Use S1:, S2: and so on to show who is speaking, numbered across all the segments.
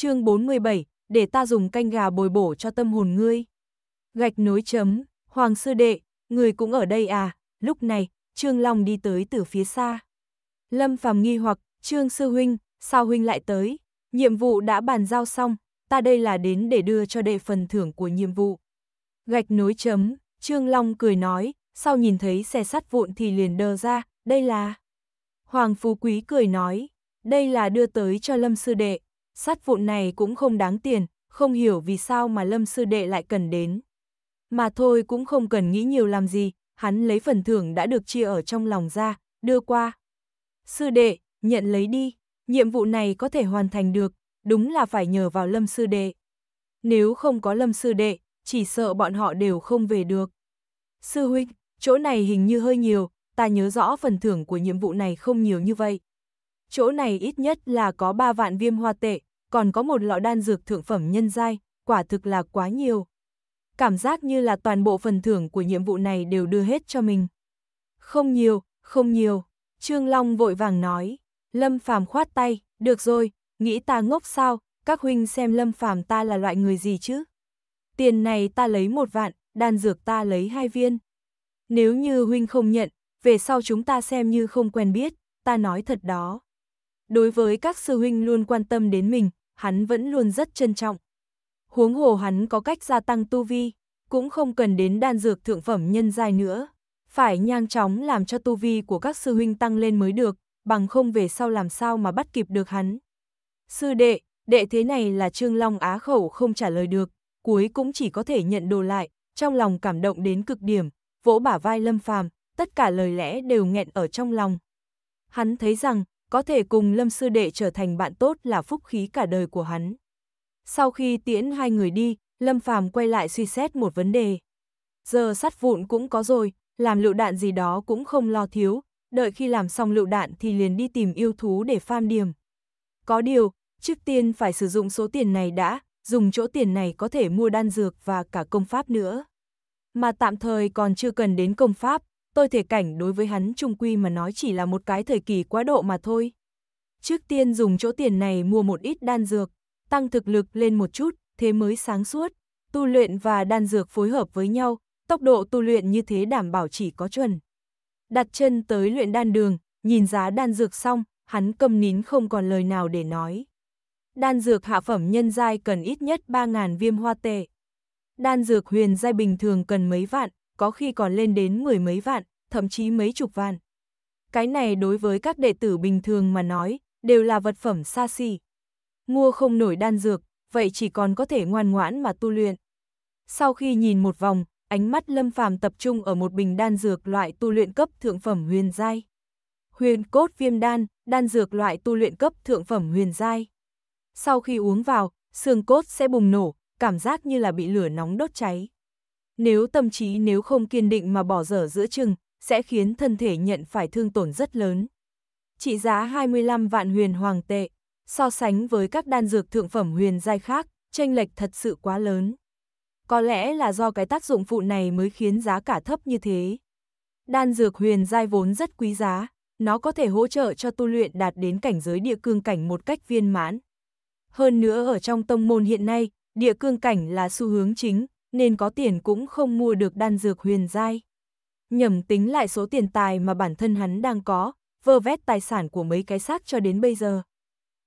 S1: chương 47, để ta dùng canh gà bồi bổ cho tâm hồn ngươi. Gạch nối chấm, Hoàng Sư Đệ, người cũng ở đây à, lúc này, Trương Long đi tới từ phía xa. Lâm Phàm nghi hoặc, Trương Sư Huynh, sao Huynh lại tới, nhiệm vụ đã bàn giao xong, ta đây là đến để đưa cho đệ phần thưởng của nhiệm vụ. Gạch nối chấm, Trương Long cười nói, sau nhìn thấy xe sắt vụn thì liền đơ ra, đây là... Hoàng Phú Quý cười nói, đây là đưa tới cho Lâm Sư Đệ sát vụn này cũng không đáng tiền, không hiểu vì sao mà Lâm Sư Đệ lại cần đến. Mà thôi cũng không cần nghĩ nhiều làm gì, hắn lấy phần thưởng đã được chia ở trong lòng ra, đưa qua. Sư Đệ, nhận lấy đi, nhiệm vụ này có thể hoàn thành được, đúng là phải nhờ vào Lâm Sư Đệ. Nếu không có Lâm Sư Đệ, chỉ sợ bọn họ đều không về được. Sư huynh, chỗ này hình như hơi nhiều, ta nhớ rõ phần thưởng của nhiệm vụ này không nhiều như vậy. Chỗ này ít nhất là có 3 vạn viêm hoa tệ, còn có một lọ đan dược thượng phẩm nhân giai, quả thực là quá nhiều. Cảm giác như là toàn bộ phần thưởng của nhiệm vụ này đều đưa hết cho mình. Không nhiều, không nhiều, Trương Long vội vàng nói, Lâm Phàm khoát tay, được rồi, nghĩ ta ngốc sao, các huynh xem Lâm Phàm ta là loại người gì chứ? Tiền này ta lấy một vạn, đan dược ta lấy hai viên. Nếu như huynh không nhận, về sau chúng ta xem như không quen biết, ta nói thật đó. Đối với các sư huynh luôn quan tâm đến mình, hắn vẫn luôn rất trân trọng. Huống hồ hắn có cách gia tăng tu vi, cũng không cần đến đan dược thượng phẩm nhân giai nữa. Phải nhanh chóng làm cho tu vi của các sư huynh tăng lên mới được, bằng không về sau làm sao mà bắt kịp được hắn. Sư đệ, đệ thế này là Trương Long á khẩu không trả lời được, cuối cũng chỉ có thể nhận đồ lại, trong lòng cảm động đến cực điểm, vỗ bả vai lâm phàm, tất cả lời lẽ đều nghẹn ở trong lòng. Hắn thấy rằng, có thể cùng Lâm Sư Đệ trở thành bạn tốt là phúc khí cả đời của hắn. Sau khi tiễn hai người đi, Lâm Phàm quay lại suy xét một vấn đề. Giờ sắt vụn cũng có rồi, làm lựu đạn gì đó cũng không lo thiếu, đợi khi làm xong lựu đạn thì liền đi tìm yêu thú để farm điểm. Có điều, trước tiên phải sử dụng số tiền này đã, dùng chỗ tiền này có thể mua đan dược và cả công pháp nữa. Mà tạm thời còn chưa cần đến công pháp, tôi thể cảnh đối với hắn trung quy mà nói chỉ là một cái thời kỳ quá độ mà thôi. Trước tiên dùng chỗ tiền này mua một ít đan dược, tăng thực lực lên một chút, thế mới sáng suốt. Tu luyện và đan dược phối hợp với nhau, tốc độ tu luyện như thế đảm bảo chỉ có chuẩn. Đặt chân tới luyện đan đường, nhìn giá đan dược xong, hắn cầm nín không còn lời nào để nói. Đan dược hạ phẩm nhân giai cần ít nhất 3.000 viêm hoa tệ. Đan dược huyền giai bình thường cần mấy vạn, có khi còn lên đến mười mấy vạn, thậm chí mấy chục vạn. Cái này đối với các đệ tử bình thường mà nói, đều là vật phẩm xa xỉ. Mua không nổi đan dược, vậy chỉ còn có thể ngoan ngoãn mà tu luyện. Sau khi nhìn một vòng, ánh mắt Lâm Phàm tập trung ở một bình đan dược loại tu luyện cấp thượng phẩm huyền giai. Huyền cốt viêm đan, đan dược loại tu luyện cấp thượng phẩm huyền giai. Sau khi uống vào, xương cốt sẽ bùng nổ, cảm giác như là bị lửa nóng đốt cháy. Nếu tâm trí nếu không kiên định mà bỏ dở giữa chừng, sẽ khiến thân thể nhận phải thương tổn rất lớn. Trị giá 25 vạn huyền hoàng tệ, so sánh với các đan dược thượng phẩm huyền giai khác, tranh lệch thật sự quá lớn. Có lẽ là do cái tác dụng phụ này mới khiến giá cả thấp như thế. Đan dược huyền giai vốn rất quý giá, nó có thể hỗ trợ cho tu luyện đạt đến cảnh giới địa cương cảnh một cách viên mãn. Hơn nữa ở trong tông môn hiện nay, địa cương cảnh là xu hướng chính, nên có tiền cũng không mua được đan dược huyền giai nhầm tính lại số tiền tài mà bản thân hắn đang có, vơ vét tài sản của mấy cái xác cho đến bây giờ.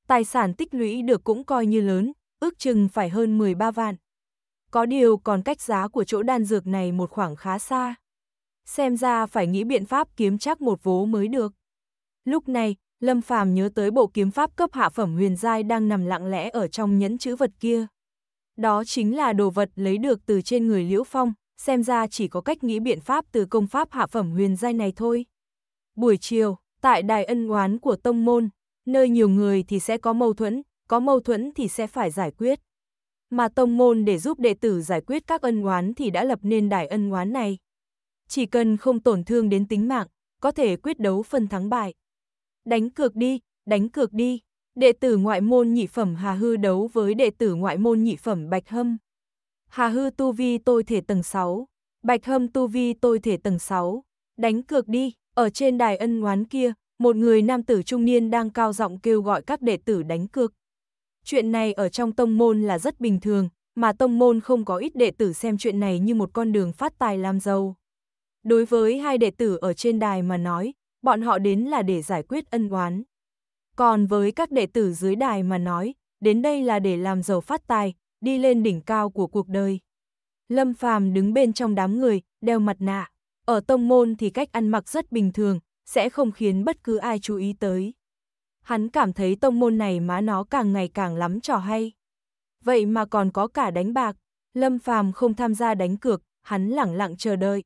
S1: Tài sản tích lũy được cũng coi như lớn, ước chừng phải hơn 13 vạn. Có điều còn cách giá của chỗ đan dược này một khoảng khá xa. Xem ra phải nghĩ biện pháp kiếm chắc một vố mới được. Lúc này, Lâm Phàm nhớ tới bộ kiếm pháp cấp hạ phẩm huyền giai đang nằm lặng lẽ ở trong nhẫn chữ vật kia. Đó chính là đồ vật lấy được từ trên người Liễu Phong, xem ra chỉ có cách nghĩ biện pháp từ công pháp hạ phẩm huyền giai này thôi. Buổi chiều, tại đài ân oán của tông môn, nơi nhiều người thì sẽ có mâu thuẫn, có mâu thuẫn thì sẽ phải giải quyết. Mà tông môn để giúp đệ tử giải quyết các ân oán thì đã lập nên đài ân oán này. Chỉ cần không tổn thương đến tính mạng, có thể quyết đấu phân thắng bại. Đánh cược đi, đánh cược đi. Đệ tử ngoại môn nhị phẩm Hà Hư đấu với đệ tử ngoại môn nhị phẩm Bạch Hâm. Hà Hư tu vi tôi thể tầng 6, Bạch Hâm tu vi tôi thể tầng 6, đánh cược đi, ở trên đài ân oán kia, một người nam tử trung niên đang cao giọng kêu gọi các đệ tử đánh cược. Chuyện này ở trong tông môn là rất bình thường, mà tông môn không có ít đệ tử xem chuyện này như một con đường phát tài làm giàu. Đối với hai đệ tử ở trên đài mà nói, bọn họ đến là để giải quyết ân oán. Còn với các đệ tử dưới đài mà nói, đến đây là để làm giàu phát tài, đi lên đỉnh cao của cuộc đời. Lâm Phàm đứng bên trong đám người, đeo mặt nạ. Ở tông môn thì cách ăn mặc rất bình thường, sẽ không khiến bất cứ ai chú ý tới. Hắn cảm thấy tông môn này má nó càng ngày càng lắm trò hay. Vậy mà còn có cả đánh bạc, Lâm Phàm không tham gia đánh cược, hắn lẳng lặng chờ đợi.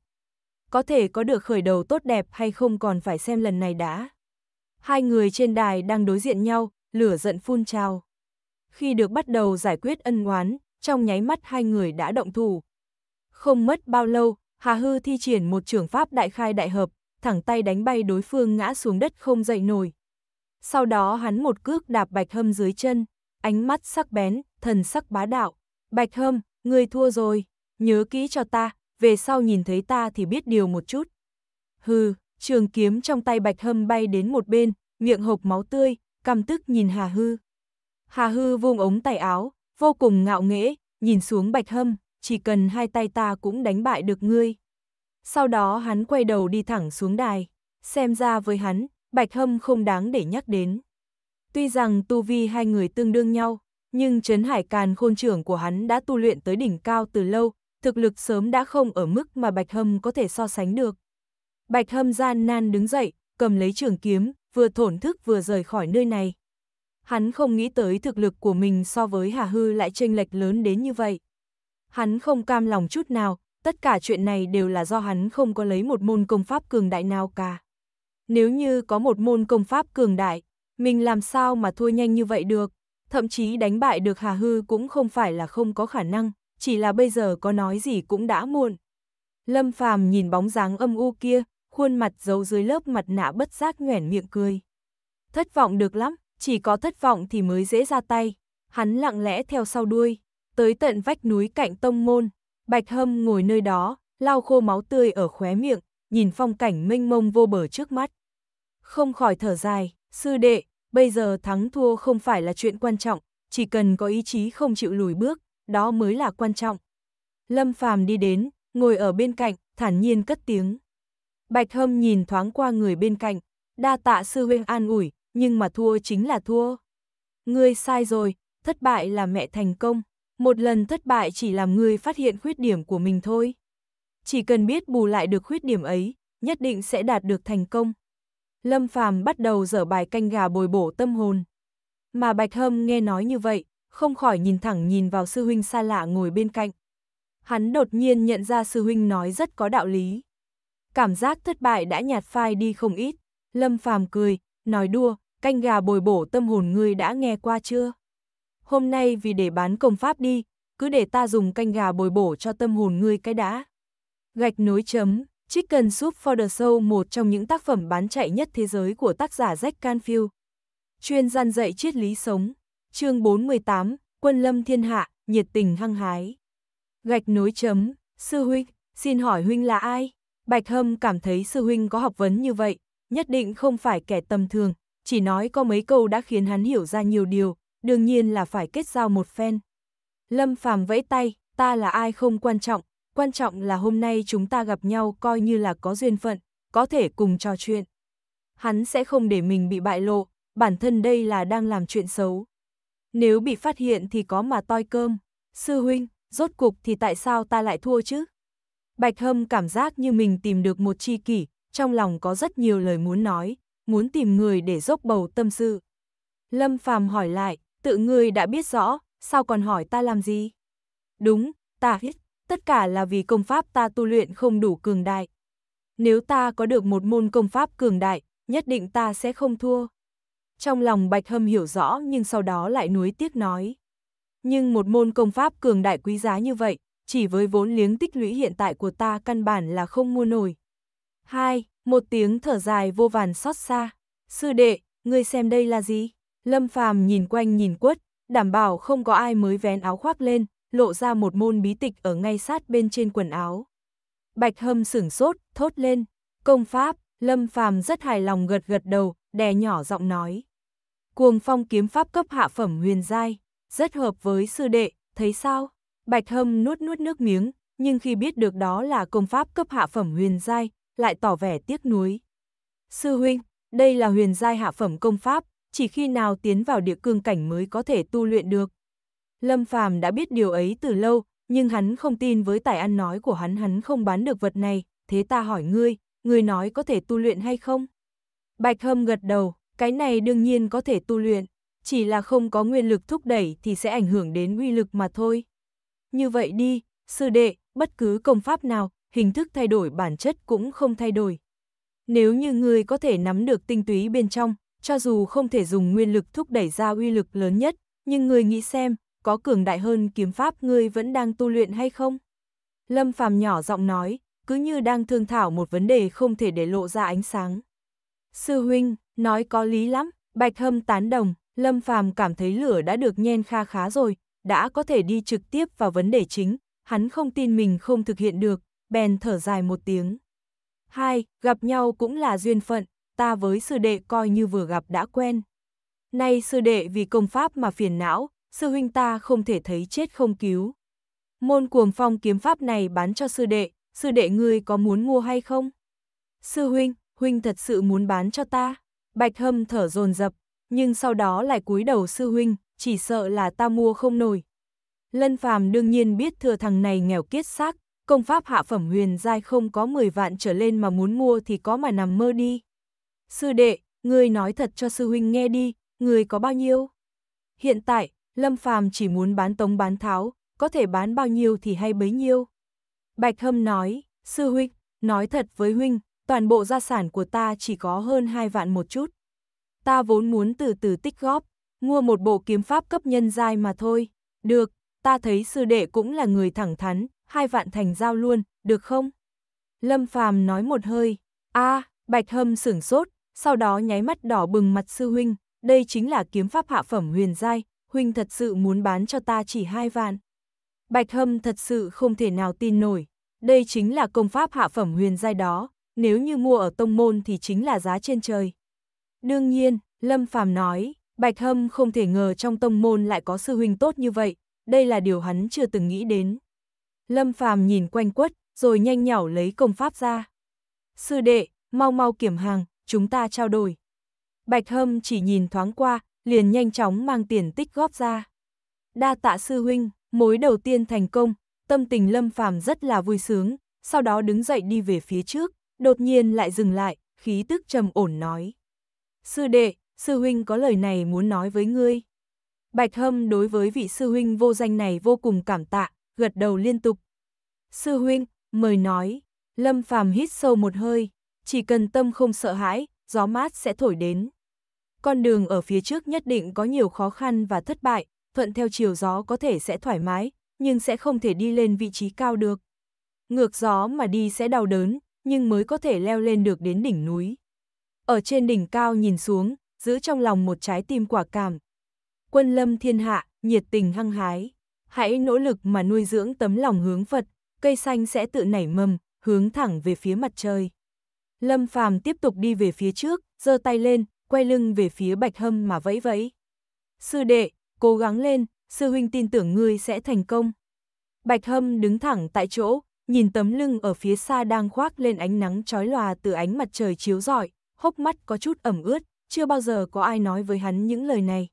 S1: Có thể có được khởi đầu tốt đẹp hay không còn phải xem lần này đã. Hai người trên đài đang đối diện nhau, lửa giận phun trào khi được bắt đầu giải quyết ân oán, trong nháy mắt hai người đã động thủ. Không mất bao lâu, Hà Hư thi triển một trường pháp đại khai đại hợp, thẳng tay đánh bay đối phương ngã xuống đất không dậy nổi. Sau đó hắn một cước đạp Bạch Hâm dưới chân, ánh mắt sắc bén, thần sắc bá đạo. Bạch Hâm, người thua rồi, nhớ kỹ cho ta, về sau nhìn thấy ta thì biết điều một chút. Hừ, trường kiếm trong tay Bạch Hâm bay đến một bên, miệng hộp máu tươi, căm tức nhìn Hà Hư. Hà Hư vuông ống tay áo, vô cùng ngạo nghễ, nhìn xuống Bạch Hâm, chỉ cần hai tay ta cũng đánh bại được ngươi. Sau đó hắn quay đầu đi thẳng xuống đài, xem ra với hắn, Bạch Hâm không đáng để nhắc đến. Tuy rằng tu vi hai người tương đương nhau, nhưng Trấn Hải Càn khôn trưởng của hắn đã tu luyện tới đỉnh cao từ lâu, thực lực sớm đã không ở mức mà Bạch Hâm có thể so sánh được. Bạch Hâm gian nan đứng dậy, cầm lấy trường kiếm, vừa thổn thức vừa rời khỏi nơi này hắn không nghĩ tới thực lực của mình so với Hà Hư lại chênh lệch lớn đến như vậy. Hắn không cam lòng chút nào, tất cả chuyện này đều là do hắn không có lấy một môn công pháp cường đại nào cả. Nếu như có một môn công pháp cường đại, mình làm sao mà thua nhanh như vậy được, thậm chí đánh bại được Hà Hư cũng không phải là không có khả năng, chỉ là bây giờ có nói gì cũng đã muộn. Lâm Phàm nhìn bóng dáng âm u kia, khuôn mặt giấu dưới lớp mặt nạ bất giác nhoẻn miệng cười. Thất vọng được lắm, chỉ có thất vọng thì mới dễ ra tay. Hắn lặng lẽ theo sau đuôi, tới tận vách núi cạnh tông môn, Bạch Hâm ngồi nơi đó, lau khô máu tươi ở khóe miệng, nhìn phong cảnh mênh mông vô bờ trước mắt. Không khỏi thở dài, sư đệ, bây giờ thắng thua không phải là chuyện quan trọng, chỉ cần có ý chí không chịu lùi bước, đó mới là quan trọng. Lâm Phàm đi đến, ngồi ở bên cạnh, thản nhiên cất tiếng. Bạch Hâm nhìn thoáng qua người bên cạnh, đa tạ sư huynh an ủi, nhưng mà thua chính là thua. Ngươi sai rồi, thất bại là mẹ thành công, một lần thất bại chỉ làm ngươi phát hiện khuyết điểm của mình thôi. Chỉ cần biết bù lại được khuyết điểm ấy, nhất định sẽ đạt được thành công. Lâm Phàm bắt đầu dở bài canh gà bồi bổ tâm hồn. Mà Bạch Hâm nghe nói như vậy, không khỏi nhìn thẳng nhìn vào sư huynh xa lạ ngồi bên cạnh. Hắn đột nhiên nhận ra sư huynh nói rất có đạo lý. Cảm giác thất bại đã nhạt phai đi không ít, Lâm Phàm cười, nói đùa, canh gà bồi bổ tâm hồn ngươi đã nghe qua chưa? Hôm nay vì để bán công pháp đi, cứ để ta dùng canh gà bồi bổ cho tâm hồn ngươi cái đã. Gạch nối chấm, Chicken Soup for the Soul một trong những tác phẩm bán chạy nhất thế giới của tác giả Jack Canfield. Chuyên gian dạy triết lý sống, chương 48 quân lâm thiên hạ, nhiệt tình hăng hái. Gạch nối chấm, sư huynh, xin hỏi huynh là ai? Bạch Hâm cảm thấy sư huynh có học vấn như vậy, nhất định không phải kẻ tầm thường, chỉ nói có mấy câu đã khiến hắn hiểu ra nhiều điều, đương nhiên là phải kết giao một phen. Lâm Phàm vẫy tay, ta là ai không quan trọng, quan trọng là hôm nay chúng ta gặp nhau coi như là có duyên phận, có thể cùng trò chuyện. Hắn sẽ không để mình bị bại lộ, bản thân đây là đang làm chuyện xấu. Nếu bị phát hiện thì có mà toi cơm, sư huynh, rốt cục thì tại sao ta lại thua chứ? Bạch Hâm cảm giác như mình tìm được một chi kỷ, trong lòng có rất nhiều lời muốn nói, muốn tìm người để dốc bầu tâm sự. Lâm Phàm hỏi lại, tự ngươi đã biết rõ, sao còn hỏi ta làm gì? Đúng, ta biết, tất cả là vì công pháp ta tu luyện không đủ cường đại. Nếu ta có được một môn công pháp cường đại, nhất định ta sẽ không thua. Trong lòng Bạch Hâm hiểu rõ nhưng sau đó lại nuối tiếc nói. Nhưng một môn công pháp cường đại quý giá như vậy, chỉ với vốn liếng tích lũy hiện tại của ta căn bản là không mua nổi. 2. Một tiếng thở dài vô vàn xót xa. Sư đệ, ngươi xem đây là gì? Lâm Phàm nhìn quanh nhìn quất, đảm bảo không có ai mới vén áo khoác lên, lộ ra một môn bí tịch ở ngay sát bên trên quần áo. Bạch Hâm sửng sốt, thốt lên. Công pháp, Lâm Phàm rất hài lòng gật gật đầu, đè nhỏ giọng nói. Cuồng phong kiếm pháp cấp hạ phẩm huyền giai, rất hợp với sư đệ, thấy sao? Bạch Hâm nuốt nuốt nước miếng, nhưng khi biết được đó là công pháp cấp hạ phẩm huyền giai, lại tỏ vẻ tiếc nuối. Sư huynh, đây là huyền giai hạ phẩm công pháp, chỉ khi nào tiến vào địa cương cảnh mới có thể tu luyện được. Lâm Phàm đã biết điều ấy từ lâu, nhưng hắn không tin với tài ăn nói của hắn hắn không bán được vật này, thế ta hỏi ngươi, ngươi nói có thể tu luyện hay không? Bạch Hâm gật đầu, cái này đương nhiên có thể tu luyện, chỉ là không có nguyên lực thúc đẩy thì sẽ ảnh hưởng đến uy lực mà thôi. Như vậy đi, sư đệ, bất cứ công pháp nào, hình thức thay đổi bản chất cũng không thay đổi. Nếu như ngươi có thể nắm được tinh túy bên trong, cho dù không thể dùng nguyên lực thúc đẩy ra uy lực lớn nhất, nhưng ngươi nghĩ xem, có cường đại hơn kiếm pháp ngươi vẫn đang tu luyện hay không? Lâm Phàm nhỏ giọng nói, cứ như đang thương thảo một vấn đề không thể để lộ ra ánh sáng. Sư huynh, nói có lý lắm, Bạch Hâm tán đồng, Lâm Phàm cảm thấy lửa đã được nhen kha khá rồi, đã có thể đi trực tiếp vào vấn đề chính, hắn không tin mình không thực hiện được, bèn thở dài một tiếng. Hai, gặp nhau cũng là duyên phận, ta với sư đệ coi như vừa gặp đã quen. Nay sư đệ vì công pháp mà phiền não, sư huynh ta không thể thấy chết không cứu. Môn cuồng phong kiếm pháp này bán cho sư đệ, sư đệ ngươi có muốn mua hay không? Sư huynh, huynh thật sự muốn bán cho ta? Bạch hâm thở dồn dập nhưng sau đó lại cúi đầu sư huynh, chỉ sợ là ta mua không nổi. Lân phàm đương nhiên biết thừa thằng này nghèo kiết xác, công pháp hạ phẩm huyền giai không có 10 vạn trở lên mà muốn mua thì có mà nằm mơ đi. Sư đệ, ngươi nói thật cho sư huynh nghe đi, ngươi có bao nhiêu? Hiện tại, Lâm Phàm chỉ muốn bán tống bán tháo, có thể bán bao nhiêu thì hay bấy nhiêu. Bạch Hâm nói, sư huynh, nói thật với huynh, toàn bộ gia sản của ta chỉ có hơn 2 vạn một chút. Ta vốn muốn từ từ tích góp, mua một bộ kiếm pháp cấp nhân giai mà thôi. Được, ta thấy sư đệ cũng là người thẳng thắn, hai vạn thành giao luôn, được không? Lâm Phàm nói một hơi, a à, Bạch Hâm sửng sốt, sau đó nháy mắt đỏ bừng mặt sư huynh, đây chính là kiếm pháp hạ phẩm huyền giai, huynh thật sự muốn bán cho ta chỉ hai vạn. Bạch Hâm thật sự không thể nào tin nổi, đây chính là công pháp hạ phẩm huyền giai đó, nếu như mua ở tông môn thì chính là giá trên trời. Đương nhiên, Lâm Phàm nói, Bạch Hâm không thể ngờ trong tông môn lại có sư huynh tốt như vậy, đây là điều hắn chưa từng nghĩ đến. Lâm Phàm nhìn quanh quất, rồi nhanh nhảu lấy công pháp ra. Sư đệ, mau mau kiểm hàng, chúng ta trao đổi. Bạch Hâm chỉ nhìn thoáng qua, liền nhanh chóng mang tiền tích góp ra. Đa tạ sư huynh, mối đầu tiên thành công, tâm tình Lâm Phàm rất là vui sướng, sau đó đứng dậy đi về phía trước, đột nhiên lại dừng lại, khí tức trầm ổn nói. Sư đệ, sư huynh có lời này muốn nói với ngươi. Bạch Hâm đối với vị sư huynh vô danh này vô cùng cảm tạ, gật đầu liên tục. Sư huynh, mời nói, Lâm Phàm hít sâu một hơi, chỉ cần tâm không sợ hãi, gió mát sẽ thổi đến. Con đường ở phía trước nhất định có nhiều khó khăn và thất bại, thuận theo chiều gió có thể sẽ thoải mái, nhưng sẽ không thể đi lên vị trí cao được. Ngược gió mà đi sẽ đau đớn, nhưng mới có thể leo lên được đến đỉnh núi. Ở trên đỉnh cao nhìn xuống, giữ trong lòng một trái tim quả cảm. Quân lâm thiên hạ, nhiệt tình hăng hái hãy nỗ lực mà nuôi dưỡng tấm lòng hướng Phật, cây xanh sẽ tự nảy mầm, hướng thẳng về phía mặt trời. Lâm Phàm tiếp tục đi về phía trước, giơ tay lên, quay lưng về phía Bạch Hâm mà vẫy vẫy. Sư đệ, cố gắng lên, sư huynh tin tưởng ngươi sẽ thành công. Bạch Hâm đứng thẳng tại chỗ, nhìn tấm lưng ở phía xa đang khoác lên ánh nắng chói lòa từ ánh mặt trời chiếu rọi, hốc mắt có chút ẩm ướt, chưa bao giờ có ai nói với hắn những lời này.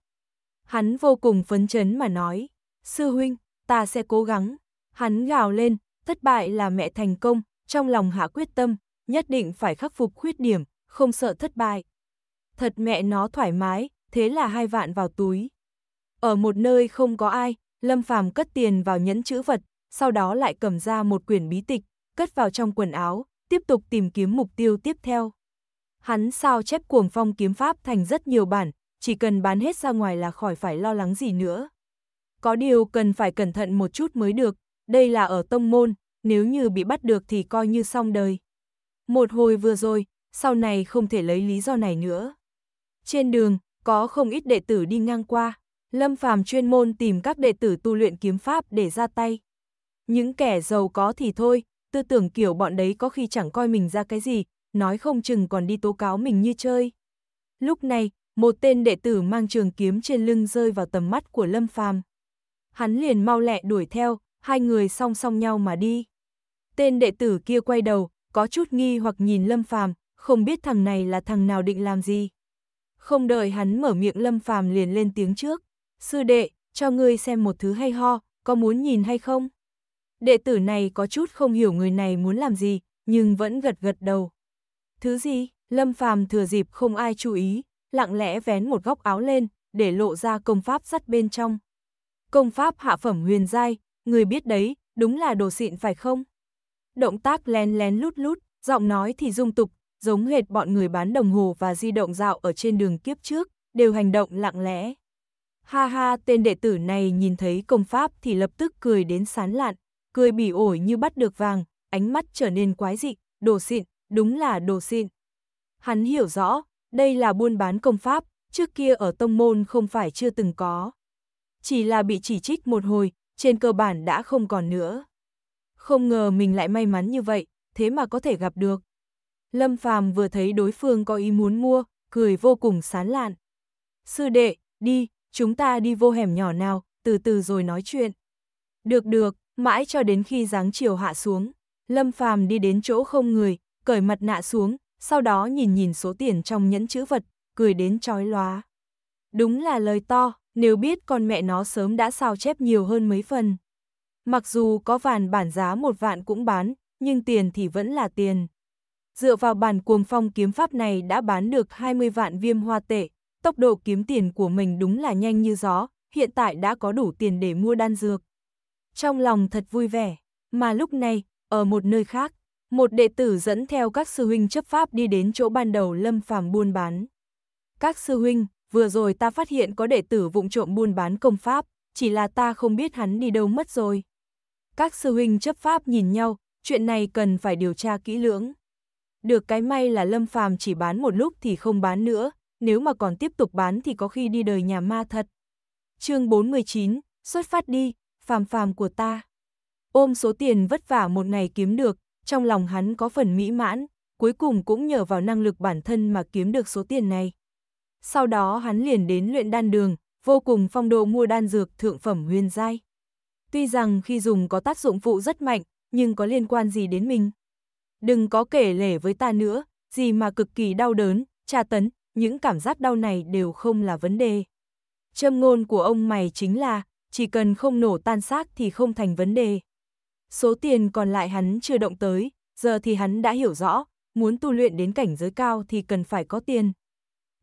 S1: Hắn vô cùng phấn chấn mà nói, sư huynh, ta sẽ cố gắng. Hắn gào lên, thất bại là mẹ thành công, trong lòng hạ quyết tâm, nhất định phải khắc phục khuyết điểm, không sợ thất bại. Thật mẹ nó thoải mái, thế là hai vạn vào túi. Ở một nơi không có ai, Lâm Phàm cất tiền vào nhẫn chữ vật, sau đó lại cầm ra một quyển bí tịch, cất vào trong quần áo, tiếp tục tìm kiếm mục tiêu tiếp theo. Hắn sao chép cuồng phong kiếm pháp thành rất nhiều bản, chỉ cần bán hết ra ngoài là khỏi phải lo lắng gì nữa có điều cần phải cẩn thận một chút mới được, đây là ở tông môn, nếu như bị bắt được thì coi như xong đời. Một hồi vừa rồi, sau này không thể lấy lý do này nữa. Trên đường, có không ít đệ tử đi ngang qua, Lâm Phàm chuyên môn tìm các đệ tử tu luyện kiếm pháp để ra tay. Những kẻ giàu có thì thôi, tư tưởng kiểu bọn đấy có khi chẳng coi mình ra cái gì, nói không chừng còn đi tố cáo mình như chơi. Lúc này, một tên đệ tử mang trường kiếm trên lưng rơi vào tầm mắt của Lâm Phàm hắn liền mau lẹ đuổi theo, hai người song song nhau mà đi. Tên đệ tử kia quay đầu, có chút nghi hoặc nhìn Lâm Phàm, không biết thằng này là thằng nào định làm gì. Không đợi hắn mở miệng Lâm Phàm liền lên tiếng trước, "Sư đệ, cho ngươi xem một thứ hay ho, có muốn nhìn hay không?" Đệ tử này có chút không hiểu người này muốn làm gì, nhưng vẫn gật gật đầu. "Thứ gì?" Lâm Phàm thừa dịp không ai chú ý, lặng lẽ vén một góc áo lên, để lộ ra công pháp sắt bên trong. Công pháp hạ phẩm huyền giai, người biết đấy, đúng là đồ xịn phải không? Động tác lén lén lút lút, giọng nói thì dung tục, giống hệt bọn người bán đồng hồ và di động dạo ở trên đường kiếp trước, đều hành động lặng lẽ. Ha ha, tên đệ tử này nhìn thấy công pháp thì lập tức cười đến sán lạn, cười bỉ ổi như bắt được vàng, ánh mắt trở nên quái dị, đồ xịn, đúng là đồ xịn. Hắn hiểu rõ, đây là buôn bán công pháp, trước kia ở tông môn không phải chưa từng có chỉ là bị chỉ trích một hồi, trên cơ bản đã không còn nữa. Không ngờ mình lại may mắn như vậy, thế mà có thể gặp được. Lâm Phàm vừa thấy đối phương có ý muốn mua, cười vô cùng sán lạn. Sư đệ, đi, chúng ta đi vô hẻm nhỏ nào, từ từ rồi nói chuyện. Được được, mãi cho đến khi dáng chiều hạ xuống, Lâm Phàm đi đến chỗ không người, cởi mặt nạ xuống, sau đó nhìn nhìn số tiền trong nhẫn chữ vật, cười đến chói lóa. Đúng là lời to, nếu biết con mẹ nó sớm đã sao chép nhiều hơn mấy phần. Mặc dù có vàn bản giá một vạn cũng bán, nhưng tiền thì vẫn là tiền. Dựa vào bản cuồng phong kiếm pháp này đã bán được 20 vạn viêm hoa tệ, tốc độ kiếm tiền của mình đúng là nhanh như gió, hiện tại đã có đủ tiền để mua đan dược. Trong lòng thật vui vẻ, mà lúc này, ở một nơi khác, một đệ tử dẫn theo các sư huynh chấp pháp đi đến chỗ ban đầu Lâm Phàm buôn bán. Các sư huynh, vừa rồi ta phát hiện có đệ tử vụng trộm buôn bán công pháp, chỉ là ta không biết hắn đi đâu mất rồi. Các sư huynh chấp pháp nhìn nhau, chuyện này cần phải điều tra kỹ lưỡng. Được cái may là Lâm Phàm chỉ bán một lúc thì không bán nữa, nếu mà còn tiếp tục bán thì có khi đi đời nhà ma thật. Chương 49, xuất phát đi, phàm phàm của ta. Ôm số tiền vất vả một ngày kiếm được, trong lòng hắn có phần mỹ mãn, cuối cùng cũng nhờ vào năng lực bản thân mà kiếm được số tiền này sau đó hắn liền đến luyện đan đường, vô cùng phong độ mua đan dược thượng phẩm huyền giai. Tuy rằng khi dùng có tác dụng phụ rất mạnh, nhưng có liên quan gì đến mình? Đừng có kể lể với ta nữa, gì mà cực kỳ đau đớn, tra tấn, những cảm giác đau này đều không là vấn đề. Châm ngôn của ông mày chính là, chỉ cần không nổ tan xác thì không thành vấn đề. Số tiền còn lại hắn chưa động tới, giờ thì hắn đã hiểu rõ, muốn tu luyện đến cảnh giới cao thì cần phải có tiền.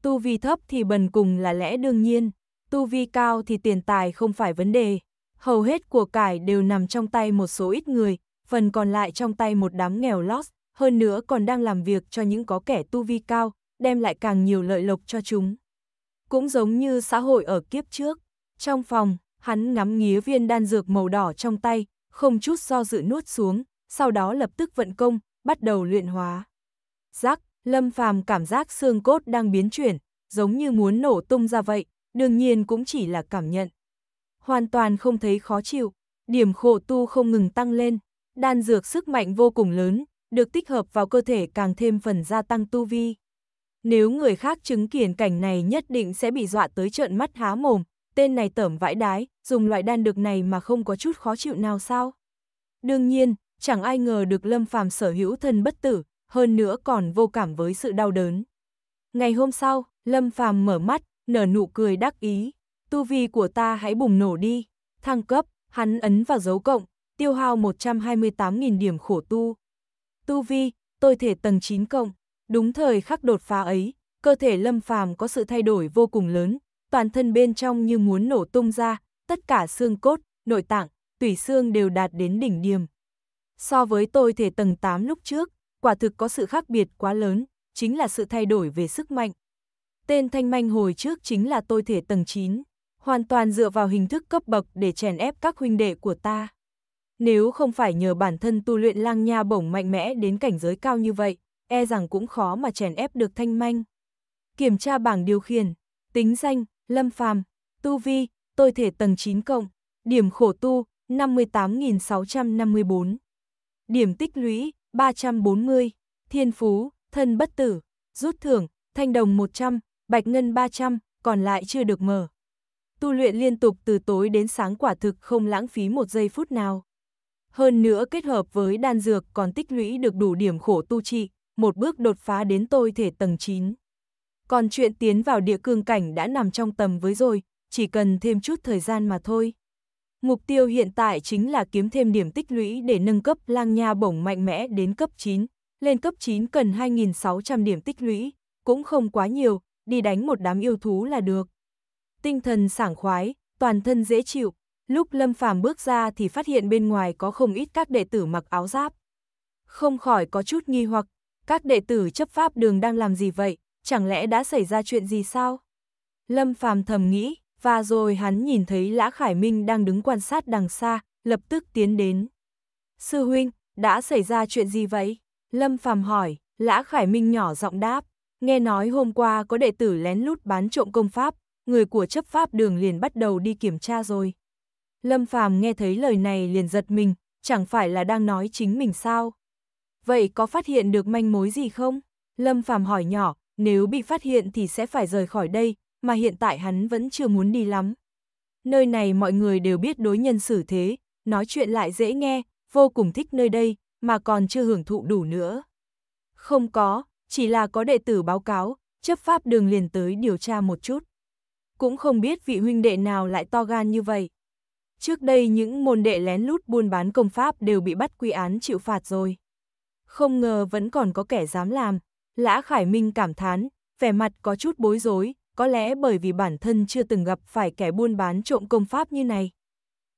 S1: Tu vi thấp thì bần cùng là lẽ đương nhiên, tu vi cao thì tiền tài không phải vấn đề. Hầu hết của cải đều nằm trong tay một số ít người, phần còn lại trong tay một đám nghèo lót, hơn nữa còn đang làm việc cho những có kẻ tu vi cao, đem lại càng nhiều lợi lộc cho chúng. Cũng giống như xã hội ở kiếp trước, trong phòng, hắn ngắm nghía viên đan dược màu đỏ trong tay, không chút do dự nuốt xuống, sau đó lập tức vận công, bắt đầu luyện hóa. Giác, Lâm Phàm cảm giác xương cốt đang biến chuyển, giống như muốn nổ tung ra vậy, đương nhiên cũng chỉ là cảm nhận. Hoàn toàn không thấy khó chịu, điểm khổ tu không ngừng tăng lên, đan dược sức mạnh vô cùng lớn, được tích hợp vào cơ thể càng thêm phần gia tăng tu vi. Nếu người khác chứng kiến cảnh này nhất định sẽ bị dọa tới trợn mắt há mồm, tên này tởm vãi đái, dùng loại đan được này mà không có chút khó chịu nào sao? Đương nhiên, chẳng ai ngờ được Lâm Phàm sở hữu thân bất tử, hơn nữa còn vô cảm với sự đau đớn. Ngày hôm sau, Lâm Phàm mở mắt, nở nụ cười đắc ý, tu vi của ta hãy bùng nổ đi, thăng cấp, hắn ấn vào dấu cộng, tiêu hao 128.000 điểm khổ tu. Tu vi, tôi thể tầng 9 cộng, đúng thời khắc đột phá ấy, cơ thể Lâm Phàm có sự thay đổi vô cùng lớn, toàn thân bên trong như muốn nổ tung ra, tất cả xương cốt, nội tạng, tủy xương đều đạt đến đỉnh điểm. So với tôi thể tầng 8 lúc trước, quả thực có sự khác biệt quá lớn, chính là sự thay đổi về sức mạnh. Tên Thanh Manh hồi trước chính là tôi thể tầng 9, hoàn toàn dựa vào hình thức cấp bậc để chèn ép các huynh đệ của ta. Nếu không phải nhờ bản thân tu luyện lang nha bổng mạnh mẽ đến cảnh giới cao như vậy, e rằng cũng khó mà chèn ép được Thanh Manh. Kiểm tra bảng điều khiển, tính danh, Lâm Phàm, tu vi, tôi thể tầng 9 cộng, điểm khổ tu 58.654. Điểm tích lũy 340, thiên phú, thân bất tử, rút thưởng, thanh đồng 100, bạch ngân 300, còn lại chưa được mở. Tu luyện liên tục từ tối đến sáng quả thực không lãng phí một giây phút nào. Hơn nữa kết hợp với đan dược còn tích lũy được đủ điểm khổ tu trị, một bước đột phá đến tôi thể tầng 9. Còn chuyện tiến vào địa cương cảnh đã nằm trong tầm với rồi, chỉ cần thêm chút thời gian mà thôi. Mục tiêu hiện tại chính là kiếm thêm điểm tích lũy để nâng cấp lang nha bổng mạnh mẽ đến cấp 9. Lên cấp 9 cần 2.600 điểm tích lũy, cũng không quá nhiều, đi đánh một đám yêu thú là được. Tinh thần sảng khoái, toàn thân dễ chịu, lúc Lâm Phàm bước ra thì phát hiện bên ngoài có không ít các đệ tử mặc áo giáp. Không khỏi có chút nghi hoặc, các đệ tử chấp pháp đường đang làm gì vậy, chẳng lẽ đã xảy ra chuyện gì sao? Lâm Phàm thầm nghĩ, và rồi hắn nhìn thấy Lã Khải Minh đang đứng quan sát đằng xa, lập tức tiến đến. Sư huynh, đã xảy ra chuyện gì vậy? Lâm Phàm hỏi, Lã Khải Minh nhỏ giọng đáp, nghe nói hôm qua có đệ tử lén lút bán trộm công pháp, người của chấp pháp đường liền bắt đầu đi kiểm tra rồi. Lâm Phàm nghe thấy lời này liền giật mình, chẳng phải là đang nói chính mình sao? Vậy có phát hiện được manh mối gì không? Lâm Phàm hỏi nhỏ, nếu bị phát hiện thì sẽ phải rời khỏi đây, mà hiện tại hắn vẫn chưa muốn đi lắm. Nơi này mọi người đều biết đối nhân xử thế, nói chuyện lại dễ nghe, vô cùng thích nơi đây, mà còn chưa hưởng thụ đủ nữa. Không có, chỉ là có đệ tử báo cáo, chấp pháp đường liền tới điều tra một chút. Cũng không biết vị huynh đệ nào lại to gan như vậy. Trước đây những môn đệ lén lút buôn bán công pháp đều bị bắt quy án chịu phạt rồi. Không ngờ vẫn còn có kẻ dám làm, Lã Khải Minh cảm thán, vẻ mặt có chút bối rối, có lẽ bởi vì bản thân chưa từng gặp phải kẻ buôn bán trộm công pháp như này.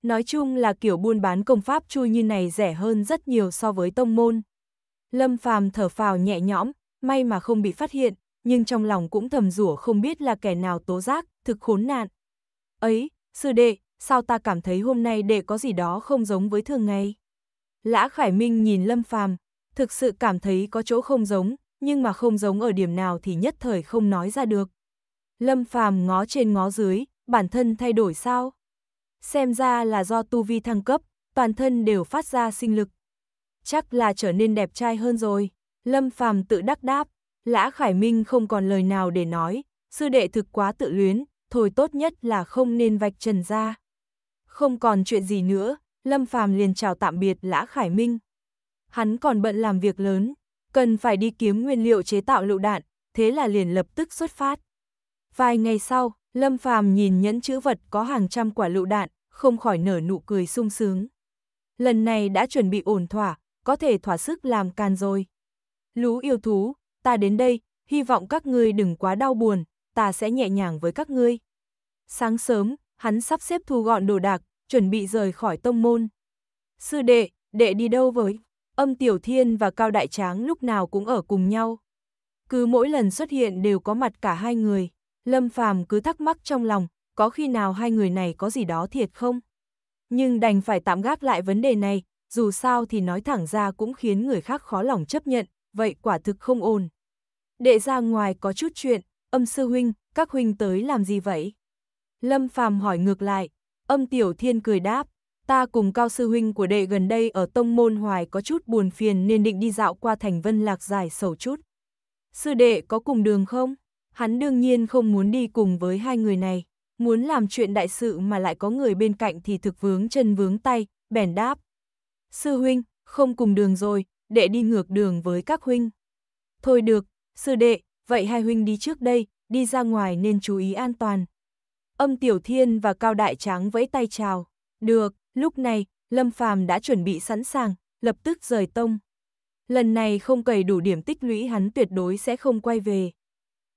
S1: Nói chung là kiểu buôn bán công pháp chui như này rẻ hơn rất nhiều so với tông môn. Lâm Phàm thở phào nhẹ nhõm, may mà không bị phát hiện, nhưng trong lòng cũng thầm rủa không biết là kẻ nào tố giác, thực khốn nạn. Ấy, sư đệ, sao ta cảm thấy hôm nay đệ có gì đó không giống với thường ngày? Lã Khải Minh nhìn Lâm Phàm, thực sự cảm thấy có chỗ không giống, nhưng mà không giống ở điểm nào thì nhất thời không nói ra được. Lâm Phàm ngó trên ngó dưới, bản thân thay đổi sao? Xem ra là do tu vi thăng cấp, toàn thân đều phát ra sinh lực. Chắc là trở nên đẹp trai hơn rồi. Lâm Phàm tự đắc đáp, Lã Khải Minh không còn lời nào để nói, sư đệ thực quá tự luyến, thôi tốt nhất là không nên vạch trần ra. Không còn chuyện gì nữa, Lâm Phàm liền chào tạm biệt Lã Khải Minh. Hắn còn bận làm việc lớn, cần phải đi kiếm nguyên liệu chế tạo lựu đạn, thế là liền lập tức xuất phát. Vài ngày sau, Lâm Phàm nhìn nhẫn chữ vật có hàng trăm quả lựu đạn, không khỏi nở nụ cười sung sướng. Lần này đã chuẩn bị ổn thỏa, có thể thỏa sức làm can rồi. Lũ yêu thú, ta đến đây, hy vọng các ngươi đừng quá đau buồn, ta sẽ nhẹ nhàng với các ngươi. Sáng sớm, hắn sắp xếp thu gọn đồ đạc, chuẩn bị rời khỏi tông môn. Sư đệ, đệ đi đâu với? Âm Tiểu Thiên và Cao Đại Tráng lúc nào cũng ở cùng nhau. Cứ mỗi lần xuất hiện đều có mặt cả hai người. Lâm Phàm cứ thắc mắc trong lòng, có khi nào hai người này có gì đó thiệt không? Nhưng đành phải tạm gác lại vấn đề này, dù sao thì nói thẳng ra cũng khiến người khác khó lòng chấp nhận, vậy quả thực không ổn. Đệ ra ngoài có chút chuyện, âm sư huynh, các huynh tới làm gì vậy? Lâm Phàm hỏi ngược lại, âm tiểu thiên cười đáp, ta cùng cao sư huynh của đệ gần đây ở tông môn hoài có chút buồn phiền nên định đi dạo qua thành vân lạc giải sầu chút. Sư đệ có cùng đường không? hắn đương nhiên không muốn đi cùng với hai người này, muốn làm chuyện đại sự mà lại có người bên cạnh thì thực vướng chân vướng tay, bèn đáp. Sư huynh, không cùng đường rồi, đệ đi ngược đường với các huynh. Thôi được, sư đệ, vậy hai huynh đi trước đây, đi ra ngoài nên chú ý an toàn. Âm Tiểu Thiên và Cao Đại Tráng vẫy tay chào. Được, lúc này, Lâm Phàm đã chuẩn bị sẵn sàng, lập tức rời tông. Lần này không cầy đủ điểm tích lũy hắn tuyệt đối sẽ không quay về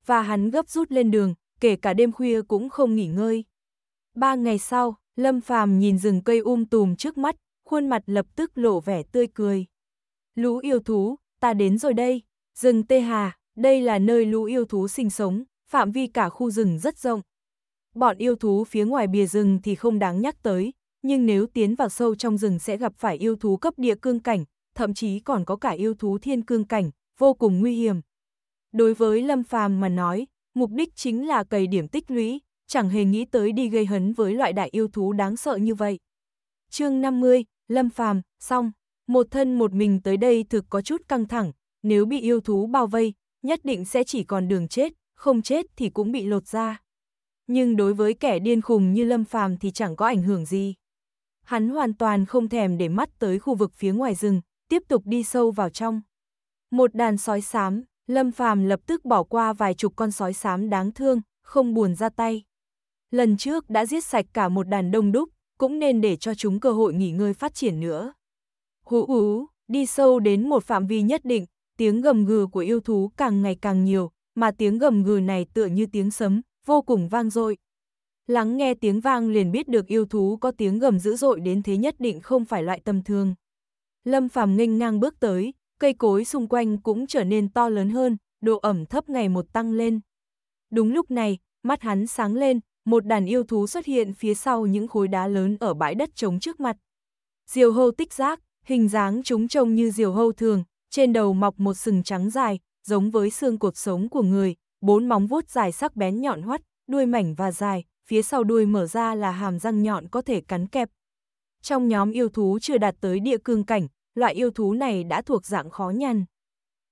S1: và hắn gấp rút lên đường, kể cả đêm khuya cũng không nghỉ ngơi. Ba ngày sau, Lâm Phàm nhìn rừng cây um tùm trước mắt, khuôn mặt lập tức lộ vẻ tươi cười. Lũ yêu thú, ta đến rồi đây, rừng Tê Hà, đây là nơi lũ yêu thú sinh sống, phạm vi cả khu rừng rất rộng. Bọn yêu thú phía ngoài bìa rừng thì không đáng nhắc tới, nhưng nếu tiến vào sâu trong rừng sẽ gặp phải yêu thú cấp địa cương cảnh, thậm chí còn có cả yêu thú thiên cương cảnh, vô cùng nguy hiểm, Đối với Lâm Phàm mà nói, mục đích chính là cày điểm tích lũy, chẳng hề nghĩ tới đi gây hấn với loại đại yêu thú đáng sợ như vậy. Chương 50, Lâm Phàm, xong, một thân một mình tới đây thực có chút căng thẳng, nếu bị yêu thú bao vây, nhất định sẽ chỉ còn đường chết, không chết thì cũng bị lột ra. Nhưng đối với kẻ điên khùng như Lâm Phàm thì chẳng có ảnh hưởng gì. Hắn hoàn toàn không thèm để mắt tới khu vực phía ngoài rừng, tiếp tục đi sâu vào trong. Một đàn sói xám, Lâm Phàm lập tức bỏ qua vài chục con sói xám đáng thương, không buồn ra tay. Lần trước đã giết sạch cả một đàn đông đúc, cũng nên để cho chúng cơ hội nghỉ ngơi phát triển nữa. Hú ú, đi sâu đến một phạm vi nhất định, tiếng gầm gừ của yêu thú càng ngày càng nhiều, mà tiếng gầm gừ này tựa như tiếng sấm, vô cùng vang dội. Lắng nghe tiếng vang liền biết được yêu thú có tiếng gầm dữ dội đến thế nhất định không phải loại tầm thường. Lâm Phàm nghênh ngang bước tới, cây cối xung quanh cũng trở nên to lớn hơn, độ ẩm thấp ngày một tăng lên. Đúng lúc này, mắt hắn sáng lên, một đàn yêu thú xuất hiện phía sau những khối đá lớn ở bãi đất trống trước mặt. Diều hâu tích giác, hình dáng chúng trông như diều hâu thường, trên đầu mọc một sừng trắng dài, giống với xương cột sống của người, bốn móng vuốt dài sắc bén nhọn hoắt, đuôi mảnh và dài, phía sau đuôi mở ra là hàm răng nhọn có thể cắn kẹp. Trong nhóm yêu thú chưa đạt tới địa cương cảnh, loại yêu thú này đã thuộc dạng khó nhằn.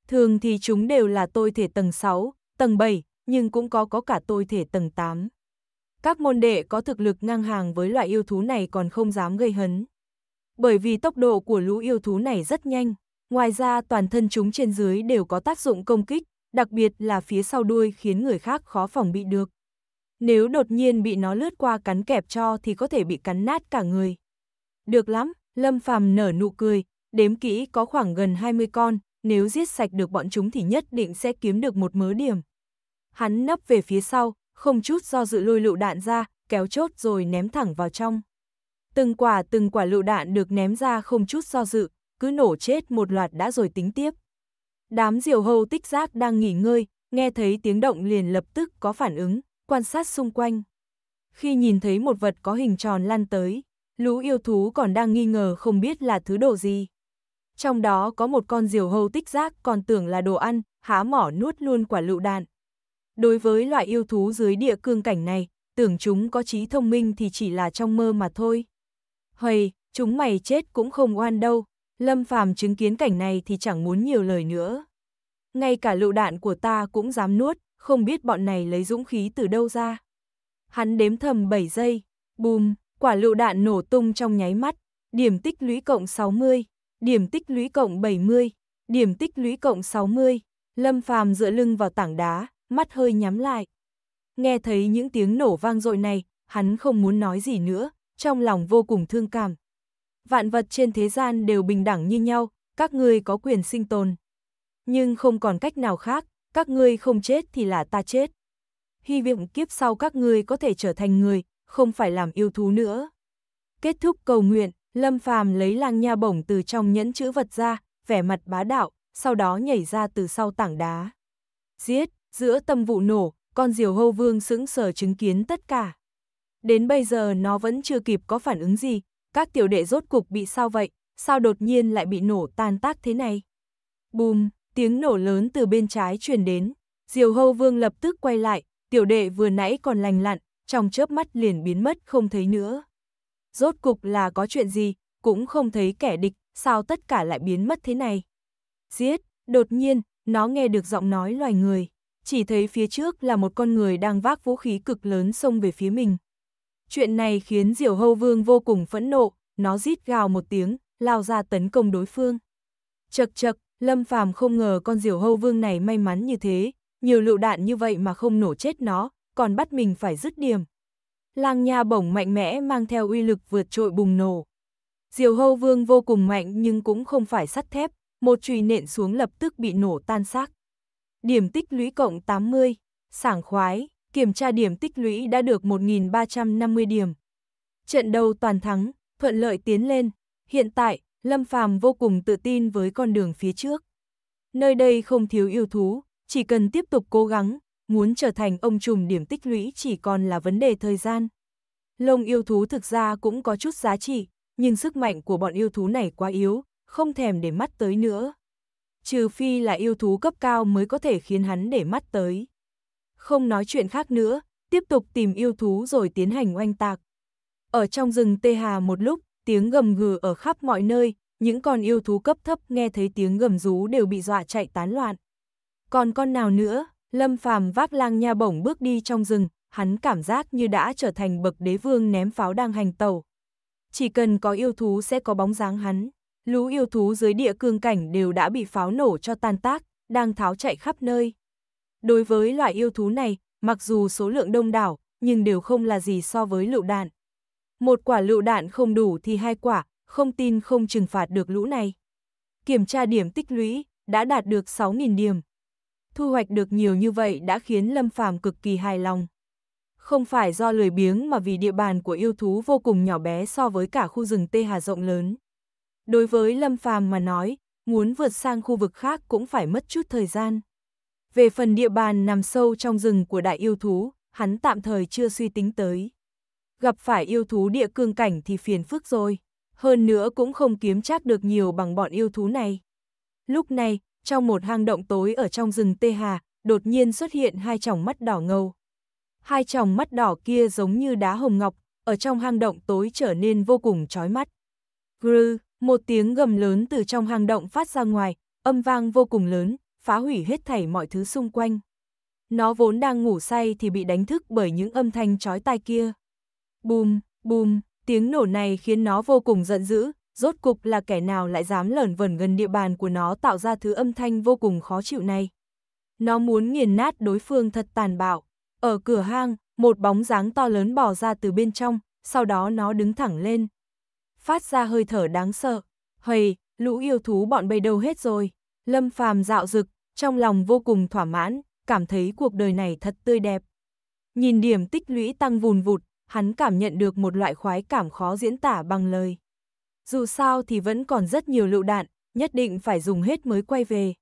S1: Thường thì chúng đều là tôi thể tầng 6, tầng 7, nhưng cũng có có cả tôi thể tầng 8. Các môn đệ có thực lực ngang hàng với loại yêu thú này còn không dám gây hấn. Bởi vì tốc độ của lũ yêu thú này rất nhanh, ngoài ra toàn thân chúng trên dưới đều có tác dụng công kích, đặc biệt là phía sau đuôi khiến người khác khó phòng bị được. Nếu đột nhiên bị nó lướt qua cắn kẹp cho thì có thể bị cắn nát cả người. Được lắm, Lâm Phàm nở nụ cười, đếm kỹ có khoảng gần 20 con, nếu giết sạch được bọn chúng thì nhất định sẽ kiếm được một mớ điểm. Hắn nấp về phía sau, không chút do dự lôi lựu đạn ra, kéo chốt rồi ném thẳng vào trong. Từng quả từng quả lựu đạn được ném ra không chút do dự, cứ nổ chết một loạt đã rồi tính tiếp. Đám diều hâu tích giác đang nghỉ ngơi, nghe thấy tiếng động liền lập tức có phản ứng, quan sát xung quanh. Khi nhìn thấy một vật có hình tròn lăn tới, lũ yêu thú còn đang nghi ngờ không biết là thứ đồ gì trong đó có một con diều hâu tích giác còn tưởng là đồ ăn, há mỏ nuốt luôn quả lựu đạn. Đối với loại yêu thú dưới địa cương cảnh này, tưởng chúng có trí thông minh thì chỉ là trong mơ mà thôi. Hầy, chúng mày chết cũng không oan đâu, Lâm Phàm chứng kiến cảnh này thì chẳng muốn nhiều lời nữa. Ngay cả lựu đạn của ta cũng dám nuốt, không biết bọn này lấy dũng khí từ đâu ra. Hắn đếm thầm 7 giây, bùm, quả lựu đạn nổ tung trong nháy mắt, điểm tích lũy cộng 60 điểm tích lũy cộng 70, điểm tích lũy cộng 60. Lâm Phàm dựa lưng vào tảng đá, mắt hơi nhắm lại. Nghe thấy những tiếng nổ vang dội này, hắn không muốn nói gì nữa, trong lòng vô cùng thương cảm. Vạn vật trên thế gian đều bình đẳng như nhau, các ngươi có quyền sinh tồn. Nhưng không còn cách nào khác, các ngươi không chết thì là ta chết. Hy vọng kiếp sau các ngươi có thể trở thành người, không phải làm yêu thú nữa. Kết thúc cầu nguyện, Lâm Phàm lấy lang nha bổng từ trong nhẫn chữ vật ra, vẻ mặt bá đạo, sau đó nhảy ra từ sau tảng đá. Giết, giữa tâm vụ nổ, con diều hâu vương sững sờ chứng kiến tất cả. Đến bây giờ nó vẫn chưa kịp có phản ứng gì, các tiểu đệ rốt cục bị sao vậy, sao đột nhiên lại bị nổ tan tác thế này. Bùm, tiếng nổ lớn từ bên trái truyền đến, diều hâu vương lập tức quay lại, tiểu đệ vừa nãy còn lành lặn, trong chớp mắt liền biến mất không thấy nữa rốt cục là có chuyện gì, cũng không thấy kẻ địch, sao tất cả lại biến mất thế này. Giết, đột nhiên, nó nghe được giọng nói loài người, chỉ thấy phía trước là một con người đang vác vũ khí cực lớn xông về phía mình. Chuyện này khiến Diều Hâu Vương vô cùng phẫn nộ, nó rít gào một tiếng, lao ra tấn công đối phương. Chật chật, Lâm Phàm không ngờ con Diều Hâu Vương này may mắn như thế, nhiều lựu đạn như vậy mà không nổ chết nó, còn bắt mình phải dứt điểm lang nha bổng mạnh mẽ mang theo uy lực vượt trội bùng nổ. Diều hâu vương vô cùng mạnh nhưng cũng không phải sắt thép, một chùy nện xuống lập tức bị nổ tan xác. Điểm tích lũy cộng 80, sảng khoái, kiểm tra điểm tích lũy đã được 1.350 điểm. Trận đầu toàn thắng, thuận lợi tiến lên, hiện tại, Lâm Phàm vô cùng tự tin với con đường phía trước. Nơi đây không thiếu yêu thú, chỉ cần tiếp tục cố gắng, muốn trở thành ông trùm điểm tích lũy chỉ còn là vấn đề thời gian. Lông yêu thú thực ra cũng có chút giá trị, nhưng sức mạnh của bọn yêu thú này quá yếu, không thèm để mắt tới nữa. Trừ phi là yêu thú cấp cao mới có thể khiến hắn để mắt tới. Không nói chuyện khác nữa, tiếp tục tìm yêu thú rồi tiến hành oanh tạc. Ở trong rừng Tê Hà một lúc, tiếng gầm gừ ở khắp mọi nơi, những con yêu thú cấp thấp nghe thấy tiếng gầm rú đều bị dọa chạy tán loạn. Còn con nào nữa? Lâm Phàm vác lang nha bổng bước đi trong rừng, hắn cảm giác như đã trở thành bậc đế vương ném pháo đang hành tàu. Chỉ cần có yêu thú sẽ có bóng dáng hắn. Lũ yêu thú dưới địa cương cảnh đều đã bị pháo nổ cho tan tác, đang tháo chạy khắp nơi. Đối với loại yêu thú này, mặc dù số lượng đông đảo, nhưng đều không là gì so với lựu đạn. Một quả lựu đạn không đủ thì hai quả, không tin không trừng phạt được lũ này. Kiểm tra điểm tích lũy, đã đạt được 6.000 điểm thu hoạch được nhiều như vậy đã khiến Lâm Phàm cực kỳ hài lòng. Không phải do lười biếng mà vì địa bàn của yêu thú vô cùng nhỏ bé so với cả khu rừng Tê Hà rộng lớn. Đối với Lâm Phàm mà nói, muốn vượt sang khu vực khác cũng phải mất chút thời gian. Về phần địa bàn nằm sâu trong rừng của đại yêu thú, hắn tạm thời chưa suy tính tới. Gặp phải yêu thú địa cương cảnh thì phiền phức rồi, hơn nữa cũng không kiếm chắc được nhiều bằng bọn yêu thú này. Lúc này, trong một hang động tối ở trong rừng Tê Hà, đột nhiên xuất hiện hai tròng mắt đỏ ngầu. Hai tròng mắt đỏ kia giống như đá hồng ngọc, ở trong hang động tối trở nên vô cùng chói mắt. Grư, một tiếng gầm lớn từ trong hang động phát ra ngoài, âm vang vô cùng lớn, phá hủy hết thảy mọi thứ xung quanh. Nó vốn đang ngủ say thì bị đánh thức bởi những âm thanh chói tai kia. Bùm, bùm, tiếng nổ này khiến nó vô cùng giận dữ, rốt cục là kẻ nào lại dám lởn vẩn gần địa bàn của nó tạo ra thứ âm thanh vô cùng khó chịu này. Nó muốn nghiền nát đối phương thật tàn bạo. Ở cửa hang, một bóng dáng to lớn bò ra từ bên trong, sau đó nó đứng thẳng lên. Phát ra hơi thở đáng sợ. Hầy, lũ yêu thú bọn bây đâu hết rồi. Lâm phàm dạo dực, trong lòng vô cùng thỏa mãn, cảm thấy cuộc đời này thật tươi đẹp. Nhìn điểm tích lũy tăng vùn vụt, hắn cảm nhận được một loại khoái cảm khó diễn tả bằng lời dù sao thì vẫn còn rất nhiều lựu đạn, nhất định phải dùng hết mới quay về.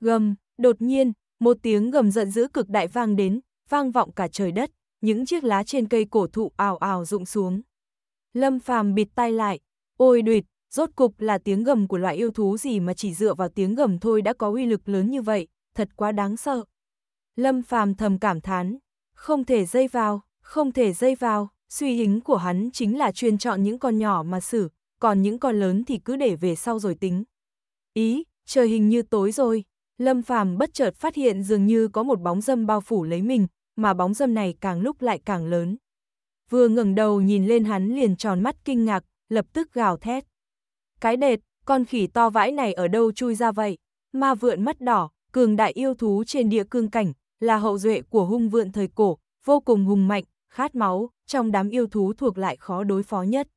S1: Gầm, đột nhiên, một tiếng gầm giận dữ cực đại vang đến, vang vọng cả trời đất, những chiếc lá trên cây cổ thụ ào ào rụng xuống. Lâm Phàm bịt tai lại, ôi đuyệt, rốt cục là tiếng gầm của loại yêu thú gì mà chỉ dựa vào tiếng gầm thôi đã có uy lực lớn như vậy, thật quá đáng sợ. Lâm Phàm thầm cảm thán, không thể dây vào, không thể dây vào, suy hính của hắn chính là chuyên chọn những con nhỏ mà xử, còn những con lớn thì cứ để về sau rồi tính. Ý, trời hình như tối rồi, Lâm Phàm bất chợt phát hiện dường như có một bóng dâm bao phủ lấy mình, mà bóng dâm này càng lúc lại càng lớn. Vừa ngẩng đầu nhìn lên hắn liền tròn mắt kinh ngạc, lập tức gào thét. Cái đệt, con khỉ to vãi này ở đâu chui ra vậy? Ma vượn mắt đỏ, cường đại yêu thú trên địa cương cảnh, là hậu duệ của hung vượn thời cổ, vô cùng hùng mạnh, khát máu, trong đám yêu thú thuộc lại khó đối phó nhất.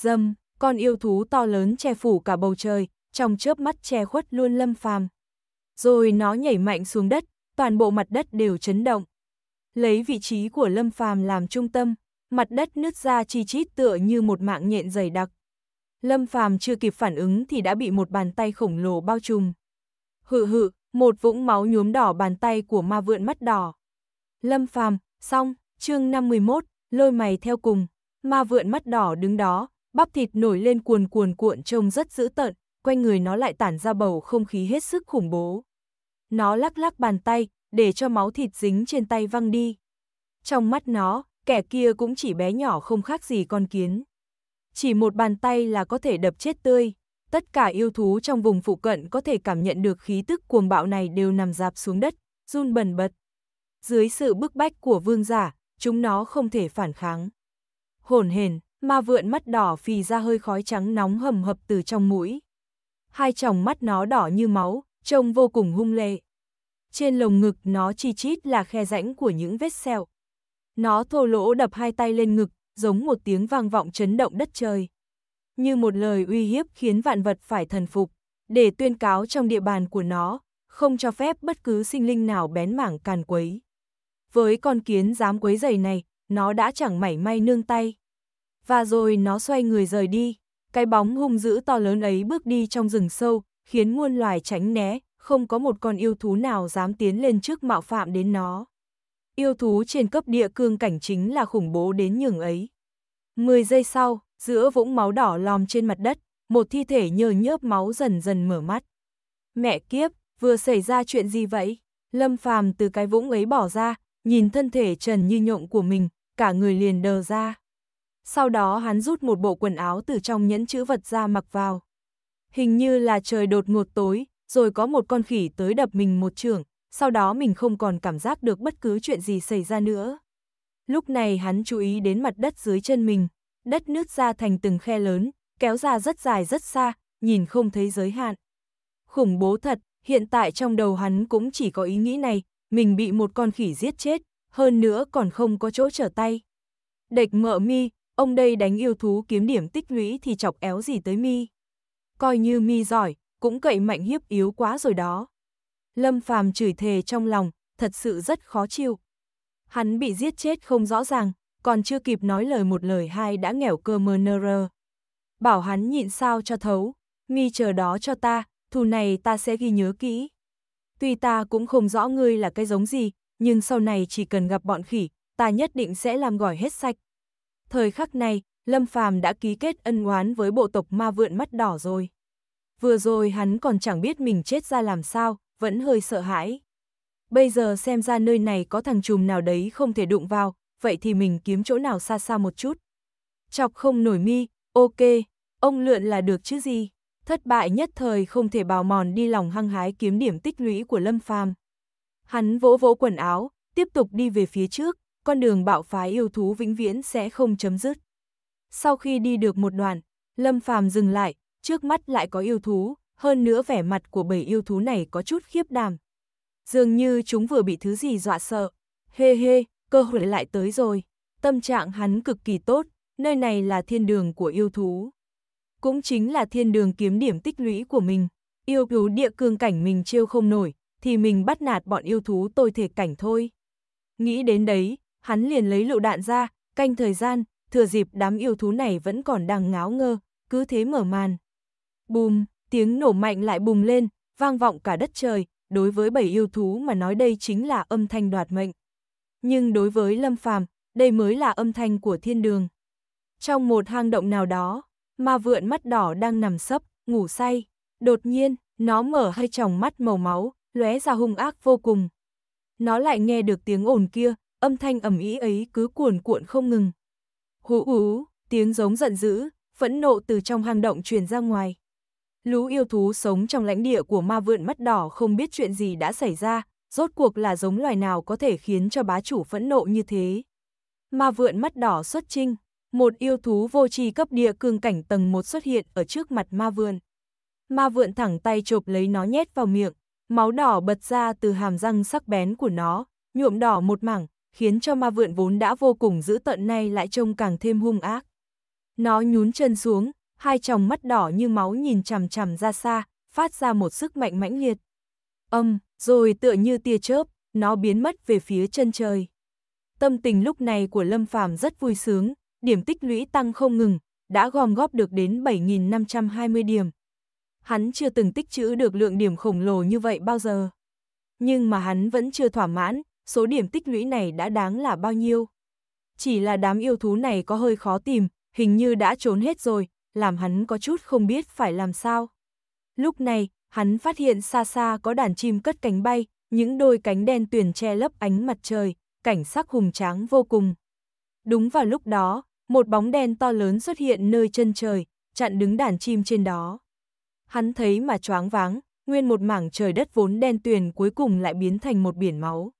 S1: Dâm, con yêu thú to lớn che phủ cả bầu trời, trong chớp mắt che khuất luôn lâm phàm. Rồi nó nhảy mạnh xuống đất, toàn bộ mặt đất đều chấn động. Lấy vị trí của lâm phàm làm trung tâm, mặt đất nứt ra chi chít tựa như một mạng nhện dày đặc. Lâm phàm chưa kịp phản ứng thì đã bị một bàn tay khổng lồ bao trùm. Hự hự, một vũng máu nhuốm đỏ bàn tay của ma vượn mắt đỏ. Lâm phàm, xong, chương 51, lôi mày theo cùng, ma vượn mắt đỏ đứng đó, bắp thịt nổi lên cuồn cuồn cuộn trông rất dữ tợn, quanh người nó lại tản ra bầu không khí hết sức khủng bố. Nó lắc lắc bàn tay, để cho máu thịt dính trên tay văng đi. Trong mắt nó, kẻ kia cũng chỉ bé nhỏ không khác gì con kiến. Chỉ một bàn tay là có thể đập chết tươi, tất cả yêu thú trong vùng phụ cận có thể cảm nhận được khí tức cuồng bạo này đều nằm dạp xuống đất, run bần bật. Dưới sự bức bách của vương giả, chúng nó không thể phản kháng. Hồn hền, ma vượn mắt đỏ phì ra hơi khói trắng nóng hầm hập từ trong mũi. Hai tròng mắt nó đỏ như máu, trông vô cùng hung lệ. Trên lồng ngực nó chi chít là khe rãnh của những vết sẹo. Nó thô lỗ đập hai tay lên ngực, giống một tiếng vang vọng chấn động đất trời. Như một lời uy hiếp khiến vạn vật phải thần phục, để tuyên cáo trong địa bàn của nó, không cho phép bất cứ sinh linh nào bén mảng càn quấy. Với con kiến dám quấy giày này, nó đã chẳng mảy may nương tay và rồi nó xoay người rời đi. Cái bóng hung dữ to lớn ấy bước đi trong rừng sâu, khiến muôn loài tránh né, không có một con yêu thú nào dám tiến lên trước mạo phạm đến nó. Yêu thú trên cấp địa cương cảnh chính là khủng bố đến nhường ấy. Mười giây sau, giữa vũng máu đỏ lòm trên mặt đất, một thi thể nhờ nhớp máu dần dần mở mắt. Mẹ kiếp, vừa xảy ra chuyện gì vậy? Lâm phàm từ cái vũng ấy bỏ ra, nhìn thân thể trần như nhộng của mình, cả người liền đờ ra sau đó hắn rút một bộ quần áo từ trong nhẫn chữ vật ra mặc vào. Hình như là trời đột ngột tối, rồi có một con khỉ tới đập mình một trường, sau đó mình không còn cảm giác được bất cứ chuyện gì xảy ra nữa. Lúc này hắn chú ý đến mặt đất dưới chân mình, đất nứt ra thành từng khe lớn, kéo ra rất dài rất xa, nhìn không thấy giới hạn. Khủng bố thật, hiện tại trong đầu hắn cũng chỉ có ý nghĩ này, mình bị một con khỉ giết chết, hơn nữa còn không có chỗ trở tay. Địch mợ mi, Ông đây đánh yêu thú kiếm điểm tích lũy thì chọc éo gì tới mi. Coi như mi giỏi, cũng cậy mạnh hiếp yếu quá rồi đó. Lâm Phàm chửi thề trong lòng, thật sự rất khó chịu. Hắn bị giết chết không rõ ràng, còn chưa kịp nói lời một lời hai đã nghèo cơ mơ nơ rơ. Bảo hắn nhịn sao cho thấu, mi chờ đó cho ta, thù này ta sẽ ghi nhớ kỹ. Tuy ta cũng không rõ ngươi là cái giống gì, nhưng sau này chỉ cần gặp bọn khỉ, ta nhất định sẽ làm gỏi hết sạch thời khắc này, Lâm Phàm đã ký kết ân oán với bộ tộc ma vượn mắt đỏ rồi. Vừa rồi hắn còn chẳng biết mình chết ra làm sao, vẫn hơi sợ hãi. Bây giờ xem ra nơi này có thằng chùm nào đấy không thể đụng vào, vậy thì mình kiếm chỗ nào xa xa một chút. Chọc không nổi mi, ok, ông lượn là được chứ gì. Thất bại nhất thời không thể bào mòn đi lòng hăng hái kiếm điểm tích lũy của Lâm Phàm. Hắn vỗ vỗ quần áo, tiếp tục đi về phía trước, con đường bạo phá yêu thú vĩnh viễn sẽ không chấm dứt. Sau khi đi được một đoạn, Lâm Phàm dừng lại, trước mắt lại có yêu thú, hơn nữa vẻ mặt của bảy yêu thú này có chút khiếp đảm. Dường như chúng vừa bị thứ gì dọa sợ. Hê hê, cơ hội lại tới rồi. Tâm trạng hắn cực kỳ tốt, nơi này là thiên đường của yêu thú. Cũng chính là thiên đường kiếm điểm tích lũy của mình. Yêu thú địa cương cảnh mình trêu không nổi, thì mình bắt nạt bọn yêu thú tôi thể cảnh thôi. Nghĩ đến đấy, hắn liền lấy lựu đạn ra, canh thời gian, thừa dịp đám yêu thú này vẫn còn đang ngáo ngơ, cứ thế mở màn. Bùm, tiếng nổ mạnh lại bùng lên, vang vọng cả đất trời, đối với bảy yêu thú mà nói đây chính là âm thanh đoạt mệnh. Nhưng đối với Lâm Phàm, đây mới là âm thanh của thiên đường. Trong một hang động nào đó, ma vượn mắt đỏ đang nằm sấp, ngủ say. Đột nhiên, nó mở hai tròng mắt màu máu, lóe ra hung ác vô cùng. Nó lại nghe được tiếng ồn kia, âm thanh ầm ý ấy cứ cuồn cuộn không ngừng. Hú ú tiếng giống giận dữ, phẫn nộ từ trong hang động truyền ra ngoài. Lũ yêu thú sống trong lãnh địa của ma vượn mắt đỏ không biết chuyện gì đã xảy ra, rốt cuộc là giống loài nào có thể khiến cho bá chủ phẫn nộ như thế. Ma vượn mắt đỏ xuất trinh, một yêu thú vô tri cấp địa cương cảnh tầng 1 xuất hiện ở trước mặt ma vượn. Ma vượn thẳng tay chộp lấy nó nhét vào miệng, máu đỏ bật ra từ hàm răng sắc bén của nó, nhuộm đỏ một mảng, khiến cho ma vượn vốn đã vô cùng dữ tận nay lại trông càng thêm hung ác. Nó nhún chân xuống, hai tròng mắt đỏ như máu nhìn chằm chằm ra xa, phát ra một sức mạnh mãnh liệt. Âm, rồi tựa như tia chớp, nó biến mất về phía chân trời. Tâm tình lúc này của Lâm Phàm rất vui sướng, điểm tích lũy tăng không ngừng, đã gom góp được đến 7.520 điểm. Hắn chưa từng tích chữ được lượng điểm khổng lồ như vậy bao giờ. Nhưng mà hắn vẫn chưa thỏa mãn, số điểm tích lũy này đã đáng là bao nhiêu. Chỉ là đám yêu thú này có hơi khó tìm, hình như đã trốn hết rồi, làm hắn có chút không biết phải làm sao. Lúc này, hắn phát hiện xa xa có đàn chim cất cánh bay, những đôi cánh đen tuyền che lấp ánh mặt trời, cảnh sắc hùng tráng vô cùng. Đúng vào lúc đó, một bóng đen to lớn xuất hiện nơi chân trời, chặn đứng đàn chim trên đó. Hắn thấy mà choáng váng, nguyên một mảng trời đất vốn đen tuyền cuối cùng lại biến thành một biển máu.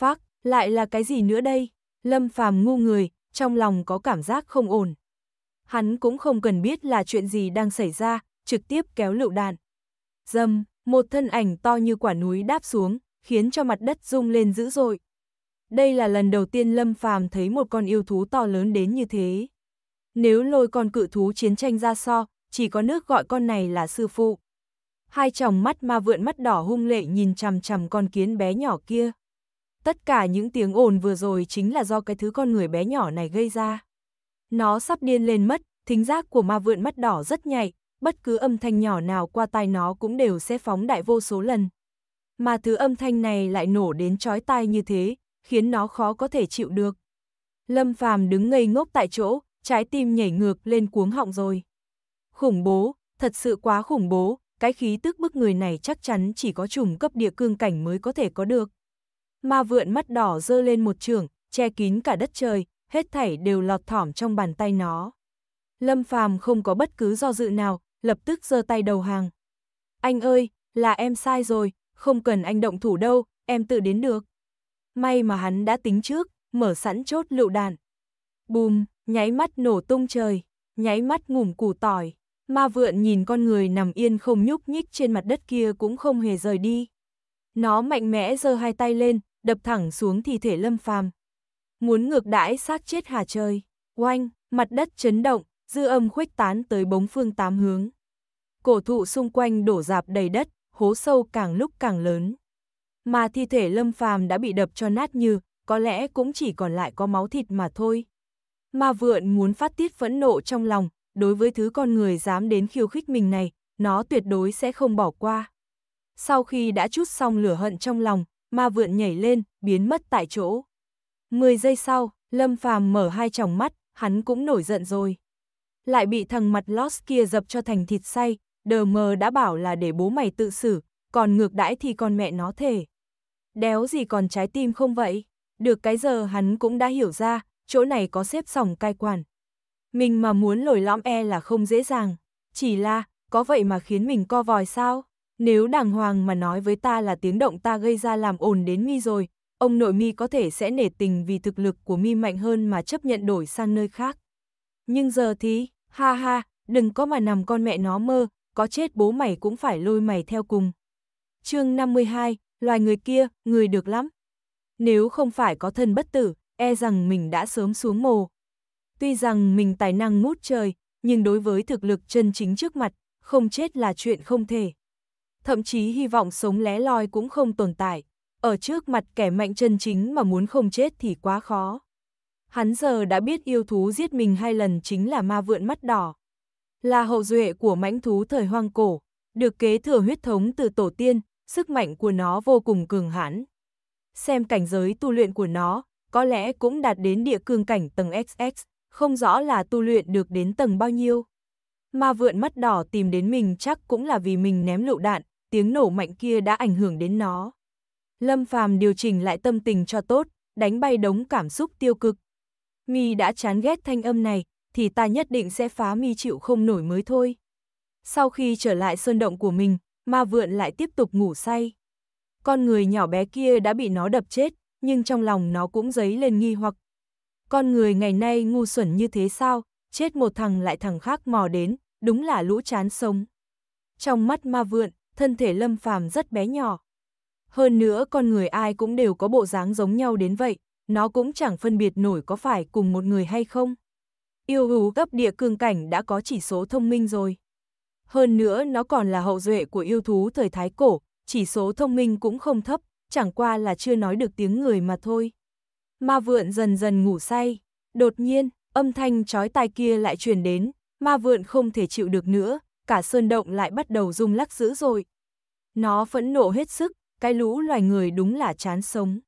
S1: Phác, lại là cái gì nữa đây? Lâm Phàm ngu người, trong lòng có cảm giác không ổn. Hắn cũng không cần biết là chuyện gì đang xảy ra, trực tiếp kéo lựu đạn. Dầm, một thân ảnh to như quả núi đáp xuống, khiến cho mặt đất rung lên dữ dội. Đây là lần đầu tiên Lâm Phàm thấy một con yêu thú to lớn đến như thế. Nếu lôi con cự thú chiến tranh ra so, chỉ có nước gọi con này là sư phụ. Hai chồng mắt ma vượn mắt đỏ hung lệ nhìn chằm chằm con kiến bé nhỏ kia. Tất cả những tiếng ồn vừa rồi chính là do cái thứ con người bé nhỏ này gây ra. Nó sắp điên lên mất, thính giác của ma vượn mắt đỏ rất nhạy, bất cứ âm thanh nhỏ nào qua tai nó cũng đều sẽ phóng đại vô số lần. Mà thứ âm thanh này lại nổ đến chói tai như thế, khiến nó khó có thể chịu được. Lâm Phàm đứng ngây ngốc tại chỗ, trái tim nhảy ngược lên cuống họng rồi. Khủng bố, thật sự quá khủng bố, cái khí tức bức người này chắc chắn chỉ có chủng cấp địa cương cảnh mới có thể có được ma vượn mắt đỏ dơ lên một trường, che kín cả đất trời, hết thảy đều lọt thỏm trong bàn tay nó. Lâm Phàm không có bất cứ do dự nào, lập tức giơ tay đầu hàng. Anh ơi, là em sai rồi, không cần anh động thủ đâu, em tự đến được. May mà hắn đã tính trước, mở sẵn chốt lựu đạn. Bùm, nháy mắt nổ tung trời, nháy mắt ngủm củ tỏi. Ma vượn nhìn con người nằm yên không nhúc nhích trên mặt đất kia cũng không hề rời đi. Nó mạnh mẽ giơ hai tay lên, đập thẳng xuống thi thể lâm phàm. Muốn ngược đãi sát chết hà trời, oanh, mặt đất chấn động, dư âm khuếch tán tới bóng phương tám hướng. Cổ thụ xung quanh đổ dạp đầy đất, hố sâu càng lúc càng lớn. Mà thi thể lâm phàm đã bị đập cho nát như, có lẽ cũng chỉ còn lại có máu thịt mà thôi. Mà vượn muốn phát tiết phẫn nộ trong lòng, đối với thứ con người dám đến khiêu khích mình này, nó tuyệt đối sẽ không bỏ qua. Sau khi đã chút xong lửa hận trong lòng, ma vượn nhảy lên, biến mất tại chỗ. Mười giây sau, Lâm Phàm mở hai tròng mắt, hắn cũng nổi giận rồi. Lại bị thằng mặt Lost kia dập cho thành thịt say, đờ mờ đã bảo là để bố mày tự xử, còn ngược đãi thì con mẹ nó thể. Đéo gì còn trái tim không vậy? Được cái giờ hắn cũng đã hiểu ra, chỗ này có xếp sòng cai quản. Mình mà muốn lồi lõm e là không dễ dàng, chỉ là, có vậy mà khiến mình co vòi sao? Nếu đàng hoàng mà nói với ta là tiếng động ta gây ra làm ồn đến mi rồi, ông nội mi có thể sẽ nể tình vì thực lực của mi mạnh hơn mà chấp nhận đổi sang nơi khác. Nhưng giờ thì, ha ha, đừng có mà nằm con mẹ nó mơ, có chết bố mày cũng phải lôi mày theo cùng. chương 52, loài người kia, người được lắm. Nếu không phải có thân bất tử, e rằng mình đã sớm xuống mồ. Tuy rằng mình tài năng ngút trời, nhưng đối với thực lực chân chính trước mặt, không chết là chuyện không thể thậm chí hy vọng sống lé loi cũng không tồn tại. Ở trước mặt kẻ mạnh chân chính mà muốn không chết thì quá khó. Hắn giờ đã biết yêu thú giết mình hai lần chính là ma vượn mắt đỏ. Là hậu duệ của mãnh thú thời hoang cổ, được kế thừa huyết thống từ tổ tiên, sức mạnh của nó vô cùng cường hãn. Xem cảnh giới tu luyện của nó, có lẽ cũng đạt đến địa cương cảnh tầng XX, không rõ là tu luyện được đến tầng bao nhiêu. Ma vượn mắt đỏ tìm đến mình chắc cũng là vì mình ném lựu đạn, tiếng nổ mạnh kia đã ảnh hưởng đến nó. Lâm Phàm điều chỉnh lại tâm tình cho tốt, đánh bay đống cảm xúc tiêu cực. Mi đã chán ghét thanh âm này, thì ta nhất định sẽ phá mi chịu không nổi mới thôi. Sau khi trở lại sơn động của mình, ma vượn lại tiếp tục ngủ say. Con người nhỏ bé kia đã bị nó đập chết, nhưng trong lòng nó cũng dấy lên nghi hoặc. Con người ngày nay ngu xuẩn như thế sao, chết một thằng lại thằng khác mò đến, đúng là lũ chán sống. Trong mắt ma vượn, thân thể lâm phàm rất bé nhỏ. Hơn nữa con người ai cũng đều có bộ dáng giống nhau đến vậy, nó cũng chẳng phân biệt nổi có phải cùng một người hay không. Yêu hú cấp địa cương cảnh đã có chỉ số thông minh rồi. Hơn nữa nó còn là hậu duệ của yêu thú thời Thái Cổ, chỉ số thông minh cũng không thấp, chẳng qua là chưa nói được tiếng người mà thôi. Ma vượn dần dần ngủ say, đột nhiên, âm thanh chói tai kia lại truyền đến, ma vượn không thể chịu được nữa, cả sơn động lại bắt đầu rung lắc dữ rồi. Nó phẫn nộ hết sức, cái lũ loài người đúng là chán sống.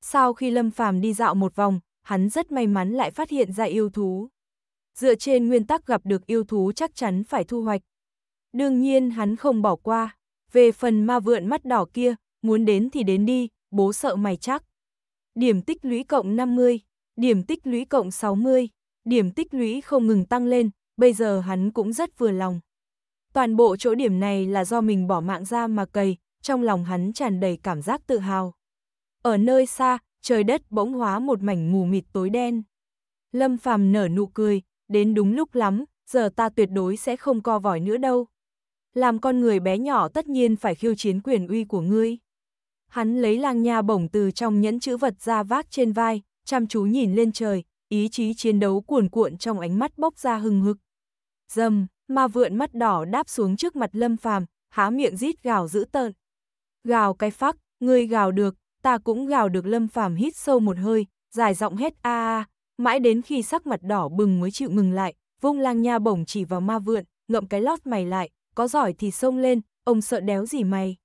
S1: Sau khi Lâm Phàm đi dạo một vòng, hắn rất may mắn lại phát hiện ra yêu thú. Dựa trên nguyên tắc gặp được yêu thú chắc chắn phải thu hoạch. Đương nhiên hắn không bỏ qua. Về phần ma vượn mắt đỏ kia, muốn đến thì đến đi, bố sợ mày chắc. Điểm tích lũy cộng 50, điểm tích lũy cộng 60, điểm tích lũy không ngừng tăng lên, bây giờ hắn cũng rất vừa lòng toàn bộ chỗ điểm này là do mình bỏ mạng ra mà cầy trong lòng hắn tràn đầy cảm giác tự hào. Ở nơi xa, trời đất bỗng hóa một mảnh mù mịt tối đen. Lâm Phàm nở nụ cười, đến đúng lúc lắm, giờ ta tuyệt đối sẽ không co vòi nữa đâu. Làm con người bé nhỏ tất nhiên phải khiêu chiến quyền uy của ngươi. Hắn lấy lang nha bổng từ trong nhẫn chữ vật ra vác trên vai, chăm chú nhìn lên trời, ý chí chiến đấu cuồn cuộn trong ánh mắt bốc ra hừng hực. Dầm! ma vượn mắt đỏ đáp xuống trước mặt lâm phàm, há miệng rít gào dữ tợn. Gào cái phắc, ngươi gào được, ta cũng gào được lâm phàm hít sâu một hơi, dài giọng hết a a, mãi đến khi sắc mặt đỏ bừng mới chịu ngừng lại, vung lang nha bổng chỉ vào ma vượn, ngậm cái lót mày lại, có giỏi thì xông lên, ông sợ đéo gì mày.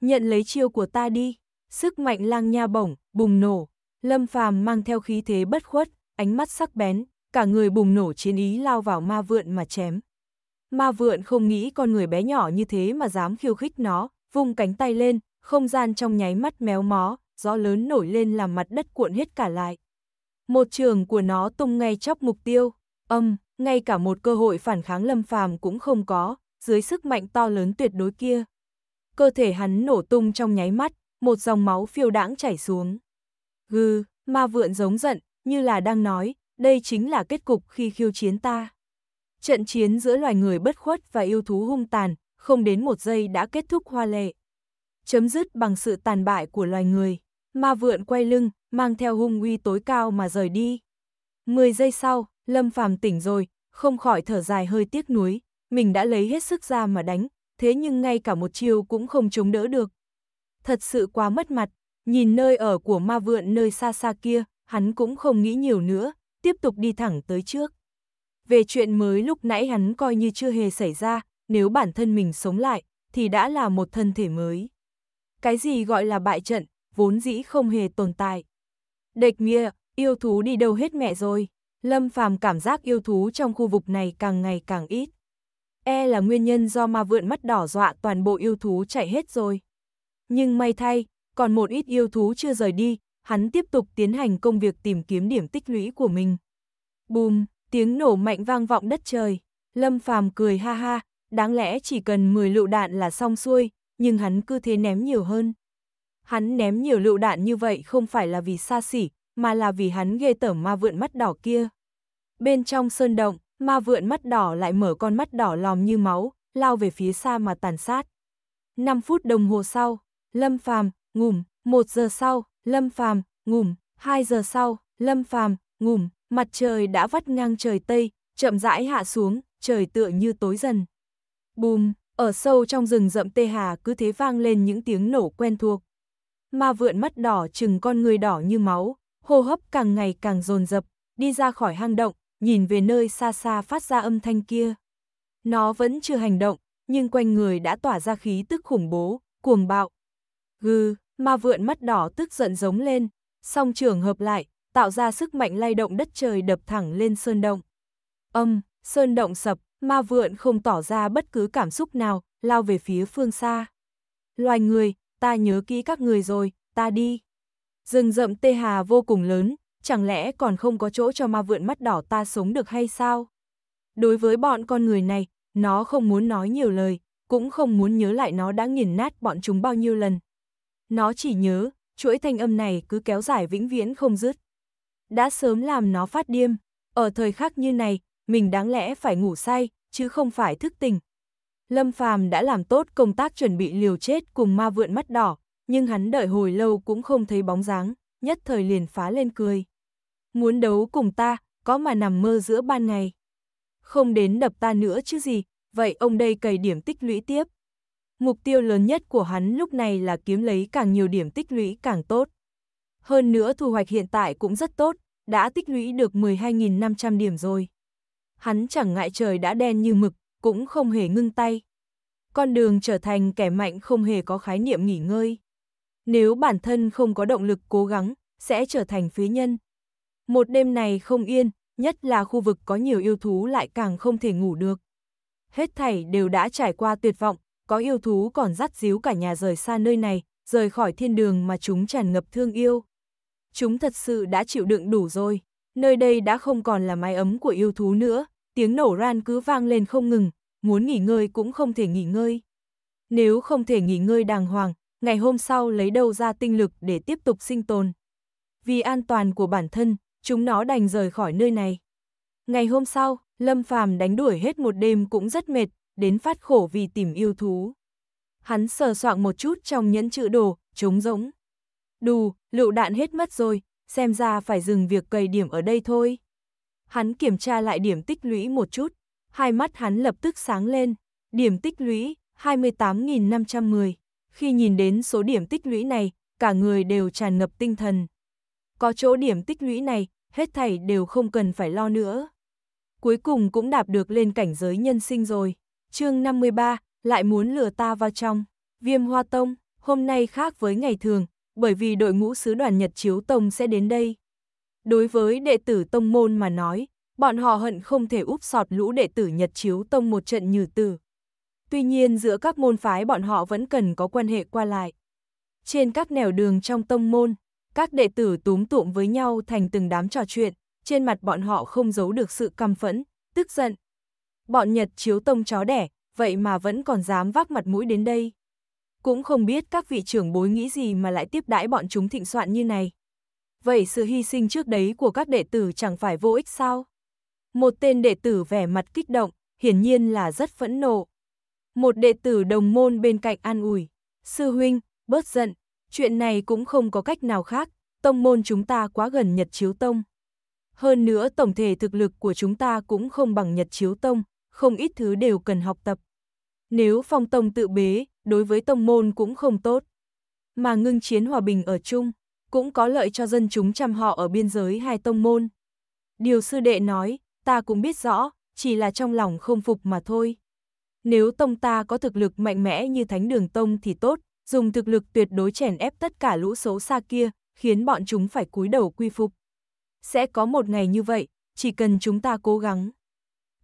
S1: Nhận lấy chiêu của ta đi, sức mạnh lang nha bổng, bùng nổ, lâm phàm mang theo khí thế bất khuất, ánh mắt sắc bén, cả người bùng nổ chiến ý lao vào ma vượn mà chém. Ma vượn không nghĩ con người bé nhỏ như thế mà dám khiêu khích nó, vung cánh tay lên, không gian trong nháy mắt méo mó, gió lớn nổi lên làm mặt đất cuộn hết cả lại. Một trường của nó tung ngay chóc mục tiêu, âm, ngay cả một cơ hội phản kháng lâm phàm cũng không có, dưới sức mạnh to lớn tuyệt đối kia. Cơ thể hắn nổ tung trong nháy mắt, một dòng máu phiêu đãng chảy xuống. Gừ, ma vượn giống giận, như là đang nói, đây chính là kết cục khi khiêu chiến ta. Trận chiến giữa loài người bất khuất và yêu thú hung tàn, không đến một giây đã kết thúc hoa lệ. Chấm dứt bằng sự tàn bại của loài người, ma vượn quay lưng, mang theo hung uy tối cao mà rời đi. Mười giây sau, Lâm Phàm tỉnh rồi, không khỏi thở dài hơi tiếc nuối, mình đã lấy hết sức ra mà đánh, thế nhưng ngay cả một chiêu cũng không chống đỡ được. Thật sự quá mất mặt, nhìn nơi ở của ma vượn nơi xa xa kia, hắn cũng không nghĩ nhiều nữa, tiếp tục đi thẳng tới trước về chuyện mới lúc nãy hắn coi như chưa hề xảy ra, nếu bản thân mình sống lại, thì đã là một thân thể mới. Cái gì gọi là bại trận, vốn dĩ không hề tồn tại. Địch mia, yêu thú đi đâu hết mẹ rồi. Lâm phàm cảm giác yêu thú trong khu vực này càng ngày càng ít. E là nguyên nhân do ma vượn mắt đỏ dọa toàn bộ yêu thú chạy hết rồi. Nhưng may thay, còn một ít yêu thú chưa rời đi, hắn tiếp tục tiến hành công việc tìm kiếm điểm tích lũy của mình. Bùm! Tiếng nổ mạnh vang vọng đất trời, Lâm Phàm cười ha ha, đáng lẽ chỉ cần 10 lựu đạn là xong xuôi, nhưng hắn cứ thế ném nhiều hơn. Hắn ném nhiều lựu đạn như vậy không phải là vì xa xỉ, mà là vì hắn ghê tởm ma vượn mắt đỏ kia. Bên trong sơn động, ma vượn mắt đỏ lại mở con mắt đỏ lòm như máu, lao về phía xa mà tàn sát. 5 phút đồng hồ sau, Lâm Phàm, ngủm, 1 giờ sau, Lâm Phàm, ngủm, 2 giờ sau, Lâm Phàm, ngủm, mặt trời đã vắt ngang trời Tây, chậm rãi hạ xuống, trời tựa như tối dần. Bùm, ở sâu trong rừng rậm Tê Hà cứ thế vang lên những tiếng nổ quen thuộc. Ma vượn mắt đỏ chừng con người đỏ như máu, hô hấp càng ngày càng dồn dập, đi ra khỏi hang động, nhìn về nơi xa xa phát ra âm thanh kia. Nó vẫn chưa hành động, nhưng quanh người đã tỏa ra khí tức khủng bố, cuồng bạo. Gừ, ma vượn mắt đỏ tức giận giống lên, song trưởng hợp lại, tạo ra sức mạnh lay động đất trời đập thẳng lên sơn động. Âm, sơn động sập, ma vượn không tỏ ra bất cứ cảm xúc nào, lao về phía phương xa. Loài người, ta nhớ kỹ các người rồi, ta đi. Rừng rậm tê hà vô cùng lớn, chẳng lẽ còn không có chỗ cho ma vượn mắt đỏ ta sống được hay sao? Đối với bọn con người này, nó không muốn nói nhiều lời, cũng không muốn nhớ lại nó đã nghiền nát bọn chúng bao nhiêu lần. Nó chỉ nhớ, chuỗi thanh âm này cứ kéo dài vĩnh viễn không dứt đã sớm làm nó phát điên. Ở thời khắc như này, mình đáng lẽ phải ngủ say, chứ không phải thức tỉnh. Lâm Phàm đã làm tốt công tác chuẩn bị liều chết cùng ma vượn mắt đỏ, nhưng hắn đợi hồi lâu cũng không thấy bóng dáng, nhất thời liền phá lên cười. Muốn đấu cùng ta, có mà nằm mơ giữa ban ngày. Không đến đập ta nữa chứ gì, vậy ông đây cày điểm tích lũy tiếp. Mục tiêu lớn nhất của hắn lúc này là kiếm lấy càng nhiều điểm tích lũy càng tốt. Hơn nữa thu hoạch hiện tại cũng rất tốt, đã tích lũy được 12.500 điểm rồi. Hắn chẳng ngại trời đã đen như mực, cũng không hề ngưng tay. Con đường trở thành kẻ mạnh không hề có khái niệm nghỉ ngơi. Nếu bản thân không có động lực cố gắng, sẽ trở thành phế nhân. Một đêm này không yên, nhất là khu vực có nhiều yêu thú lại càng không thể ngủ được. Hết thảy đều đã trải qua tuyệt vọng, có yêu thú còn dắt díu cả nhà rời xa nơi này, rời khỏi thiên đường mà chúng tràn ngập thương yêu chúng thật sự đã chịu đựng đủ rồi. Nơi đây đã không còn là mái ấm của yêu thú nữa, tiếng nổ ran cứ vang lên không ngừng, muốn nghỉ ngơi cũng không thể nghỉ ngơi. Nếu không thể nghỉ ngơi đàng hoàng, ngày hôm sau lấy đâu ra tinh lực để tiếp tục sinh tồn. Vì an toàn của bản thân, chúng nó đành rời khỏi nơi này. Ngày hôm sau, Lâm Phàm đánh đuổi hết một đêm cũng rất mệt, đến phát khổ vì tìm yêu thú. Hắn sờ soạng một chút trong nhẫn chữ đồ, trống rỗng. Đù, lựu đạn hết mất rồi, xem ra phải dừng việc cày điểm ở đây thôi. Hắn kiểm tra lại điểm tích lũy một chút, hai mắt hắn lập tức sáng lên, điểm tích lũy 28.510. Khi nhìn đến số điểm tích lũy này, cả người đều tràn ngập tinh thần. Có chỗ điểm tích lũy này, hết thảy đều không cần phải lo nữa. Cuối cùng cũng đạp được lên cảnh giới nhân sinh rồi. chương 53, lại muốn lừa ta vào trong. Viêm hoa tông, hôm nay khác với ngày thường, bởi vì đội ngũ sứ đoàn Nhật Chiếu Tông sẽ đến đây. Đối với đệ tử Tông Môn mà nói, bọn họ hận không thể úp sọt lũ đệ tử Nhật Chiếu Tông một trận như tử. Tuy nhiên giữa các môn phái bọn họ vẫn cần có quan hệ qua lại. Trên các nẻo đường trong tông môn, các đệ tử túm tụm với nhau thành từng đám trò chuyện, trên mặt bọn họ không giấu được sự căm phẫn, tức giận. Bọn Nhật Chiếu Tông chó đẻ, vậy mà vẫn còn dám vác mặt mũi đến đây. Cũng không biết các vị trưởng bối nghĩ gì mà lại tiếp đãi bọn chúng thịnh soạn như này. Vậy sự hy sinh trước đấy của các đệ tử chẳng phải vô ích sao? Một tên đệ tử vẻ mặt kích động, hiển nhiên là rất phẫn nộ. Một đệ tử đồng môn bên cạnh an ủi, sư huynh, bớt giận, chuyện này cũng không có cách nào khác, tông môn chúng ta quá gần Nhật Chiếu Tông. Hơn nữa tổng thể thực lực của chúng ta cũng không bằng Nhật Chiếu Tông, không ít thứ đều cần học tập. Nếu phong tông tự bế, đối với tông môn cũng không tốt. Mà ngưng chiến hòa bình ở chung, cũng có lợi cho dân chúng chăm họ ở biên giới hai tông môn. Điều sư đệ nói, ta cũng biết rõ, chỉ là trong lòng không phục mà thôi. Nếu tông ta có thực lực mạnh mẽ như thánh đường tông thì tốt, dùng thực lực tuyệt đối chèn ép tất cả lũ xấu xa kia, khiến bọn chúng phải cúi đầu quy phục. Sẽ có một ngày như vậy, chỉ cần chúng ta cố gắng.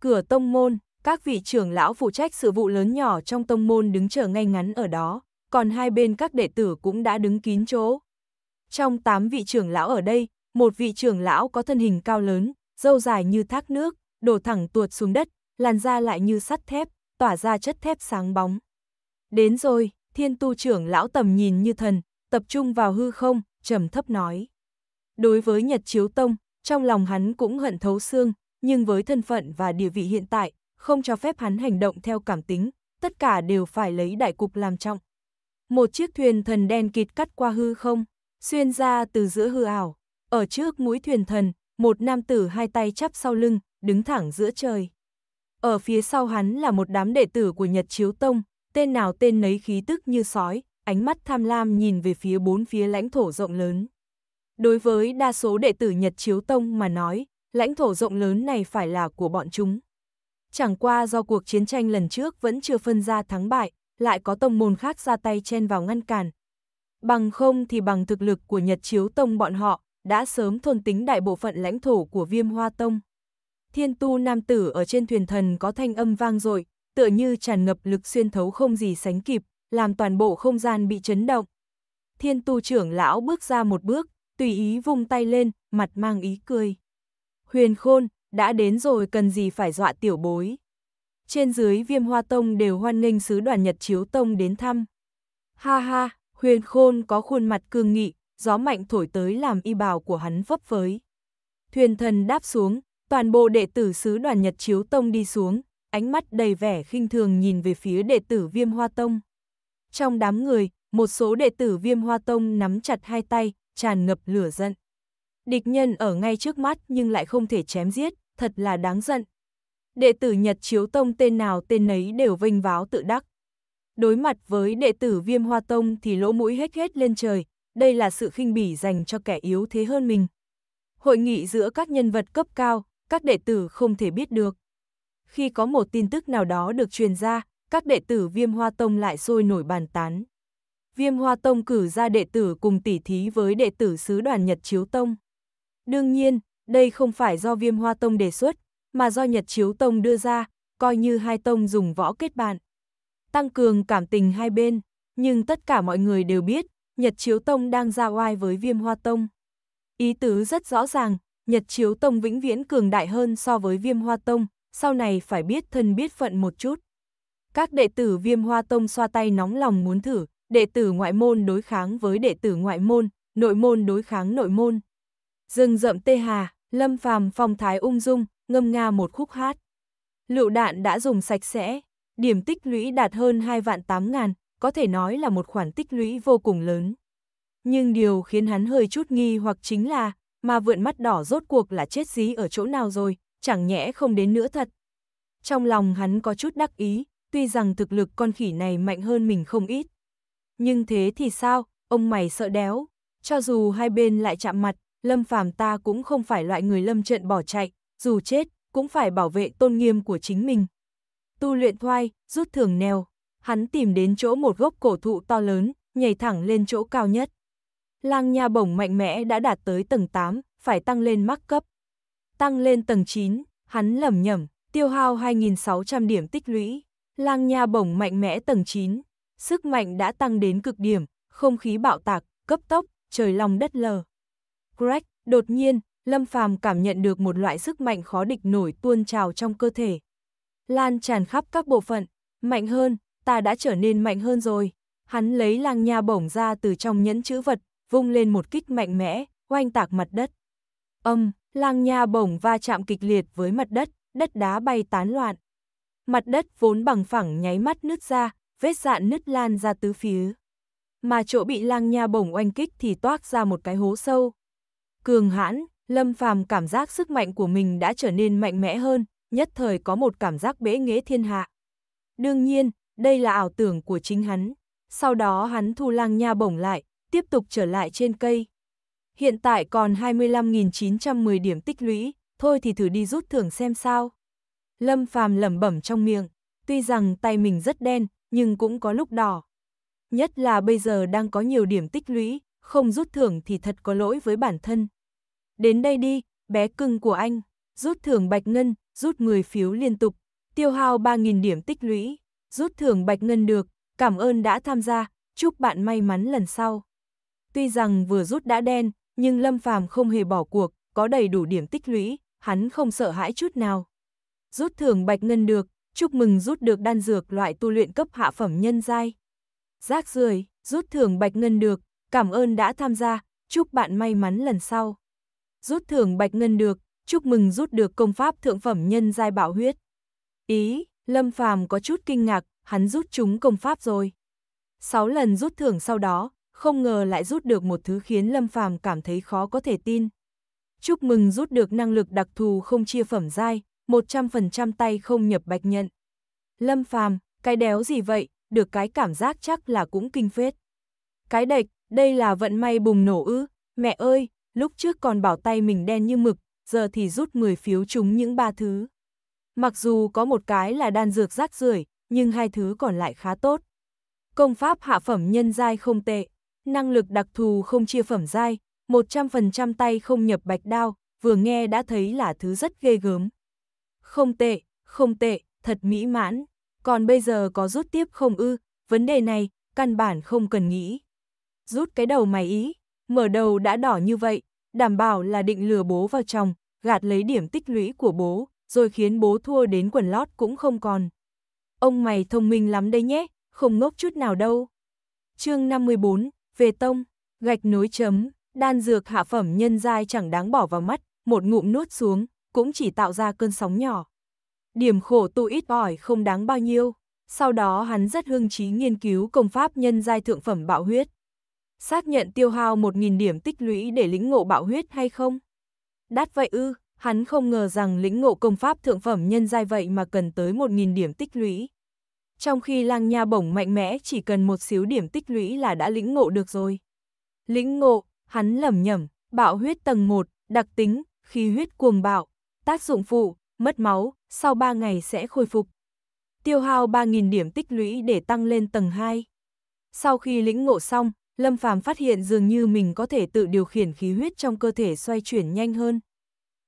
S1: Cửa tông môn, các vị trưởng lão phụ trách sự vụ lớn nhỏ trong tông môn đứng chờ ngay ngắn ở đó, còn hai bên các đệ tử cũng đã đứng kín chỗ. Trong tám vị trưởng lão ở đây, một vị trưởng lão có thân hình cao lớn, râu dài như thác nước, đổ thẳng tuột xuống đất, làn da lại như sắt thép, tỏa ra chất thép sáng bóng. Đến rồi, thiên tu trưởng lão tầm nhìn như thần, tập trung vào hư không, trầm thấp nói. Đối với Nhật Chiếu Tông, trong lòng hắn cũng hận thấu xương, nhưng với thân phận và địa vị hiện tại, không cho phép hắn hành động theo cảm tính, tất cả đều phải lấy đại cục làm trọng. Một chiếc thuyền thần đen kịt cắt qua hư không, xuyên ra từ giữa hư ảo, ở trước mũi thuyền thần, một nam tử hai tay chắp sau lưng, đứng thẳng giữa trời. Ở phía sau hắn là một đám đệ tử của Nhật Chiếu Tông, tên nào tên nấy khí tức như sói, ánh mắt tham lam nhìn về phía bốn phía lãnh thổ rộng lớn. Đối với đa số đệ tử Nhật Chiếu Tông mà nói, lãnh thổ rộng lớn này phải là của bọn chúng. Chẳng qua do cuộc chiến tranh lần trước vẫn chưa phân ra thắng bại, lại có tông môn khác ra tay chen vào ngăn cản. Bằng không thì bằng thực lực của Nhật Chiếu Tông bọn họ, đã sớm thôn tính đại bộ phận lãnh thổ của viêm hoa tông. Thiên tu nam tử ở trên thuyền thần có thanh âm vang dội tựa như tràn ngập lực xuyên thấu không gì sánh kịp, làm toàn bộ không gian bị chấn động. Thiên tu trưởng lão bước ra một bước, tùy ý vung tay lên, mặt mang ý cười. Huyền khôn, đã đến rồi cần gì phải dọa tiểu bối. Trên dưới viêm hoa tông đều hoan nghênh sứ đoàn Nhật Chiếu Tông đến thăm. Ha ha, huyền khôn có khuôn mặt cương nghị, gió mạnh thổi tới làm y bào của hắn vấp phới. Thuyền thần đáp xuống, toàn bộ đệ tử sứ đoàn Nhật Chiếu Tông đi xuống, ánh mắt đầy vẻ khinh thường nhìn về phía đệ tử viêm hoa tông. Trong đám người, một số đệ tử viêm hoa tông nắm chặt hai tay, tràn ngập lửa giận. Địch nhân ở ngay trước mắt nhưng lại không thể chém giết, thật là đáng giận. Đệ tử Nhật Chiếu Tông tên nào tên nấy đều vinh váo tự đắc. Đối mặt với đệ tử Viêm Hoa Tông thì lỗ mũi hết hết lên trời, đây là sự khinh bỉ dành cho kẻ yếu thế hơn mình. Hội nghị giữa các nhân vật cấp cao, các đệ tử không thể biết được. Khi có một tin tức nào đó được truyền ra, các đệ tử Viêm Hoa Tông lại sôi nổi bàn tán. Viêm Hoa Tông cử ra đệ tử cùng tỉ thí với đệ tử sứ đoàn Nhật Chiếu Tông. Đương nhiên, đây không phải do Viêm Hoa Tông đề xuất, mà do Nhật Chiếu Tông đưa ra, coi như hai tông dùng võ kết bạn. Tăng cường cảm tình hai bên, nhưng tất cả mọi người đều biết, Nhật Chiếu Tông đang ra oai với Viêm Hoa Tông. Ý tứ rất rõ ràng, Nhật Chiếu Tông vĩnh viễn cường đại hơn so với Viêm Hoa Tông, sau này phải biết thân biết phận một chút. Các đệ tử Viêm Hoa Tông xoa tay nóng lòng muốn thử, đệ tử ngoại môn đối kháng với đệ tử ngoại môn, nội môn đối kháng nội môn. Rừng rậm Tê Hà, Lâm Phàm phong thái ung dung, ngâm nga một khúc hát. Lựu đạn đã dùng sạch sẽ, điểm tích lũy đạt hơn 2 vạn 8 ngàn, có thể nói là một khoản tích lũy vô cùng lớn. Nhưng điều khiến hắn hơi chút nghi hoặc chính là, mà vượn mắt đỏ rốt cuộc là chết dí ở chỗ nào rồi, chẳng nhẽ không đến nữa thật. Trong lòng hắn có chút đắc ý, tuy rằng thực lực con khỉ này mạnh hơn mình không ít. Nhưng thế thì sao, ông mày sợ đéo, cho dù hai bên lại chạm mặt, Lâm Phàm ta cũng không phải loại người lâm trận bỏ chạy, dù chết, cũng phải bảo vệ tôn nghiêm của chính mình. Tu luyện thoai, rút thường neo, hắn tìm đến chỗ một gốc cổ thụ to lớn, nhảy thẳng lên chỗ cao nhất. Lang nha bổng mạnh mẽ đã đạt tới tầng 8, phải tăng lên mắc cấp. Tăng lên tầng 9, hắn lầm nhầm, tiêu hao 2.600 điểm tích lũy. Lang nha bổng mạnh mẽ tầng 9, sức mạnh đã tăng đến cực điểm, không khí bạo tạc, cấp tốc, trời lòng đất lờ. Crack, đột nhiên, Lâm Phàm cảm nhận được một loại sức mạnh khó địch nổi tuôn trào trong cơ thể. Lan tràn khắp các bộ phận, mạnh hơn, ta đã trở nên mạnh hơn rồi. Hắn lấy lang nha bổng ra từ trong nhẫn chữ vật, vung lên một kích mạnh mẽ, oanh tạc mặt đất. Âm, lang nha bổng va chạm kịch liệt với mặt đất, đất đá bay tán loạn. Mặt đất vốn bằng phẳng nháy mắt nứt ra, vết dạn nứt lan ra tứ phía. Mà chỗ bị lang nha bổng oanh kích thì toát ra một cái hố sâu, Cường hãn, Lâm Phàm cảm giác sức mạnh của mình đã trở nên mạnh mẽ hơn, nhất thời có một cảm giác bế nghế thiên hạ. Đương nhiên, đây là ảo tưởng của chính hắn. Sau đó hắn thu lang nha bổng lại, tiếp tục trở lại trên cây. Hiện tại còn 25.910 điểm tích lũy, thôi thì thử đi rút thưởng xem sao. Lâm Phàm lẩm bẩm trong miệng, tuy rằng tay mình rất đen, nhưng cũng có lúc đỏ. Nhất là bây giờ đang có nhiều điểm tích lũy, không rút thưởng thì thật có lỗi với bản thân. Đến đây đi, bé cưng của anh, rút thưởng bạch ngân, rút 10 phiếu liên tục, tiêu hao 3.000 điểm tích lũy, rút thưởng bạch ngân được, cảm ơn đã tham gia, chúc bạn may mắn lần sau. Tuy rằng vừa rút đã đen, nhưng Lâm Phàm không hề bỏ cuộc, có đầy đủ điểm tích lũy, hắn không sợ hãi chút nào. Rút thưởng bạch ngân được, chúc mừng rút được đan dược loại tu luyện cấp hạ phẩm nhân giai. Rác rưởi, rút thưởng bạch ngân được, cảm ơn đã tham gia, chúc bạn may mắn lần sau rút thưởng bạch ngân được, chúc mừng rút được công pháp thượng phẩm nhân giai bảo huyết. Ý, Lâm Phàm có chút kinh ngạc, hắn rút chúng công pháp rồi. Sáu lần rút thưởng sau đó, không ngờ lại rút được một thứ khiến Lâm Phàm cảm thấy khó có thể tin. Chúc mừng rút được năng lực đặc thù không chia phẩm giai, 100% tay không nhập bạch nhận. Lâm Phàm, cái đéo gì vậy, được cái cảm giác chắc là cũng kinh phết. Cái đệch, đây là vận may bùng nổ ư, mẹ ơi, lúc trước còn bảo tay mình đen như mực, giờ thì rút 10 phiếu chúng những ba thứ. Mặc dù có một cái là đan dược rác rưởi, nhưng hai thứ còn lại khá tốt. Công pháp hạ phẩm nhân giai không tệ, năng lực đặc thù không chia phẩm giai, 100% tay không nhập bạch đao, vừa nghe đã thấy là thứ rất ghê gớm. Không tệ, không tệ, thật mỹ mãn, còn bây giờ có rút tiếp không ư, vấn đề này, căn bản không cần nghĩ. Rút cái đầu mày ý. Mở đầu đã đỏ như vậy, đảm bảo là định lừa bố vào chồng, gạt lấy điểm tích lũy của bố, rồi khiến bố thua đến quần lót cũng không còn. Ông mày thông minh lắm đấy nhé, không ngốc chút nào đâu. chương 54, về tông, gạch nối chấm, đan dược hạ phẩm nhân dai chẳng đáng bỏ vào mắt, một ngụm nuốt xuống, cũng chỉ tạo ra cơn sóng nhỏ. Điểm khổ tu ít ỏi không đáng bao nhiêu. Sau đó hắn rất hương trí nghiên cứu công pháp nhân giai thượng phẩm bạo huyết xác nhận tiêu hao 1.000 điểm tích lũy để lĩnh ngộ bạo huyết hay không? Đắt vậy ư, hắn không ngờ rằng lĩnh ngộ công pháp thượng phẩm nhân giai vậy mà cần tới 1.000 điểm tích lũy. Trong khi lang nha bổng mạnh mẽ chỉ cần một xíu điểm tích lũy là đã lĩnh ngộ được rồi. Lĩnh ngộ, hắn lẩm nhẩm, bạo huyết tầng 1, đặc tính, khí huyết cuồng bạo, tác dụng phụ, mất máu, sau 3 ngày sẽ khôi phục. Tiêu hao 3.000 điểm tích lũy để tăng lên tầng 2. Sau khi lĩnh ngộ xong, Lâm Phàm phát hiện dường như mình có thể tự điều khiển khí huyết trong cơ thể xoay chuyển nhanh hơn.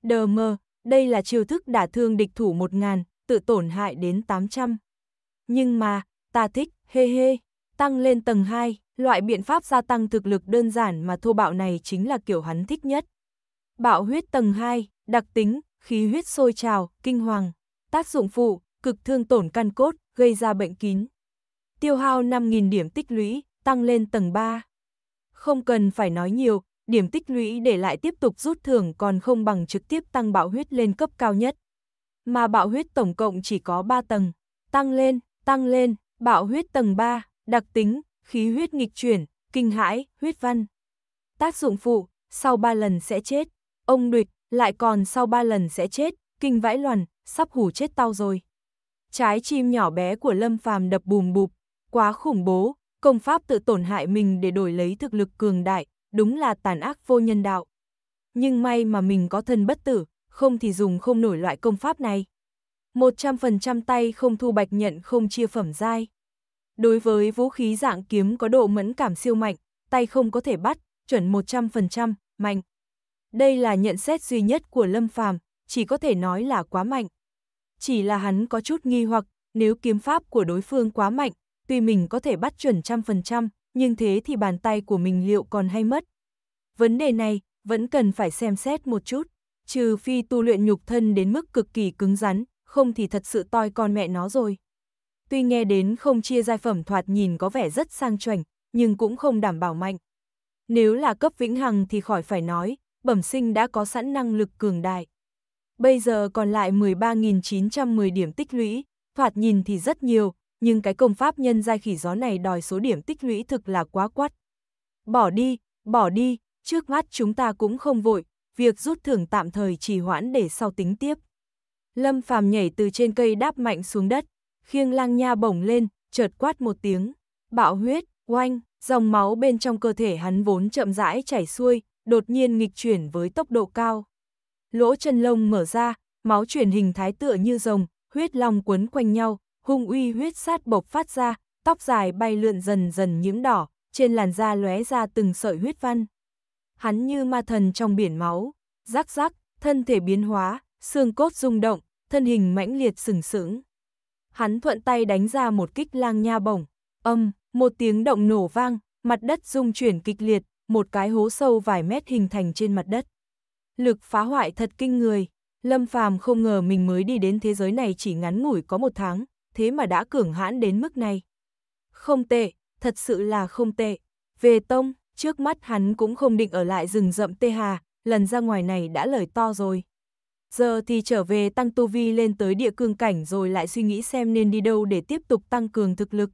S1: Đờ mơ, đây là chiêu thức đả thương địch thủ 1.000, tự tổn hại đến 800. Nhưng mà, ta thích, hê hê, tăng lên tầng 2, loại biện pháp gia tăng thực lực đơn giản mà thô bạo này chính là kiểu hắn thích nhất. Bạo huyết tầng 2, đặc tính, khí huyết sôi trào, kinh hoàng, tác dụng phụ, cực thương tổn căn cốt, gây ra bệnh kín. Tiêu hao 5.000 điểm tích lũy, tăng lên tầng 3. Không cần phải nói nhiều, điểm tích lũy để lại tiếp tục rút thưởng còn không bằng trực tiếp tăng bạo huyết lên cấp cao nhất. Mà bạo huyết tổng cộng chỉ có 3 tầng, tăng lên, tăng lên, bạo huyết tầng 3, đặc tính, khí huyết nghịch chuyển, kinh hãi, huyết văn. Tác dụng phụ, sau 3 lần sẽ chết, ông đuịch, lại còn sau 3 lần sẽ chết, kinh vãi loàn, sắp hủ chết tao rồi. Trái chim nhỏ bé của Lâm Phàm đập bùm bụp, quá khủng bố, công pháp tự tổn hại mình để đổi lấy thực lực cường đại, đúng là tàn ác vô nhân đạo. Nhưng may mà mình có thân bất tử, không thì dùng không nổi loại công pháp này. 100% tay không thu bạch nhận không chia phẩm dai. Đối với vũ khí dạng kiếm có độ mẫn cảm siêu mạnh, tay không có thể bắt, chuẩn 100%, mạnh. Đây là nhận xét duy nhất của Lâm Phàm, chỉ có thể nói là quá mạnh. Chỉ là hắn có chút nghi hoặc, nếu kiếm pháp của đối phương quá mạnh, tuy mình có thể bắt chuẩn trăm phần trăm, nhưng thế thì bàn tay của mình liệu còn hay mất? Vấn đề này vẫn cần phải xem xét một chút, trừ phi tu luyện nhục thân đến mức cực kỳ cứng rắn, không thì thật sự toi con mẹ nó rồi. Tuy nghe đến không chia giai phẩm thoạt nhìn có vẻ rất sang chảnh, nhưng cũng không đảm bảo mạnh. Nếu là cấp vĩnh hằng thì khỏi phải nói, bẩm sinh đã có sẵn năng lực cường đại. Bây giờ còn lại 13.910 điểm tích lũy, thoạt nhìn thì rất nhiều, nhưng cái công pháp nhân giai khỉ gió này đòi số điểm tích lũy thực là quá quắt. Bỏ đi, bỏ đi, trước mắt chúng ta cũng không vội, việc rút thưởng tạm thời trì hoãn để sau tính tiếp. Lâm Phàm nhảy từ trên cây đáp mạnh xuống đất, khiêng lang nha bổng lên, chợt quát một tiếng, bạo huyết, oanh, dòng máu bên trong cơ thể hắn vốn chậm rãi chảy xuôi, đột nhiên nghịch chuyển với tốc độ cao. Lỗ chân lông mở ra, máu chuyển hình thái tựa như rồng, huyết long quấn quanh nhau, hung uy huyết sát bộc phát ra, tóc dài bay lượn dần dần nhiễm đỏ, trên làn da lóe ra từng sợi huyết văn. Hắn như ma thần trong biển máu, rắc rắc, thân thể biến hóa, xương cốt rung động, thân hình mãnh liệt sừng sững. Hắn thuận tay đánh ra một kích lang nha bổng, âm, một tiếng động nổ vang, mặt đất rung chuyển kịch liệt, một cái hố sâu vài mét hình thành trên mặt đất. Lực phá hoại thật kinh người, Lâm Phàm không ngờ mình mới đi đến thế giới này chỉ ngắn ngủi có một tháng, thế mà đã cường hãn đến mức này. Không tệ, thật sự là không tệ. Về tông, trước mắt hắn cũng không định ở lại rừng rậm Tê Hà, lần ra ngoài này đã lời to rồi. Giờ thì trở về tăng tu vi lên tới địa cương cảnh rồi lại suy nghĩ xem nên đi đâu để tiếp tục tăng cường thực lực.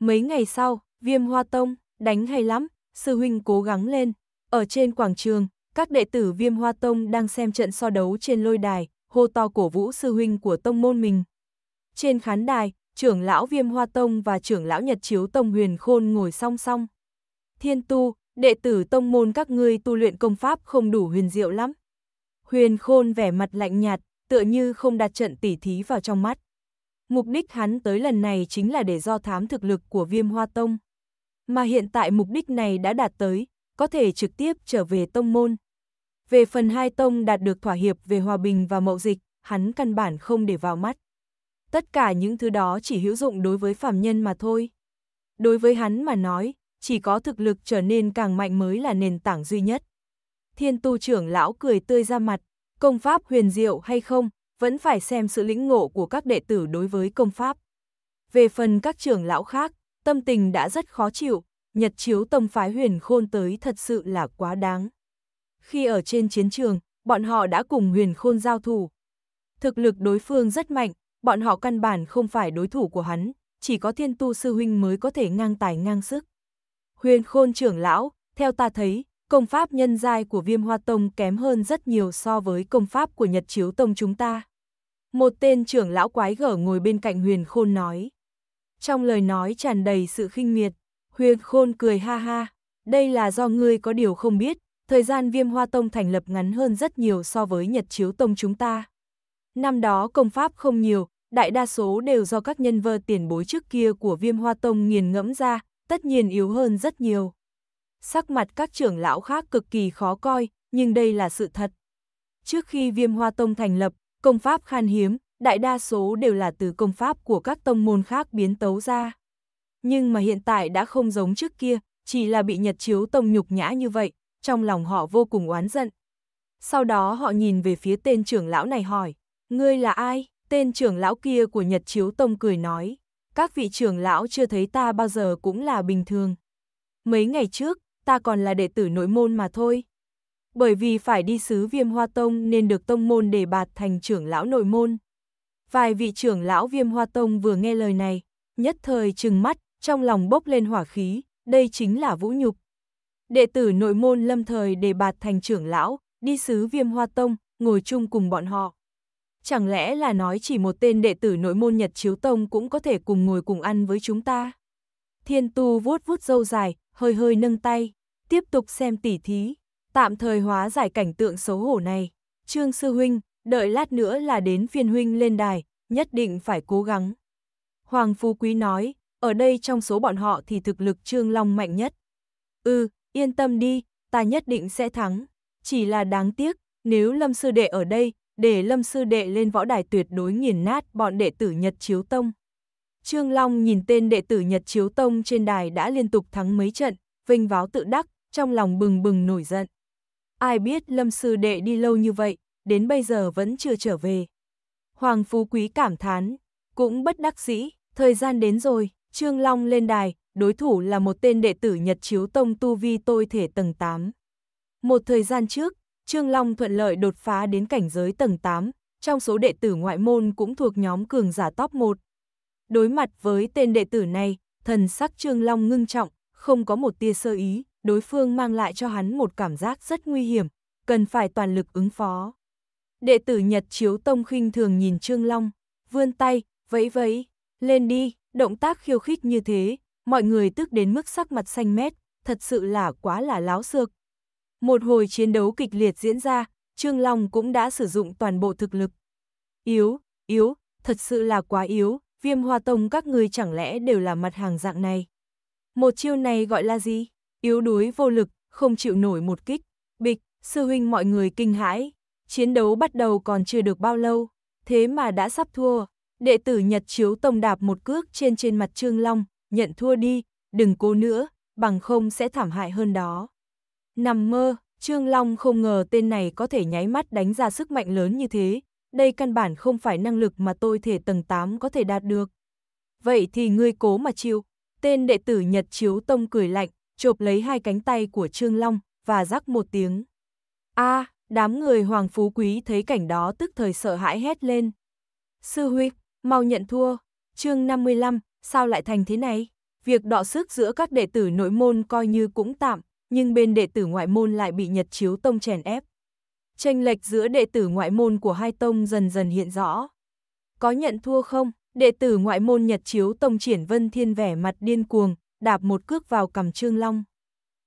S1: Mấy ngày sau, viêm hoa tông, đánh hay lắm, sư huynh cố gắng lên. Ở trên quảng trường, các đệ tử viêm hoa tông đang xem trận so đấu trên lôi đài, hô to cổ vũ sư huynh của tông môn mình. Trên khán đài, trưởng lão Viêm Hoa Tông và trưởng lão Nhật Chiếu Tông Huyền Khôn ngồi song song. Thiên tu, đệ tử tông môn các ngươi tu luyện công pháp không đủ huyền diệu lắm. Huyền Khôn vẻ mặt lạnh nhạt, tựa như không đặt trận tỉ thí vào trong mắt. Mục đích hắn tới lần này chính là để do thám thực lực của Viêm Hoa Tông. Mà hiện tại mục đích này đã đạt tới, có thể trực tiếp trở về tông môn. Về phần hai tông đạt được thỏa hiệp về hòa bình và mậu dịch, hắn căn bản không để vào mắt tất cả những thứ đó chỉ hữu dụng đối với phàm nhân mà thôi. Đối với hắn mà nói, chỉ có thực lực trở nên càng mạnh mới là nền tảng duy nhất. Thiên tu trưởng lão cười tươi ra mặt, công pháp huyền diệu hay không, vẫn phải xem sự lĩnh ngộ của các đệ tử đối với công pháp. Về phần các trưởng lão khác, tâm tình đã rất khó chịu, nhật chiếu tông phái huyền khôn tới thật sự là quá đáng. Khi ở trên chiến trường, bọn họ đã cùng huyền khôn giao thủ. Thực lực đối phương rất mạnh, bọn họ căn bản không phải đối thủ của hắn, chỉ có thiên tu sư huynh mới có thể ngang tài ngang sức. Huyền khôn trưởng lão, theo ta thấy, công pháp nhân giai của viêm hoa tông kém hơn rất nhiều so với công pháp của nhật chiếu tông chúng ta. Một tên trưởng lão quái gở ngồi bên cạnh huyền khôn nói. Trong lời nói tràn đầy sự khinh miệt, huyền khôn cười ha ha, đây là do ngươi có điều không biết, thời gian viêm hoa tông thành lập ngắn hơn rất nhiều so với nhật chiếu tông chúng ta. Năm đó công pháp không nhiều, đại đa số đều do các nhân vơ tiền bối trước kia của viêm hoa tông nghiền ngẫm ra, tất nhiên yếu hơn rất nhiều. Sắc mặt các trưởng lão khác cực kỳ khó coi, nhưng đây là sự thật. Trước khi viêm hoa tông thành lập, công pháp khan hiếm, đại đa số đều là từ công pháp của các tông môn khác biến tấu ra. Nhưng mà hiện tại đã không giống trước kia, chỉ là bị nhật chiếu tông nhục nhã như vậy, trong lòng họ vô cùng oán giận. Sau đó họ nhìn về phía tên trưởng lão này hỏi, ngươi là ai? Tên trưởng lão kia của Nhật Chiếu Tông cười nói, các vị trưởng lão chưa thấy ta bao giờ cũng là bình thường. Mấy ngày trước, ta còn là đệ tử nội môn mà thôi. Bởi vì phải đi sứ viêm hoa tông nên được tông môn đề bạt thành trưởng lão nội môn. Vài vị trưởng lão viêm hoa tông vừa nghe lời này, nhất thời trừng mắt, trong lòng bốc lên hỏa khí, đây chính là vũ nhục. Đệ tử nội môn lâm thời đề bạt thành trưởng lão, đi sứ viêm hoa tông, ngồi chung cùng bọn họ chẳng lẽ là nói chỉ một tên đệ tử nội môn Nhật Chiếu Tông cũng có thể cùng ngồi cùng ăn với chúng ta? Thiên Tu vuốt vuốt râu dài, hơi hơi nâng tay, tiếp tục xem tỉ thí, tạm thời hóa giải cảnh tượng xấu hổ này. Trương Sư Huynh, đợi lát nữa là đến phiên Huynh lên đài, nhất định phải cố gắng. Hoàng Phú Quý nói, ở đây trong số bọn họ thì thực lực Trương Long mạnh nhất. Ừ, yên tâm đi, ta nhất định sẽ thắng. Chỉ là đáng tiếc, nếu Lâm Sư Đệ ở đây, để lâm sư đệ lên võ đài tuyệt đối nghiền nát bọn đệ tử Nhật Chiếu Tông. Trương Long nhìn tên đệ tử Nhật Chiếu Tông trên đài đã liên tục thắng mấy trận, vinh váo tự đắc, trong lòng bừng bừng nổi giận. Ai biết lâm sư đệ đi lâu như vậy, đến bây giờ vẫn chưa trở về. Hoàng Phú Quý cảm thán, cũng bất đắc dĩ, thời gian đến rồi, Trương Long lên đài, đối thủ là một tên đệ tử Nhật Chiếu Tông Tu Vi tôi thể tầng 8. Một thời gian trước, Trương Long thuận lợi đột phá đến cảnh giới tầng 8, trong số đệ tử ngoại môn cũng thuộc nhóm cường giả top 1. Đối mặt với tên đệ tử này, thần sắc Trương Long ngưng trọng, không có một tia sơ ý, đối phương mang lại cho hắn một cảm giác rất nguy hiểm, cần phải toàn lực ứng phó. Đệ tử Nhật Chiếu Tông khinh thường nhìn Trương Long, vươn tay, vẫy vẫy, lên đi, động tác khiêu khích như thế, mọi người tức đến mức sắc mặt xanh mét, thật sự là quá là láo xược, một hồi chiến đấu kịch liệt diễn ra, Trương Long cũng đã sử dụng toàn bộ thực lực. Yếu, yếu, thật sự là quá yếu, viêm hoa tông các người chẳng lẽ đều là mặt hàng dạng này. Một chiêu này gọi là gì? Yếu đuối vô lực, không chịu nổi một kích. Bịch, sư huynh mọi người kinh hãi. Chiến đấu bắt đầu còn chưa được bao lâu, thế mà đã sắp thua. Đệ tử Nhật Chiếu Tông đạp một cước trên trên mặt Trương Long, nhận thua đi, đừng cố nữa, bằng không sẽ thảm hại hơn đó. Nằm mơ, Trương Long không ngờ tên này có thể nháy mắt đánh ra sức mạnh lớn như thế, đây căn bản không phải năng lực mà tôi thể tầng 8 có thể đạt được. Vậy thì ngươi cố mà chịu, tên đệ tử Nhật Chiếu Tông cười lạnh, chộp lấy hai cánh tay của Trương Long và rắc một tiếng. a à, đám người Hoàng Phú Quý thấy cảnh đó tức thời sợ hãi hét lên. Sư huy mau nhận thua, chương 55, sao lại thành thế này? Việc đọ sức giữa các đệ tử nội môn coi như cũng tạm, nhưng bên đệ tử ngoại môn lại bị Nhật Chiếu Tông chèn ép. Tranh lệch giữa đệ tử ngoại môn của hai tông dần dần hiện rõ. Có nhận thua không? Đệ tử ngoại môn Nhật Chiếu Tông triển Vân Thiên vẻ mặt điên cuồng, đạp một cước vào cằm Trương Long.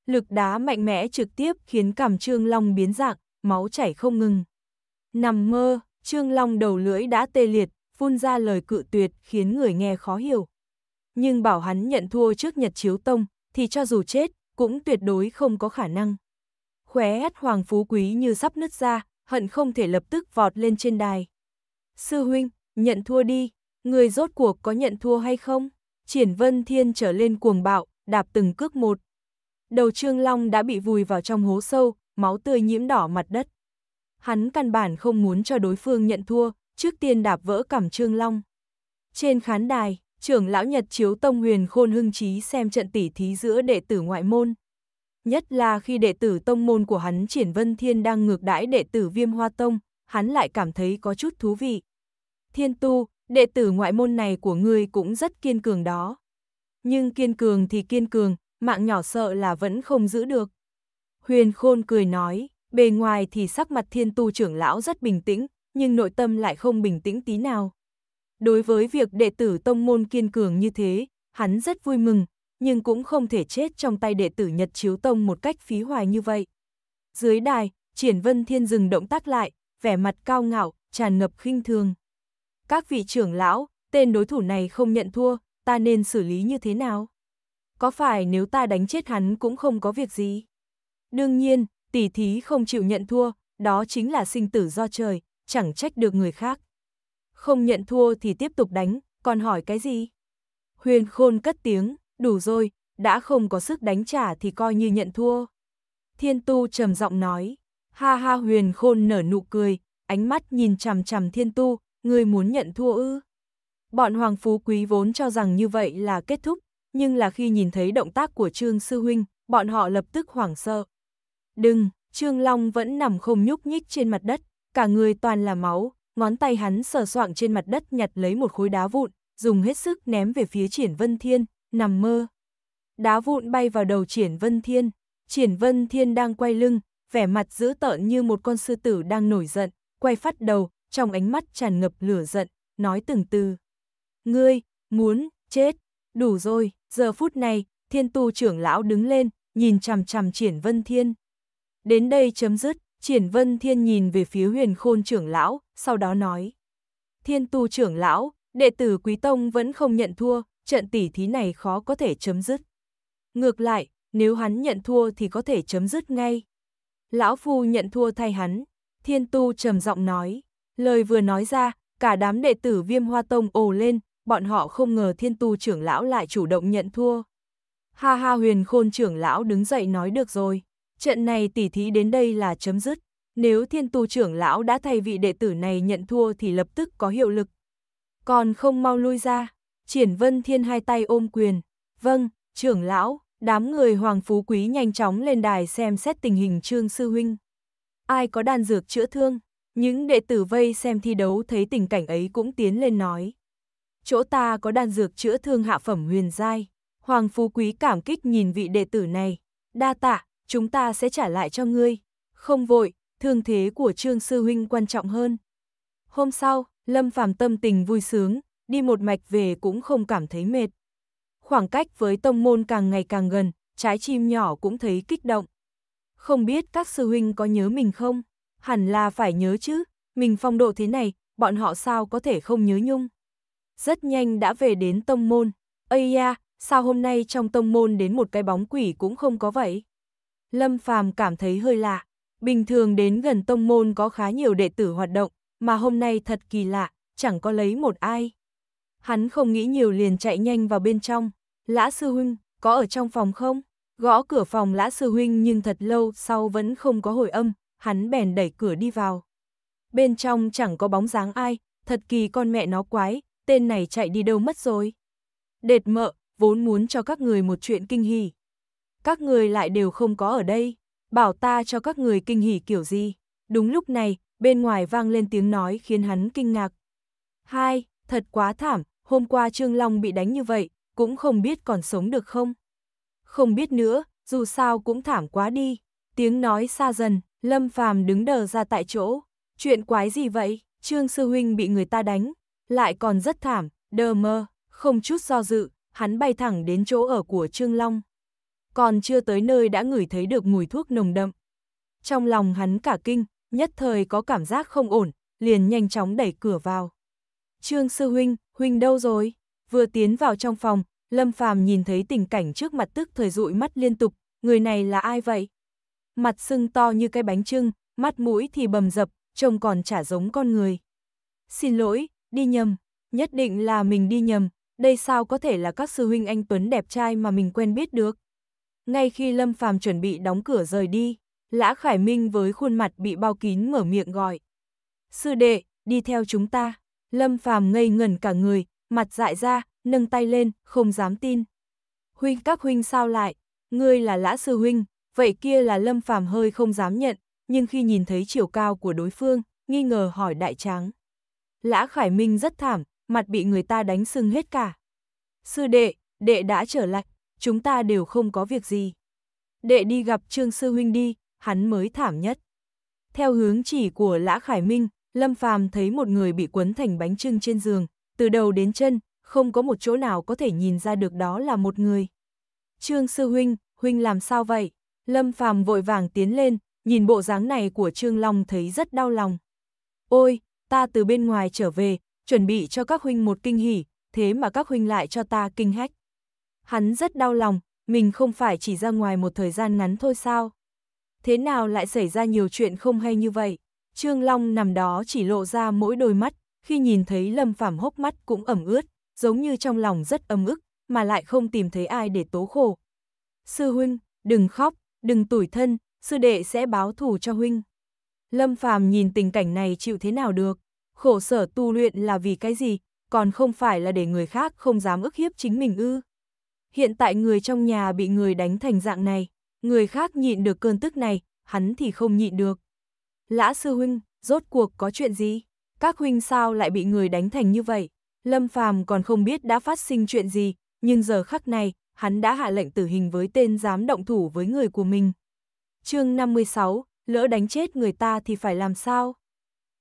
S1: Lực đá mạnh mẽ trực tiếp khiến cằm Trương Long biến dạng, máu chảy không ngừng. Nằm mơ, Trương Long đầu lưỡi đã tê liệt, phun ra lời cự tuyệt khiến người nghe khó hiểu. Nhưng bảo hắn nhận thua trước Nhật Chiếu Tông, thì cho dù chết, cũng tuyệt đối không có khả năng. Khóe hét Hoàng Phú Quý như sắp nứt ra, hận không thể lập tức vọt lên trên đài. Sư huynh, nhận thua đi, người rốt cuộc có nhận thua hay không? Triển Vân Thiên trở lên cuồng bạo, đạp từng cước một. Đầu Trương Long đã bị vùi vào trong hố sâu, máu tươi nhiễm đỏ mặt đất. Hắn căn bản không muốn cho đối phương nhận thua, trước tiên đạp vỡ cằm Trương Long. Trên khán đài, trưởng lão Nhật Chiếu Tông Huyền Khôn hưng trí xem trận tỉ thí giữa đệ tử ngoại môn. Nhất là khi đệ tử tông môn của hắn Triển Vân Thiên đang ngược đãi đệ tử Viêm Hoa Tông, hắn lại cảm thấy có chút thú vị. Thiên Tu, đệ tử ngoại môn này của ngươi cũng rất kiên cường đó. Nhưng kiên cường thì kiên cường, mạng nhỏ sợ là vẫn không giữ được. Huyền Khôn cười nói, bề ngoài thì sắc mặt Thiên Tu trưởng lão rất bình tĩnh, nhưng nội tâm lại không bình tĩnh tí nào. Đối với việc đệ tử tông môn kiên cường như thế, hắn rất vui mừng, nhưng cũng không thể chết trong tay đệ tử Nhật Chiếu Tông một cách phí hoài như vậy. Dưới đài, Triển Vân Thiên dừng động tác lại, vẻ mặt cao ngạo, tràn ngập khinh thường. Các vị trưởng lão, tên đối thủ này không nhận thua, ta nên xử lý như thế nào? Có phải nếu ta đánh chết hắn cũng không có việc gì? Đương nhiên, tỷ thí không chịu nhận thua, đó chính là sinh tử do trời, chẳng trách được người khác không nhận thua thì tiếp tục đánh, còn hỏi cái gì? Huyền khôn cất tiếng, đủ rồi, đã không có sức đánh trả thì coi như nhận thua. Thiên tu trầm giọng nói, ha ha huyền khôn nở nụ cười, ánh mắt nhìn chằm chằm thiên tu, ngươi muốn nhận thua ư. Bọn hoàng phú quý vốn cho rằng như vậy là kết thúc, nhưng là khi nhìn thấy động tác của Trương Sư Huynh, bọn họ lập tức hoảng sợ. Đừng, Trương Long vẫn nằm không nhúc nhích trên mặt đất, cả người toàn là máu, ngón tay hắn sờ soạng trên mặt đất nhặt lấy một khối đá vụn, dùng hết sức ném về phía triển vân thiên, nằm mơ. Đá vụn bay vào đầu triển vân thiên, triển vân thiên đang quay lưng, vẻ mặt dữ tợn như một con sư tử đang nổi giận, quay phát đầu, trong ánh mắt tràn ngập lửa giận, nói từng từ. Ngươi, muốn, chết, đủ rồi, giờ phút này, thiên tu trưởng lão đứng lên, nhìn chằm chằm triển vân thiên. Đến đây chấm dứt, triển vân thiên nhìn về phía huyền khôn trưởng lão, sau đó nói. Thiên tu trưởng lão, đệ tử Quý Tông vẫn không nhận thua, trận tỉ thí này khó có thể chấm dứt. Ngược lại, nếu hắn nhận thua thì có thể chấm dứt ngay. Lão Phu nhận thua thay hắn, thiên tu trầm giọng nói. Lời vừa nói ra, cả đám đệ tử viêm hoa tông ồ lên, bọn họ không ngờ thiên tu trưởng lão lại chủ động nhận thua. Ha ha huyền khôn trưởng lão đứng dậy nói được rồi, trận này tỉ thí đến đây là chấm dứt. Nếu thiên tu trưởng lão đã thay vị đệ tử này nhận thua thì lập tức có hiệu lực. Còn không mau lui ra, triển vân thiên hai tay ôm quyền. Vâng, trưởng lão, đám người hoàng phú quý nhanh chóng lên đài xem xét tình hình trương sư huynh. Ai có đan dược chữa thương, những đệ tử vây xem thi đấu thấy tình cảnh ấy cũng tiến lên nói. Chỗ ta có đan dược chữa thương hạ phẩm huyền giai. Hoàng phú quý cảm kích nhìn vị đệ tử này. Đa tạ, chúng ta sẽ trả lại cho ngươi. Không vội, thương thế của Trương Sư Huynh quan trọng hơn. Hôm sau, Lâm Phàm tâm tình vui sướng, đi một mạch về cũng không cảm thấy mệt. Khoảng cách với tông môn càng ngày càng gần, trái chim nhỏ cũng thấy kích động. Không biết các sư huynh có nhớ mình không? Hẳn là phải nhớ chứ, mình phong độ thế này, bọn họ sao có thể không nhớ nhung. Rất nhanh đã về đến tông môn. Ây ya sao hôm nay trong tông môn đến một cái bóng quỷ cũng không có vậy? Lâm Phàm cảm thấy hơi lạ. Bình thường đến gần tông môn có khá nhiều đệ tử hoạt động, mà hôm nay thật kỳ lạ, chẳng có lấy một ai. Hắn không nghĩ nhiều liền chạy nhanh vào bên trong. Lã sư huynh, có ở trong phòng không? Gõ cửa phòng lã sư huynh nhưng thật lâu sau vẫn không có hồi âm, hắn bèn đẩy cửa đi vào. Bên trong chẳng có bóng dáng ai, thật kỳ con mẹ nó quái, tên này chạy đi đâu mất rồi. Đệt mợ, vốn muốn cho các người một chuyện kinh hỉ. Các người lại đều không có ở đây bảo ta cho các người kinh hỉ kiểu gì. Đúng lúc này, bên ngoài vang lên tiếng nói khiến hắn kinh ngạc. Hai, thật quá thảm, hôm qua Trương Long bị đánh như vậy, cũng không biết còn sống được không. Không biết nữa, dù sao cũng thảm quá đi. Tiếng nói xa dần, Lâm Phàm đứng đờ ra tại chỗ. Chuyện quái gì vậy, Trương Sư Huynh bị người ta đánh, lại còn rất thảm, đờ mơ, không chút do dự, hắn bay thẳng đến chỗ ở của Trương Long còn chưa tới nơi đã ngửi thấy được mùi thuốc nồng đậm. Trong lòng hắn cả kinh, nhất thời có cảm giác không ổn, liền nhanh chóng đẩy cửa vào. Trương sư huynh, huynh đâu rồi? Vừa tiến vào trong phòng, Lâm Phàm nhìn thấy tình cảnh trước mặt tức thời dụi mắt liên tục, người này là ai vậy? Mặt sưng to như cái bánh trưng, mắt mũi thì bầm dập, trông còn chả giống con người. Xin lỗi, đi nhầm, nhất định là mình đi nhầm, đây sao có thể là các sư huynh anh Tuấn đẹp trai mà mình quen biết được? ngay khi Lâm Phàm chuẩn bị đóng cửa rời đi, Lã Khải Minh với khuôn mặt bị bao kín mở miệng gọi. Sư đệ, đi theo chúng ta. Lâm Phàm ngây ngẩn cả người, mặt dại ra, nâng tay lên, không dám tin. Huynh các huynh sao lại, ngươi là Lã Sư Huynh, vậy kia là Lâm Phàm hơi không dám nhận, nhưng khi nhìn thấy chiều cao của đối phương, nghi ngờ hỏi đại tráng. Lã Khải Minh rất thảm, mặt bị người ta đánh sưng hết cả. Sư đệ, đệ đã trở lại, chúng ta đều không có việc gì. Đệ đi gặp Trương Sư Huynh đi, hắn mới thảm nhất. Theo hướng chỉ của Lã Khải Minh, Lâm Phàm thấy một người bị quấn thành bánh trưng trên giường, từ đầu đến chân, không có một chỗ nào có thể nhìn ra được đó là một người. Trương Sư Huynh, Huynh làm sao vậy? Lâm Phàm vội vàng tiến lên, nhìn bộ dáng này của Trương Long thấy rất đau lòng. Ôi, ta từ bên ngoài trở về, chuẩn bị cho các huynh một kinh hỉ, thế mà các huynh lại cho ta kinh hách hắn rất đau lòng, mình không phải chỉ ra ngoài một thời gian ngắn thôi sao? Thế nào lại xảy ra nhiều chuyện không hay như vậy? Trương Long nằm đó chỉ lộ ra mỗi đôi mắt, khi nhìn thấy Lâm Phàm hốc mắt cũng ẩm ướt, giống như trong lòng rất ấm ức, mà lại không tìm thấy ai để tố khổ. Sư huynh, đừng khóc, đừng tủi thân, sư đệ sẽ báo thù cho huynh. Lâm Phàm nhìn tình cảnh này chịu thế nào được, khổ sở tu luyện là vì cái gì, còn không phải là để người khác không dám ức hiếp chính mình ư. Hiện tại người trong nhà bị người đánh thành dạng này, người khác nhịn được cơn tức này, hắn thì không nhịn được. Lã sư huynh, rốt cuộc có chuyện gì? Các huynh sao lại bị người đánh thành như vậy? Lâm Phàm còn không biết đã phát sinh chuyện gì, nhưng giờ khắc này, hắn đã hạ lệnh tử hình với tên dám động thủ với người của mình. chương 56, lỡ đánh chết người ta thì phải làm sao?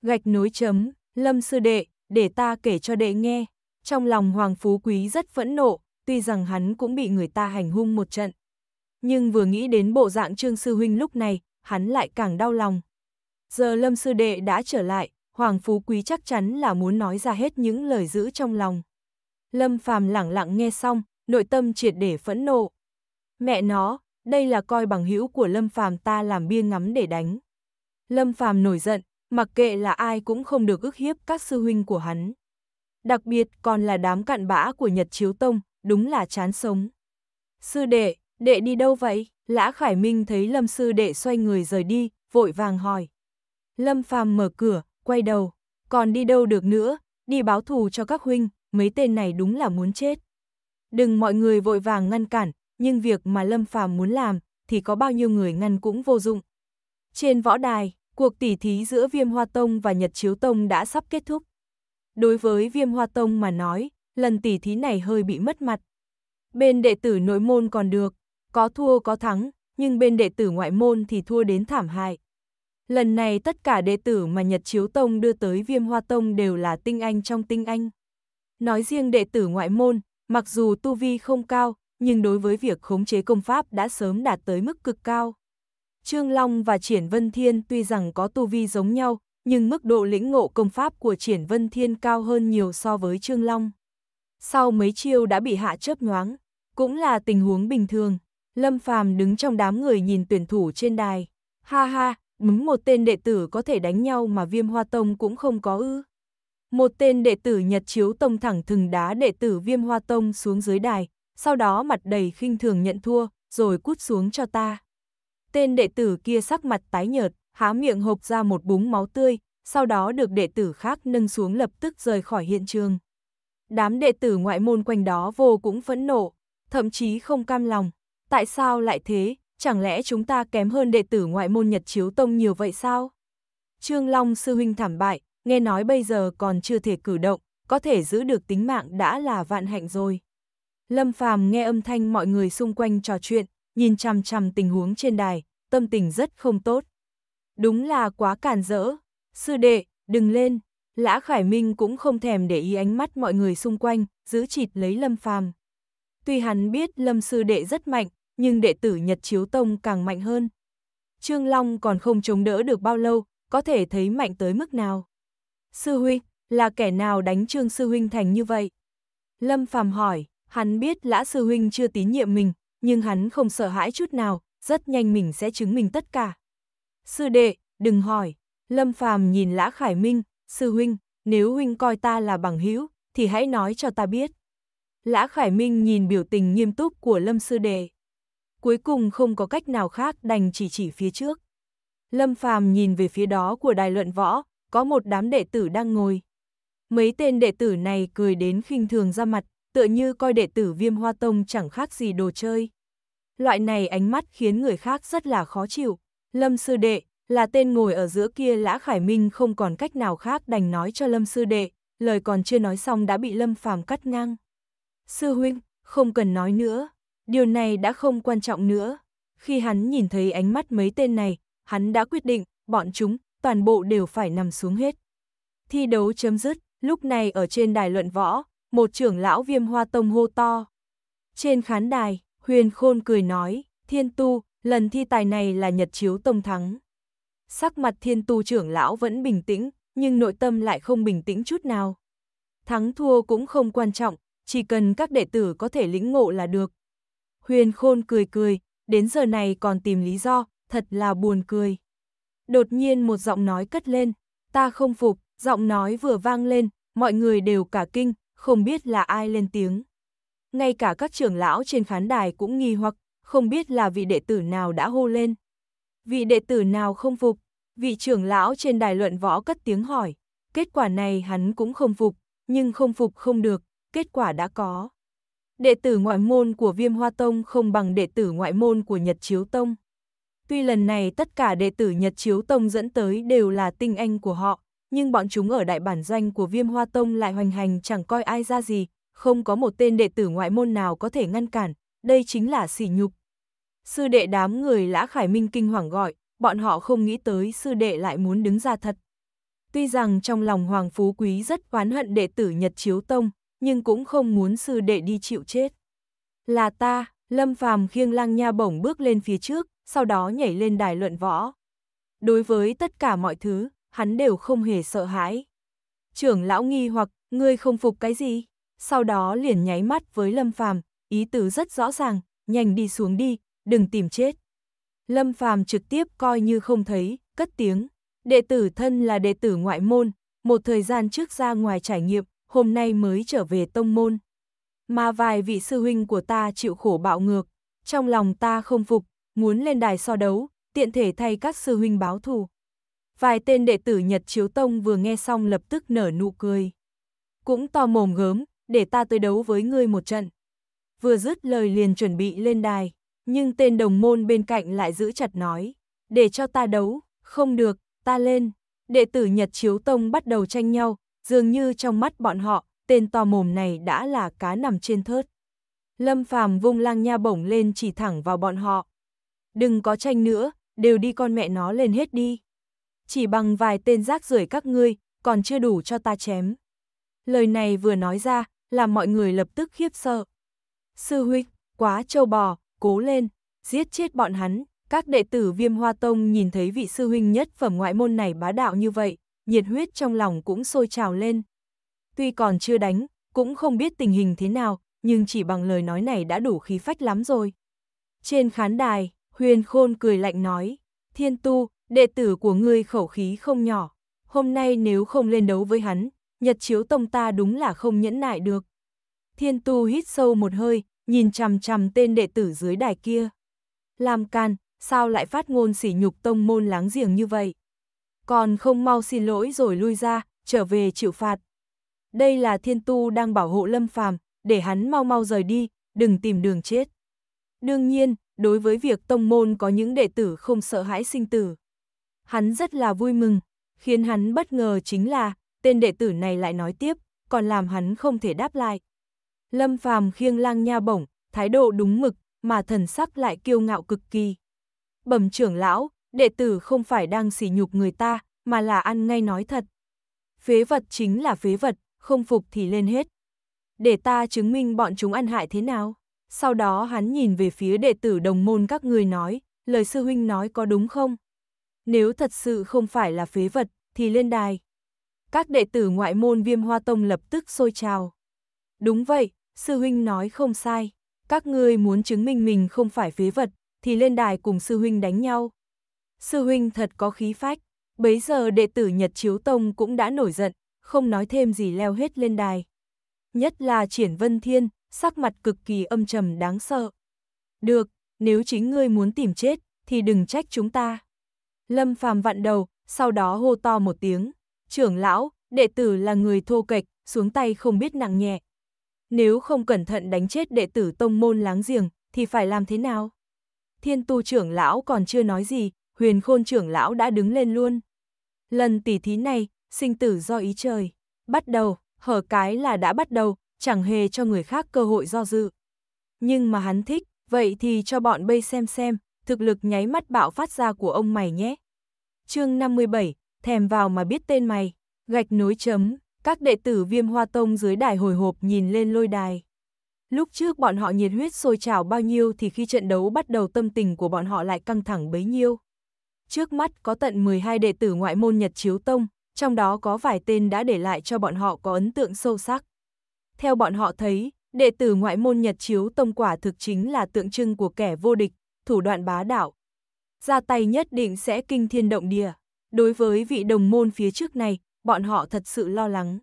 S1: Gạch nối chấm, Lâm sư đệ, để ta kể cho đệ nghe. Trong lòng Hoàng Phú Quý rất phẫn nộ, tuy rằng hắn cũng bị người ta hành hung một trận. Nhưng vừa nghĩ đến bộ dạng Trương Sư Huynh lúc này, hắn lại càng đau lòng. Giờ Lâm Sư Đệ đã trở lại, Hoàng Phú Quý chắc chắn là muốn nói ra hết những lời giữ trong lòng. Lâm Phàm lẳng lặng nghe xong, nội tâm triệt để phẫn nộ. Mẹ nó, đây là coi bằng hữu của Lâm Phàm ta làm bia ngắm để đánh. Lâm Phàm nổi giận, mặc kệ là ai cũng không được ức hiếp các sư huynh của hắn. Đặc biệt còn là đám cặn bã của Nhật Chiếu Tông, đúng là chán sống. Sư đệ, đệ đi đâu vậy? Lã Khải Minh thấy Lâm sư đệ xoay người rời đi, vội vàng hỏi. Lâm Phàm mở cửa, quay đầu, còn đi đâu được nữa, đi báo thù cho các huynh, mấy tên này đúng là muốn chết. Đừng mọi người vội vàng ngăn cản, nhưng việc mà Lâm Phàm muốn làm thì có bao nhiêu người ngăn cũng vô dụng. Trên võ đài, cuộc tỉ thí giữa Viêm Hoa Tông và Nhật Chiếu Tông đã sắp kết thúc. Đối với Viêm Hoa Tông mà nói, lần tỉ thí này hơi bị mất mặt. Bên đệ tử nội môn còn được, có thua có thắng, nhưng bên đệ tử ngoại môn thì thua đến thảm hại. Lần này tất cả đệ tử mà Nhật Chiếu Tông đưa tới Viêm Hoa Tông đều là tinh anh trong tinh anh. Nói riêng đệ tử ngoại môn, mặc dù tu vi không cao, nhưng đối với việc khống chế công pháp đã sớm đạt tới mức cực cao. Trương Long và Triển Vân Thiên tuy rằng có tu vi giống nhau, nhưng mức độ lĩnh ngộ công pháp của Triển Vân Thiên cao hơn nhiều so với Trương Long sau mấy chiêu đã bị hạ chớp nhoáng, cũng là tình huống bình thường. Lâm Phàm đứng trong đám người nhìn tuyển thủ trên đài, ha ha, đúng một tên đệ tử có thể đánh nhau mà Viêm Hoa Tông cũng không có ư? Một tên đệ tử Nhật Chiếu Tông thẳng thừng đá đệ tử Viêm Hoa Tông xuống dưới đài, sau đó mặt đầy khinh thường nhận thua, rồi cút xuống cho ta. Tên đệ tử kia sắc mặt tái nhợt, há miệng hộc ra một búng máu tươi, sau đó được đệ tử khác nâng xuống lập tức rời khỏi hiện trường. Đám đệ tử ngoại môn quanh đó vô cũng phẫn nộ, thậm chí không cam lòng. Tại sao lại thế? Chẳng lẽ chúng ta kém hơn đệ tử ngoại môn Nhật Chiếu Tông nhiều vậy sao? Trương Long sư huynh thảm bại, nghe nói bây giờ còn chưa thể cử động, có thể giữ được tính mạng đã là vạn hạnh rồi. Lâm Phàm nghe âm thanh mọi người xung quanh trò chuyện, nhìn chằm chằm tình huống trên đài, tâm tình rất không tốt. Đúng là quá cản rỡ. Sư đệ, đừng lên, Lã Khải Minh cũng không thèm để ý ánh mắt mọi người xung quanh, giữ chịt lấy Lâm Phàm. Tuy hắn biết Lâm sư đệ rất mạnh, nhưng đệ tử Nhật Chiếu Tông càng mạnh hơn. Trương Long còn không chống đỡ được bao lâu, có thể thấy mạnh tới mức nào. Sư huynh, là kẻ nào đánh Trương sư huynh thành như vậy? Lâm Phàm hỏi, hắn biết Lã sư huynh chưa tín nhiệm mình, nhưng hắn không sợ hãi chút nào, rất nhanh mình sẽ chứng minh tất cả. Sư đệ, đừng hỏi. Lâm Phàm nhìn Lã Khải Minh, sư huynh, nếu huynh coi ta là bằng hữu, thì hãy nói cho ta biết. Lã Khải Minh nhìn biểu tình nghiêm túc của Lâm Sư Đệ. Cuối cùng không có cách nào khác đành chỉ chỉ phía trước. Lâm Phàm nhìn về phía đó của đài luận võ, có một đám đệ tử đang ngồi. Mấy tên đệ tử này cười đến khinh thường ra mặt, tựa như coi đệ tử viêm hoa tông chẳng khác gì đồ chơi. Loại này ánh mắt khiến người khác rất là khó chịu. Lâm Sư Đệ, là tên ngồi ở giữa kia Lã Khải Minh không còn cách nào khác đành nói cho Lâm Sư Đệ, lời còn chưa nói xong đã bị Lâm Phàm cắt ngang. Sư Huynh, không cần nói nữa, điều này đã không quan trọng nữa. Khi hắn nhìn thấy ánh mắt mấy tên này, hắn đã quyết định, bọn chúng, toàn bộ đều phải nằm xuống hết. Thi đấu chấm dứt, lúc này ở trên đài luận võ, một trưởng lão viêm hoa tông hô to. Trên khán đài, Huyền Khôn cười nói, Thiên Tu, lần thi tài này là Nhật Chiếu Tông thắng sắc mặt thiên tu trưởng lão vẫn bình tĩnh, nhưng nội tâm lại không bình tĩnh chút nào. Thắng thua cũng không quan trọng, chỉ cần các đệ tử có thể lĩnh ngộ là được. Huyền khôn cười cười, đến giờ này còn tìm lý do, thật là buồn cười. Đột nhiên một giọng nói cất lên, ta không phục, giọng nói vừa vang lên, mọi người đều cả kinh, không biết là ai lên tiếng. Ngay cả các trưởng lão trên khán đài cũng nghi hoặc, không biết là vị đệ tử nào đã hô lên vị đệ tử nào không phục, vị trưởng lão trên đài luận võ cất tiếng hỏi, kết quả này hắn cũng không phục, nhưng không phục không được, kết quả đã có. Đệ tử ngoại môn của Viêm Hoa Tông không bằng đệ tử ngoại môn của Nhật Chiếu Tông. Tuy lần này tất cả đệ tử Nhật Chiếu Tông dẫn tới đều là tinh anh của họ, nhưng bọn chúng ở đại bản doanh của Viêm Hoa Tông lại hoành hành chẳng coi ai ra gì, không có một tên đệ tử ngoại môn nào có thể ngăn cản, đây chính là sỉ nhục, Sư đệ đám người Lã Khải Minh kinh hoàng gọi, bọn họ không nghĩ tới sư đệ lại muốn đứng ra thật. Tuy rằng trong lòng Hoàng Phú Quý rất oán hận đệ tử Nhật Chiếu Tông, nhưng cũng không muốn sư đệ đi chịu chết. Là ta, Lâm Phàm khiêng lang nha bổng bước lên phía trước, sau đó nhảy lên đài luận võ. Đối với tất cả mọi thứ, hắn đều không hề sợ hãi. Trưởng lão nghi hoặc, ngươi không phục cái gì? Sau đó liền nháy mắt với Lâm Phàm, ý tứ rất rõ ràng, nhanh đi xuống đi, đừng tìm chết. Lâm Phàm trực tiếp coi như không thấy, cất tiếng. Đệ tử thân là đệ tử ngoại môn, một thời gian trước ra ngoài trải nghiệm, hôm nay mới trở về tông môn. Mà vài vị sư huynh của ta chịu khổ bạo ngược, trong lòng ta không phục, muốn lên đài so đấu, tiện thể thay các sư huynh báo thù. Vài tên đệ tử Nhật Chiếu Tông vừa nghe xong lập tức nở nụ cười. Cũng to mồm gớm, để ta tới đấu với ngươi một trận. Vừa dứt lời liền chuẩn bị lên đài nhưng tên đồng môn bên cạnh lại giữ chặt nói, để cho ta đấu, không được, ta lên. Đệ tử Nhật Chiếu Tông bắt đầu tranh nhau, dường như trong mắt bọn họ, tên to mồm này đã là cá nằm trên thớt. Lâm Phàm vung lang nha bổng lên chỉ thẳng vào bọn họ. Đừng có tranh nữa, đều đi con mẹ nó lên hết đi. Chỉ bằng vài tên rác rưởi các ngươi, còn chưa đủ cho ta chém. Lời này vừa nói ra, làm mọi người lập tức khiếp sợ. Sư huynh, quá trâu bò, cố lên, giết chết bọn hắn. Các đệ tử viêm hoa tông nhìn thấy vị sư huynh nhất phẩm ngoại môn này bá đạo như vậy, nhiệt huyết trong lòng cũng sôi trào lên. Tuy còn chưa đánh, cũng không biết tình hình thế nào, nhưng chỉ bằng lời nói này đã đủ khí phách lắm rồi. Trên khán đài, huyền khôn cười lạnh nói, thiên tu, đệ tử của ngươi khẩu khí không nhỏ, hôm nay nếu không lên đấu với hắn, nhật chiếu tông ta đúng là không nhẫn nại được. Thiên tu hít sâu một hơi, nhìn chằm chằm tên đệ tử dưới đài kia. Làm can, sao lại phát ngôn sỉ nhục tông môn láng giềng như vậy? Còn không mau xin lỗi rồi lui ra, trở về chịu phạt. Đây là thiên tu đang bảo hộ lâm phàm, để hắn mau mau rời đi, đừng tìm đường chết. Đương nhiên, đối với việc tông môn có những đệ tử không sợ hãi sinh tử. Hắn rất là vui mừng, khiến hắn bất ngờ chính là, tên đệ tử này lại nói tiếp, còn làm hắn không thể đáp lại. Lâm Phàm khiêng lang nha bổng, thái độ đúng mực, mà thần sắc lại kiêu ngạo cực kỳ. Bẩm trưởng lão, đệ tử không phải đang sỉ nhục người ta, mà là ăn ngay nói thật. Phế vật chính là phế vật, không phục thì lên hết. Để ta chứng minh bọn chúng ăn hại thế nào. Sau đó hắn nhìn về phía đệ tử đồng môn các người nói, lời sư huynh nói có đúng không? Nếu thật sự không phải là phế vật, thì lên đài. Các đệ tử ngoại môn viêm hoa tông lập tức sôi trào. Đúng vậy, sư huynh nói không sai, các ngươi muốn chứng minh mình không phải phế vật, thì lên đài cùng sư huynh đánh nhau. Sư huynh thật có khí phách, bấy giờ đệ tử Nhật Chiếu Tông cũng đã nổi giận, không nói thêm gì leo hết lên đài. Nhất là triển vân thiên, sắc mặt cực kỳ âm trầm đáng sợ. Được, nếu chính ngươi muốn tìm chết, thì đừng trách chúng ta. Lâm phàm vặn đầu, sau đó hô to một tiếng. Trưởng lão, đệ tử là người thô kệch, xuống tay không biết nặng nhẹ, nếu không cẩn thận đánh chết đệ tử tông môn láng giềng, thì phải làm thế nào? Thiên tu trưởng lão còn chưa nói gì, huyền khôn trưởng lão đã đứng lên luôn. Lần tỉ thí này, sinh tử do ý trời. Bắt đầu, hở cái là đã bắt đầu, chẳng hề cho người khác cơ hội do dự. Nhưng mà hắn thích, vậy thì cho bọn bây xem xem, thực lực nháy mắt bạo phát ra của ông mày nhé. chương 57, thèm vào mà biết tên mày, gạch nối chấm. Các đệ tử viêm hoa tông dưới đài hồi hộp nhìn lên lôi đài. Lúc trước bọn họ nhiệt huyết sôi trào bao nhiêu thì khi trận đấu bắt đầu tâm tình của bọn họ lại căng thẳng bấy nhiêu. Trước mắt có tận 12 đệ tử ngoại môn Nhật Chiếu Tông, trong đó có vài tên đã để lại cho bọn họ có ấn tượng sâu sắc. Theo bọn họ thấy, đệ tử ngoại môn Nhật Chiếu Tông quả thực chính là tượng trưng của kẻ vô địch, thủ đoạn bá đạo. Ra tay nhất định sẽ kinh thiên động địa. Đối với vị đồng môn phía trước này, bọn họ thật sự lo lắng.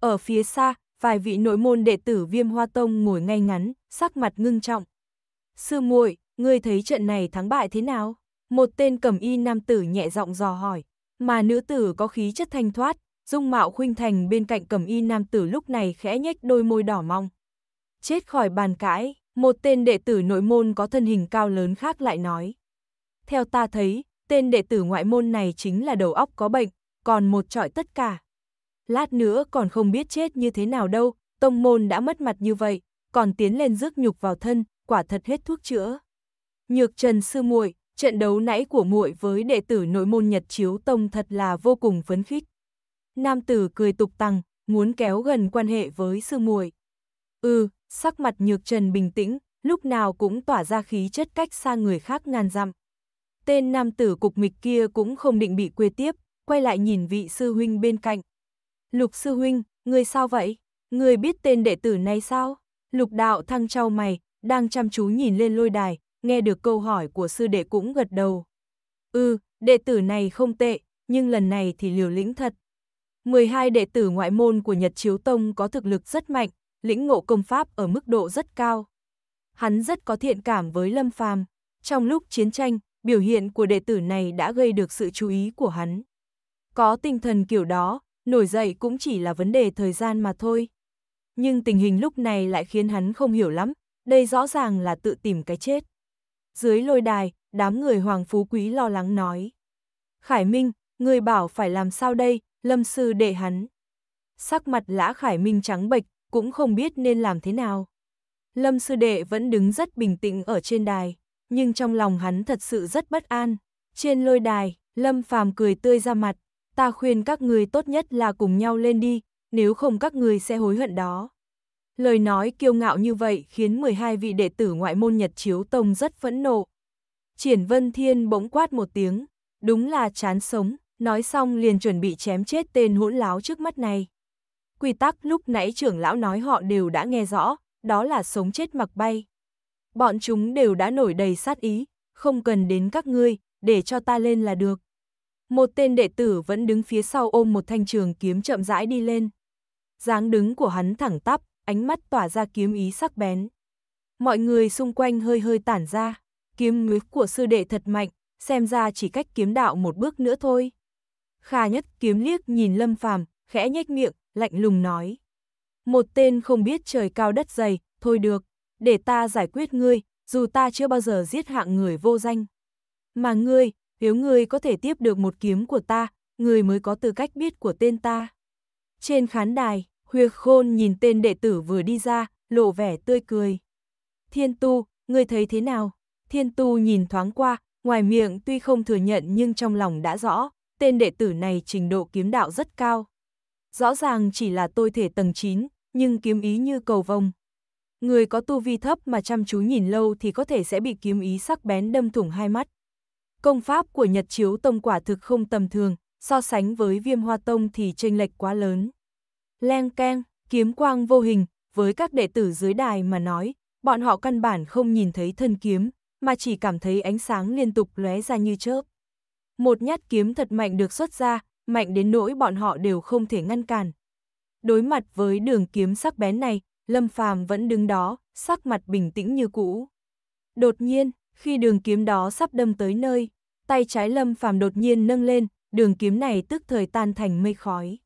S1: Ở phía xa, vài vị nội môn đệ tử Viêm Hoa Tông ngồi ngay ngắn, sắc mặt ngưng trọng. Sư muội, ngươi thấy trận này thắng bại thế nào? Một tên cầm y nam tử nhẹ giọng dò hỏi, mà nữ tử có khí chất thanh thoát, dung mạo khuynh thành bên cạnh cầm y nam tử lúc này khẽ nhếch đôi môi đỏ mong. Chết khỏi bàn cãi, một tên đệ tử nội môn có thân hình cao lớn khác lại nói. Theo ta thấy, tên đệ tử ngoại môn này chính là đầu óc có bệnh, còn một trọi tất cả. Lát nữa còn không biết chết như thế nào đâu, tông môn đã mất mặt như vậy, còn tiến lên rước nhục vào thân, quả thật hết thuốc chữa. Nhược Trần sư muội, trận đấu nãy của muội với đệ tử nội môn Nhật Chiếu Tông thật là vô cùng phấn khích. Nam tử cười tục tăng, muốn kéo gần quan hệ với sư muội. Ừ, sắc mặt Nhược Trần bình tĩnh, lúc nào cũng tỏa ra khí chất cách xa người khác ngàn dặm. Tên nam tử cục mịch kia cũng không định bị quê tiếp, quay lại nhìn vị sư huynh bên cạnh. Lục sư huynh, người sao vậy? Người biết tên đệ tử này sao? Lục đạo thăng trao mày, đang chăm chú nhìn lên lôi đài, nghe được câu hỏi của sư đệ cũng gật đầu. Ừ, đệ tử này không tệ, nhưng lần này thì liều lĩnh thật. 12 đệ tử ngoại môn của Nhật Chiếu Tông có thực lực rất mạnh, lĩnh ngộ công pháp ở mức độ rất cao. Hắn rất có thiện cảm với Lâm Phàm. Trong lúc chiến tranh, biểu hiện của đệ tử này đã gây được sự chú ý của hắn. Có tinh thần kiểu đó, nổi dậy cũng chỉ là vấn đề thời gian mà thôi. Nhưng tình hình lúc này lại khiến hắn không hiểu lắm, đây rõ ràng là tự tìm cái chết. Dưới lôi đài, đám người Hoàng Phú Quý lo lắng nói. Khải Minh, người bảo phải làm sao đây, lâm sư đệ hắn. Sắc mặt lã Khải Minh trắng bệch, cũng không biết nên làm thế nào. Lâm sư đệ vẫn đứng rất bình tĩnh ở trên đài, nhưng trong lòng hắn thật sự rất bất an. Trên lôi đài, Lâm Phàm cười tươi ra mặt, ta khuyên các người tốt nhất là cùng nhau lên đi, nếu không các người sẽ hối hận đó. Lời nói kiêu ngạo như vậy khiến 12 vị đệ tử ngoại môn Nhật Chiếu Tông rất phẫn nộ. Triển Vân Thiên bỗng quát một tiếng, đúng là chán sống, nói xong liền chuẩn bị chém chết tên hỗn láo trước mắt này. Quy tắc lúc nãy trưởng lão nói họ đều đã nghe rõ, đó là sống chết mặc bay. Bọn chúng đều đã nổi đầy sát ý, không cần đến các ngươi, để cho ta lên là được một tên đệ tử vẫn đứng phía sau ôm một thanh trường kiếm chậm rãi đi lên. dáng đứng của hắn thẳng tắp, ánh mắt tỏa ra kiếm ý sắc bén. Mọi người xung quanh hơi hơi tản ra, kiếm nguyết của sư đệ thật mạnh, xem ra chỉ cách kiếm đạo một bước nữa thôi. Kha nhất kiếm liếc nhìn lâm phàm, khẽ nhếch miệng, lạnh lùng nói. Một tên không biết trời cao đất dày, thôi được, để ta giải quyết ngươi, dù ta chưa bao giờ giết hạng người vô danh. Mà ngươi, nếu người có thể tiếp được một kiếm của ta, người mới có tư cách biết của tên ta. Trên khán đài, Huyệt Khôn nhìn tên đệ tử vừa đi ra, lộ vẻ tươi cười. Thiên Tu, ngươi thấy thế nào? Thiên Tu nhìn thoáng qua, ngoài miệng tuy không thừa nhận nhưng trong lòng đã rõ, tên đệ tử này trình độ kiếm đạo rất cao. Rõ ràng chỉ là tôi thể tầng 9, nhưng kiếm ý như cầu vồng. Người có tu vi thấp mà chăm chú nhìn lâu thì có thể sẽ bị kiếm ý sắc bén đâm thủng hai mắt. Công pháp của Nhật Chiếu Tông quả thực không tầm thường, so sánh với Viêm Hoa Tông thì chênh lệch quá lớn. Leng keng, kiếm quang vô hình, với các đệ tử dưới đài mà nói, bọn họ căn bản không nhìn thấy thân kiếm, mà chỉ cảm thấy ánh sáng liên tục lóe ra như chớp. Một nhát kiếm thật mạnh được xuất ra, mạnh đến nỗi bọn họ đều không thể ngăn cản. Đối mặt với đường kiếm sắc bén này, Lâm Phàm vẫn đứng đó, sắc mặt bình tĩnh như cũ. Đột nhiên, khi đường kiếm đó sắp đâm tới nơi, tay trái Lâm Phàm đột nhiên nâng lên, đường kiếm này tức thời tan thành mây khói.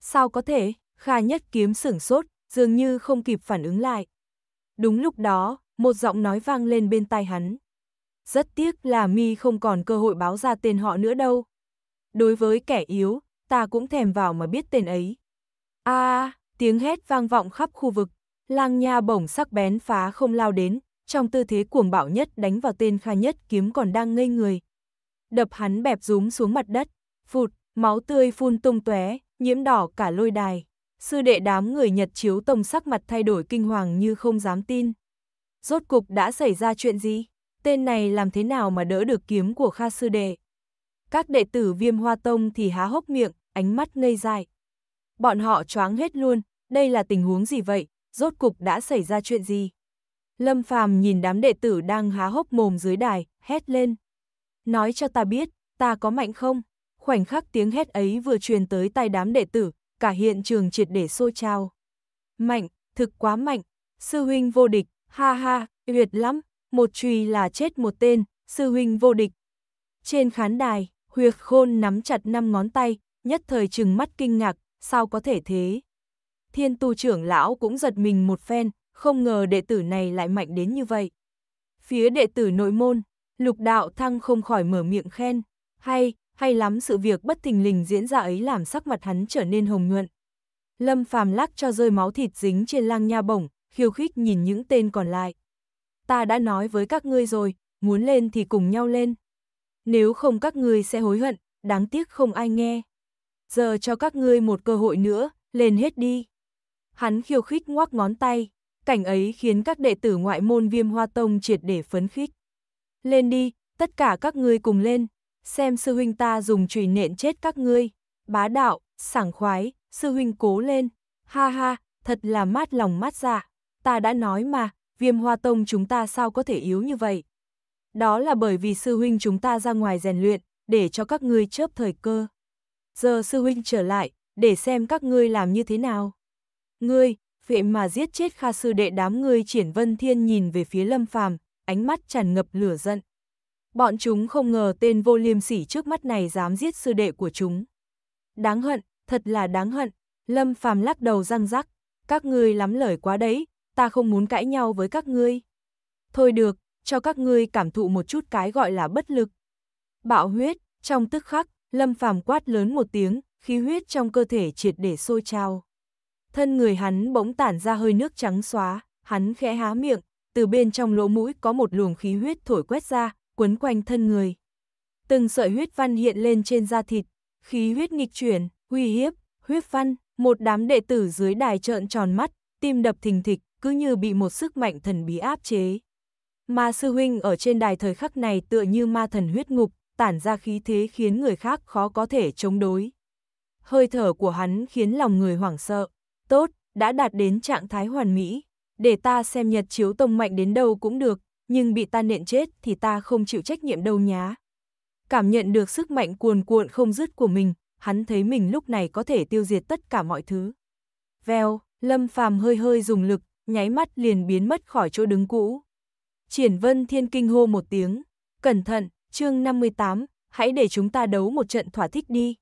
S1: Sao có thể, Kha Nhất Kiếm sửng sốt, dường như không kịp phản ứng lại. Đúng lúc đó, một giọng nói vang lên bên tai hắn. Rất tiếc là mi không còn cơ hội báo ra tên họ nữa đâu. Đối với kẻ yếu, ta cũng thèm vào mà biết tên ấy. a à, tiếng hét vang vọng khắp khu vực, lang nha bổng sắc bén phá không lao đến, trong tư thế cuồng bạo nhất đánh vào tên Kha Nhất Kiếm còn đang ngây người, đập hắn bẹp rúm xuống mặt đất, phụt, máu tươi phun tung tóe, nhiễm đỏ cả lôi đài. Sư đệ đám người Nhật chiếu tông sắc mặt thay đổi kinh hoàng như không dám tin. Rốt cục đã xảy ra chuyện gì? Tên này làm thế nào mà đỡ được kiếm của Kha sư đệ? Các đệ tử viêm hoa tông thì há hốc miệng, ánh mắt ngây dài. Bọn họ choáng hết luôn, đây là tình huống gì vậy? Rốt cục đã xảy ra chuyện gì? Lâm Phàm nhìn đám đệ tử đang há hốc mồm dưới đài, hét lên nói cho ta biết, ta có mạnh không? Khoảnh khắc tiếng hét ấy vừa truyền tới tai đám đệ tử, cả hiện trường triệt để xô trao. Mạnh, thực quá mạnh, sư huynh vô địch, ha ha, huyệt lắm, một chùy là chết một tên, sư huynh vô địch. Trên khán đài, huyệt khôn nắm chặt năm ngón tay, nhất thời trừng mắt kinh ngạc, sao có thể thế? Thiên tu trưởng lão cũng giật mình một phen, không ngờ đệ tử này lại mạnh đến như vậy. Phía đệ tử nội môn, Lục đạo thăng không khỏi mở miệng khen, hay, hay lắm sự việc bất thình lình diễn ra ấy làm sắc mặt hắn trở nên hồng nhuận. Lâm phàm lắc cho rơi máu thịt dính trên lang nha bổng, khiêu khích nhìn những tên còn lại. Ta đã nói với các ngươi rồi, muốn lên thì cùng nhau lên. Nếu không các ngươi sẽ hối hận, đáng tiếc không ai nghe. Giờ cho các ngươi một cơ hội nữa, lên hết đi. Hắn khiêu khích ngoắc ngón tay, cảnh ấy khiến các đệ tử ngoại môn viêm hoa tông triệt để phấn khích lên đi, tất cả các ngươi cùng lên, xem sư huynh ta dùng chùy nện chết các ngươi, bá đạo, sảng khoái, sư huynh cố lên, ha ha, thật là mát lòng mát dạ, ta đã nói mà, viêm hoa tông chúng ta sao có thể yếu như vậy. Đó là bởi vì sư huynh chúng ta ra ngoài rèn luyện, để cho các ngươi chớp thời cơ. Giờ sư huynh trở lại, để xem các ngươi làm như thế nào. Ngươi, vậy mà giết chết Kha sư đệ đám ngươi triển vân thiên nhìn về phía Lâm Phàm, ánh mắt tràn ngập lửa giận. Bọn chúng không ngờ tên vô liêm sỉ trước mắt này dám giết sư đệ của chúng. Đáng hận, thật là đáng hận, Lâm Phàm lắc đầu răng rắc, các ngươi lắm lời quá đấy, ta không muốn cãi nhau với các ngươi. Thôi được, cho các ngươi cảm thụ một chút cái gọi là bất lực. Bạo huyết, trong tức khắc, Lâm Phàm quát lớn một tiếng, khí huyết trong cơ thể triệt để sôi trào. Thân người hắn bỗng tản ra hơi nước trắng xóa, hắn khẽ há miệng, từ bên trong lỗ mũi có một luồng khí huyết thổi quét ra, quấn quanh thân người. Từng sợi huyết văn hiện lên trên da thịt, khí huyết nghịch chuyển, uy hiếp, huyết văn, một đám đệ tử dưới đài trợn tròn mắt, tim đập thình thịch, cứ như bị một sức mạnh thần bí áp chế. Ma sư huynh ở trên đài thời khắc này tựa như ma thần huyết ngục, tản ra khí thế khiến người khác khó có thể chống đối. Hơi thở của hắn khiến lòng người hoảng sợ, tốt, đã đạt đến trạng thái hoàn mỹ để ta xem nhật chiếu tông mạnh đến đâu cũng được, nhưng bị ta nện chết thì ta không chịu trách nhiệm đâu nhá. Cảm nhận được sức mạnh cuồn cuộn không dứt của mình, hắn thấy mình lúc này có thể tiêu diệt tất cả mọi thứ. Vèo, Lâm Phàm hơi hơi dùng lực, nháy mắt liền biến mất khỏi chỗ đứng cũ. Triển Vân Thiên kinh hô một tiếng, cẩn thận, chương 58, hãy để chúng ta đấu một trận thỏa thích đi.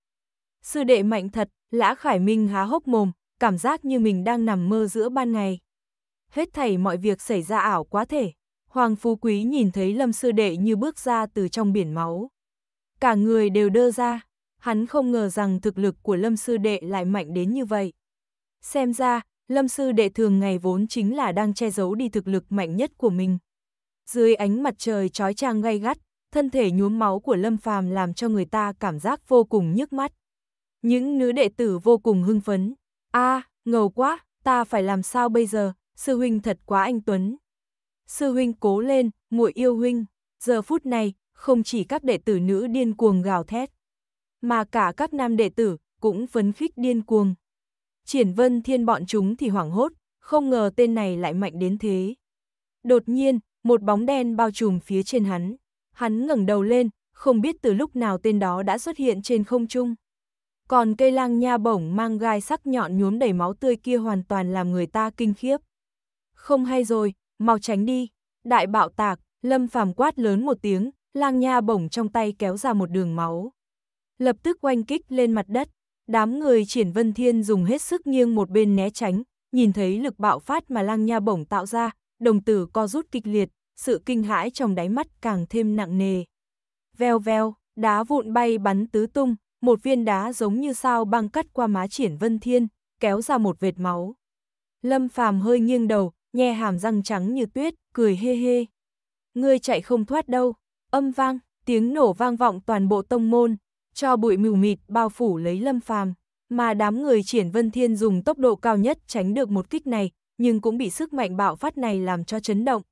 S1: Sư đệ mạnh thật, Lã Khải Minh há hốc mồm, cảm giác như mình đang nằm mơ giữa ban ngày hết thảy mọi việc xảy ra ảo quá thể. Hoàng Phú Quý nhìn thấy Lâm Sư Đệ như bước ra từ trong biển máu. Cả người đều đơ ra, hắn không ngờ rằng thực lực của Lâm Sư Đệ lại mạnh đến như vậy. Xem ra, Lâm Sư Đệ thường ngày vốn chính là đang che giấu đi thực lực mạnh nhất của mình. Dưới ánh mặt trời trói trang gay gắt, thân thể nhuốm máu của Lâm Phàm làm cho người ta cảm giác vô cùng nhức mắt. Những nữ đệ tử vô cùng hưng phấn. a ngầu quá, ta phải làm sao bây giờ, sư huynh thật quá anh tuấn. Sư huynh cố lên, muội yêu huynh, giờ phút này, không chỉ các đệ tử nữ điên cuồng gào thét, mà cả các nam đệ tử cũng phấn khích điên cuồng. Triển Vân Thiên bọn chúng thì hoảng hốt, không ngờ tên này lại mạnh đến thế. Đột nhiên, một bóng đen bao trùm phía trên hắn. Hắn ngẩng đầu lên, không biết từ lúc nào tên đó đã xuất hiện trên không trung. Còn cây lang nha bổng mang gai sắc nhọn nhuốm đầy máu tươi kia hoàn toàn làm người ta kinh khiếp không hay rồi, mau tránh đi. Đại bạo tạc, Lâm Phàm quát lớn một tiếng, lang nha bổng trong tay kéo ra một đường máu. Lập tức oanh kích lên mặt đất, đám người triển vân thiên dùng hết sức nghiêng một bên né tránh, nhìn thấy lực bạo phát mà lang nha bổng tạo ra, đồng tử co rút kịch liệt, sự kinh hãi trong đáy mắt càng thêm nặng nề. Veo veo, đá vụn bay bắn tứ tung, một viên đá giống như sao băng cắt qua má triển vân thiên, kéo ra một vệt máu. Lâm phàm hơi nghiêng đầu, nhe hàm răng trắng như tuyết, cười hê hê. Ngươi chạy không thoát đâu, âm vang, tiếng nổ vang vọng toàn bộ tông môn, cho bụi mù mịt bao phủ lấy lâm phàm, mà đám người triển vân thiên dùng tốc độ cao nhất tránh được một kích này, nhưng cũng bị sức mạnh bạo phát này làm cho chấn động.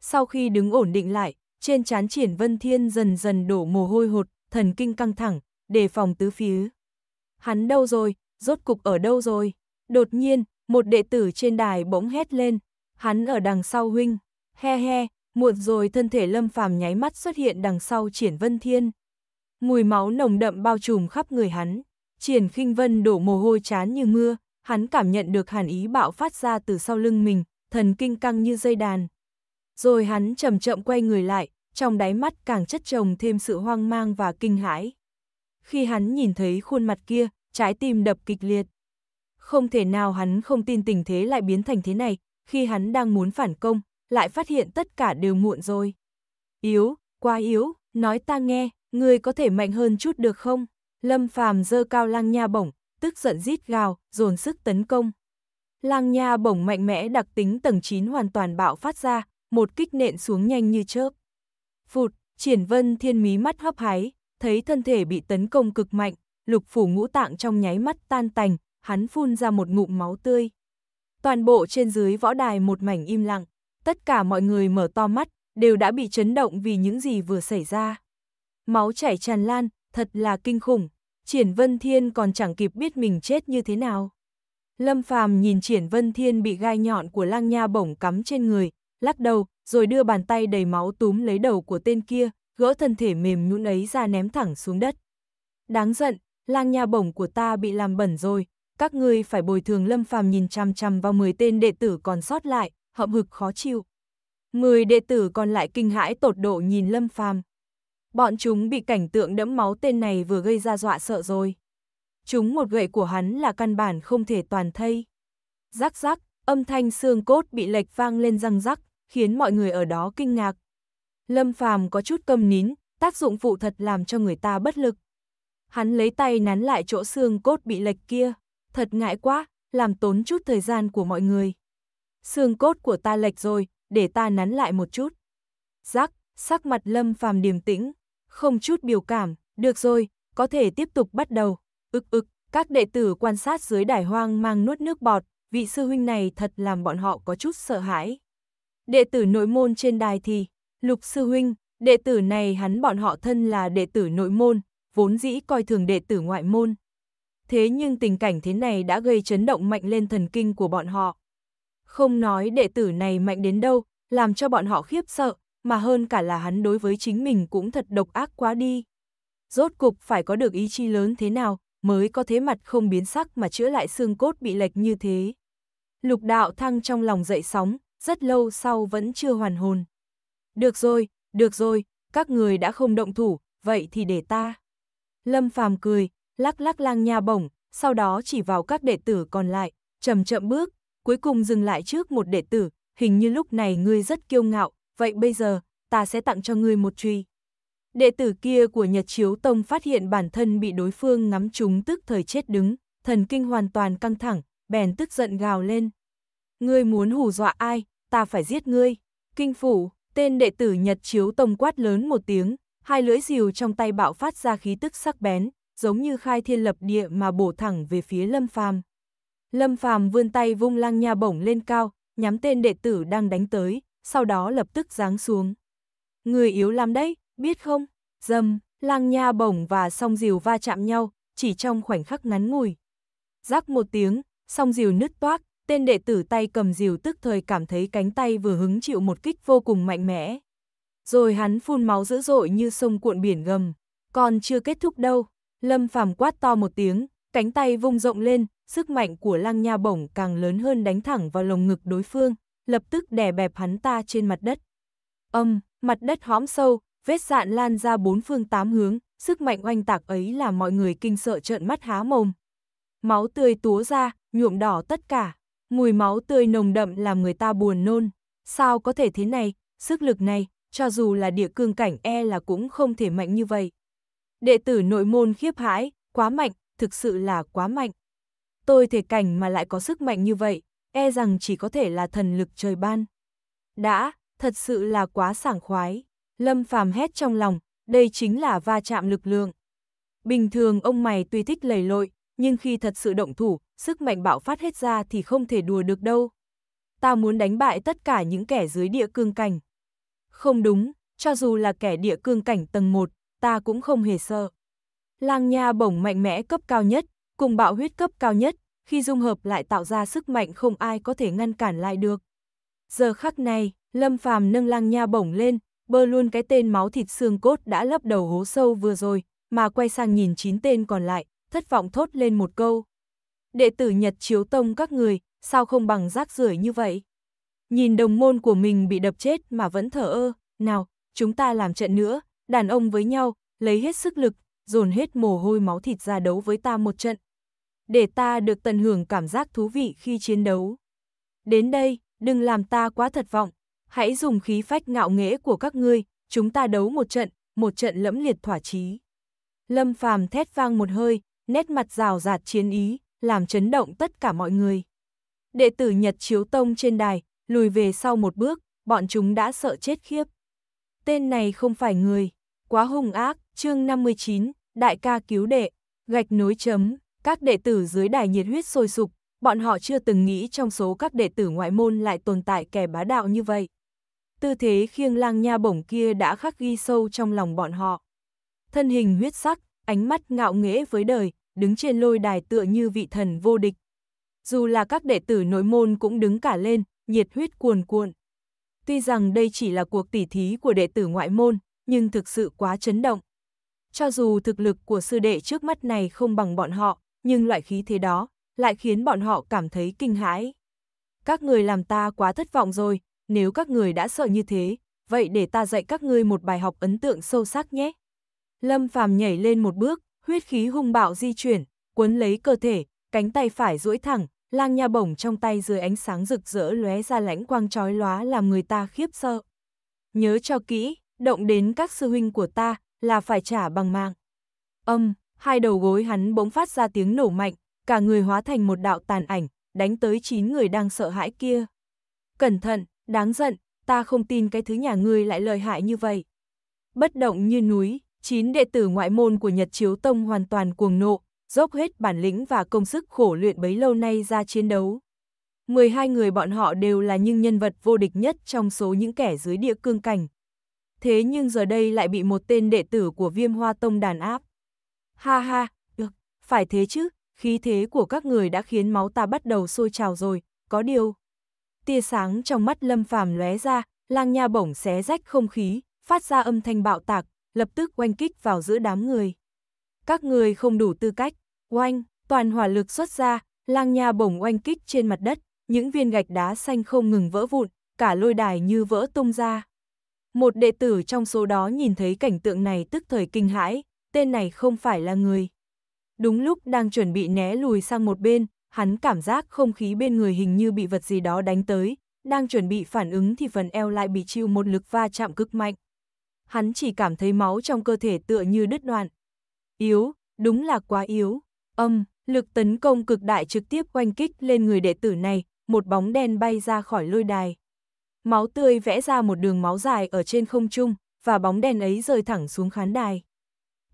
S1: Sau khi đứng ổn định lại, trên trán triển vân thiên dần dần đổ mồ hôi hột, thần kinh căng thẳng, đề phòng tứ phía. Hắn đâu rồi, rốt cục ở đâu rồi? Đột nhiên, một đệ tử trên đài bỗng hét lên, hắn ở đằng sau huynh, he he, muộn rồi thân thể lâm phàm nháy mắt xuất hiện đằng sau triển vân thiên. Mùi máu nồng đậm bao trùm khắp người hắn, triển khinh vân đổ mồ hôi chán như mưa, hắn cảm nhận được hàn ý bạo phát ra từ sau lưng mình, thần kinh căng như dây đàn. Rồi hắn chậm chậm quay người lại, trong đáy mắt càng chất chồng thêm sự hoang mang và kinh hãi. Khi hắn nhìn thấy khuôn mặt kia, trái tim đập kịch liệt. Không thể nào hắn không tin tình thế lại biến thành thế này, khi hắn đang muốn phản công, lại phát hiện tất cả đều muộn rồi. Yếu, quá yếu, nói ta nghe, ngươi có thể mạnh hơn chút được không? Lâm Phàm dơ cao Lang Nha bổng, tức giận rít gào, dồn sức tấn công. Lang Nha bổng mạnh mẽ đặc tính tầng 9 hoàn toàn bạo phát ra, một kích nện xuống nhanh như chớp. Phụt, Triển Vân Thiên mí mắt hấp hái, thấy thân thể bị tấn công cực mạnh, lục phủ ngũ tạng trong nháy mắt tan tành, hắn phun ra một ngụm máu tươi toàn bộ trên dưới võ đài một mảnh im lặng, tất cả mọi người mở to mắt, đều đã bị chấn động vì những gì vừa xảy ra. Máu chảy tràn lan, thật là kinh khủng, Triển Vân Thiên còn chẳng kịp biết mình chết như thế nào. Lâm Phàm nhìn Triển Vân Thiên bị gai nhọn của lang nha bổng cắm trên người, lắc đầu, rồi đưa bàn tay đầy máu túm lấy đầu của tên kia, gỡ thân thể mềm nhũn ấy ra ném thẳng xuống đất. Đáng giận, lang nha bổng của ta bị làm bẩn rồi, các ngươi phải bồi thường Lâm Phàm nhìn chằm chằm vào 10 tên đệ tử còn sót lại, hậm hực khó chịu. 10 đệ tử còn lại kinh hãi tột độ nhìn Lâm Phàm. Bọn chúng bị cảnh tượng đẫm máu tên này vừa gây ra dọa sợ rồi. Chúng một gậy của hắn là căn bản không thể toàn thây. Rắc rắc, âm thanh xương cốt bị lệch vang lên răng rắc, khiến mọi người ở đó kinh ngạc. Lâm Phàm có chút câm nín, tác dụng phụ thật làm cho người ta bất lực. Hắn lấy tay nắn lại chỗ xương cốt bị lệch kia thật ngại quá, làm tốn chút thời gian của mọi người. Xương cốt của ta lệch rồi, để ta nắn lại một chút. Giác, sắc mặt lâm phàm điềm tĩnh, không chút biểu cảm, được rồi, có thể tiếp tục bắt đầu. ức ức, các đệ tử quan sát dưới đài hoang mang nuốt nước bọt, vị sư huynh này thật làm bọn họ có chút sợ hãi. Đệ tử nội môn trên đài thì, lục sư huynh, đệ tử này hắn bọn họ thân là đệ tử nội môn, vốn dĩ coi thường đệ tử ngoại môn thế nhưng tình cảnh thế này đã gây chấn động mạnh lên thần kinh của bọn họ. Không nói đệ tử này mạnh đến đâu, làm cho bọn họ khiếp sợ, mà hơn cả là hắn đối với chính mình cũng thật độc ác quá đi. Rốt cục phải có được ý chí lớn thế nào, mới có thế mặt không biến sắc mà chữa lại xương cốt bị lệch như thế. Lục đạo thăng trong lòng dậy sóng, rất lâu sau vẫn chưa hoàn hồn. Được rồi, được rồi, các người đã không động thủ, vậy thì để ta. Lâm phàm cười, lắc lắc lang nha bổng, sau đó chỉ vào các đệ tử còn lại, chậm chậm bước, cuối cùng dừng lại trước một đệ tử, hình như lúc này ngươi rất kiêu ngạo, vậy bây giờ, ta sẽ tặng cho ngươi một truy. Đệ tử kia của Nhật Chiếu Tông phát hiện bản thân bị đối phương ngắm trúng tức thời chết đứng, thần kinh hoàn toàn căng thẳng, bèn tức giận gào lên. Ngươi muốn hù dọa ai, ta phải giết ngươi. Kinh phủ, tên đệ tử Nhật Chiếu Tông quát lớn một tiếng, hai lưỡi rìu trong tay bạo phát ra khí tức sắc bén, giống như khai thiên lập địa mà bổ thẳng về phía Lâm Phàm. Lâm Phàm vươn tay vung lang nha bổng lên cao, nhắm tên đệ tử đang đánh tới, sau đó lập tức giáng xuống. Người yếu lắm đấy, biết không? Dầm, lang nha bổng và song diều va chạm nhau, chỉ trong khoảnh khắc ngắn ngủi. Rắc một tiếng, song diều nứt toác, tên đệ tử tay cầm diều tức thời cảm thấy cánh tay vừa hứng chịu một kích vô cùng mạnh mẽ. Rồi hắn phun máu dữ dội như sông cuộn biển gầm, còn chưa kết thúc đâu. Lâm Phàm quát to một tiếng, cánh tay vung rộng lên, sức mạnh của lăng nha bổng càng lớn hơn đánh thẳng vào lồng ngực đối phương, lập tức đè bẹp hắn ta trên mặt đất. Âm, mặt đất hõm sâu, vết dạn lan ra bốn phương tám hướng, sức mạnh oanh tạc ấy làm mọi người kinh sợ trợn mắt há mồm. Máu tươi túa ra, nhuộm đỏ tất cả, mùi máu tươi nồng đậm làm người ta buồn nôn. Sao có thể thế này, sức lực này, cho dù là địa cương cảnh e là cũng không thể mạnh như vậy. Đệ tử nội môn khiếp hãi, quá mạnh, thực sự là quá mạnh. Tôi thể cảnh mà lại có sức mạnh như vậy, e rằng chỉ có thể là thần lực trời ban. Đã, thật sự là quá sảng khoái. Lâm Phàm hét trong lòng, đây chính là va chạm lực lượng. Bình thường ông mày tuy thích lầy lội, nhưng khi thật sự động thủ, sức mạnh bạo phát hết ra thì không thể đùa được đâu. Tao muốn đánh bại tất cả những kẻ dưới địa cương cảnh. Không đúng, cho dù là kẻ địa cương cảnh tầng 1, ta cũng không hề sợ. Lang nha bổng mạnh mẽ cấp cao nhất, cùng bạo huyết cấp cao nhất, khi dung hợp lại tạo ra sức mạnh không ai có thể ngăn cản lại được. Giờ khắc này, Lâm Phàm nâng lang nha bổng lên, bơ luôn cái tên máu thịt xương cốt đã lấp đầu hố sâu vừa rồi, mà quay sang nhìn chín tên còn lại, thất vọng thốt lên một câu. Đệ tử Nhật Chiếu Tông các người, sao không bằng rác rưởi như vậy? Nhìn đồng môn của mình bị đập chết mà vẫn thở ơ, nào, chúng ta làm trận nữa, đàn ông với nhau, lấy hết sức lực, dồn hết mồ hôi máu thịt ra đấu với ta một trận. Để ta được tận hưởng cảm giác thú vị khi chiến đấu. Đến đây, đừng làm ta quá thất vọng. Hãy dùng khí phách ngạo nghễ của các ngươi, chúng ta đấu một trận, một trận lẫm liệt thỏa chí. Lâm Phàm thét vang một hơi, nét mặt rào rạt chiến ý, làm chấn động tất cả mọi người. Đệ tử Nhật Chiếu Tông trên đài, lùi về sau một bước, bọn chúng đã sợ chết khiếp tên này không phải người, quá hung ác, chương 59, đại ca cứu đệ, gạch nối chấm, các đệ tử dưới đài nhiệt huyết sôi sục, bọn họ chưa từng nghĩ trong số các đệ tử ngoại môn lại tồn tại kẻ bá đạo như vậy. Tư thế khiêng lang nha bổng kia đã khắc ghi sâu trong lòng bọn họ. Thân hình huyết sắc, ánh mắt ngạo nghễ với đời, đứng trên lôi đài tựa như vị thần vô địch. Dù là các đệ tử nội môn cũng đứng cả lên, nhiệt huyết cuồn cuộn. Tuy rằng đây chỉ là cuộc tỉ thí của đệ tử ngoại môn, nhưng thực sự quá chấn động. Cho dù thực lực của sư đệ trước mắt này không bằng bọn họ, nhưng loại khí thế đó lại khiến bọn họ cảm thấy kinh hãi. Các người làm ta quá thất vọng rồi, nếu các người đã sợ như thế, vậy để ta dạy các ngươi một bài học ấn tượng sâu sắc nhé. Lâm Phàm nhảy lên một bước, huyết khí hung bạo di chuyển, cuốn lấy cơ thể, cánh tay phải duỗi thẳng, lang nha bổng trong tay dưới ánh sáng rực rỡ lóe ra lãnh quang trói lóa làm người ta khiếp sợ. Nhớ cho kỹ, động đến các sư huynh của ta là phải trả bằng mạng. Âm, hai đầu gối hắn bỗng phát ra tiếng nổ mạnh, cả người hóa thành một đạo tàn ảnh, đánh tới chín người đang sợ hãi kia. Cẩn thận, đáng giận, ta không tin cái thứ nhà ngươi lại lợi hại như vậy. Bất động như núi, chín đệ tử ngoại môn của Nhật Chiếu Tông hoàn toàn cuồng nộ, dốc hết bản lĩnh và công sức khổ luyện bấy lâu nay ra chiến đấu. 12 người bọn họ đều là những nhân vật vô địch nhất trong số những kẻ dưới địa cương cảnh. Thế nhưng giờ đây lại bị một tên đệ tử của viêm hoa tông đàn áp. Ha ha, được, phải thế chứ, khí thế của các người đã khiến máu ta bắt đầu sôi trào rồi, có điều. Tia sáng trong mắt lâm phàm lóe ra, lang nha bổng xé rách không khí, phát ra âm thanh bạo tạc, lập tức oanh kích vào giữa đám người. Các người không đủ tư cách. Oanh, toàn hỏa lực xuất ra, lang nha bổng oanh kích trên mặt đất, những viên gạch đá xanh không ngừng vỡ vụn, cả lôi đài như vỡ tung ra. Một đệ tử trong số đó nhìn thấy cảnh tượng này tức thời kinh hãi, tên này không phải là người. Đúng lúc đang chuẩn bị né lùi sang một bên, hắn cảm giác không khí bên người hình như bị vật gì đó đánh tới, đang chuẩn bị phản ứng thì phần eo lại bị chịu một lực va chạm cực mạnh. Hắn chỉ cảm thấy máu trong cơ thể tựa như đứt đoạn. Yếu, đúng là quá yếu. Âm, lực tấn công cực đại trực tiếp oanh kích lên người đệ tử này, một bóng đen bay ra khỏi lôi đài. Máu tươi vẽ ra một đường máu dài ở trên không trung, và bóng đen ấy rơi thẳng xuống khán đài.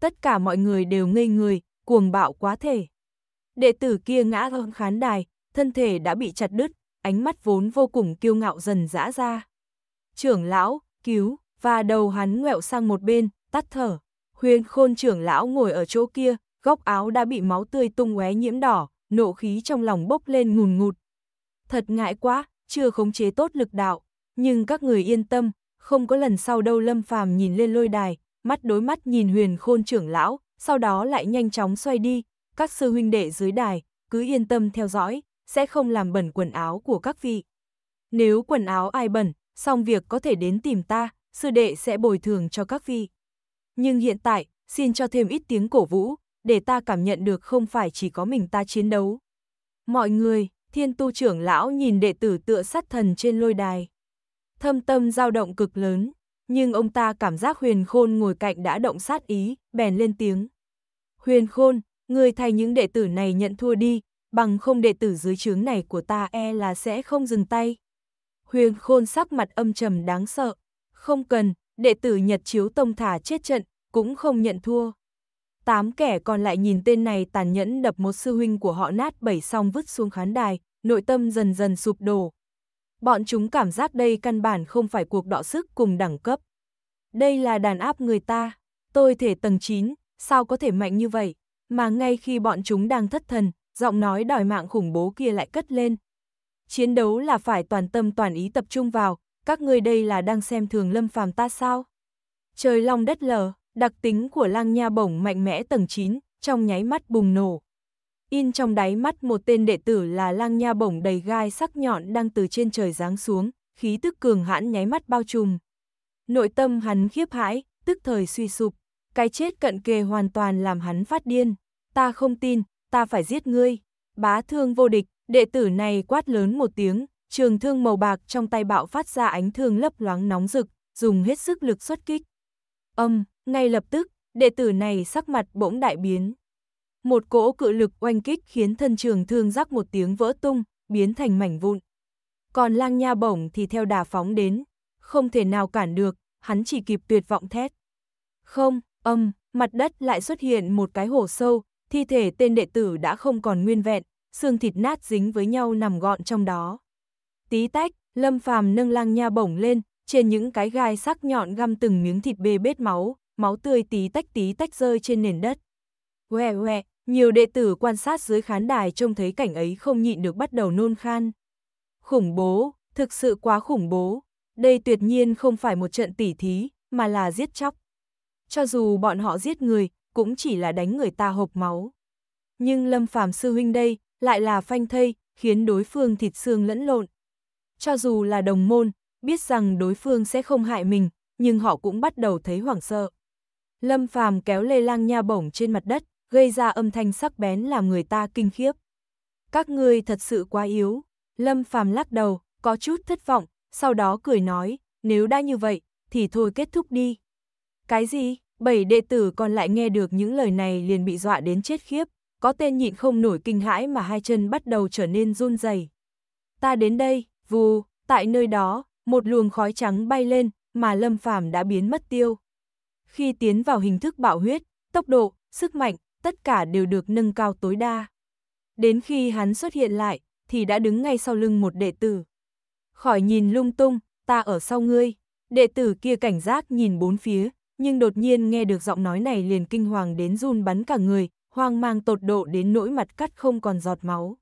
S1: Tất cả mọi người đều ngây người, cuồng bạo quá thể. Đệ tử kia ngã hơn khán đài, thân thể đã bị chặt đứt, ánh mắt vốn vô cùng kiêu ngạo dần dã ra. Trưởng lão, cứu, và đầu hắn ngẹo sang một bên, tắt thở. Huyền khôn trưởng lão ngồi ở chỗ kia, góc áo đã bị máu tươi tung óe nhiễm đỏ, nộ khí trong lòng bốc lên ngùn ngụt. Thật ngại quá, chưa khống chế tốt lực đạo, nhưng các người yên tâm, không có lần sau đâu Lâm Phàm nhìn lên lôi đài, mắt đối mắt nhìn huyền khôn trưởng lão, sau đó lại nhanh chóng xoay đi, các sư huynh đệ dưới đài, cứ yên tâm theo dõi, sẽ không làm bẩn quần áo của các vị. Nếu quần áo ai bẩn, xong việc có thể đến tìm ta, sư đệ sẽ bồi thường cho các vị. Nhưng hiện tại, xin cho thêm ít tiếng cổ vũ, để ta cảm nhận được không phải chỉ có mình ta chiến đấu. Mọi người, thiên tu trưởng lão nhìn đệ tử tựa sát thần trên lôi đài. Thâm tâm dao động cực lớn, nhưng ông ta cảm giác huyền khôn ngồi cạnh đã động sát ý, bèn lên tiếng. Huyền khôn, người thay những đệ tử này nhận thua đi, bằng không đệ tử dưới trướng này của ta e là sẽ không dừng tay. Huyền khôn sắc mặt âm trầm đáng sợ, không cần, đệ tử Nhật Chiếu Tông thả chết trận, cũng không nhận thua. Tám kẻ còn lại nhìn tên này tàn nhẫn đập một sư huynh của họ nát bảy xong vứt xuống khán đài, nội tâm dần dần sụp đổ. Bọn chúng cảm giác đây căn bản không phải cuộc đọ sức cùng đẳng cấp. Đây là đàn áp người ta, tôi thể tầng 9, sao có thể mạnh như vậy? Mà ngay khi bọn chúng đang thất thần, giọng nói đòi mạng khủng bố kia lại cất lên. Chiến đấu là phải toàn tâm toàn ý tập trung vào, các ngươi đây là đang xem thường lâm phàm ta sao? Trời long đất lở, Đặc tính của lang nha bổng mạnh mẽ tầng 9, trong nháy mắt bùng nổ. In trong đáy mắt một tên đệ tử là lang nha bổng đầy gai sắc nhọn đang từ trên trời giáng xuống, khí tức cường hãn nháy mắt bao trùm. Nội tâm hắn khiếp hãi, tức thời suy sụp, cái chết cận kề hoàn toàn làm hắn phát điên. Ta không tin, ta phải giết ngươi. Bá thương vô địch, đệ tử này quát lớn một tiếng, trường thương màu bạc trong tay bạo phát ra ánh thương lấp loáng nóng rực, dùng hết sức lực xuất kích. Âm, ngay lập tức, đệ tử này sắc mặt bỗng đại biến. Một cỗ cự lực oanh kích khiến thân trường thương rắc một tiếng vỡ tung, biến thành mảnh vụn. Còn lang nha bổng thì theo đà phóng đến, không thể nào cản được, hắn chỉ kịp tuyệt vọng thét. Không, âm, mặt đất lại xuất hiện một cái hổ sâu, thi thể tên đệ tử đã không còn nguyên vẹn, xương thịt nát dính với nhau nằm gọn trong đó. Tí tách, Lâm Phàm nâng lang nha bổng lên, trên những cái gai sắc nhọn găm từng miếng thịt bê bết máu, máu tươi tí tách tí tách rơi trên nền đất. Hoe hoe, nhiều đệ tử quan sát dưới khán đài trông thấy cảnh ấy không nhịn được bắt đầu nôn khan. Khủng bố, thực sự quá khủng bố. Đây tuyệt nhiên không phải một trận tỉ thí, mà là giết chóc. Cho dù bọn họ giết người, cũng chỉ là đánh người ta hộp máu. Nhưng Lâm Phàm sư huynh đây, lại là phanh thây, khiến đối phương thịt xương lẫn lộn. Cho dù là đồng môn, biết rằng đối phương sẽ không hại mình, nhưng họ cũng bắt đầu thấy hoảng sợ. Lâm Phàm kéo Lê Lang Nha bổng trên mặt đất, gây ra âm thanh sắc bén làm người ta kinh khiếp. Các ngươi thật sự quá yếu. Lâm Phàm lắc đầu, có chút thất vọng, sau đó cười nói, nếu đã như vậy, thì thôi kết thúc đi. Cái gì? Bảy đệ tử còn lại nghe được những lời này liền bị dọa đến chết khiếp, có tên nhịn không nổi kinh hãi mà hai chân bắt đầu trở nên run rẩy. Ta đến đây, vù, tại nơi đó, một luồng khói trắng bay lên, mà Lâm Phàm đã biến mất tiêu. Khi tiến vào hình thức bạo huyết, tốc độ, sức mạnh, tất cả đều được nâng cao tối đa. Đến khi hắn xuất hiện lại, thì đã đứng ngay sau lưng một đệ tử. Khỏi nhìn lung tung, ta ở sau ngươi. Đệ tử kia cảnh giác nhìn bốn phía, nhưng đột nhiên nghe được giọng nói này liền kinh hoàng đến run bắn cả người, hoang mang tột độ đến nỗi mặt cắt không còn giọt máu.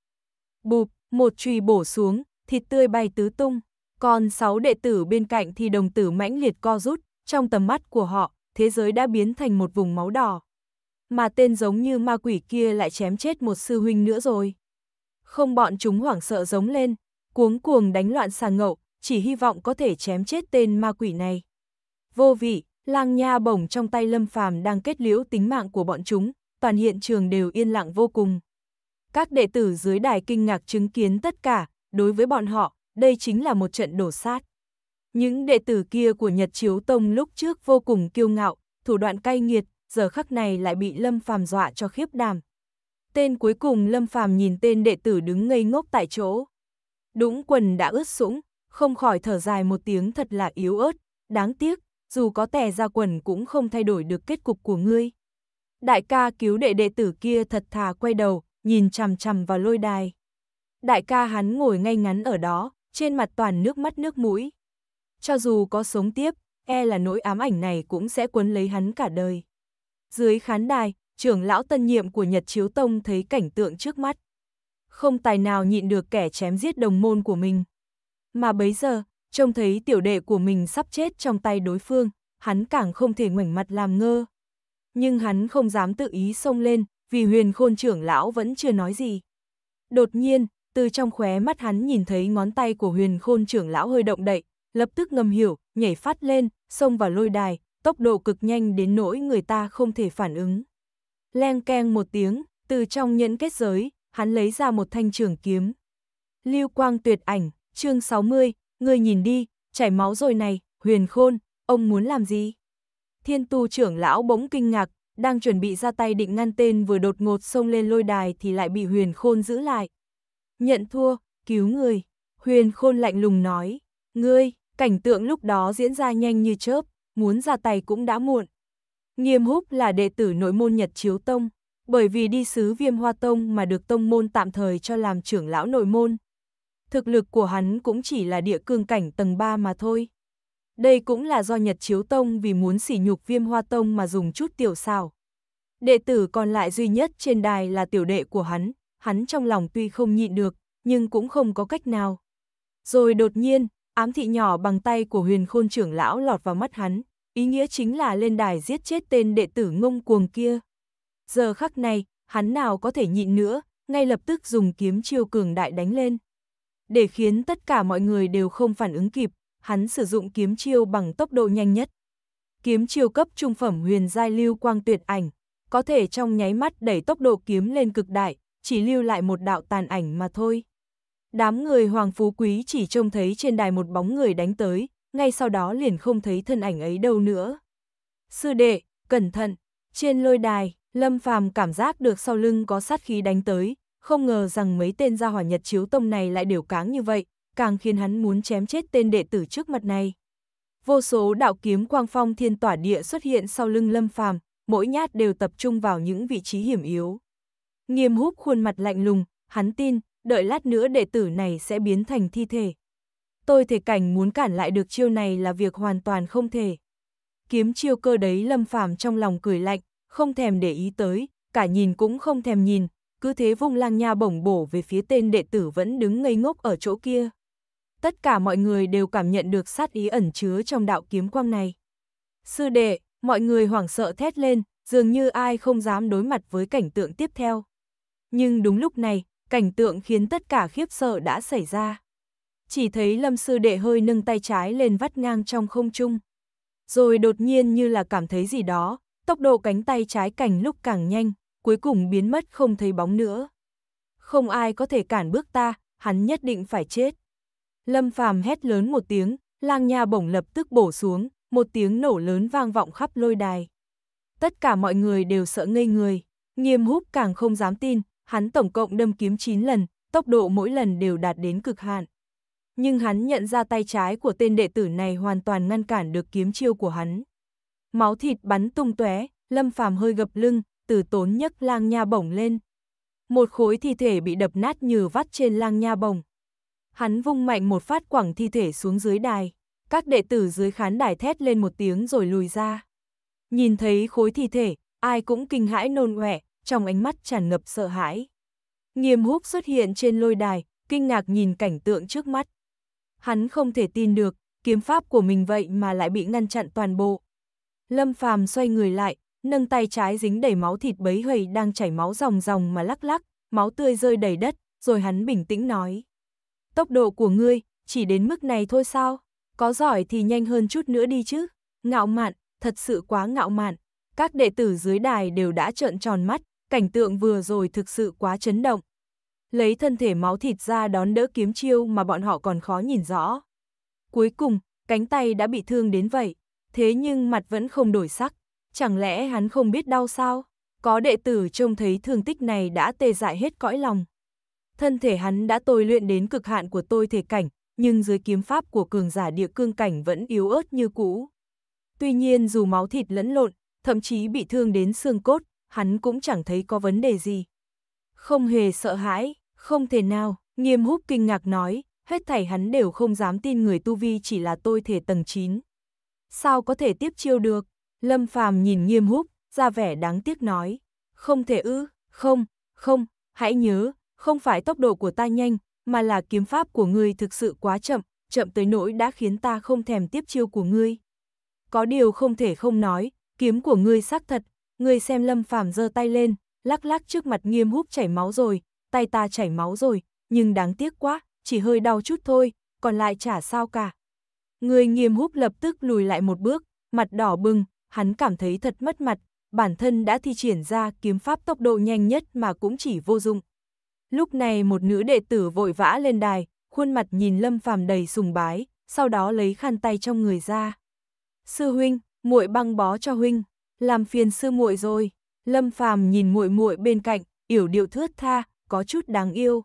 S1: Bụp, một chùy bổ xuống, thịt tươi bay tứ tung. Còn sáu đệ tử bên cạnh thì đồng tử mãnh liệt co rút, trong tầm mắt của họ, thế giới đã biến thành một vùng máu đỏ. Mà tên giống như ma quỷ kia lại chém chết một sư huynh nữa rồi. Không bọn chúng hoảng sợ giống lên, cuống cuồng đánh loạn sàn ngậu, chỉ hy vọng có thể chém chết tên ma quỷ này. Vô vị, lang nha bổng trong tay lâm phàm đang kết liễu tính mạng của bọn chúng, toàn hiện trường đều yên lặng vô cùng. Các đệ tử dưới đài kinh ngạc chứng kiến tất cả, đối với bọn họ, đây chính là một trận đổ sát. Những đệ tử kia của Nhật Chiếu Tông lúc trước vô cùng kiêu ngạo, thủ đoạn cay nghiệt, giờ khắc này lại bị Lâm Phàm dọa cho khiếp đảm. Tên cuối cùng Lâm Phàm nhìn tên đệ tử đứng ngây ngốc tại chỗ. Đúng quần đã ướt sũng, không khỏi thở dài một tiếng thật là yếu ớt, đáng tiếc, dù có tè ra quần cũng không thay đổi được kết cục của ngươi. Đại ca cứu đệ đệ tử kia thật thà quay đầu, nhìn chằm chằm vào lôi đài. Đại ca hắn ngồi ngay ngắn ở đó, trên mặt toàn nước mắt nước mũi. Cho dù có sống tiếp, e là nỗi ám ảnh này cũng sẽ cuốn lấy hắn cả đời. Dưới khán đài, trưởng lão tân nhiệm của Nhật Chiếu Tông thấy cảnh tượng trước mắt. Không tài nào nhịn được kẻ chém giết đồng môn của mình. Mà bấy giờ, trông thấy tiểu đệ của mình sắp chết trong tay đối phương, hắn càng không thể ngoảnh mặt làm ngơ. Nhưng hắn không dám tự ý xông lên, vì huyền khôn trưởng lão vẫn chưa nói gì. Đột nhiên, từ trong khóe mắt hắn nhìn thấy ngón tay của huyền khôn trưởng lão hơi động đậy, lập tức ngầm hiểu, nhảy phát lên, xông vào lôi đài, tốc độ cực nhanh đến nỗi người ta không thể phản ứng. Leng keng một tiếng, từ trong nhẫn kết giới, hắn lấy ra một thanh trường kiếm. Lưu quang tuyệt ảnh, chương 60, người nhìn đi, chảy máu rồi này, huyền khôn, ông muốn làm gì? Thiên tu trưởng lão bỗng kinh ngạc, đang chuẩn bị ra tay định ngăn tên vừa đột ngột xông lên lôi đài thì lại bị huyền khôn giữ lại. Nhận thua, cứu người, huyền khôn lạnh lùng nói, ngươi, Cảnh tượng lúc đó diễn ra nhanh như chớp, muốn ra tay cũng đã muộn. Nghiêm Húc là đệ tử nội môn Nhật Chiếu Tông, bởi vì đi sứ Viêm Hoa Tông mà được tông môn tạm thời cho làm trưởng lão nội môn. Thực lực của hắn cũng chỉ là địa cương cảnh tầng 3 mà thôi. Đây cũng là do Nhật Chiếu Tông vì muốn sỉ nhục Viêm Hoa Tông mà dùng chút tiểu xảo. Đệ tử còn lại duy nhất trên đài là tiểu đệ của hắn, hắn trong lòng tuy không nhịn được, nhưng cũng không có cách nào. Rồi đột nhiên, ám thị nhỏ bằng tay của huyền khôn trưởng lão lọt vào mắt hắn, ý nghĩa chính là lên đài giết chết tên đệ tử ngông cuồng kia. Giờ khắc này, hắn nào có thể nhịn nữa, ngay lập tức dùng kiếm chiêu cường đại đánh lên. Để khiến tất cả mọi người đều không phản ứng kịp, hắn sử dụng kiếm chiêu bằng tốc độ nhanh nhất. Kiếm chiêu cấp trung phẩm huyền giai lưu quang tuyệt ảnh, có thể trong nháy mắt đẩy tốc độ kiếm lên cực đại, chỉ lưu lại một đạo tàn ảnh mà thôi. Đám người Hoàng Phú Quý chỉ trông thấy trên đài một bóng người đánh tới, ngay sau đó liền không thấy thân ảnh ấy đâu nữa. Sư đệ, cẩn thận, trên lôi đài, Lâm Phàm cảm giác được sau lưng có sát khí đánh tới, không ngờ rằng mấy tên gia hỏa Nhật Chiếu Tông này lại đều cáng như vậy, càng khiến hắn muốn chém chết tên đệ tử trước mặt này. Vô số đạo kiếm quang phong thiên tỏa địa xuất hiện sau lưng Lâm Phàm, mỗi nhát đều tập trung vào những vị trí hiểm yếu. Nghiêm húc khuôn mặt lạnh lùng, hắn tin, đợi lát nữa đệ tử này sẽ biến thành thi thể. Tôi thể cảnh muốn cản lại được chiêu này là việc hoàn toàn không thể. Kiếm chiêu cơ đấy lâm phàm trong lòng cười lạnh, không thèm để ý tới, cả nhìn cũng không thèm nhìn, cứ thế vung lang nha bổng bổ về phía tên đệ tử vẫn đứng ngây ngốc ở chỗ kia. Tất cả mọi người đều cảm nhận được sát ý ẩn chứa trong đạo kiếm quang này. Sư đệ, mọi người hoảng sợ thét lên, dường như ai không dám đối mặt với cảnh tượng tiếp theo. Nhưng đúng lúc này, cảnh tượng khiến tất cả khiếp sợ đã xảy ra. Chỉ thấy lâm sư đệ hơi nâng tay trái lên vắt ngang trong không trung. Rồi đột nhiên như là cảm thấy gì đó, tốc độ cánh tay trái cảnh lúc càng nhanh, cuối cùng biến mất không thấy bóng nữa. Không ai có thể cản bước ta, hắn nhất định phải chết. Lâm phàm hét lớn một tiếng, lang nha bổng lập tức bổ xuống, một tiếng nổ lớn vang vọng khắp lôi đài. Tất cả mọi người đều sợ ngây người, nghiêm húc càng không dám tin, hắn tổng cộng đâm kiếm 9 lần, tốc độ mỗi lần đều đạt đến cực hạn. Nhưng hắn nhận ra tay trái của tên đệ tử này hoàn toàn ngăn cản được kiếm chiêu của hắn. Máu thịt bắn tung tóe, Lâm Phàm hơi gập lưng, từ tốn nhấc lang nha bổng lên. Một khối thi thể bị đập nát nhừ vắt trên lang nha bổng. Hắn vung mạnh một phát quẳng thi thể xuống dưới đài. Các đệ tử dưới khán đài thét lên một tiếng rồi lùi ra. Nhìn thấy khối thi thể, ai cũng kinh hãi nôn ọe, trong ánh mắt tràn ngập sợ hãi. Nghiêm húc xuất hiện trên lôi đài, kinh ngạc nhìn cảnh tượng trước mắt. Hắn không thể tin được, kiếm pháp của mình vậy mà lại bị ngăn chặn toàn bộ. Lâm Phàm xoay người lại, nâng tay trái dính đầy máu thịt bấy hầy đang chảy máu ròng ròng mà lắc lắc, máu tươi rơi đầy đất, rồi hắn bình tĩnh nói. Tốc độ của ngươi, chỉ đến mức này thôi sao? Có giỏi thì nhanh hơn chút nữa đi chứ. Ngạo mạn, thật sự quá ngạo mạn. Các đệ tử dưới đài đều đã trợn tròn mắt, cảnh tượng vừa rồi thực sự quá chấn động. Lấy thân thể máu thịt ra đón đỡ kiếm chiêu mà bọn họ còn khó nhìn rõ. Cuối cùng, cánh tay đã bị thương đến vậy, thế nhưng mặt vẫn không đổi sắc. Chẳng lẽ hắn không biết đau sao? Có đệ tử trông thấy thương tích này đã tê dại hết cõi lòng. Thân thể hắn đã tôi luyện đến cực hạn của tôi thể cảnh, nhưng dưới kiếm pháp của cường giả địa cương cảnh vẫn yếu ớt như cũ. Tuy nhiên dù máu thịt lẫn lộn, thậm chí bị thương đến xương cốt, hắn cũng chẳng thấy có vấn đề gì. Không hề sợ hãi, không thể nào, nghiêm húc kinh ngạc nói, hết thảy hắn đều không dám tin người tu vi chỉ là tôi thể tầng 9. Sao có thể tiếp chiêu được? Lâm Phàm nhìn nghiêm húc, ra vẻ đáng tiếc nói, không thể ư, không, không, hãy nhớ, không phải tốc độ của ta nhanh, mà là kiếm pháp của ngươi thực sự quá chậm, chậm tới nỗi đã khiến ta không thèm tiếp chiêu của ngươi. Có điều không thể không nói, kiếm của ngươi xác thật, người xem Lâm Phàm giơ tay lên, lắc lắc trước mặt nghiêm húc chảy máu rồi, tay ta chảy máu rồi, nhưng đáng tiếc quá, chỉ hơi đau chút thôi, còn lại chả sao cả. Người nghiêm húc lập tức lùi lại một bước, mặt đỏ bừng, hắn cảm thấy thật mất mặt, bản thân đã thi triển ra kiếm pháp tốc độ nhanh nhất mà cũng chỉ vô dụng. Lúc này một nữ đệ tử vội vã lên đài, khuôn mặt nhìn Lâm Phàm đầy sùng bái, sau đó lấy khăn tay trong người ra. Sư huynh, muội băng bó cho huynh làm phiền sư muội rồi. Lâm Phàm nhìn muội muội bên cạnh, yểu điệu thướt tha, có chút đáng yêu.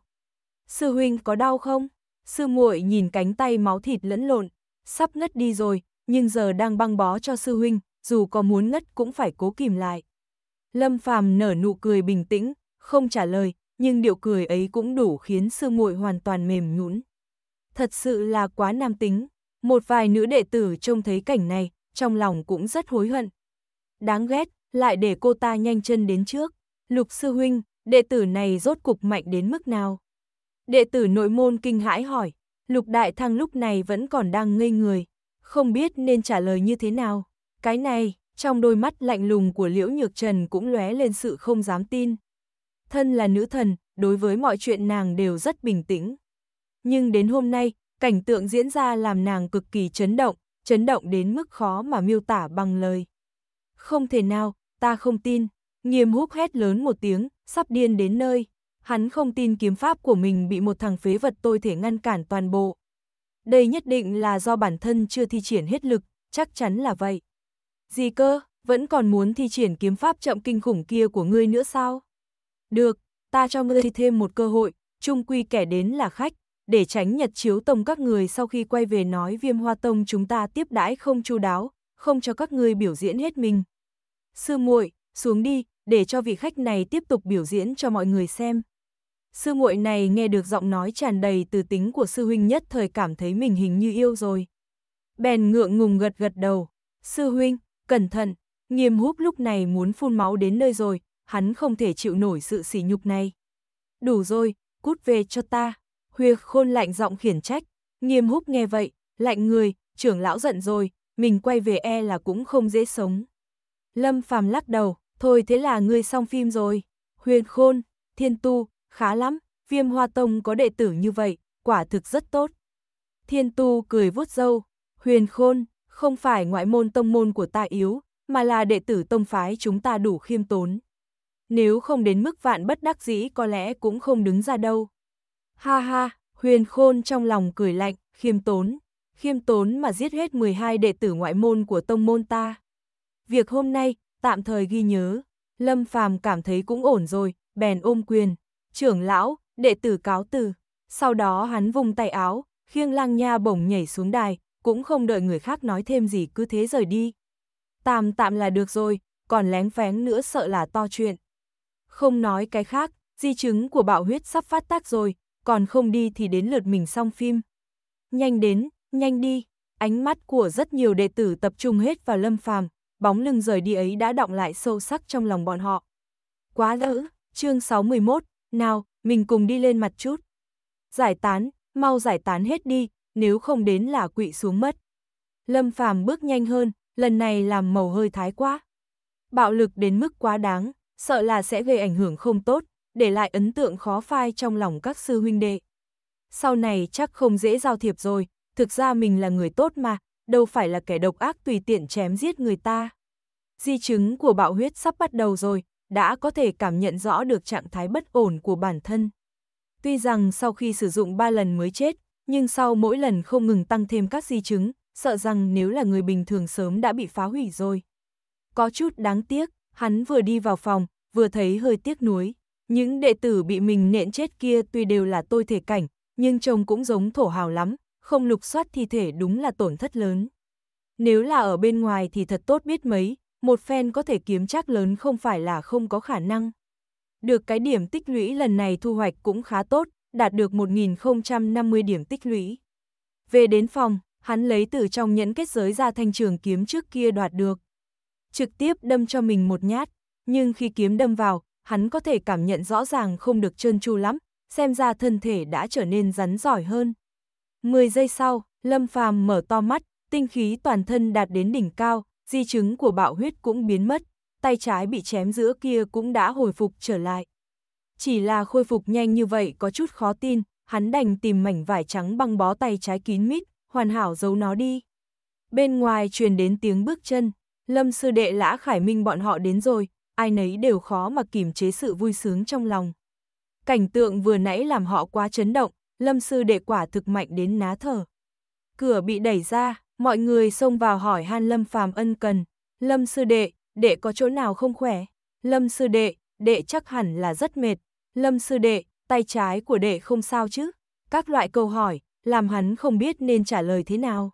S1: Sư huynh có đau không? Sư muội nhìn cánh tay máu thịt lẫn lộn, sắp ngất đi rồi, nhưng giờ đang băng bó cho sư huynh, dù có muốn ngất cũng phải cố kìm lại. Lâm Phàm nở nụ cười bình tĩnh, không trả lời, nhưng điệu cười ấy cũng đủ khiến sư muội hoàn toàn mềm nhũn. Thật sự là quá nam tính, một vài nữ đệ tử trông thấy cảnh này, trong lòng cũng rất hối hận, đáng ghét, lại để cô ta nhanh chân đến trước. Lục sư huynh, đệ tử này rốt cục mạnh đến mức nào? Đệ tử nội môn kinh hãi hỏi, lục đại thăng lúc này vẫn còn đang ngây người, không biết nên trả lời như thế nào. Cái này, trong đôi mắt lạnh lùng của Liễu Nhược Trần cũng lóe lên sự không dám tin. Thân là nữ thần, đối với mọi chuyện nàng đều rất bình tĩnh. Nhưng đến hôm nay, cảnh tượng diễn ra làm nàng cực kỳ chấn động, chấn động đến mức khó mà miêu tả bằng lời. Không thể nào, ta không tin. Nghiêm húc hét lớn một tiếng, sắp điên đến nơi. Hắn không tin kiếm pháp của mình bị một thằng phế vật tôi thể ngăn cản toàn bộ. Đây nhất định là do bản thân chưa thi triển hết lực, chắc chắn là vậy. Gì cơ, vẫn còn muốn thi triển kiếm pháp chậm kinh khủng kia của ngươi nữa sao? Được, ta cho ngươi thêm một cơ hội, chung quy kẻ đến là khách, để tránh nhật chiếu tông các người sau khi quay về nói viêm hoa tông chúng ta tiếp đãi không chu đáo, không cho các ngươi biểu diễn hết mình. Sư muội, xuống đi, để cho vị khách này tiếp tục biểu diễn cho mọi người xem. Sư muội này nghe được giọng nói tràn đầy từ tính của sư huynh nhất thời cảm thấy mình hình như yêu rồi. Bèn ngượng ngùng gật gật đầu. Sư huynh, cẩn thận, nghiêm húp lúc này muốn phun máu đến nơi rồi, hắn không thể chịu nổi sự sỉ nhục này. Đủ rồi, cút về cho ta. Huyệt khôn lạnh giọng khiển trách, nghiêm húp nghe vậy, lạnh người, trưởng lão giận rồi, mình quay về e là cũng không dễ sống. Lâm Phàm lắc đầu, thôi thế là ngươi xong phim rồi. Huyền Khôn, Thiên Tu, khá lắm, viêm hoa tông có đệ tử như vậy, quả thực rất tốt. Thiên Tu cười vuốt râu, Huyền Khôn, không phải ngoại môn tông môn của ta yếu, mà là đệ tử tông phái chúng ta đủ khiêm tốn. Nếu không đến mức vạn bất đắc dĩ có lẽ cũng không đứng ra đâu. Ha ha, Huyền Khôn trong lòng cười lạnh, khiêm tốn, khiêm tốn mà giết hết 12 đệ tử ngoại môn của tông môn ta việc hôm nay tạm thời ghi nhớ. Lâm Phàm cảm thấy cũng ổn rồi, bèn ôm quyền, trưởng lão, đệ tử cáo từ. Sau đó hắn vùng tay áo, khiêng lang nha bổng nhảy xuống đài, cũng không đợi người khác nói thêm gì cứ thế rời đi. Tạm tạm là được rồi, còn lén phén nữa sợ là to chuyện. Không nói cái khác, di chứng của bạo huyết sắp phát tác rồi, còn không đi thì đến lượt mình xong phim. Nhanh đến, nhanh đi, ánh mắt của rất nhiều đệ tử tập trung hết vào lâm phàm, bóng lưng rời đi ấy đã động lại sâu sắc trong lòng bọn họ. Quá đỡ, chương 61, nào, mình cùng đi lên mặt chút. Giải tán, mau giải tán hết đi, nếu không đến là quỵ xuống mất. Lâm Phàm bước nhanh hơn, lần này làm màu hơi thái quá. Bạo lực đến mức quá đáng, sợ là sẽ gây ảnh hưởng không tốt, để lại ấn tượng khó phai trong lòng các sư huynh đệ. Sau này chắc không dễ giao thiệp rồi, thực ra mình là người tốt mà, đâu phải là kẻ độc ác tùy tiện chém giết người ta. Di chứng của bạo huyết sắp bắt đầu rồi, đã có thể cảm nhận rõ được trạng thái bất ổn của bản thân. Tuy rằng sau khi sử dụng 3 lần mới chết, nhưng sau mỗi lần không ngừng tăng thêm các di chứng, sợ rằng nếu là người bình thường sớm đã bị phá hủy rồi. Có chút đáng tiếc, hắn vừa đi vào phòng, vừa thấy hơi tiếc nuối. Những đệ tử bị mình nện chết kia tuy đều là tôi thể cảnh, nhưng trông cũng giống thổ hào lắm, không lục soát thi thể đúng là tổn thất lớn. Nếu là ở bên ngoài thì thật tốt biết mấy, một phen có thể kiếm chắc lớn không phải là không có khả năng. Được cái điểm tích lũy lần này thu hoạch cũng khá tốt, đạt được 1.050 điểm tích lũy. Về đến phòng, hắn lấy từ trong nhẫn kết giới ra thanh trường kiếm trước kia đoạt được. Trực tiếp đâm cho mình một nhát, nhưng khi kiếm đâm vào, hắn có thể cảm nhận rõ ràng không được trơn tru lắm, xem ra thân thể đã trở nên rắn giỏi hơn. 10 giây sau, Lâm Phàm mở to mắt, tinh khí toàn thân đạt đến đỉnh cao, di chứng của bạo huyết cũng biến mất, tay trái bị chém giữa kia cũng đã hồi phục trở lại. Chỉ là khôi phục nhanh như vậy có chút khó tin, hắn đành tìm mảnh vải trắng băng bó tay trái kín mít, hoàn hảo giấu nó đi. Bên ngoài truyền đến tiếng bước chân, Lâm sư đệ lã Khải Minh bọn họ đến rồi, ai nấy đều khó mà kìm chế sự vui sướng trong lòng. Cảnh tượng vừa nãy làm họ quá chấn động, lâm sư đệ quả thực mạnh đến ná thở. Cửa bị đẩy ra, mọi người xông vào hỏi han lâm phàm ân cần. Lâm sư đệ, đệ có chỗ nào không khỏe? Lâm sư đệ, đệ chắc hẳn là rất mệt. Lâm sư đệ, tay trái của đệ không sao chứ? Các loại câu hỏi, làm hắn không biết nên trả lời thế nào.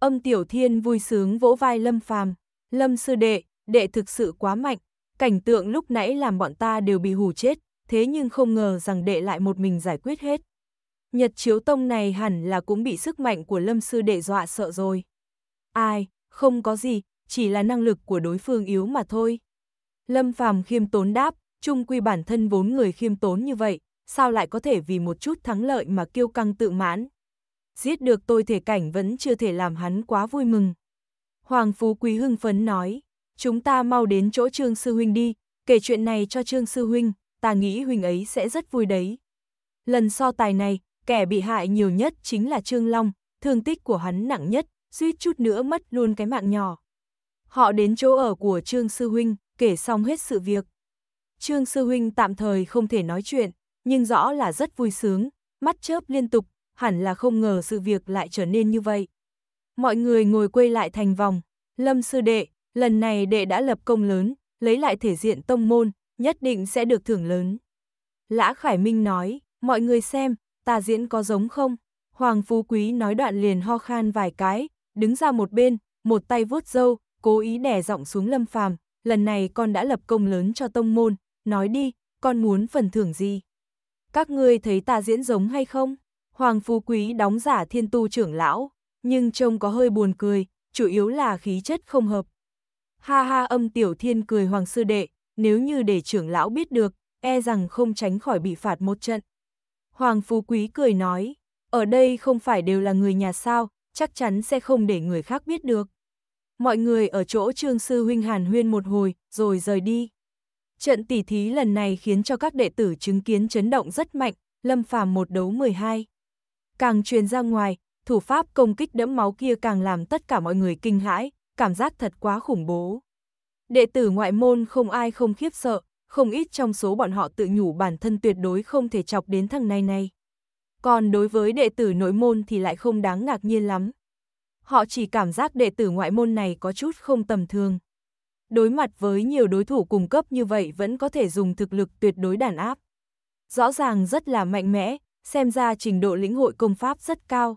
S1: Âm Tiểu Thiên vui sướng vỗ vai Lâm Phàm, "Lâm sư đệ, đệ thực sự quá mạnh, cảnh tượng lúc nãy làm bọn ta đều bị hù chết, thế nhưng không ngờ rằng đệ lại một mình giải quyết hết." Nhật chiếu tông này hẳn là cũng bị sức mạnh của lâm sư đệ dọa sợ rồi. Ai, không có gì, chỉ là năng lực của đối phương yếu mà thôi. Lâm phàm khiêm tốn đáp, chung quy bản thân vốn người khiêm tốn như vậy, sao lại có thể vì một chút thắng lợi mà kiêu căng tự mãn. Giết được tôi thể cảnh vẫn chưa thể làm hắn quá vui mừng. Hoàng Phú Quý hưng phấn nói, chúng ta mau đến chỗ Trương Sư Huynh đi, kể chuyện này cho Trương Sư Huynh, ta nghĩ Huynh ấy sẽ rất vui đấy. Lần so tài này, Kẻ bị hại nhiều nhất chính là Trương Long, thương tích của hắn nặng nhất, suýt chút nữa mất luôn cái mạng nhỏ. Họ đến chỗ ở của Trương Sư Huynh, kể xong hết sự việc. Trương Sư Huynh tạm thời không thể nói chuyện, nhưng rõ là rất vui sướng, mắt chớp liên tục, hẳn là không ngờ sự việc lại trở nên như vậy. Mọi người ngồi quay lại thành vòng, Lâm Sư Đệ, lần này đệ đã lập công lớn, lấy lại thể diện tông môn, nhất định sẽ được thưởng lớn. Lã Khải Minh nói, mọi người xem, ta diễn có giống không? Hoàng Phú Quý nói đoạn liền ho khan vài cái, đứng ra một bên, một tay vuốt dâu, cố ý đè giọng xuống lâm phàm, lần này con đã lập công lớn cho tông môn, nói đi, con muốn phần thưởng gì? Các ngươi thấy ta diễn giống hay không? Hoàng Phú Quý đóng giả thiên tu trưởng lão, nhưng trông có hơi buồn cười, chủ yếu là khí chất không hợp. Ha ha âm tiểu thiên cười Hoàng Sư Đệ, nếu như để trưởng lão biết được, e rằng không tránh khỏi bị phạt một trận. Hoàng Phú Quý cười nói, ở đây không phải đều là người nhà sao, chắc chắn sẽ không để người khác biết được. Mọi người ở chỗ Trương Sư Huynh Hàn Huyên một hồi, rồi rời đi. Trận tỉ thí lần này khiến cho các đệ tử chứng kiến chấn động rất mạnh, lâm phàm một đấu 12. Càng truyền ra ngoài, thủ pháp công kích đẫm máu kia càng làm tất cả mọi người kinh hãi, cảm giác thật quá khủng bố. Đệ tử ngoại môn không ai không khiếp sợ, không ít trong số bọn họ tự nhủ bản thân tuyệt đối không thể chọc đến thằng này này. Còn đối với đệ tử nội môn thì lại không đáng ngạc nhiên lắm. Họ chỉ cảm giác đệ tử ngoại môn này có chút không tầm thường. Đối mặt với nhiều đối thủ cùng cấp như vậy vẫn có thể dùng thực lực tuyệt đối đàn áp. Rõ ràng rất là mạnh mẽ, xem ra trình độ lĩnh hội công pháp rất cao.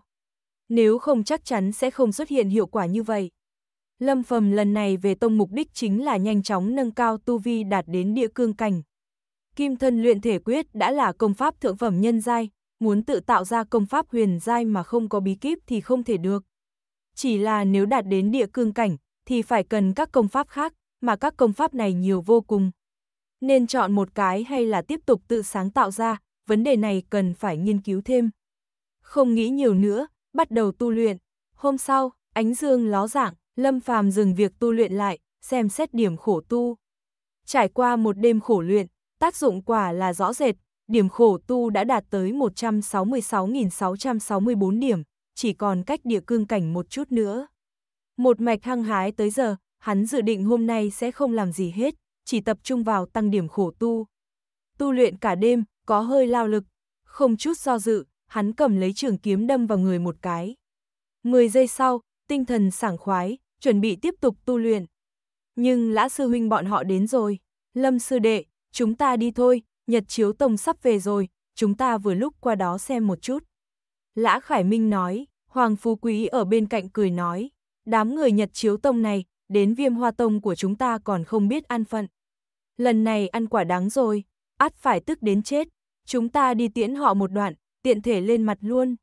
S1: Nếu không chắc chắn sẽ không xuất hiện hiệu quả như vậy. Lâm phẩm lần này về tông mục đích chính là nhanh chóng nâng cao tu vi đạt đến địa cương cảnh. Kim thân luyện thể quyết đã là công pháp thượng phẩm nhân giai, muốn tự tạo ra công pháp huyền giai mà không có bí kíp thì không thể được. Chỉ là nếu đạt đến địa cương cảnh thì phải cần các công pháp khác, mà các công pháp này nhiều vô cùng. Nên chọn một cái hay là tiếp tục tự sáng tạo ra, vấn đề này cần phải nghiên cứu thêm. Không nghĩ nhiều nữa, bắt đầu tu luyện. Hôm sau, ánh dương ló dạng, Lâm Phàm dừng việc tu luyện lại, xem xét điểm khổ tu. Trải qua một đêm khổ luyện, tác dụng quả là rõ rệt, điểm khổ tu đã đạt tới 166.664 điểm, chỉ còn cách địa cương cảnh một chút nữa. Một mạch hăng hái tới giờ, hắn dự định hôm nay sẽ không làm gì hết, chỉ tập trung vào tăng điểm khổ tu. Tu luyện cả đêm, có hơi lao lực, không chút do dự, hắn cầm lấy trường kiếm đâm vào người một cái. Mười giây sau, tinh thần sảng khoái, chuẩn bị tiếp tục tu luyện. Nhưng lã sư huynh bọn họ đến rồi, lâm sư đệ, chúng ta đi thôi, nhật chiếu tông sắp về rồi, chúng ta vừa lúc qua đó xem một chút. Lã Khải Minh nói, Hoàng Phú Quý ở bên cạnh cười nói, đám người nhật chiếu tông này, đến viêm hoa tông của chúng ta còn không biết ăn phận. Lần này ăn quả đáng rồi, át phải tức đến chết, chúng ta đi tiễn họ một đoạn, tiện thể lên mặt luôn.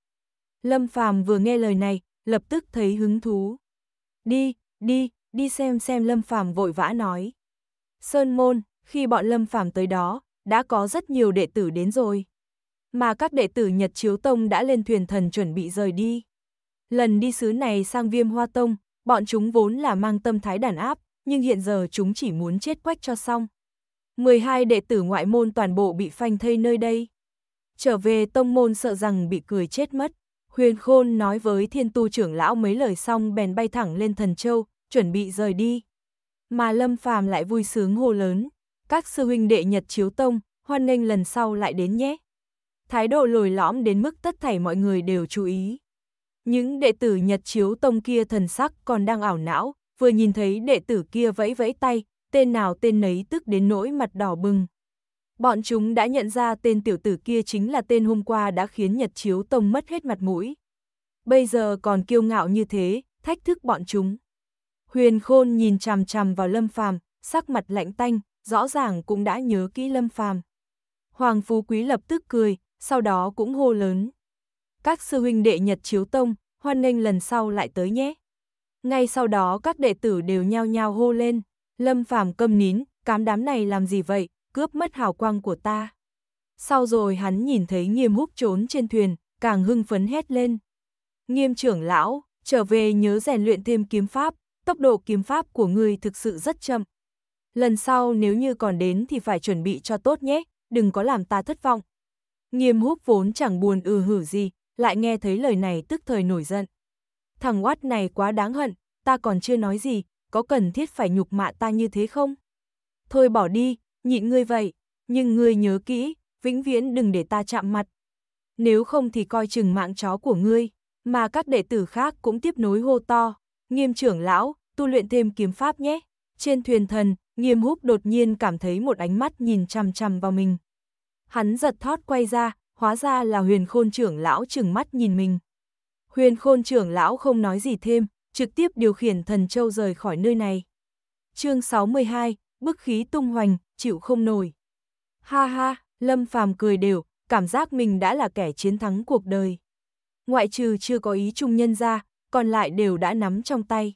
S1: Lâm Phàm vừa nghe lời này, lập tức thấy hứng thú. Đi, đi, đi xem xem Lâm Phàm vội vã nói. Sơn Môn, khi bọn Lâm Phàm tới đó, đã có rất nhiều đệ tử đến rồi. Mà các đệ tử Nhật Chiếu Tông đã lên thuyền thần chuẩn bị rời đi. Lần đi xứ này sang Viêm Hoa Tông, bọn chúng vốn là mang tâm thái đàn áp, nhưng hiện giờ chúng chỉ muốn chết quách cho xong. 12 đệ tử ngoại môn toàn bộ bị phanh thây nơi đây. Trở về tông môn sợ rằng bị cười chết mất. Huyền Khôn nói với thiên tu trưởng lão mấy lời xong bèn bay thẳng lên thần châu, chuẩn bị rời đi. Mà Lâm Phàm lại vui sướng hô lớn, các sư huynh đệ Nhật Chiếu Tông, hoan nghênh lần sau lại đến nhé. Thái độ lồi lõm đến mức tất thảy mọi người đều chú ý. Những đệ tử Nhật Chiếu Tông kia thần sắc còn đang ảo não, vừa nhìn thấy đệ tử kia vẫy vẫy tay, tên nào tên nấy tức đến nỗi mặt đỏ bừng. Bọn chúng đã nhận ra tên tiểu tử kia chính là tên hôm qua đã khiến Nhật Chiếu Tông mất hết mặt mũi. Bây giờ còn kiêu ngạo như thế, thách thức bọn chúng. Huyền Khôn nhìn chằm chằm vào Lâm Phàm, sắc mặt lạnh tanh, rõ ràng cũng đã nhớ kỹ Lâm Phàm. Hoàng Phú Quý lập tức cười, sau đó cũng hô lớn. Các sư huynh đệ Nhật Chiếu Tông, hoan nghênh lần sau lại tới nhé. Ngay sau đó các đệ tử đều nhao nhao hô lên, Lâm Phàm câm nín, cám đám này làm gì vậy, cướp mất hào quang của ta. Sau rồi hắn nhìn thấy nghiêm húc trốn trên thuyền, càng hưng phấn hét lên. Nghiêm trưởng lão, trở về nhớ rèn luyện thêm kiếm pháp, tốc độ kiếm pháp của ngươi thực sự rất chậm. Lần sau nếu như còn đến thì phải chuẩn bị cho tốt nhé, đừng có làm ta thất vọng. Nghiêm húc vốn chẳng buồn ừ hử gì, lại nghe thấy lời này tức thời nổi giận. Thằng oát này quá đáng hận, ta còn chưa nói gì, có cần thiết phải nhục mạ ta như thế không? Thôi bỏ đi, nhịn ngươi vậy, nhưng ngươi nhớ kỹ, vĩnh viễn đừng để ta chạm mặt. Nếu không thì coi chừng mạng chó của ngươi, mà các đệ tử khác cũng tiếp nối hô to, nghiêm trưởng lão, tu luyện thêm kiếm pháp nhé. Trên thuyền thần, nghiêm húc đột nhiên cảm thấy một ánh mắt nhìn chằm chằm vào mình. Hắn giật thót quay ra, hóa ra là huyền khôn trưởng lão chừng mắt nhìn mình. Huyền khôn trưởng lão không nói gì thêm, trực tiếp điều khiển thần châu rời khỏi nơi này. chương 62, bức khí tung hoành, chịu không nổi. Ha ha, Lâm Phàm cười đều, cảm giác mình đã là kẻ chiến thắng cuộc đời. Ngoại trừ chưa có ý chung nhân ra, còn lại đều đã nắm trong tay.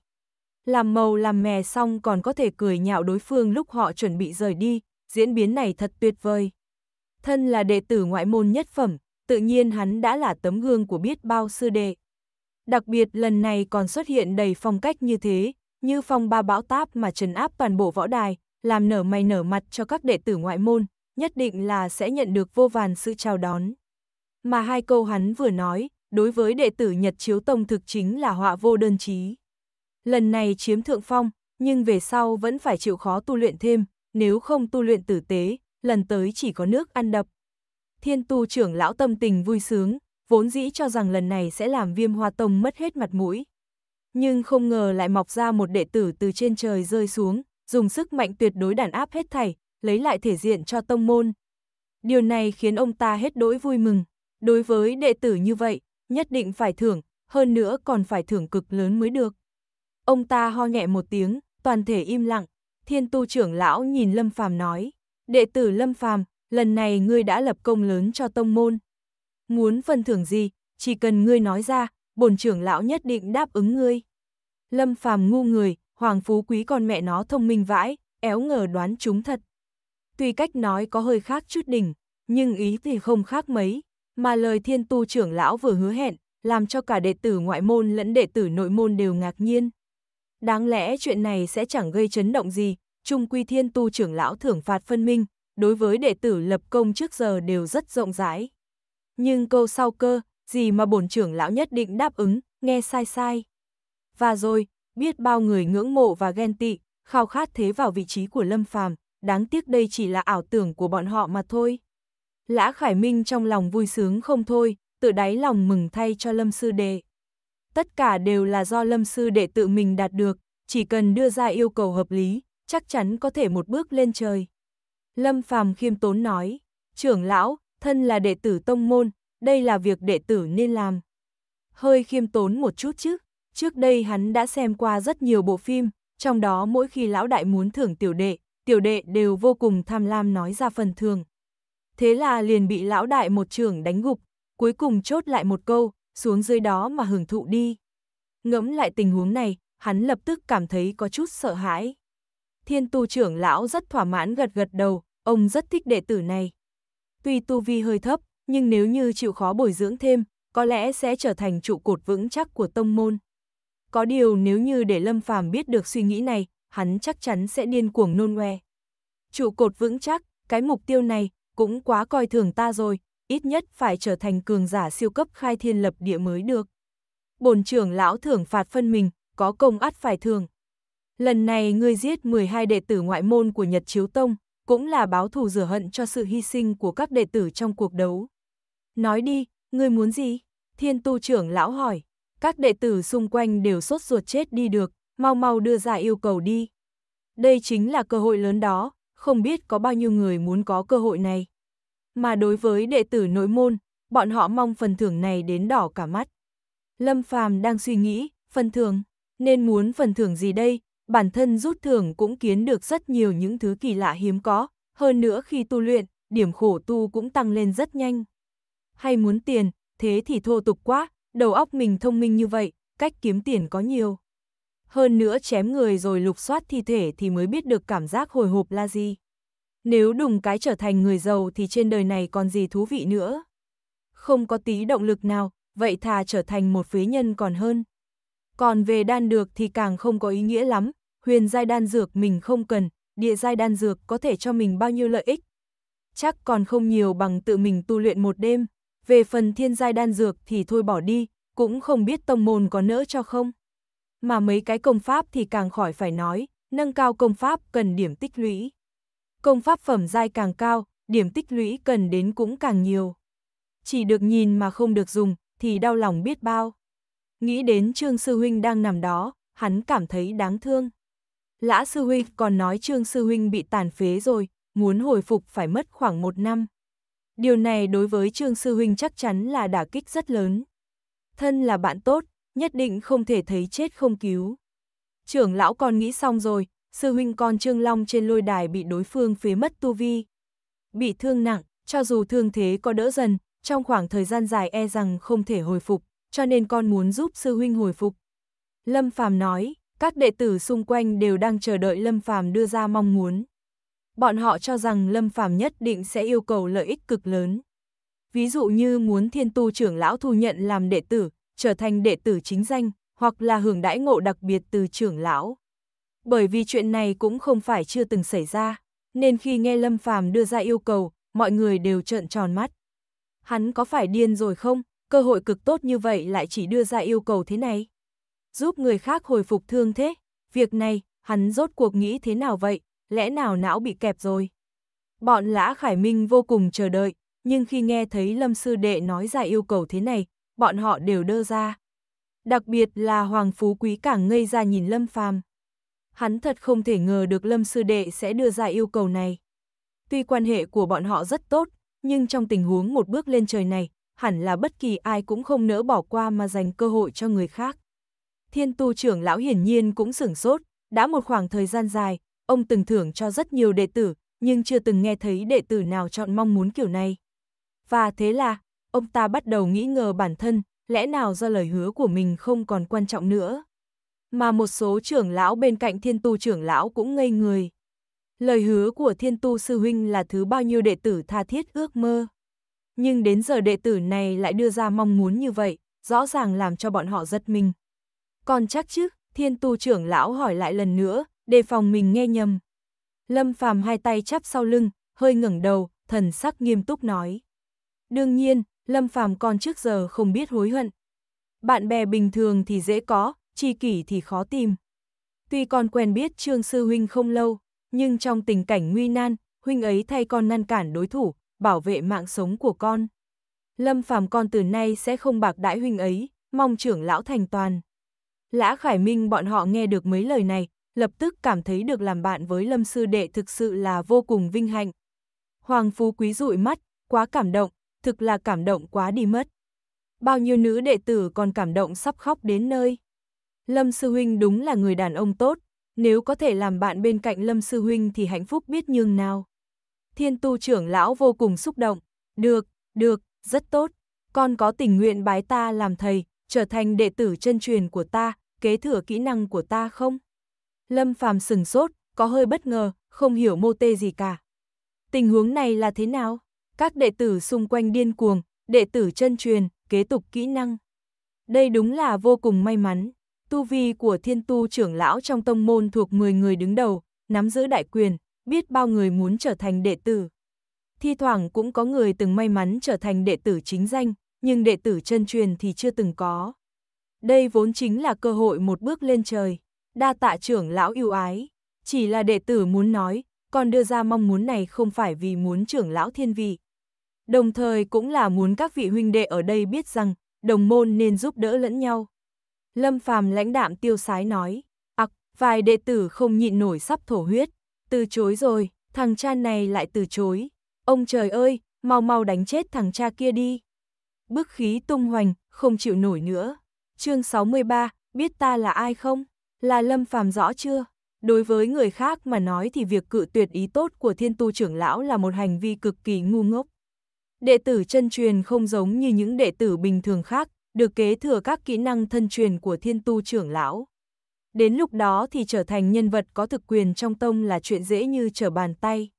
S1: Làm màu làm mè xong còn có thể cười nhạo đối phương lúc họ chuẩn bị rời đi, diễn biến này thật tuyệt vời. Thân là đệ tử ngoại môn nhất phẩm, tự nhiên hắn đã là tấm gương của biết bao sư đệ. Đặc biệt lần này còn xuất hiện đầy phong cách như thế, như phong ba bão táp mà trấn áp toàn bộ võ đài, làm nở mày nở mặt cho các đệ tử ngoại môn, nhất định là sẽ nhận được vô vàn sự chào đón. Mà hai câu hắn vừa nói, đối với đệ tử Nhật Chiếu Tông thực chính là họa vô đơn chí. Lần này chiếm thượng phong, nhưng về sau vẫn phải chịu khó tu luyện thêm, nếu không tu luyện tử tế, lần tới chỉ có nước ăn đập. Thiên tu trưởng lão tâm tình vui sướng, vốn dĩ cho rằng lần này sẽ làm viêm hoa tông mất hết mặt mũi. Nhưng không ngờ lại mọc ra một đệ tử từ trên trời rơi xuống, dùng sức mạnh tuyệt đối đàn áp hết thảy, lấy lại thể diện cho tông môn. Điều này khiến ông ta hết đỗi vui mừng. Đối với đệ tử như vậy, nhất định phải thưởng, hơn nữa còn phải thưởng cực lớn mới được. Ông ta ho nhẹ một tiếng, toàn thể im lặng, thiên tu trưởng lão nhìn Lâm Phàm nói, đệ tử Lâm Phàm lần này ngươi đã lập công lớn cho tông môn. Muốn phần thưởng gì, chỉ cần ngươi nói ra, bổn trưởng lão nhất định đáp ứng ngươi. Lâm Phàm ngu người, Hoàng Phú Quý con mẹ nó thông minh vãi, éo ngờ đoán chúng thật. Tuy cách nói có hơi khác chút đỉnh, nhưng ý thì không khác mấy, mà lời thiên tu trưởng lão vừa hứa hẹn, làm cho cả đệ tử ngoại môn lẫn đệ tử nội môn đều ngạc nhiên. Đáng lẽ chuyện này sẽ chẳng gây chấn động gì, trung quy thiên tu trưởng lão thưởng phạt phân minh, đối với đệ tử lập công trước giờ đều rất rộng rãi. Nhưng câu sau cơ, gì mà bổn trưởng lão nhất định đáp ứng, nghe sai sai. Và rồi, biết bao người ngưỡng mộ và ghen tị, khao khát thế vào vị trí của Lâm Phàm, đáng tiếc đây chỉ là ảo tưởng của bọn họ mà thôi. Lã Khải Minh trong lòng vui sướng không thôi, tự đáy lòng mừng thay cho Lâm Sư Đệ. Tất cả đều là do Lâm Sư Đệ tự mình đạt được, chỉ cần đưa ra yêu cầu hợp lý, chắc chắn có thể một bước lên trời. Lâm Phàm khiêm tốn nói, trưởng lão, thân là đệ tử tông môn, đây là việc đệ tử nên làm. Hơi khiêm tốn một chút chứ. Trước đây hắn đã xem qua rất nhiều bộ phim, trong đó mỗi khi lão đại muốn thưởng tiểu đệ, tiểu đệ đều vô cùng tham lam nói ra phần thường. Thế là liền bị lão đại một trường đánh gục, cuối cùng chốt lại một câu, xuống dưới đó mà hưởng thụ đi. Ngẫm lại tình huống này, hắn lập tức cảm thấy có chút sợ hãi. Thiên tu trưởng lão rất thỏa mãn gật gật đầu, ông rất thích đệ tử này. Tuy tu vi hơi thấp, nhưng nếu như chịu khó bồi dưỡng thêm, có lẽ sẽ trở thành trụ cột vững chắc của tông môn có điều nếu như để Lâm Phàm biết được suy nghĩ này, hắn chắc chắn sẽ điên cuồng nôn ngoe. Trụ cột vững chắc, cái mục tiêu này cũng quá coi thường ta rồi, ít nhất phải trở thành cường giả siêu cấp khai thiên lập địa mới được. Bồn trưởng lão thưởng phạt phân mình, có công ắt phải thường. Lần này ngươi giết 12 đệ tử ngoại môn của Nhật Chiếu Tông, cũng là báo thù rửa hận cho sự hy sinh của các đệ tử trong cuộc đấu. Nói đi, ngươi muốn gì? Thiên tu trưởng lão hỏi. Các đệ tử xung quanh đều sốt ruột chết đi được, mau mau đưa ra yêu cầu đi. Đây chính là cơ hội lớn đó, không biết có bao nhiêu người muốn có cơ hội này. Mà đối với đệ tử nội môn, bọn họ mong phần thưởng này đến đỏ cả mắt. Lâm Phàm đang suy nghĩ, phần thưởng, nên muốn phần thưởng gì đây, bản thân rút thưởng cũng kiến được rất nhiều những thứ kỳ lạ hiếm có, hơn nữa khi tu luyện, điểm khổ tu cũng tăng lên rất nhanh. Hay muốn tiền, thế thì thô tục quá, đầu óc mình thông minh như vậy, cách kiếm tiền có nhiều. Hơn nữa chém người rồi lục soát thi thể thì mới biết được cảm giác hồi hộp là gì. Nếu đùng cái trở thành người giàu thì trên đời này còn gì thú vị nữa. Không có tí động lực nào, vậy thà trở thành một phế nhân còn hơn. Còn về đan được thì càng không có ý nghĩa lắm, huyền giai đan dược mình không cần, địa giai đan dược có thể cho mình bao nhiêu lợi ích. Chắc còn không nhiều bằng tự mình tu luyện một đêm về phần thiên giai đan dược thì thôi bỏ đi, cũng không biết tông môn có nỡ cho không. Mà mấy cái công pháp thì càng khỏi phải nói, nâng cao công pháp cần điểm tích lũy. Công pháp phẩm giai càng cao, điểm tích lũy cần đến cũng càng nhiều. Chỉ được nhìn mà không được dùng, thì đau lòng biết bao. Nghĩ đến Trương Sư Huynh đang nằm đó, hắn cảm thấy đáng thương. Lã Sư Huynh còn nói Trương Sư Huynh bị tàn phế rồi, muốn hồi phục phải mất khoảng một năm. Điều này đối với Trương Sư Huynh chắc chắn là đả kích rất lớn. Thân là bạn tốt, nhất định không thể thấy chết không cứu. Trưởng lão con nghĩ xong rồi, Sư Huynh con Trương Long trên lôi đài bị đối phương phế mất tu vi. Bị thương nặng, cho dù thương thế có đỡ dần, trong khoảng thời gian dài e rằng không thể hồi phục, cho nên con muốn giúp Sư Huynh hồi phục. Lâm Phàm nói, các đệ tử xung quanh đều đang chờ đợi Lâm Phàm đưa ra mong muốn bọn họ cho rằng Lâm Phàm nhất định sẽ yêu cầu lợi ích cực lớn. Ví dụ như muốn thiên tu trưởng lão thu nhận làm đệ tử, trở thành đệ tử chính danh, hoặc là hưởng đãi ngộ đặc biệt từ trưởng lão. Bởi vì chuyện này cũng không phải chưa từng xảy ra, nên khi nghe Lâm Phàm đưa ra yêu cầu, mọi người đều trợn tròn mắt. Hắn có phải điên rồi không? Cơ hội cực tốt như vậy lại chỉ đưa ra yêu cầu thế này. Giúp người khác hồi phục thương thế, việc này, hắn rốt cuộc nghĩ thế nào vậy, lẽ nào não bị kẹp rồi? Bọn Lã Khải Minh vô cùng chờ đợi, nhưng khi nghe thấy Lâm Sư Đệ nói ra yêu cầu thế này, bọn họ đều đơ ra. Đặc biệt là Hoàng Phú Quý càng ngây ra nhìn Lâm Phàm. Hắn thật không thể ngờ được Lâm Sư Đệ sẽ đưa ra yêu cầu này. Tuy quan hệ của bọn họ rất tốt, nhưng trong tình huống một bước lên trời này, hẳn là bất kỳ ai cũng không nỡ bỏ qua mà dành cơ hội cho người khác. Thiên tu trưởng lão hiển nhiên cũng sửng sốt, đã một khoảng thời gian dài, ông từng thưởng cho rất nhiều đệ tử, nhưng chưa từng nghe thấy đệ tử nào chọn mong muốn kiểu này. Và thế là, ông ta bắt đầu nghĩ ngờ bản thân, lẽ nào do lời hứa của mình không còn quan trọng nữa. Mà một số trưởng lão bên cạnh thiên tu trưởng lão cũng ngây người. Lời hứa của thiên tu sư huynh là thứ bao nhiêu đệ tử tha thiết ước mơ. Nhưng đến giờ đệ tử này lại đưa ra mong muốn như vậy, rõ ràng làm cho bọn họ giật mình. Còn chắc chứ, thiên tu trưởng lão hỏi lại lần nữa, đề phòng mình nghe nhầm. Lâm Phàm hai tay chắp sau lưng, hơi ngẩng đầu, thần sắc nghiêm túc nói. Đương nhiên, Lâm Phàm còn trước giờ không biết hối hận. Bạn bè bình thường thì dễ có, tri kỷ thì khó tìm. Tuy con quen biết Trương Sư Huynh không lâu, nhưng trong tình cảnh nguy nan, Huynh ấy thay con ngăn cản đối thủ, bảo vệ mạng sống của con. Lâm Phàm con từ nay sẽ không bạc đãi Huynh ấy, mong trưởng lão thành toàn. Lã Khải Minh bọn họ nghe được mấy lời này, lập tức cảm thấy được làm bạn với Lâm Sư Đệ thực sự là vô cùng vinh hạnh. Hoàng Phú Quý dụi mắt, quá cảm động, thực là cảm động quá đi mất. Bao nhiêu nữ đệ tử còn cảm động sắp khóc đến nơi. Lâm Sư Huynh đúng là người đàn ông tốt, nếu có thể làm bạn bên cạnh Lâm Sư Huynh thì hạnh phúc biết nhường nào. Thiên tu trưởng lão vô cùng xúc động, được, được, rất tốt, con có tình nguyện bái ta làm thầy, trở thành đệ tử chân truyền của ta, kế thừa kỹ năng của ta không? Lâm Phàm sừng sốt, có hơi bất ngờ, không hiểu mô tê gì cả. Tình huống này là thế nào? Các đệ tử xung quanh điên cuồng, đệ tử chân truyền, kế tục kỹ năng. Đây đúng là vô cùng may mắn. Tu vi của thiên tu trưởng lão trong tông môn thuộc 10 người đứng đầu, nắm giữ đại quyền, biết bao người muốn trở thành đệ tử. Thi thoảng cũng có người từng may mắn trở thành đệ tử chính danh, nhưng đệ tử chân truyền thì chưa từng có. Đây vốn chính là cơ hội một bước lên trời đa tạ trưởng lão yêu ái. Chỉ là đệ tử muốn nói, còn đưa ra mong muốn này không phải vì muốn trưởng lão thiên vị. Đồng thời cũng là muốn các vị huynh đệ ở đây biết rằng, đồng môn nên giúp đỡ lẫn nhau. Lâm phàm lãnh đạm tiêu sái nói, ặc, vài đệ tử không nhịn nổi sắp thổ huyết, từ chối rồi, thằng cha này lại từ chối. Ông trời ơi, mau mau đánh chết thằng cha kia đi. Bức khí tung hoành, không chịu nổi nữa. Chương 63, biết ta là ai không? là Lâm Phàm rõ chưa? Đối với người khác mà nói thì việc cự tuyệt ý tốt của thiên tu trưởng lão là một hành vi cực kỳ ngu ngốc. Đệ tử chân truyền không giống như những đệ tử bình thường khác, được kế thừa các kỹ năng thân truyền của thiên tu trưởng lão. Đến lúc đó thì trở thành nhân vật có thực quyền trong tông là chuyện dễ như trở bàn tay.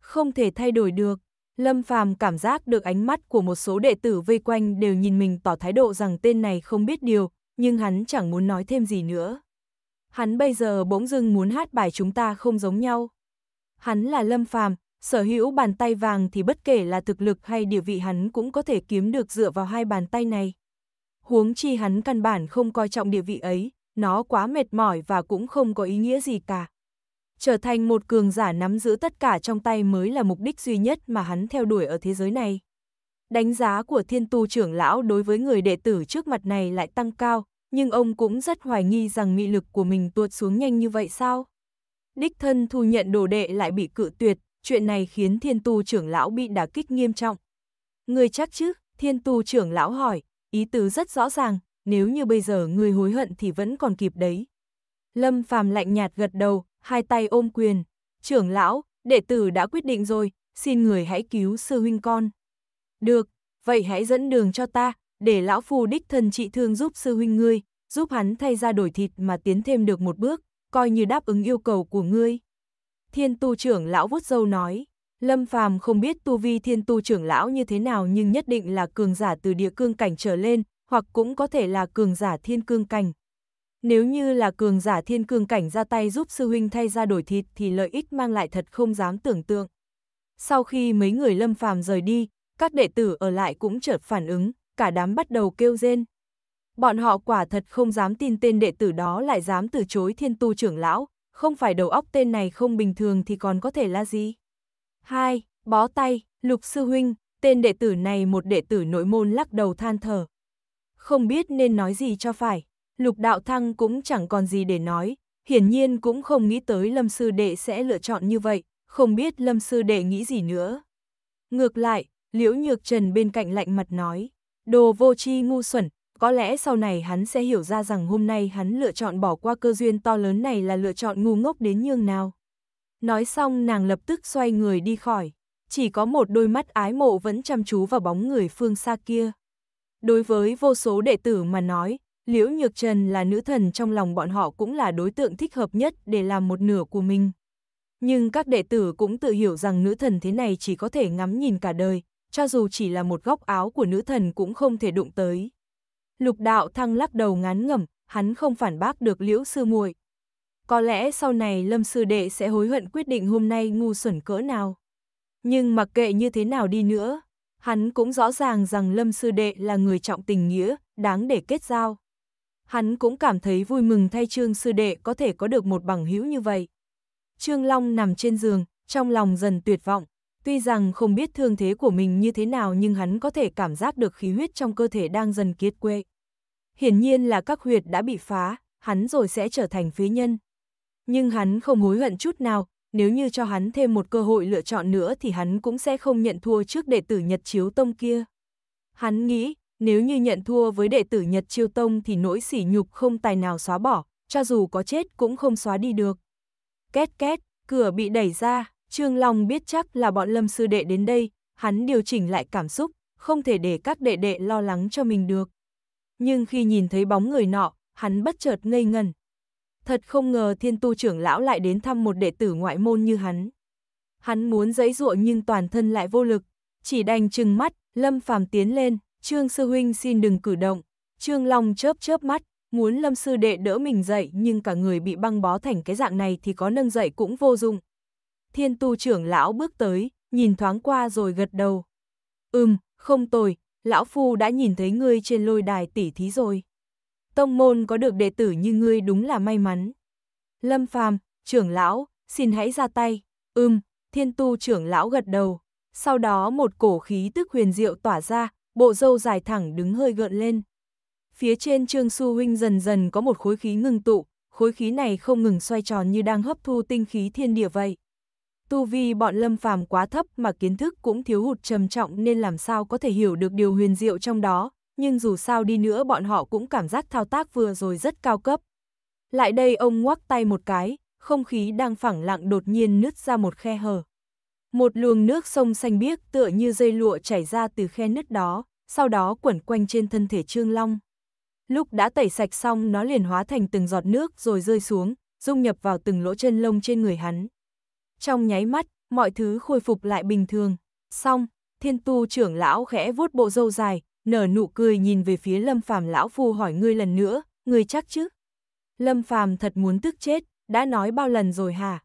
S1: Không thể thay đổi được, Lâm Phàm cảm giác được ánh mắt của một số đệ tử vây quanh đều nhìn mình tỏ thái độ rằng tên này không biết điều, nhưng hắn chẳng muốn nói thêm gì nữa hắn bây giờ bỗng dưng muốn hát bài chúng ta không giống nhau. Hắn là Lâm Phàm, sở hữu bàn tay vàng thì bất kể là thực lực hay địa vị hắn cũng có thể kiếm được dựa vào hai bàn tay này. Huống chi hắn căn bản không coi trọng địa vị ấy, nó quá mệt mỏi và cũng không có ý nghĩa gì cả. Trở thành một cường giả nắm giữ tất cả trong tay mới là mục đích duy nhất mà hắn theo đuổi ở thế giới này. Đánh giá của thiên tu trưởng lão đối với người đệ tử trước mặt này lại tăng cao, nhưng ông cũng rất hoài nghi rằng nghị lực của mình tuột xuống nhanh như vậy sao? Đích thân thu nhận đồ đệ lại bị cự tuyệt, chuyện này khiến thiên tu trưởng lão bị đả kích nghiêm trọng. Người chắc chứ, thiên tu trưởng lão hỏi, ý tứ rất rõ ràng, nếu như bây giờ người hối hận thì vẫn còn kịp đấy. Lâm phàm lạnh nhạt gật đầu, hai tay ôm quyền. Trưởng lão, đệ tử đã quyết định rồi, xin người hãy cứu sư huynh con. Được, vậy hãy dẫn đường cho ta, để lão phù đích thân trị thương giúp sư huynh ngươi, giúp hắn thay ra đổi thịt mà tiến thêm được một bước, coi như đáp ứng yêu cầu của ngươi. Thiên tu trưởng lão vút dâu nói, Lâm Phàm không biết tu vi thiên tu trưởng lão như thế nào nhưng nhất định là cường giả từ địa cương cảnh trở lên, hoặc cũng có thể là cường giả thiên cương cảnh. Nếu như là cường giả thiên cương cảnh ra tay giúp sư huynh thay ra đổi thịt thì lợi ích mang lại thật không dám tưởng tượng. Sau khi mấy người lâm phàm rời đi, các đệ tử ở lại cũng chợt phản ứng, cả đám bắt đầu kêu rên. Bọn họ quả thật không dám tin tên đệ tử đó lại dám từ chối thiên tu trưởng lão, không phải đầu óc tên này không bình thường thì còn có thể là gì. hai Bó tay, lục sư huynh, tên đệ tử này một đệ tử nội môn lắc đầu than thở. Không biết nên nói gì cho phải, lục đạo thăng cũng chẳng còn gì để nói, hiển nhiên cũng không nghĩ tới lâm sư đệ sẽ lựa chọn như vậy, không biết lâm sư đệ nghĩ gì nữa. Ngược lại, liễu nhược trần bên cạnh lạnh mặt nói. Đồ vô tri ngu xuẩn, có lẽ sau này hắn sẽ hiểu ra rằng hôm nay hắn lựa chọn bỏ qua cơ duyên to lớn này là lựa chọn ngu ngốc đến nhường nào. Nói xong nàng lập tức xoay người đi khỏi, chỉ có một đôi mắt ái mộ vẫn chăm chú vào bóng người phương xa kia. Đối với vô số đệ tử mà nói, Liễu Nhược Trần là nữ thần trong lòng bọn họ cũng là đối tượng thích hợp nhất để làm một nửa của mình. Nhưng các đệ tử cũng tự hiểu rằng nữ thần thế này chỉ có thể ngắm nhìn cả đời, cho dù chỉ là một góc áo của nữ thần cũng không thể đụng tới. Lục đạo thăng lắc đầu ngán ngẩm, hắn không phản bác được liễu sư muội. Có lẽ sau này lâm sư đệ sẽ hối hận quyết định hôm nay ngu xuẩn cỡ nào. Nhưng mặc kệ như thế nào đi nữa, hắn cũng rõ ràng rằng lâm sư đệ là người trọng tình nghĩa, đáng để kết giao. Hắn cũng cảm thấy vui mừng thay trương sư đệ có thể có được một bằng hữu như vậy. Trương Long nằm trên giường, trong lòng dần tuyệt vọng. Tuy rằng không biết thương thế của mình như thế nào nhưng hắn có thể cảm giác được khí huyết trong cơ thể đang dần kiệt quệ. Hiển nhiên là các huyệt đã bị phá, hắn rồi sẽ trở thành phế nhân. Nhưng hắn không hối hận chút nào, nếu như cho hắn thêm một cơ hội lựa chọn nữa thì hắn cũng sẽ không nhận thua trước đệ tử Nhật Chiếu Tông kia. Hắn nghĩ, nếu như nhận thua với đệ tử Nhật Chiêu Tông thì nỗi sỉ nhục không tài nào xóa bỏ, cho dù có chết cũng không xóa đi được. Két két, cửa bị đẩy ra, Trương Long biết chắc là bọn lâm sư đệ đến đây, hắn điều chỉnh lại cảm xúc, không thể để các đệ đệ lo lắng cho mình được. Nhưng khi nhìn thấy bóng người nọ, hắn bất chợt ngây ngần. Thật không ngờ thiên tu trưởng lão lại đến thăm một đệ tử ngoại môn như hắn. Hắn muốn dãy dụa nhưng toàn thân lại vô lực, chỉ đành chừng mắt, Lâm Phàm tiến lên, Trương Sư Huynh xin đừng cử động. Trương Long chớp chớp mắt, muốn Lâm Sư Đệ đỡ mình dậy nhưng cả người bị băng bó thành cái dạng này thì có nâng dậy cũng vô dụng thiên tu trưởng lão bước tới, nhìn thoáng qua rồi gật đầu. Ừm, không tồi, lão phu đã nhìn thấy ngươi trên lôi đài tỷ thí rồi. Tông môn có được đệ tử như ngươi đúng là may mắn. Lâm Phàm, trưởng lão, xin hãy ra tay. Ừm, thiên tu trưởng lão gật đầu. Sau đó một cổ khí tức huyền diệu tỏa ra, bộ râu dài thẳng đứng hơi gợn lên. Phía trên Trương su Huynh dần dần có một khối khí ngưng tụ, khối khí này không ngừng xoay tròn như đang hấp thu tinh khí thiên địa vậy tu vi bọn lâm phàm quá thấp mà kiến thức cũng thiếu hụt trầm trọng nên làm sao có thể hiểu được điều huyền diệu trong đó, nhưng dù sao đi nữa bọn họ cũng cảm giác thao tác vừa rồi rất cao cấp. Lại đây ông ngoắc tay một cái, không khí đang phẳng lặng đột nhiên nứt ra một khe hở. Một luồng nước sông xanh biếc tựa như dây lụa chảy ra từ khe nứt đó, sau đó quẩn quanh trên thân thể Trương Long. Lúc đã tẩy sạch xong nó liền hóa thành từng giọt nước rồi rơi xuống, dung nhập vào từng lỗ chân lông trên người hắn. Trong nháy mắt, mọi thứ khôi phục lại bình thường. Xong, thiên tu trưởng lão khẽ vuốt bộ râu dài, nở nụ cười nhìn về phía lâm phàm lão phu hỏi ngươi lần nữa, ngươi chắc chứ? Lâm phàm thật muốn tức chết, đã nói bao lần rồi hả?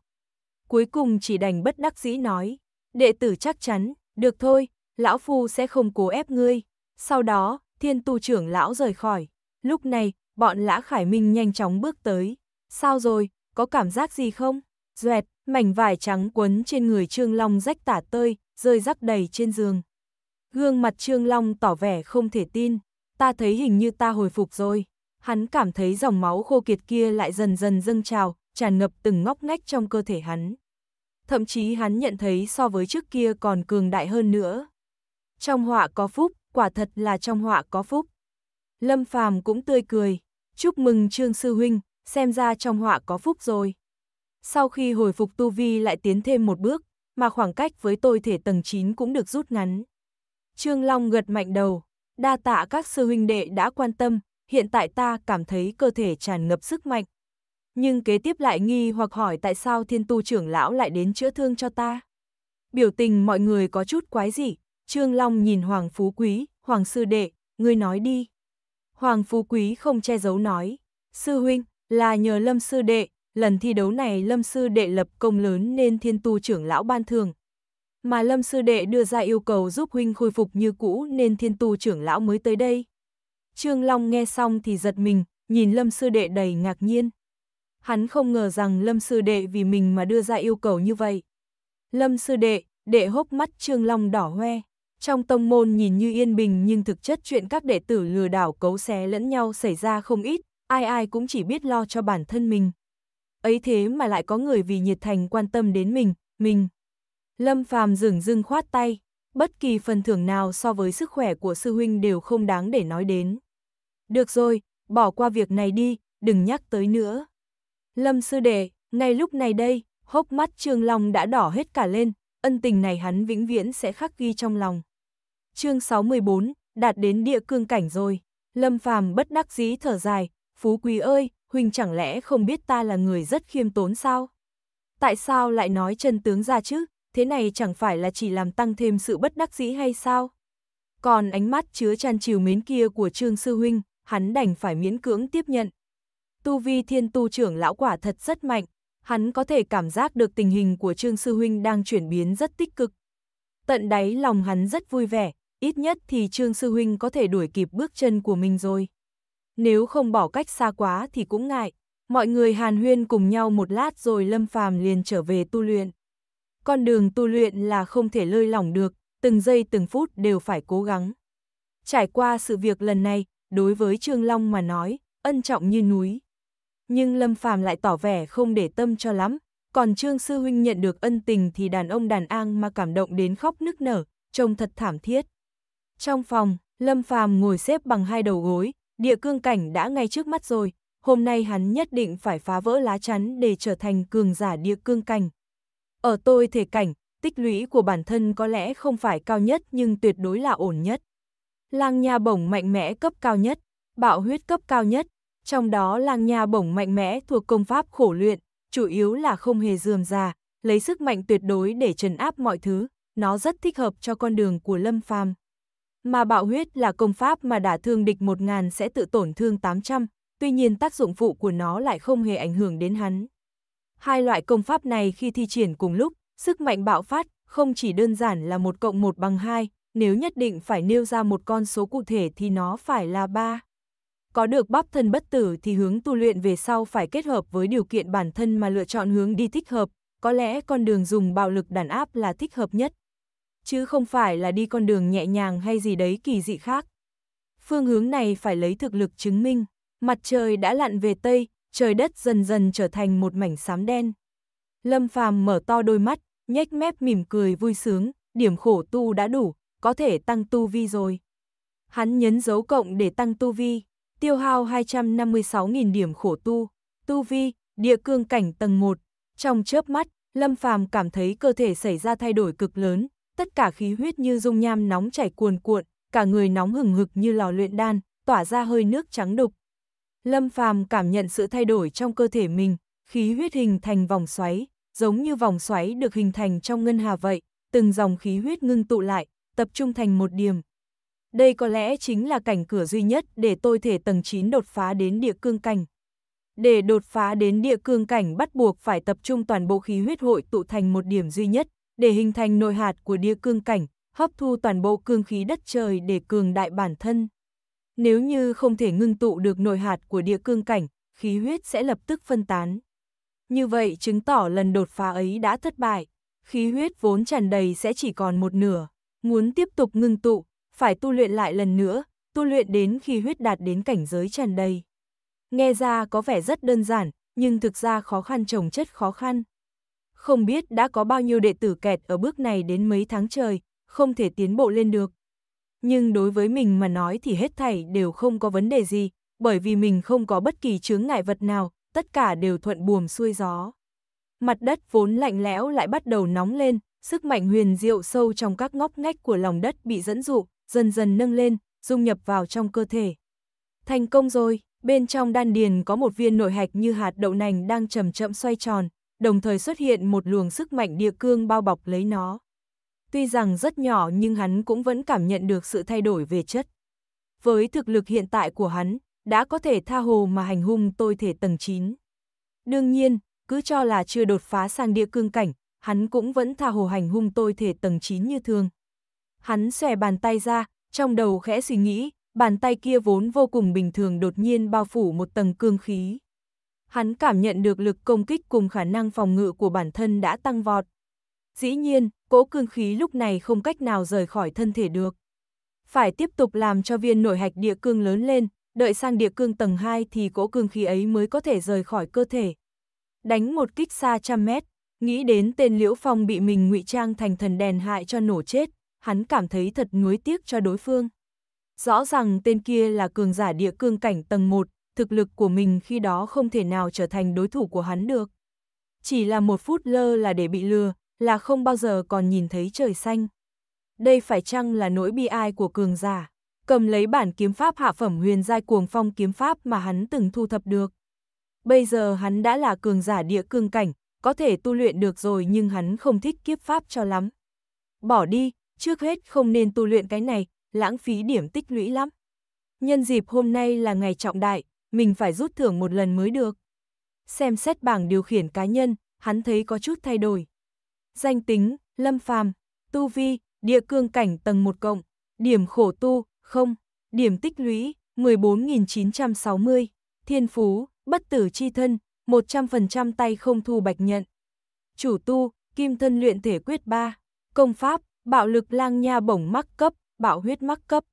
S1: Cuối cùng chỉ đành bất đắc dĩ nói, đệ tử chắc chắn, được thôi, lão phu sẽ không cố ép ngươi. Sau đó, thiên tu trưởng lão rời khỏi. Lúc này, bọn lã khải minh nhanh chóng bước tới. Sao rồi, có cảm giác gì không? duệt mảnh vải trắng quấn trên người Trương Long rách tả tơi, rơi rắc đầy trên giường. Gương mặt Trương Long tỏ vẻ không thể tin, ta thấy hình như ta hồi phục rồi. Hắn cảm thấy dòng máu khô kiệt kia lại dần dần dâng trào, tràn ngập từng ngóc ngách trong cơ thể hắn. Thậm chí hắn nhận thấy so với trước kia còn cường đại hơn nữa. Trong họa có phúc, quả thật là trong họa có phúc. Lâm Phàm cũng tươi cười, chúc mừng Trương Sư Huynh, xem ra trong họa có phúc rồi sau khi hồi phục tu vi lại tiến thêm một bước, mà khoảng cách với tôi thể tầng 9 cũng được rút ngắn. Trương Long gật mạnh đầu, đa tạ các sư huynh đệ đã quan tâm, hiện tại ta cảm thấy cơ thể tràn ngập sức mạnh. Nhưng kế tiếp lại nghi hoặc hỏi tại sao thiên tu trưởng lão lại đến chữa thương cho ta. Biểu tình mọi người có chút quái dị, Trương Long nhìn Hoàng Phú Quý, Hoàng Sư Đệ, ngươi nói đi. Hoàng Phú Quý không che giấu nói, Sư Huynh, là nhờ Lâm Sư Đệ, lần thi đấu này Lâm Sư Đệ lập công lớn nên thiên tu trưởng lão ban thường. Mà Lâm Sư Đệ đưa ra yêu cầu giúp huynh khôi phục như cũ nên thiên tu trưởng lão mới tới đây. Trương Long nghe xong thì giật mình, nhìn Lâm Sư Đệ đầy ngạc nhiên. Hắn không ngờ rằng Lâm Sư Đệ vì mình mà đưa ra yêu cầu như vậy. Lâm Sư Đệ, đệ hốc mắt Trương Long đỏ hoe. Trong tông môn nhìn như yên bình nhưng thực chất chuyện các đệ tử lừa đảo cấu xé lẫn nhau xảy ra không ít, ai ai cũng chỉ biết lo cho bản thân mình ấy thế mà lại có người vì nhiệt thành quan tâm đến mình, mình. Lâm Phàm dừng dưng khoát tay, bất kỳ phần thưởng nào so với sức khỏe của sư huynh đều không đáng để nói đến. Được rồi, bỏ qua việc này đi, đừng nhắc tới nữa. Lâm sư đệ, ngay lúc này đây, hốc mắt Trương Long đã đỏ hết cả lên, ân tình này hắn vĩnh viễn sẽ khắc ghi trong lòng. Chương 614, đạt đến địa cương cảnh rồi, Lâm Phàm bất đắc dĩ thở dài, phú quý ơi, huynh chẳng lẽ không biết ta là người rất khiêm tốn sao? Tại sao lại nói chân tướng ra chứ, thế này chẳng phải là chỉ làm tăng thêm sự bất đắc dĩ hay sao? Còn ánh mắt chứa tràn chiều mến kia của Trương Sư Huynh, hắn đành phải miễn cưỡng tiếp nhận. Tu vi thiên tu trưởng lão quả thật rất mạnh, hắn có thể cảm giác được tình hình của Trương Sư Huynh đang chuyển biến rất tích cực. Tận đáy lòng hắn rất vui vẻ, ít nhất thì Trương Sư Huynh có thể đuổi kịp bước chân của mình rồi nếu không bỏ cách xa quá thì cũng ngại. Mọi người hàn huyên cùng nhau một lát rồi Lâm Phàm liền trở về tu luyện. Con đường tu luyện là không thể lơi lỏng được, từng giây từng phút đều phải cố gắng. Trải qua sự việc lần này, đối với Trương Long mà nói, ân trọng như núi. Nhưng Lâm Phàm lại tỏ vẻ không để tâm cho lắm, còn Trương Sư Huynh nhận được ân tình thì đàn ông đàn an mà cảm động đến khóc nức nở, trông thật thảm thiết. Trong phòng, Lâm Phàm ngồi xếp bằng hai đầu gối, địa cương cảnh đã ngay trước mắt rồi, hôm nay hắn nhất định phải phá vỡ lá chắn để trở thành cường giả địa cương cảnh. Ở tôi thể cảnh, tích lũy của bản thân có lẽ không phải cao nhất nhưng tuyệt đối là ổn nhất. Lang nha bổng mạnh mẽ cấp cao nhất, bạo huyết cấp cao nhất, trong đó lang nha bổng mạnh mẽ thuộc công pháp khổ luyện, chủ yếu là không hề dườm già, lấy sức mạnh tuyệt đối để trấn áp mọi thứ, nó rất thích hợp cho con đường của Lâm Phàm mà bạo huyết là công pháp mà đả thương địch 1.000 sẽ tự tổn thương 800, tuy nhiên tác dụng phụ của nó lại không hề ảnh hưởng đến hắn. Hai loại công pháp này khi thi triển cùng lúc, sức mạnh bạo phát không chỉ đơn giản là 1 cộng 1 bằng 2, nếu nhất định phải nêu ra một con số cụ thể thì nó phải là 3. Có được bắp thân bất tử thì hướng tu luyện về sau phải kết hợp với điều kiện bản thân mà lựa chọn hướng đi thích hợp, có lẽ con đường dùng bạo lực đàn áp là thích hợp nhất chứ không phải là đi con đường nhẹ nhàng hay gì đấy kỳ dị khác. Phương hướng này phải lấy thực lực chứng minh, mặt trời đã lặn về Tây, trời đất dần dần trở thành một mảnh xám đen. Lâm Phàm mở to đôi mắt, nhếch mép mỉm cười vui sướng, điểm khổ tu đã đủ, có thể tăng tu vi rồi. Hắn nhấn dấu cộng để tăng tu vi, tiêu hao 256.000 điểm khổ tu, tu vi, địa cương cảnh tầng 1. Trong chớp mắt, Lâm Phàm cảm thấy cơ thể xảy ra thay đổi cực lớn, tất cả khí huyết như dung nham nóng chảy cuồn cuộn, cả người nóng hừng hực như lò luyện đan, tỏa ra hơi nước trắng đục. Lâm Phàm cảm nhận sự thay đổi trong cơ thể mình, khí huyết hình thành vòng xoáy, giống như vòng xoáy được hình thành trong ngân hà vậy, từng dòng khí huyết ngưng tụ lại, tập trung thành một điểm. Đây có lẽ chính là cảnh cửa duy nhất để tôi thể tầng 9 đột phá đến địa cương cảnh. Để đột phá đến địa cương cảnh bắt buộc phải tập trung toàn bộ khí huyết hội tụ thành một điểm duy nhất, để hình thành nội hạt của địa cương cảnh, hấp thu toàn bộ cương khí đất trời để cường đại bản thân. Nếu như không thể ngưng tụ được nội hạt của địa cương cảnh, khí huyết sẽ lập tức phân tán. Như vậy chứng tỏ lần đột phá ấy đã thất bại, khí huyết vốn tràn đầy sẽ chỉ còn một nửa, muốn tiếp tục ngưng tụ, phải tu luyện lại lần nữa, tu luyện đến khi huyết đạt đến cảnh giới tràn đầy. Nghe ra có vẻ rất đơn giản, nhưng thực ra khó khăn trồng chất khó khăn, không biết đã có bao nhiêu đệ tử kẹt ở bước này đến mấy tháng trời, không thể tiến bộ lên được. Nhưng đối với mình mà nói thì hết thảy đều không có vấn đề gì, bởi vì mình không có bất kỳ chướng ngại vật nào, tất cả đều thuận buồm xuôi gió. Mặt đất vốn lạnh lẽo lại bắt đầu nóng lên, sức mạnh huyền diệu sâu trong các ngóc ngách của lòng đất bị dẫn dụ, dần dần nâng lên, dung nhập vào trong cơ thể. Thành công rồi, bên trong đan điền có một viên nội hạch như hạt đậu nành đang chậm chậm xoay tròn, đồng thời xuất hiện một luồng sức mạnh địa cương bao bọc lấy nó. Tuy rằng rất nhỏ nhưng hắn cũng vẫn cảm nhận được sự thay đổi về chất. Với thực lực hiện tại của hắn, đã có thể tha hồ mà hành hung tôi thể tầng 9. Đương nhiên, cứ cho là chưa đột phá sang địa cương cảnh, hắn cũng vẫn tha hồ hành hung tôi thể tầng 9 như thường. Hắn xòe bàn tay ra, trong đầu khẽ suy nghĩ, bàn tay kia vốn vô cùng bình thường đột nhiên bao phủ một tầng cương khí. Hắn cảm nhận được lực công kích cùng khả năng phòng ngự của bản thân đã tăng vọt. Dĩ nhiên, cỗ cương khí lúc này không cách nào rời khỏi thân thể được. Phải tiếp tục làm cho viên nội hạch địa cương lớn lên, đợi sang địa cương tầng 2 thì cỗ cương khí ấy mới có thể rời khỏi cơ thể. Đánh một kích xa trăm mét, nghĩ đến tên Liễu Phong bị mình ngụy trang thành thần đèn hại cho nổ chết, hắn cảm thấy thật nuối tiếc cho đối phương. Rõ ràng tên kia là cường giả địa cương cảnh tầng 1, thực lực của mình khi đó không thể nào trở thành đối thủ của hắn được. Chỉ là một phút lơ là để bị lừa, là không bao giờ còn nhìn thấy trời xanh. Đây phải chăng là nỗi bi ai của cường giả, cầm lấy bản kiếm pháp hạ phẩm huyền giai cuồng phong kiếm pháp mà hắn từng thu thập được. Bây giờ hắn đã là cường giả địa cương cảnh, có thể tu luyện được rồi nhưng hắn không thích kiếp pháp cho lắm. Bỏ đi, trước hết không nên tu luyện cái này, lãng phí điểm tích lũy lắm. Nhân dịp hôm nay là ngày trọng đại, mình phải rút thưởng một lần mới được. Xem xét bảng điều khiển cá nhân, hắn thấy có chút thay đổi. Danh tính, lâm phàm, tu vi, địa cương cảnh tầng 1 cộng, điểm khổ tu, không, điểm tích lũy, 14.960, thiên phú, bất tử chi thân, 100% tay không thu bạch nhận. Chủ tu, kim thân luyện thể quyết 3, công pháp, bạo lực lang nha bổng mắc cấp, bạo huyết mắc cấp.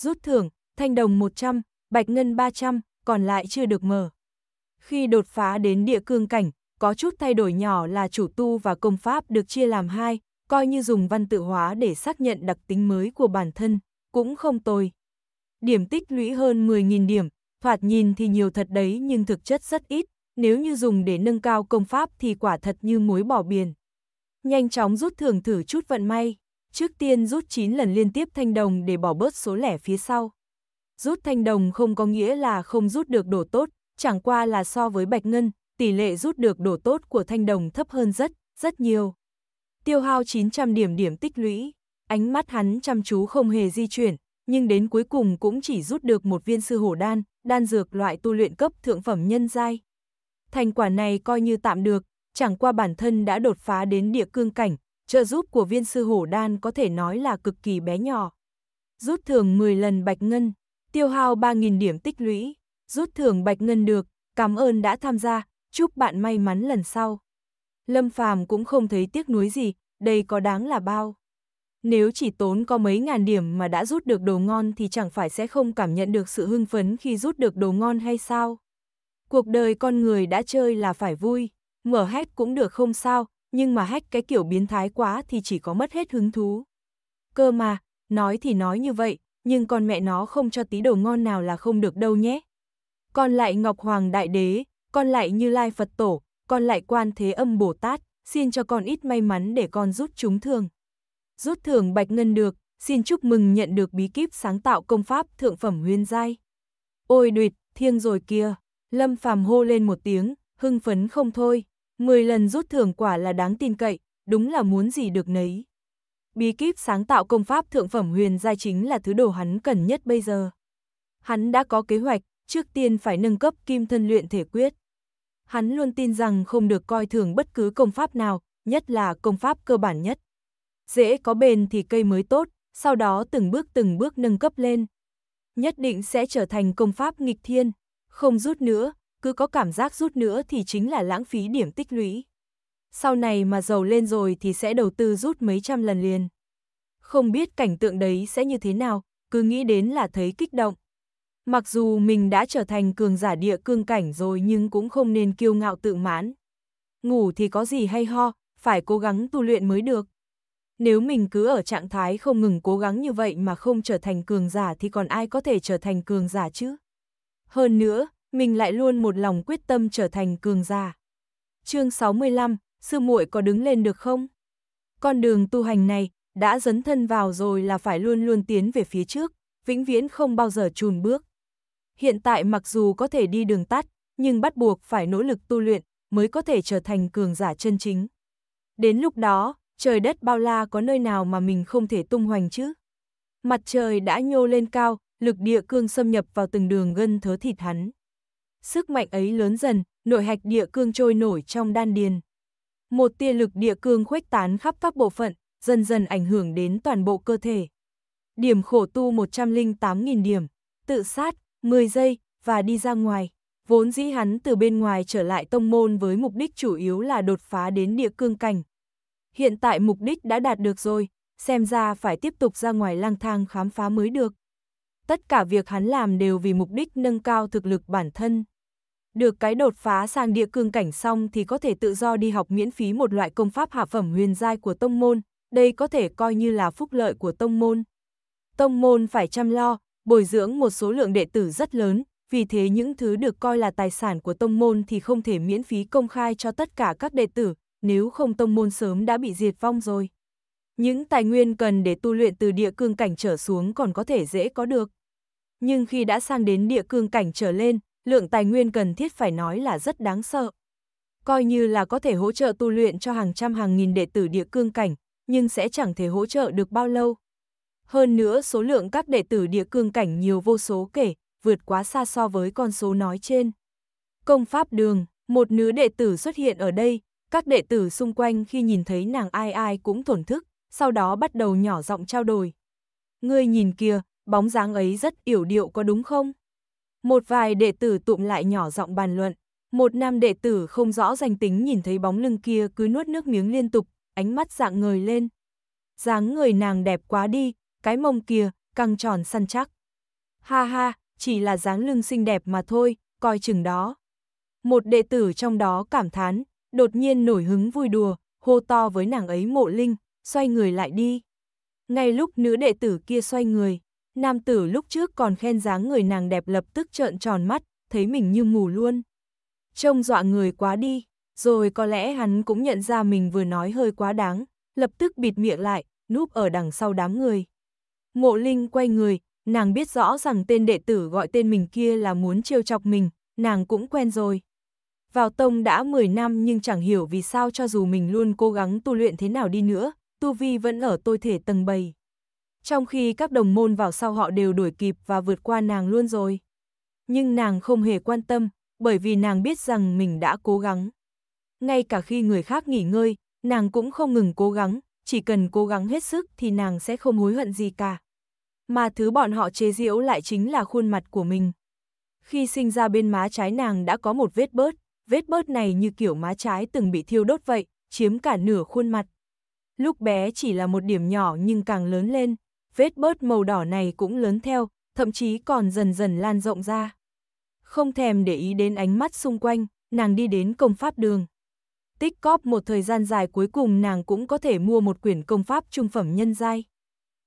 S1: Rút thưởng, thanh đồng 100, bạch ngân 300, còn lại chưa được mở. Khi đột phá đến địa cương cảnh, có chút thay đổi nhỏ là chủ tu và công pháp được chia làm hai, coi như dùng văn tự hóa để xác nhận đặc tính mới của bản thân, cũng không tồi. Điểm tích lũy hơn 10.000 điểm, thoạt nhìn thì nhiều thật đấy nhưng thực chất rất ít, nếu như dùng để nâng cao công pháp thì quả thật như muối bỏ biển. Nhanh chóng rút thưởng thử chút vận may, trước tiên rút 9 lần liên tiếp thanh đồng để bỏ bớt số lẻ phía sau. Rút thanh đồng không có nghĩa là không rút được đồ tốt, chẳng qua là so với bạch ngân, tỷ lệ rút được đồ tốt của thanh đồng thấp hơn rất, rất nhiều. Tiêu hao 900 điểm điểm tích lũy, ánh mắt hắn chăm chú không hề di chuyển, nhưng đến cuối cùng cũng chỉ rút được một viên sư hổ đan, đan dược loại tu luyện cấp thượng phẩm nhân giai. Thành quả này coi như tạm được, chẳng qua bản thân đã đột phá đến địa cương cảnh, trợ giúp của viên sư hổ đan có thể nói là cực kỳ bé nhỏ. Rút thường 10 lần bạch ngân, tiêu hao 3.000 điểm tích lũy, rút thưởng bạch ngân được, cảm ơn đã tham gia, chúc bạn may mắn lần sau. Lâm Phàm cũng không thấy tiếc nuối gì, đây có đáng là bao. Nếu chỉ tốn có mấy ngàn điểm mà đã rút được đồ ngon thì chẳng phải sẽ không cảm nhận được sự hưng phấn khi rút được đồ ngon hay sao? Cuộc đời con người đã chơi là phải vui, mở hack cũng được không sao, nhưng mà hét cái kiểu biến thái quá thì chỉ có mất hết hứng thú. Cơ mà, nói thì nói như vậy, nhưng con mẹ nó không cho tí đồ ngon nào là không được đâu nhé. Con lại Ngọc Hoàng Đại Đế, con lại Như Lai Phật Tổ, con lại Quan Thế Âm Bồ Tát, xin cho con ít may mắn để con rút chúng thường. Rút thưởng Bạch Ngân được, xin chúc mừng nhận được bí kíp sáng tạo công pháp thượng phẩm huyên giai. Ôi đuyệt, thiêng rồi kia, Lâm Phàm hô lên một tiếng, hưng phấn không thôi, 10 lần rút thưởng quả là đáng tin cậy, đúng là muốn gì được nấy bí kíp sáng tạo công pháp thượng phẩm huyền giai chính là thứ đồ hắn cần nhất bây giờ. Hắn đã có kế hoạch, trước tiên phải nâng cấp kim thân luyện thể quyết. Hắn luôn tin rằng không được coi thường bất cứ công pháp nào, nhất là công pháp cơ bản nhất. Dễ có bền thì cây mới tốt, sau đó từng bước từng bước nâng cấp lên. Nhất định sẽ trở thành công pháp nghịch thiên, không rút nữa, cứ có cảm giác rút nữa thì chính là lãng phí điểm tích lũy sau này mà giàu lên rồi thì sẽ đầu tư rút mấy trăm lần liền. Không biết cảnh tượng đấy sẽ như thế nào, cứ nghĩ đến là thấy kích động. Mặc dù mình đã trở thành cường giả địa cương cảnh rồi nhưng cũng không nên kiêu ngạo tự mãn. Ngủ thì có gì hay ho, phải cố gắng tu luyện mới được. Nếu mình cứ ở trạng thái không ngừng cố gắng như vậy mà không trở thành cường giả thì còn ai có thể trở thành cường giả chứ? Hơn nữa, mình lại luôn một lòng quyết tâm trở thành cường giả. Chương 65, sư muội có đứng lên được không? Con đường tu hành này, đã dấn thân vào rồi là phải luôn luôn tiến về phía trước, vĩnh viễn không bao giờ chùn bước. Hiện tại mặc dù có thể đi đường tắt, nhưng bắt buộc phải nỗ lực tu luyện mới có thể trở thành cường giả chân chính. Đến lúc đó, trời đất bao la có nơi nào mà mình không thể tung hoành chứ? Mặt trời đã nhô lên cao, lực địa cương xâm nhập vào từng đường gân thớ thịt hắn. Sức mạnh ấy lớn dần, nội hạch địa cương trôi nổi trong đan điền một tia lực địa cương khuếch tán khắp các bộ phận, dần dần ảnh hưởng đến toàn bộ cơ thể. Điểm khổ tu 108.000 điểm, tự sát, 10 giây, và đi ra ngoài. Vốn dĩ hắn từ bên ngoài trở lại tông môn với mục đích chủ yếu là đột phá đến địa cương cảnh. Hiện tại mục đích đã đạt được rồi, xem ra phải tiếp tục ra ngoài lang thang khám phá mới được. Tất cả việc hắn làm đều vì mục đích nâng cao thực lực bản thân. Được cái đột phá sang địa cương cảnh xong thì có thể tự do đi học miễn phí một loại công pháp hạ phẩm huyền giai của tông môn, đây có thể coi như là phúc lợi của tông môn. Tông môn phải chăm lo, bồi dưỡng một số lượng đệ tử rất lớn, vì thế những thứ được coi là tài sản của tông môn thì không thể miễn phí công khai cho tất cả các đệ tử, nếu không tông môn sớm đã bị diệt vong rồi. Những tài nguyên cần để tu luyện từ địa cương cảnh trở xuống còn có thể dễ có được. Nhưng khi đã sang đến địa cương cảnh trở lên, lượng tài nguyên cần thiết phải nói là rất đáng sợ. Coi như là có thể hỗ trợ tu luyện cho hàng trăm hàng nghìn đệ tử địa cương cảnh, nhưng sẽ chẳng thể hỗ trợ được bao lâu. Hơn nữa số lượng các đệ tử địa cương cảnh nhiều vô số kể, vượt quá xa so với con số nói trên. Công pháp đường, một nữ đệ tử xuất hiện ở đây, các đệ tử xung quanh khi nhìn thấy nàng ai ai cũng thổn thức, sau đó bắt đầu nhỏ giọng trao đổi. Ngươi nhìn kìa, bóng dáng ấy rất yểu điệu có đúng không? Một vài đệ tử tụm lại nhỏ giọng bàn luận. Một nam đệ tử không rõ danh tính nhìn thấy bóng lưng kia cứ nuốt nước miếng liên tục, ánh mắt dạng người lên. dáng người nàng đẹp quá đi, cái mông kia, căng tròn săn chắc. Ha ha, chỉ là dáng lưng xinh đẹp mà thôi, coi chừng đó. Một đệ tử trong đó cảm thán, đột nhiên nổi hứng vui đùa, hô to với nàng ấy mộ linh, xoay người lại đi. Ngay lúc nữ đệ tử kia xoay người, nam tử lúc trước còn khen dáng người nàng đẹp lập tức trợn tròn mắt, thấy mình như ngủ luôn. Trông dọa người quá đi, rồi có lẽ hắn cũng nhận ra mình vừa nói hơi quá đáng, lập tức bịt miệng lại, núp ở đằng sau đám người. Mộ Linh quay người, nàng biết rõ rằng tên đệ tử gọi tên mình kia là muốn trêu chọc mình, nàng cũng quen rồi. Vào tông đã 10 năm nhưng chẳng hiểu vì sao cho dù mình luôn cố gắng tu luyện thế nào đi nữa, tu vi vẫn ở tôi thể tầng 7. Trong khi các đồng môn vào sau họ đều đuổi kịp và vượt qua nàng luôn rồi. Nhưng nàng không hề quan tâm, bởi vì nàng biết rằng mình đã cố gắng. Ngay cả khi người khác nghỉ ngơi, nàng cũng không ngừng cố gắng, chỉ cần cố gắng hết sức thì nàng sẽ không hối hận gì cả. Mà thứ bọn họ chế giễu lại chính là khuôn mặt của mình. Khi sinh ra bên má trái nàng đã có một vết bớt, vết bớt này như kiểu má trái từng bị thiêu đốt vậy, chiếm cả nửa khuôn mặt. Lúc bé chỉ là một điểm nhỏ nhưng càng lớn lên, vết bớt màu đỏ này cũng lớn theo, thậm chí còn dần dần lan rộng ra. Không thèm để ý đến ánh mắt xung quanh, nàng đi đến công pháp đường. Tích cóp một thời gian dài cuối cùng nàng cũng có thể mua một quyển công pháp trung phẩm nhân giai.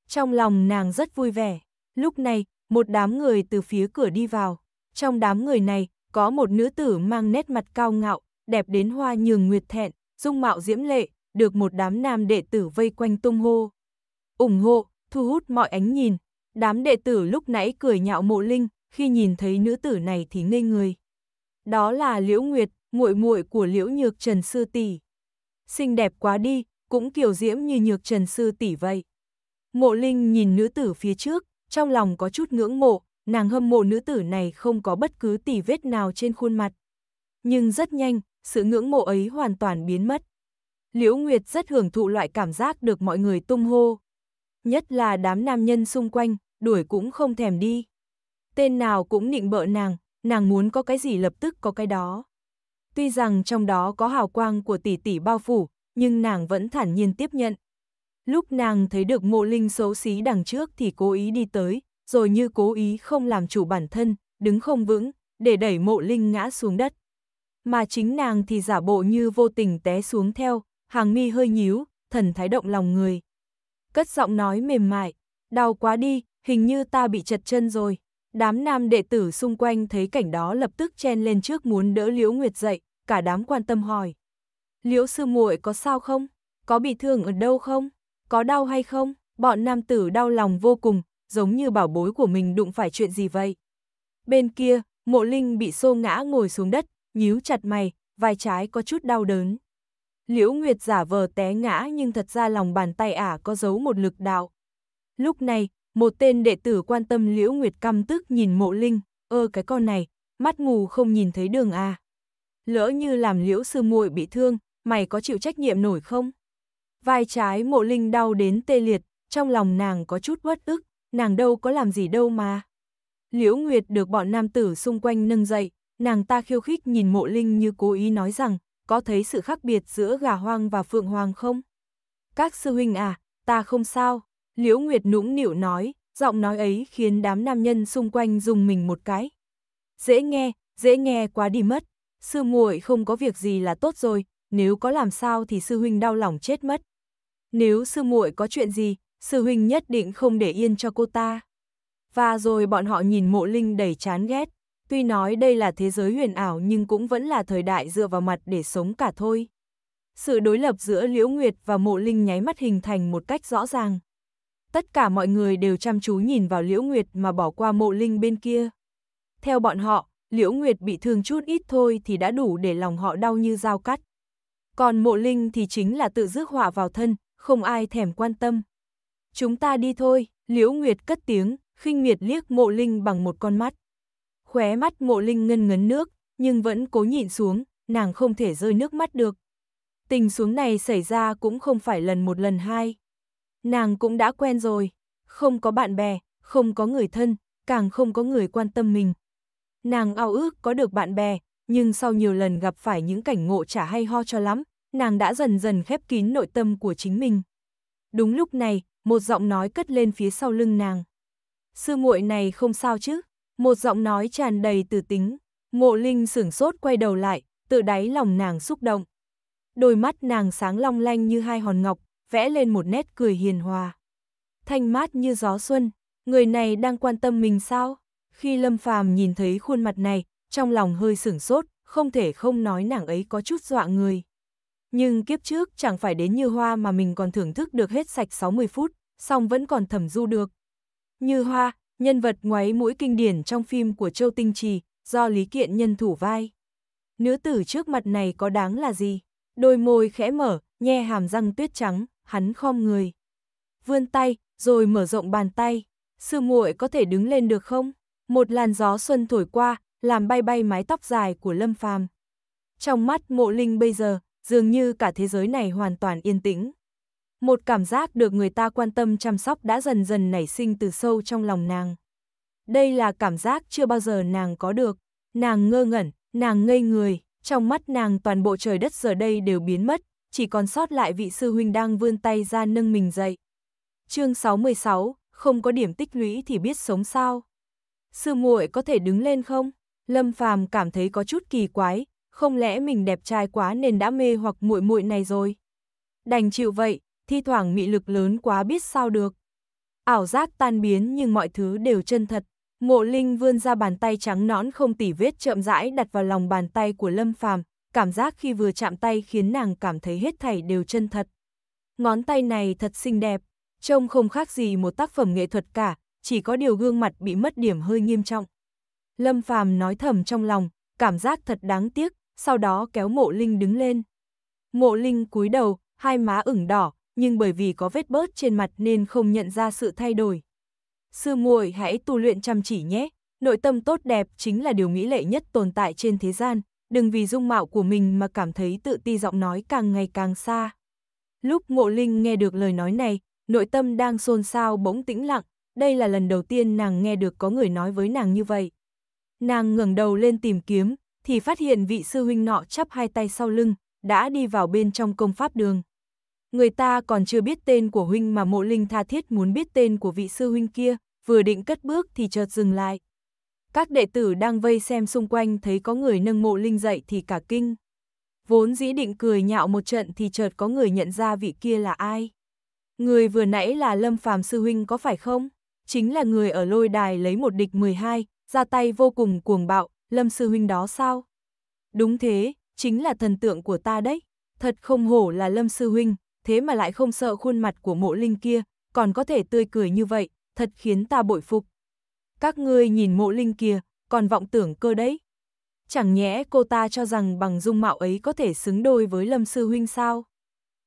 S1: Trong lòng nàng rất vui vẻ, lúc này, một đám người từ phía cửa đi vào. Trong đám người này, có một nữ tử mang nét mặt cao ngạo, đẹp đến hoa nhường nguyệt thẹn, dung mạo diễm lệ, được một đám nam đệ tử vây quanh tung hô. ủng hộ, thu hút mọi ánh nhìn. Đám đệ tử lúc nãy cười nhạo mộ linh, khi nhìn thấy nữ tử này thì ngây người. Đó là Liễu Nguyệt, muội muội của Liễu Nhược Trần Sư Tỷ. Xinh đẹp quá đi, cũng kiểu diễm như Nhược Trần Sư Tỷ vậy. Mộ Linh nhìn nữ tử phía trước, trong lòng có chút ngưỡng mộ, nàng hâm mộ nữ tử này không có bất cứ tỉ vết nào trên khuôn mặt. Nhưng rất nhanh, sự ngưỡng mộ ấy hoàn toàn biến mất. Liễu Nguyệt rất hưởng thụ loại cảm giác được mọi người tung hô, nhất là đám nam nhân xung quanh, đuổi cũng không thèm đi. Tên nào cũng nịnh bợ nàng, nàng muốn có cái gì lập tức có cái đó. Tuy rằng trong đó có hào quang của tỷ tỷ bao phủ, nhưng nàng vẫn thản nhiên tiếp nhận. Lúc nàng thấy được mộ linh xấu xí đằng trước thì cố ý đi tới, rồi như cố ý không làm chủ bản thân, đứng không vững, để đẩy mộ linh ngã xuống đất. Mà chính nàng thì giả bộ như vô tình té xuống theo, hàng mi hơi nhíu, thần thái động lòng người cất giọng nói mềm mại, đau quá đi, hình như ta bị chật chân rồi. Đám nam đệ tử xung quanh thấy cảnh đó lập tức chen lên trước muốn đỡ Liễu Nguyệt dậy, cả đám quan tâm hỏi. Liễu sư muội có sao không? Có bị thương ở đâu không? Có đau hay không? Bọn nam tử đau lòng vô cùng, giống như bảo bối của mình đụng phải chuyện gì vậy. Bên kia, mộ linh bị xô ngã ngồi xuống đất, nhíu chặt mày, vai trái có chút đau đớn. Liễu Nguyệt giả vờ té ngã nhưng thật ra lòng bàn tay ả có giấu một lực đạo. Lúc này, một tên đệ tử quan tâm Liễu Nguyệt căm tức nhìn mộ linh, ơ cái con này, mắt ngủ không nhìn thấy đường à. Lỡ như làm Liễu sư muội bị thương, mày có chịu trách nhiệm nổi không? Vai trái mộ linh đau đến tê liệt, trong lòng nàng có chút bất ức, nàng đâu có làm gì đâu mà. Liễu Nguyệt được bọn nam tử xung quanh nâng dậy, nàng ta khiêu khích nhìn mộ linh như cố ý nói rằng, có thấy sự khác biệt giữa gà hoang và phượng hoàng không? Các sư huynh à, ta không sao, Liễu Nguyệt nũng nịu nói, giọng nói ấy khiến đám nam nhân xung quanh dùng mình một cái. Dễ nghe, dễ nghe quá đi mất, sư muội không có việc gì là tốt rồi, nếu có làm sao thì sư huynh đau lòng chết mất. Nếu sư muội có chuyện gì, sư huynh nhất định không để yên cho cô ta. Và rồi bọn họ nhìn mộ linh đầy chán ghét tuy nói đây là thế giới huyền ảo nhưng cũng vẫn là thời đại dựa vào mặt để sống cả thôi. Sự đối lập giữa Liễu Nguyệt và Mộ Linh nháy mắt hình thành một cách rõ ràng. Tất cả mọi người đều chăm chú nhìn vào Liễu Nguyệt mà bỏ qua Mộ Linh bên kia. Theo bọn họ, Liễu Nguyệt bị thương chút ít thôi thì đã đủ để lòng họ đau như dao cắt. Còn Mộ Linh thì chính là tự rước họa vào thân, không ai thèm quan tâm. Chúng ta đi thôi, Liễu Nguyệt cất tiếng, khinh miệt liếc Mộ Linh bằng một con mắt. Khóe mắt mộ linh ngân ngấn nước, nhưng vẫn cố nhịn xuống, nàng không thể rơi nước mắt được. Tình xuống này xảy ra cũng không phải lần một lần hai. Nàng cũng đã quen rồi, không có bạn bè, không có người thân, càng không có người quan tâm mình. Nàng ao ước có được bạn bè, nhưng sau nhiều lần gặp phải những cảnh ngộ chả hay ho cho lắm, nàng đã dần dần khép kín nội tâm của chính mình. Đúng lúc này, một giọng nói cất lên phía sau lưng nàng. Sư muội này không sao chứ? một giọng nói tràn đầy từ tính, Ngộ Linh sửng sốt quay đầu lại, tự đáy lòng nàng xúc động. Đôi mắt nàng sáng long lanh như hai hòn ngọc, vẽ lên một nét cười hiền hòa. Thanh mát như gió xuân, người này đang quan tâm mình sao? Khi Lâm Phàm nhìn thấy khuôn mặt này, trong lòng hơi sửng sốt, không thể không nói nàng ấy có chút dọa người. Nhưng kiếp trước chẳng phải đến như hoa mà mình còn thưởng thức được hết sạch 60 phút, song vẫn còn thẩm du được. Như hoa, Nhân vật ngoáy mũi kinh điển trong phim của Châu Tinh Trì, do Lý Kiện nhân thủ vai. Nữ tử trước mặt này có đáng là gì? Đôi môi khẽ mở, nhe hàm răng tuyết trắng, hắn khom người. Vươn tay, rồi mở rộng bàn tay. Sư muội có thể đứng lên được không? Một làn gió xuân thổi qua, làm bay bay mái tóc dài của Lâm Phàm. Trong mắt mộ linh bây giờ, dường như cả thế giới này hoàn toàn yên tĩnh một cảm giác được người ta quan tâm chăm sóc đã dần dần nảy sinh từ sâu trong lòng nàng. Đây là cảm giác chưa bao giờ nàng có được, nàng ngơ ngẩn, nàng ngây người, trong mắt nàng toàn bộ trời đất giờ đây đều biến mất, chỉ còn sót lại vị sư huynh đang vươn tay ra nâng mình dậy. Chương 66, không có điểm tích lũy thì biết sống sao? Sư muội có thể đứng lên không? Lâm Phàm cảm thấy có chút kỳ quái, không lẽ mình đẹp trai quá nên đã mê hoặc muội muội này rồi? Đành chịu vậy, thi thoảng mị lực lớn quá biết sao được. Ảo giác tan biến nhưng mọi thứ đều chân thật. Mộ Linh vươn ra bàn tay trắng nõn không tỉ vết chậm rãi đặt vào lòng bàn tay của Lâm Phàm, cảm giác khi vừa chạm tay khiến nàng cảm thấy hết thảy đều chân thật. Ngón tay này thật xinh đẹp, trông không khác gì một tác phẩm nghệ thuật cả, chỉ có điều gương mặt bị mất điểm hơi nghiêm trọng. Lâm Phàm nói thầm trong lòng, cảm giác thật đáng tiếc, sau đó kéo Mộ Linh đứng lên. Mộ Linh cúi đầu, hai má ửng đỏ, nhưng bởi vì có vết bớt trên mặt nên không nhận ra sự thay đổi. Sư muội hãy tu luyện chăm chỉ nhé, nội tâm tốt đẹp chính là điều nghĩ lệ nhất tồn tại trên thế gian, đừng vì dung mạo của mình mà cảm thấy tự ti giọng nói càng ngày càng xa. Lúc Ngộ Linh nghe được lời nói này, nội tâm đang xôn xao bỗng tĩnh lặng, đây là lần đầu tiên nàng nghe được có người nói với nàng như vậy. Nàng ngẩng đầu lên tìm kiếm, thì phát hiện vị sư huynh nọ chắp hai tay sau lưng, đã đi vào bên trong công pháp đường người ta còn chưa biết tên của huynh mà mộ linh tha thiết muốn biết tên của vị sư huynh kia, vừa định cất bước thì chợt dừng lại. Các đệ tử đang vây xem xung quanh thấy có người nâng mộ linh dậy thì cả kinh. Vốn dĩ định cười nhạo một trận thì chợt có người nhận ra vị kia là ai. Người vừa nãy là Lâm Phàm Sư Huynh có phải không? Chính là người ở lôi đài lấy một địch 12, ra tay vô cùng cuồng bạo, Lâm Sư Huynh đó sao? Đúng thế, chính là thần tượng của ta đấy. Thật không hổ là Lâm Sư Huynh, thế mà lại không sợ khuôn mặt của mộ linh kia, còn có thể tươi cười như vậy, thật khiến ta bội phục. Các ngươi nhìn mộ linh kia, còn vọng tưởng cơ đấy. Chẳng nhẽ cô ta cho rằng bằng dung mạo ấy có thể xứng đôi với Lâm Sư Huynh sao?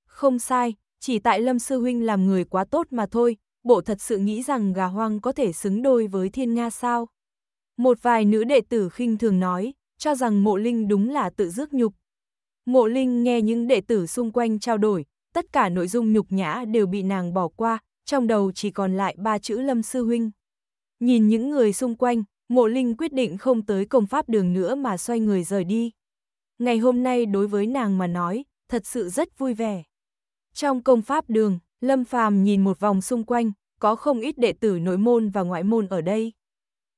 S1: Không sai, chỉ tại Lâm Sư Huynh làm người quá tốt mà thôi, bộ thật sự nghĩ rằng gà hoang có thể xứng đôi với thiên nga sao? Một vài nữ đệ tử khinh thường nói, cho rằng mộ linh đúng là tự rước nhục. Mộ linh nghe những đệ tử xung quanh trao đổi, tất cả nội dung nhục nhã đều bị nàng bỏ qua, trong đầu chỉ còn lại ba chữ Lâm Sư Huynh. Nhìn những người xung quanh, Mộ Linh quyết định không tới công pháp đường nữa mà xoay người rời đi. Ngày hôm nay đối với nàng mà nói, thật sự rất vui vẻ. Trong công pháp đường, Lâm Phàm nhìn một vòng xung quanh, có không ít đệ tử nội môn và ngoại môn ở đây.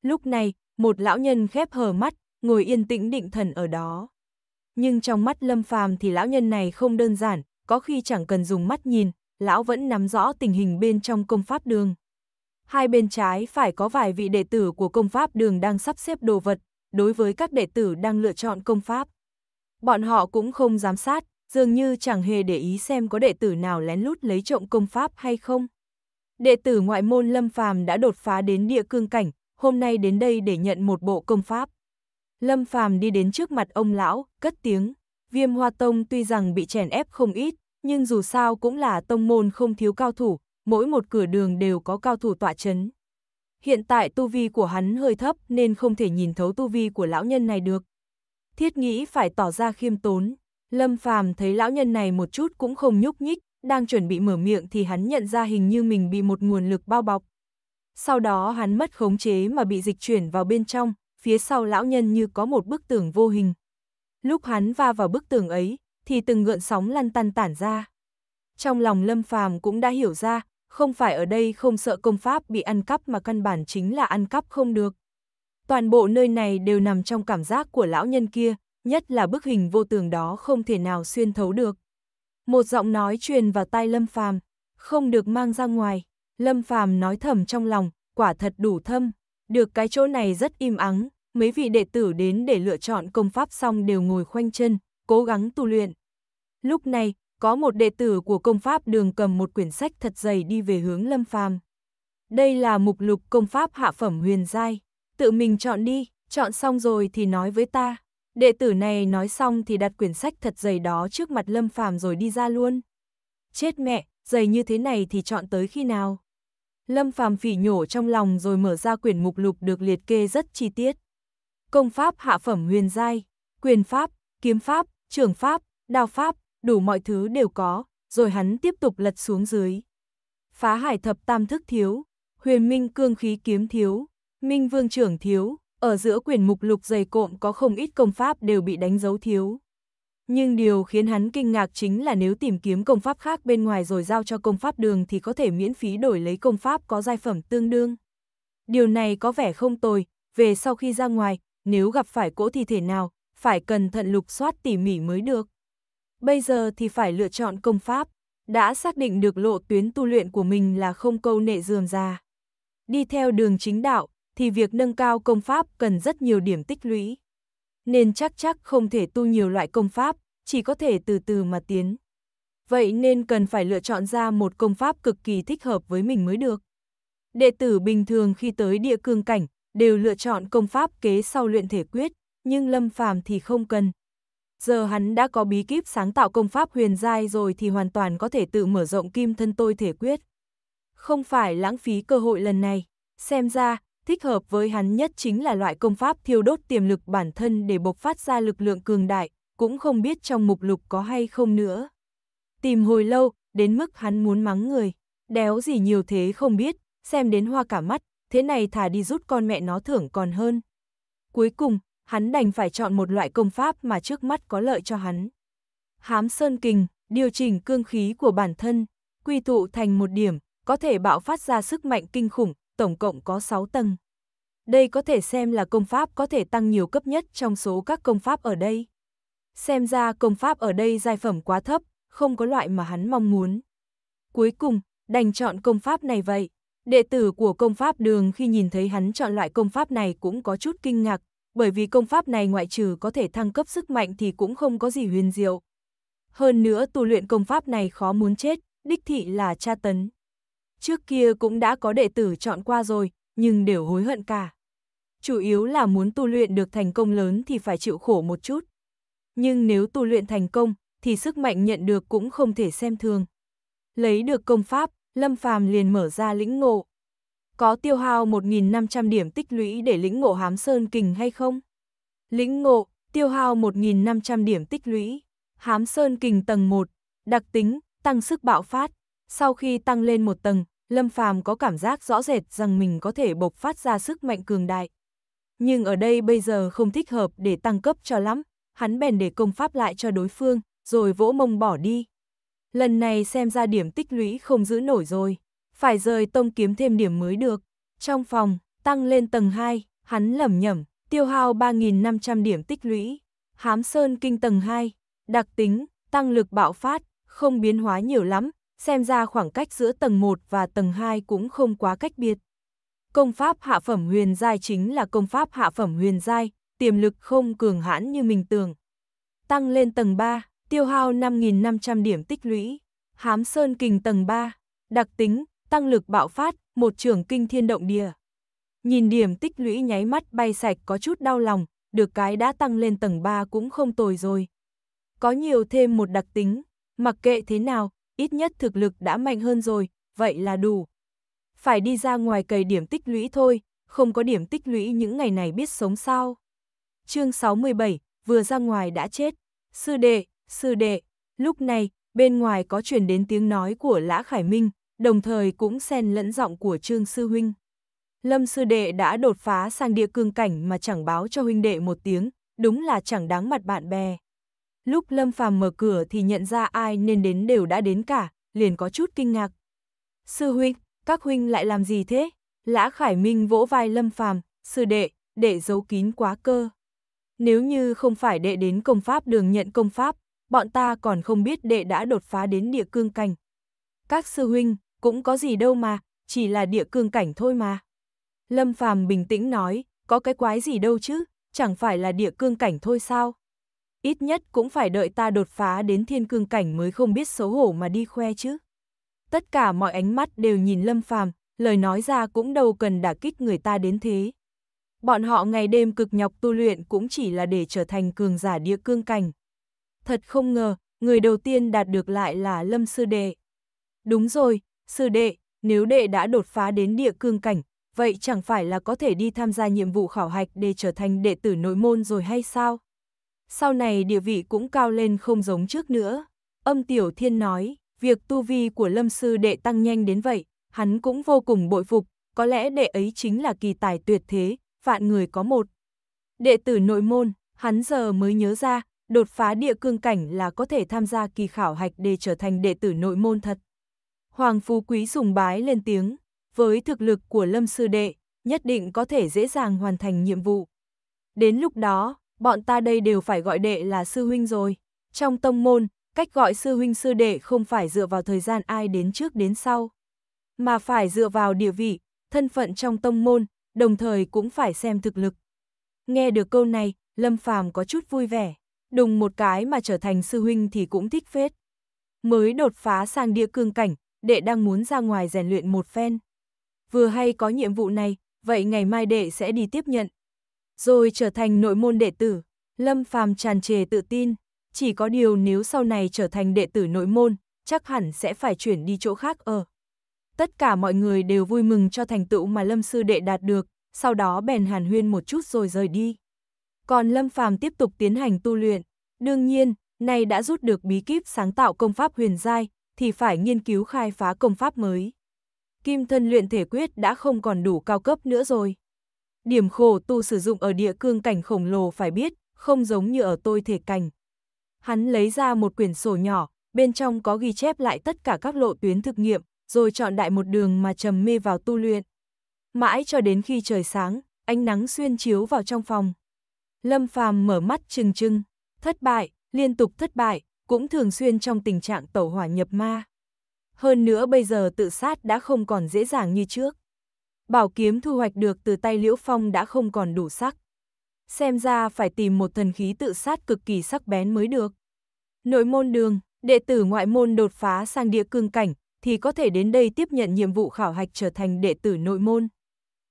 S1: Lúc này, một lão nhân khép hờ mắt, ngồi yên tĩnh định thần ở đó. Nhưng trong mắt Lâm Phàm thì lão nhân này không đơn giản, có khi chẳng cần dùng mắt nhìn, lão vẫn nắm rõ tình hình bên trong công pháp đường. Hai bên trái phải có vài vị đệ tử của công pháp đường đang sắp xếp đồ vật, đối với các đệ tử đang lựa chọn công pháp. Bọn họ cũng không giám sát, dường như chẳng hề để ý xem có đệ tử nào lén lút lấy trộm công pháp hay không. Đệ tử ngoại môn Lâm Phàm đã đột phá đến địa cương cảnh, hôm nay đến đây để nhận một bộ công pháp. Lâm Phàm đi đến trước mặt ông lão, cất tiếng. Viêm Hoa Tông tuy rằng bị chèn ép không ít, nhưng dù sao cũng là tông môn không thiếu cao thủ, mỗi một cửa đường đều có cao thủ tọa chấn. Hiện tại tu vi của hắn hơi thấp nên không thể nhìn thấu tu vi của lão nhân này được. Thiết nghĩ phải tỏ ra khiêm tốn, Lâm Phàm thấy lão nhân này một chút cũng không nhúc nhích, đang chuẩn bị mở miệng thì hắn nhận ra hình như mình bị một nguồn lực bao bọc. Sau đó hắn mất khống chế mà bị dịch chuyển vào bên trong, phía sau lão nhân như có một bức tường vô hình lúc hắn va vào bức tường ấy, thì từng gợn sóng lăn tăn tản ra. Trong lòng Lâm Phàm cũng đã hiểu ra, không phải ở đây không sợ công pháp bị ăn cắp mà căn bản chính là ăn cắp không được. Toàn bộ nơi này đều nằm trong cảm giác của lão nhân kia, nhất là bức hình vô tường đó không thể nào xuyên thấu được. Một giọng nói truyền vào tai Lâm Phàm, không được mang ra ngoài, Lâm Phàm nói thầm trong lòng, quả thật đủ thâm, được cái chỗ này rất im ắng, mấy vị đệ tử đến để lựa chọn công pháp xong đều ngồi khoanh chân, cố gắng tu luyện. Lúc này, có một đệ tử của công pháp đường cầm một quyển sách thật dày đi về hướng lâm phàm. Đây là mục lục công pháp hạ phẩm huyền giai, tự mình chọn đi, chọn xong rồi thì nói với ta. Đệ tử này nói xong thì đặt quyển sách thật dày đó trước mặt lâm phàm rồi đi ra luôn. Chết mẹ, dày như thế này thì chọn tới khi nào? Lâm phàm phỉ nhổ trong lòng rồi mở ra quyển mục lục được liệt kê rất chi tiết công pháp hạ phẩm huyền giai, quyền pháp, kiếm pháp, trường pháp, đao pháp, đủ mọi thứ đều có, rồi hắn tiếp tục lật xuống dưới. Phá hải thập tam thức thiếu, huyền minh cương khí kiếm thiếu, minh vương trưởng thiếu, ở giữa quyền mục lục dày cộm có không ít công pháp đều bị đánh dấu thiếu. Nhưng điều khiến hắn kinh ngạc chính là nếu tìm kiếm công pháp khác bên ngoài rồi giao cho công pháp đường thì có thể miễn phí đổi lấy công pháp có giai phẩm tương đương. Điều này có vẻ không tồi, về sau khi ra ngoài, nếu gặp phải cỗ thi thể nào, phải cẩn thận lục soát tỉ mỉ mới được. Bây giờ thì phải lựa chọn công pháp, đã xác định được lộ tuyến tu luyện của mình là không câu nệ dườm ra. Đi theo đường chính đạo, thì việc nâng cao công pháp cần rất nhiều điểm tích lũy. Nên chắc chắc không thể tu nhiều loại công pháp, chỉ có thể từ từ mà tiến. Vậy nên cần phải lựa chọn ra một công pháp cực kỳ thích hợp với mình mới được. Đệ tử bình thường khi tới địa cương cảnh, đều lựa chọn công pháp kế sau luyện thể quyết, nhưng Lâm Phàm thì không cần. Giờ hắn đã có bí kíp sáng tạo công pháp huyền giai rồi thì hoàn toàn có thể tự mở rộng kim thân tôi thể quyết. Không phải lãng phí cơ hội lần này, xem ra, thích hợp với hắn nhất chính là loại công pháp thiêu đốt tiềm lực bản thân để bộc phát ra lực lượng cường đại, cũng không biết trong mục lục có hay không nữa. Tìm hồi lâu, đến mức hắn muốn mắng người, đéo gì nhiều thế không biết, xem đến hoa cả mắt, thế này thà đi rút con mẹ nó thưởng còn hơn. Cuối cùng, hắn đành phải chọn một loại công pháp mà trước mắt có lợi cho hắn. Hám sơn kình, điều chỉnh cương khí của bản thân, quy tụ thành một điểm, có thể bạo phát ra sức mạnh kinh khủng, tổng cộng có 6 tầng. Đây có thể xem là công pháp có thể tăng nhiều cấp nhất trong số các công pháp ở đây. Xem ra công pháp ở đây giai phẩm quá thấp, không có loại mà hắn mong muốn. Cuối cùng, đành chọn công pháp này vậy, Đệ tử của công pháp đường khi nhìn thấy hắn chọn loại công pháp này cũng có chút kinh ngạc, bởi vì công pháp này ngoại trừ có thể thăng cấp sức mạnh thì cũng không có gì huyền diệu. Hơn nữa tu luyện công pháp này khó muốn chết, đích thị là tra tấn. Trước kia cũng đã có đệ tử chọn qua rồi, nhưng đều hối hận cả. Chủ yếu là muốn tu luyện được thành công lớn thì phải chịu khổ một chút. Nhưng nếu tu luyện thành công, thì sức mạnh nhận được cũng không thể xem thường. Lấy được công pháp, Lâm Phàm liền mở ra lĩnh ngộ. Có tiêu hao 1.500 điểm tích lũy để lĩnh ngộ hám sơn kình hay không? Lĩnh ngộ, tiêu hao 1.500 điểm tích lũy. Hám sơn kình tầng 1, đặc tính, tăng sức bạo phát. Sau khi tăng lên một tầng, Lâm Phàm có cảm giác rõ rệt rằng mình có thể bộc phát ra sức mạnh cường đại. Nhưng ở đây bây giờ không thích hợp để tăng cấp cho lắm, hắn bèn để công pháp lại cho đối phương, rồi vỗ mông bỏ đi lần này xem ra điểm tích lũy không giữ nổi rồi, phải rời tông kiếm thêm điểm mới được. Trong phòng, tăng lên tầng 2, hắn lẩm nhẩm, tiêu hao 3.500 điểm tích lũy. Hám sơn kinh tầng 2, đặc tính, tăng lực bạo phát, không biến hóa nhiều lắm, xem ra khoảng cách giữa tầng 1 và tầng 2 cũng không quá cách biệt. Công pháp hạ phẩm huyền giai chính là công pháp hạ phẩm huyền giai, tiềm lực không cường hãn như mình tưởng. Tăng lên tầng 3, tiêu hao 5.500 điểm tích lũy. Hám Sơn Kình tầng 3, đặc tính, tăng lực bạo phát, một trường kinh thiên động địa. Nhìn điểm tích lũy nháy mắt bay sạch có chút đau lòng, được cái đã tăng lên tầng 3 cũng không tồi rồi. Có nhiều thêm một đặc tính, mặc kệ thế nào, ít nhất thực lực đã mạnh hơn rồi, vậy là đủ. Phải đi ra ngoài cầy điểm tích lũy thôi, không có điểm tích lũy những ngày này biết sống sao. Chương 67, vừa ra ngoài đã chết. Sư đệ, sư đệ, lúc này, bên ngoài có truyền đến tiếng nói của Lã Khải Minh, đồng thời cũng xen lẫn giọng của Trương Sư Huynh. Lâm Sư Đệ đã đột phá sang địa cương cảnh mà chẳng báo cho huynh đệ một tiếng, đúng là chẳng đáng mặt bạn bè. Lúc Lâm Phàm mở cửa thì nhận ra ai nên đến đều đã đến cả, liền có chút kinh ngạc. Sư Huynh, các Huynh lại làm gì thế? Lã Khải Minh vỗ vai Lâm Phàm Sư Đệ, đệ giấu kín quá cơ. Nếu như không phải đệ đến công pháp đường nhận công pháp, bọn ta còn không biết đệ đã đột phá đến địa cương cảnh. Các sư huynh, cũng có gì đâu mà, chỉ là địa cương cảnh thôi mà. Lâm Phàm bình tĩnh nói, có cái quái gì đâu chứ, chẳng phải là địa cương cảnh thôi sao? Ít nhất cũng phải đợi ta đột phá đến thiên cương cảnh mới không biết xấu hổ mà đi khoe chứ. Tất cả mọi ánh mắt đều nhìn Lâm Phàm, lời nói ra cũng đâu cần đả kích người ta đến thế. Bọn họ ngày đêm cực nhọc tu luyện cũng chỉ là để trở thành cường giả địa cương cảnh thật không ngờ, người đầu tiên đạt được lại là Lâm Sư Đệ. Đúng rồi, Sư Đệ, nếu đệ đã đột phá đến địa cương cảnh, vậy chẳng phải là có thể đi tham gia nhiệm vụ khảo hạch để trở thành đệ tử nội môn rồi hay sao? Sau này địa vị cũng cao lên không giống trước nữa. Âm Tiểu Thiên nói, việc tu vi của Lâm Sư Đệ tăng nhanh đến vậy, hắn cũng vô cùng bội phục, có lẽ đệ ấy chính là kỳ tài tuyệt thế, vạn người có một. Đệ tử nội môn, hắn giờ mới nhớ ra, đột phá địa cương cảnh là có thể tham gia kỳ khảo hạch để trở thành đệ tử nội môn thật. Hoàng Phú Quý sùng bái lên tiếng, với thực lực của Lâm Sư Đệ, nhất định có thể dễ dàng hoàn thành nhiệm vụ. Đến lúc đó, bọn ta đây đều phải gọi đệ là sư huynh rồi. Trong tông môn, cách gọi sư huynh sư đệ không phải dựa vào thời gian ai đến trước đến sau, mà phải dựa vào địa vị, thân phận trong tông môn, đồng thời cũng phải xem thực lực. Nghe được câu này, Lâm Phàm có chút vui vẻ đùng một cái mà trở thành sư huynh thì cũng thích phết. Mới đột phá sang địa cương cảnh, đệ đang muốn ra ngoài rèn luyện một phen. Vừa hay có nhiệm vụ này, vậy ngày mai đệ sẽ đi tiếp nhận. Rồi trở thành nội môn đệ tử, Lâm Phàm tràn trề tự tin, chỉ có điều nếu sau này trở thành đệ tử nội môn, chắc hẳn sẽ phải chuyển đi chỗ khác ở. Tất cả mọi người đều vui mừng cho thành tựu mà Lâm Sư Đệ đạt được, sau đó bèn hàn huyên một chút rồi rời đi còn Lâm Phàm tiếp tục tiến hành tu luyện. Đương nhiên, nay đã rút được bí kíp sáng tạo công pháp huyền giai, thì phải nghiên cứu khai phá công pháp mới. Kim thân luyện thể quyết đã không còn đủ cao cấp nữa rồi. Điểm khổ tu sử dụng ở địa cương cảnh khổng lồ phải biết, không giống như ở tôi thể cảnh. Hắn lấy ra một quyển sổ nhỏ, bên trong có ghi chép lại tất cả các lộ tuyến thực nghiệm, rồi chọn đại một đường mà trầm mê vào tu luyện. Mãi cho đến khi trời sáng, ánh nắng xuyên chiếu vào trong phòng, Lâm Phàm mở mắt trừng trừng, thất bại, liên tục thất bại, cũng thường xuyên trong tình trạng tẩu hỏa nhập ma. Hơn nữa bây giờ tự sát đã không còn dễ dàng như trước. Bảo kiếm thu hoạch được từ tay Liễu Phong đã không còn đủ sắc. Xem ra phải tìm một thần khí tự sát cực kỳ sắc bén mới được. Nội môn đường, đệ tử ngoại môn đột phá sang địa cương cảnh, thì có thể đến đây tiếp nhận nhiệm vụ khảo hạch trở thành đệ tử nội môn.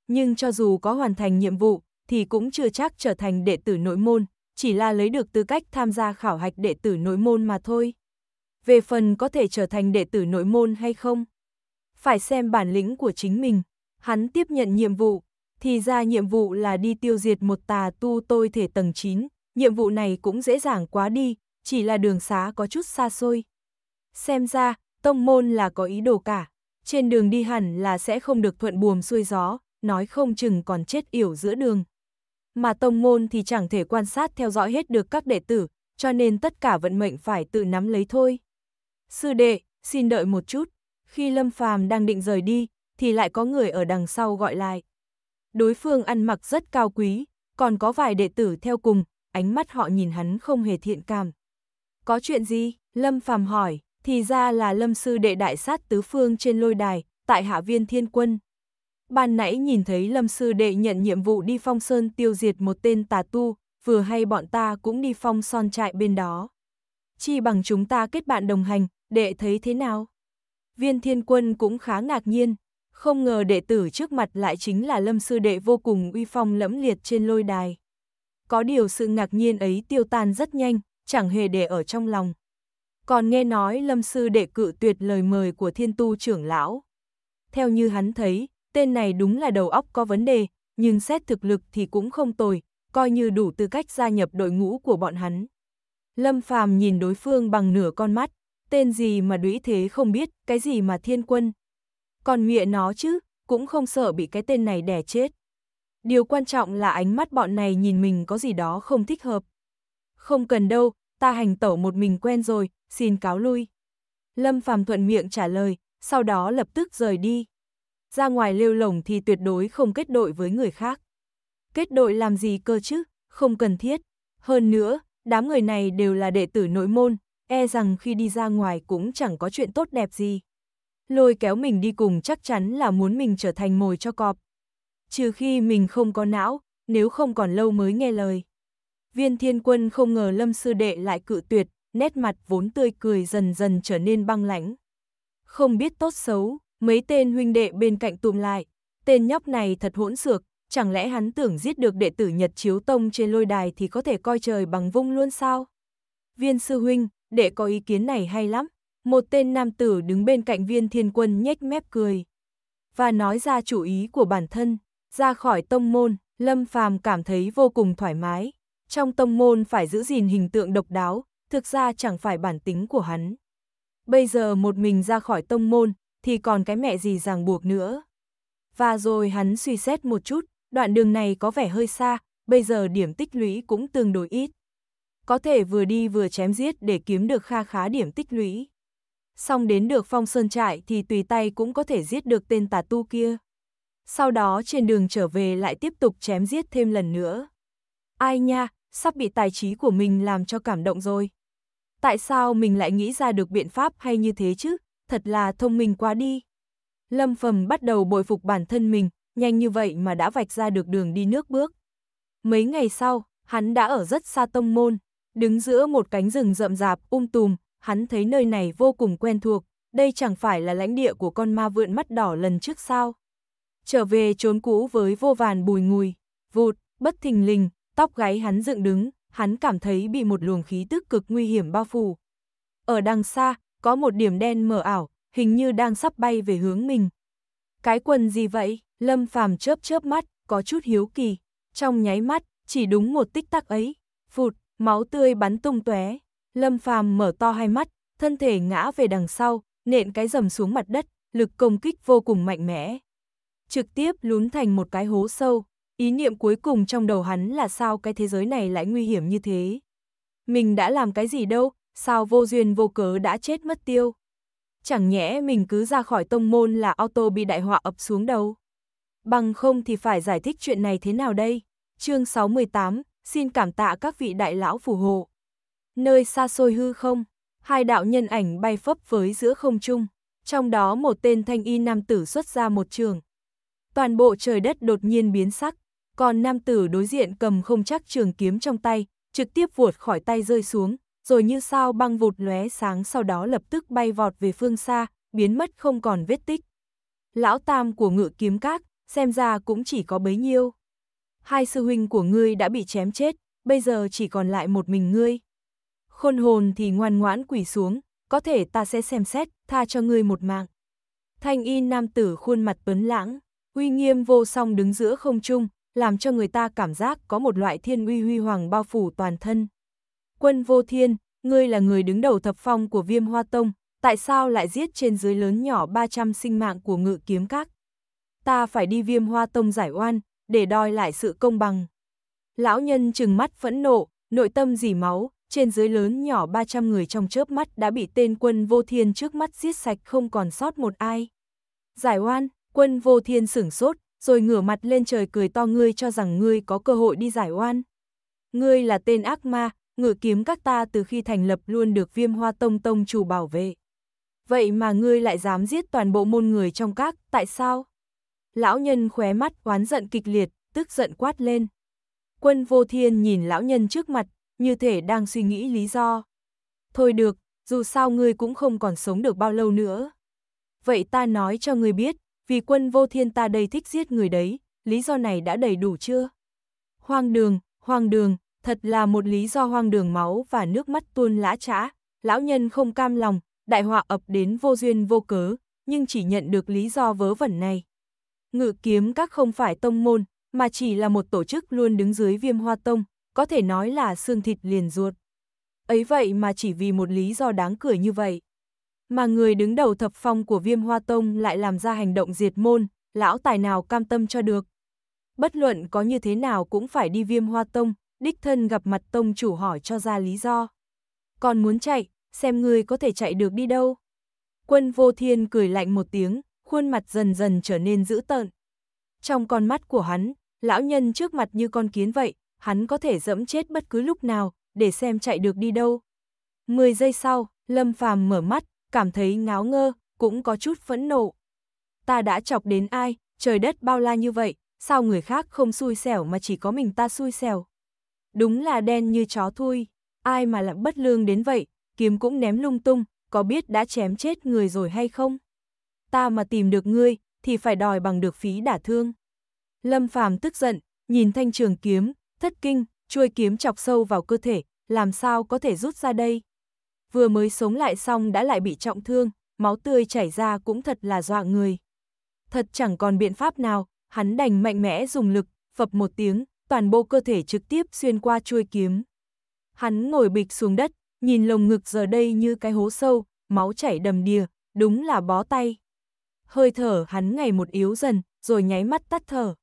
S1: Nhưng cho dù có hoàn thành nhiệm vụ, thì cũng chưa chắc trở thành đệ tử nội môn, chỉ là lấy được tư cách tham gia khảo hạch đệ tử nội môn mà thôi. Về phần có thể trở thành đệ tử nội môn hay không, phải xem bản lĩnh của chính mình. Hắn tiếp nhận nhiệm vụ, thì ra nhiệm vụ là đi tiêu diệt một tà tu tôi thể tầng 9, nhiệm vụ này cũng dễ dàng quá đi, chỉ là đường xá có chút xa xôi. Xem ra, tông môn là có ý đồ cả, trên đường đi hẳn là sẽ không được thuận buồm xuôi gió, nói không chừng còn chết yểu giữa đường mà tông môn thì chẳng thể quan sát theo dõi hết được các đệ tử, cho nên tất cả vận mệnh phải tự nắm lấy thôi. Sư đệ, xin đợi một chút. Khi Lâm Phàm đang định rời đi, thì lại có người ở đằng sau gọi lại. Đối phương ăn mặc rất cao quý, còn có vài đệ tử theo cùng, ánh mắt họ nhìn hắn không hề thiện cảm. Có chuyện gì? Lâm Phàm hỏi, thì ra là Lâm sư đệ đại sát tứ phương trên lôi đài, tại hạ viên thiên quân, Ban nãy nhìn thấy Lâm Sư Đệ nhận nhiệm vụ đi phong sơn tiêu diệt một tên tà tu, vừa hay bọn ta cũng đi phong son trại bên đó. Chi bằng chúng ta kết bạn đồng hành, đệ thấy thế nào? Viên thiên quân cũng khá ngạc nhiên, không ngờ đệ tử trước mặt lại chính là Lâm Sư Đệ vô cùng uy phong lẫm liệt trên lôi đài. Có điều sự ngạc nhiên ấy tiêu tan rất nhanh, chẳng hề để ở trong lòng. Còn nghe nói Lâm Sư Đệ cự tuyệt lời mời của thiên tu trưởng lão. Theo như hắn thấy, tên này đúng là đầu óc có vấn đề, nhưng xét thực lực thì cũng không tồi, coi như đủ tư cách gia nhập đội ngũ của bọn hắn. Lâm Phàm nhìn đối phương bằng nửa con mắt, tên gì mà đũy thế không biết, cái gì mà thiên quân. Còn mịa nó chứ, cũng không sợ bị cái tên này đẻ chết. Điều quan trọng là ánh mắt bọn này nhìn mình có gì đó không thích hợp. Không cần đâu, ta hành tẩu một mình quen rồi, xin cáo lui. Lâm Phàm thuận miệng trả lời, sau đó lập tức rời đi ra ngoài lêu lồng thì tuyệt đối không kết đội với người khác. Kết đội làm gì cơ chứ, không cần thiết. Hơn nữa, đám người này đều là đệ tử nội môn, e rằng khi đi ra ngoài cũng chẳng có chuyện tốt đẹp gì. Lôi kéo mình đi cùng chắc chắn là muốn mình trở thành mồi cho cọp. Trừ khi mình không có não, nếu không còn lâu mới nghe lời. Viên thiên quân không ngờ lâm sư đệ lại cự tuyệt, nét mặt vốn tươi cười dần dần trở nên băng lãnh. Không biết tốt xấu, mấy tên huynh đệ bên cạnh tùm lại. Tên nhóc này thật hỗn xược, chẳng lẽ hắn tưởng giết được đệ tử Nhật Chiếu Tông trên lôi đài thì có thể coi trời bằng vung luôn sao? Viên sư huynh, đệ có ý kiến này hay lắm. Một tên nam tử đứng bên cạnh viên thiên quân nhếch mép cười. Và nói ra chủ ý của bản thân, ra khỏi tông môn, Lâm Phàm cảm thấy vô cùng thoải mái. Trong tông môn phải giữ gìn hình tượng độc đáo, thực ra chẳng phải bản tính của hắn. Bây giờ một mình ra khỏi tông môn, thì còn cái mẹ gì ràng buộc nữa. Và rồi hắn suy xét một chút, đoạn đường này có vẻ hơi xa, bây giờ điểm tích lũy cũng tương đối ít. Có thể vừa đi vừa chém giết để kiếm được kha khá điểm tích lũy. Xong đến được phong sơn trại thì tùy tay cũng có thể giết được tên tà tu kia. Sau đó trên đường trở về lại tiếp tục chém giết thêm lần nữa. Ai nha, sắp bị tài trí của mình làm cho cảm động rồi. Tại sao mình lại nghĩ ra được biện pháp hay như thế chứ? thật là thông minh quá đi. Lâm phẩm bắt đầu bồi phục bản thân mình, nhanh như vậy mà đã vạch ra được đường đi nước bước. Mấy ngày sau, hắn đã ở rất xa tông môn, đứng giữa một cánh rừng rậm rạp um tùm, hắn thấy nơi này vô cùng quen thuộc, đây chẳng phải là lãnh địa của con ma vượn mắt đỏ lần trước sao. Trở về trốn cũ với vô vàn bùi ngùi, vụt, bất thình lình, tóc gáy hắn dựng đứng, hắn cảm thấy bị một luồng khí tức cực nguy hiểm bao phủ. Ở đằng xa, có một điểm đen mờ ảo, hình như đang sắp bay về hướng mình. Cái quần gì vậy? Lâm Phàm chớp chớp mắt, có chút hiếu kỳ. Trong nháy mắt, chỉ đúng một tích tắc ấy, phụt, máu tươi bắn tung tóe. Lâm Phàm mở to hai mắt, thân thể ngã về đằng sau, nện cái rầm xuống mặt đất, lực công kích vô cùng mạnh mẽ. Trực tiếp lún thành một cái hố sâu, ý niệm cuối cùng trong đầu hắn là sao cái thế giới này lại nguy hiểm như thế. Mình đã làm cái gì đâu, sao vô duyên vô cớ đã chết mất tiêu. Chẳng nhẽ mình cứ ra khỏi tông môn là auto bị đại họa ập xuống đầu. Bằng không thì phải giải thích chuyện này thế nào đây? Chương 68, xin cảm tạ các vị đại lão phù hộ. Nơi xa xôi hư không, hai đạo nhân ảnh bay phấp với giữa không trung, trong đó một tên thanh y nam tử xuất ra một trường. Toàn bộ trời đất đột nhiên biến sắc, còn nam tử đối diện cầm không chắc trường kiếm trong tay, trực tiếp vuột khỏi tay rơi xuống, rồi như sao băng vụt lóe sáng sau đó lập tức bay vọt về phương xa, biến mất không còn vết tích. Lão tam của ngự kiếm các, xem ra cũng chỉ có bấy nhiêu. Hai sư huynh của ngươi đã bị chém chết, bây giờ chỉ còn lại một mình ngươi. Khôn hồn thì ngoan ngoãn quỳ xuống, có thể ta sẽ xem xét, tha cho ngươi một mạng. Thanh y nam tử khuôn mặt tuấn lãng, uy nghiêm vô song đứng giữa không trung, làm cho người ta cảm giác có một loại thiên uy huy hoàng bao phủ toàn thân. Quân vô thiên, ngươi là người đứng đầu thập phong của viêm hoa tông, tại sao lại giết trên dưới lớn nhỏ 300 sinh mạng của ngự kiếm các? Ta phải đi viêm hoa tông giải oan, để đòi lại sự công bằng. Lão nhân trừng mắt phẫn nộ, nội tâm dỉ máu, trên dưới lớn nhỏ 300 người trong chớp mắt đã bị tên quân vô thiên trước mắt giết sạch không còn sót một ai. Giải oan, quân vô thiên sửng sốt, rồi ngửa mặt lên trời cười to ngươi cho rằng ngươi có cơ hội đi giải oan. Ngươi là tên ác ma, ngự kiếm các ta từ khi thành lập luôn được viêm hoa tông tông chủ bảo vệ. Vậy mà ngươi lại dám giết toàn bộ môn người trong các, tại sao? Lão nhân khóe mắt oán giận kịch liệt, tức giận quát lên. Quân vô thiên nhìn lão nhân trước mặt, như thể đang suy nghĩ lý do. Thôi được, dù sao ngươi cũng không còn sống được bao lâu nữa. Vậy ta nói cho ngươi biết, vì quân vô thiên ta đây thích giết người đấy, lý do này đã đầy đủ chưa? Hoang đường, hoang đường, Thật là một lý do hoang đường máu và nước mắt tuôn lã trã, lão nhân không cam lòng, đại họa ập đến vô duyên vô cớ, nhưng chỉ nhận được lý do vớ vẩn này. Ngự kiếm các không phải tông môn, mà chỉ là một tổ chức luôn đứng dưới viêm hoa tông, có thể nói là xương thịt liền ruột. Ấy vậy mà chỉ vì một lý do đáng cười như vậy. Mà người đứng đầu thập phong của viêm hoa tông lại làm ra hành động diệt môn, lão tài nào cam tâm cho được. Bất luận có như thế nào cũng phải đi viêm hoa tông, đích thân gặp mặt tông chủ hỏi cho ra lý do. Còn muốn chạy, xem ngươi có thể chạy được đi đâu. Quân vô thiên cười lạnh một tiếng, khuôn mặt dần dần trở nên dữ tợn. Trong con mắt của hắn, lão nhân trước mặt như con kiến vậy, hắn có thể dẫm chết bất cứ lúc nào, để xem chạy được đi đâu. Mười giây sau, Lâm Phàm mở mắt, cảm thấy ngáo ngơ, cũng có chút phẫn nộ. Ta đã chọc đến ai, trời đất bao la như vậy, sao người khác không xui xẻo mà chỉ có mình ta xui xẻo. Đúng là đen như chó thui, ai mà làm bất lương đến vậy, kiếm cũng ném lung tung, có biết đã chém chết người rồi hay không? Ta mà tìm được ngươi, thì phải đòi bằng được phí đả thương. Lâm Phàm tức giận, nhìn thanh trường kiếm, thất kinh, chuôi kiếm chọc sâu vào cơ thể, làm sao có thể rút ra đây? Vừa mới sống lại xong đã lại bị trọng thương, máu tươi chảy ra cũng thật là dọa người. Thật chẳng còn biện pháp nào, hắn đành mạnh mẽ dùng lực, phập một tiếng, toàn bộ cơ thể trực tiếp xuyên qua chuôi kiếm. Hắn ngồi bịch xuống đất, nhìn lồng ngực giờ đây như cái hố sâu, máu chảy đầm đìa, đúng là bó tay. Hơi thở hắn ngày một yếu dần, rồi nháy mắt tắt thở.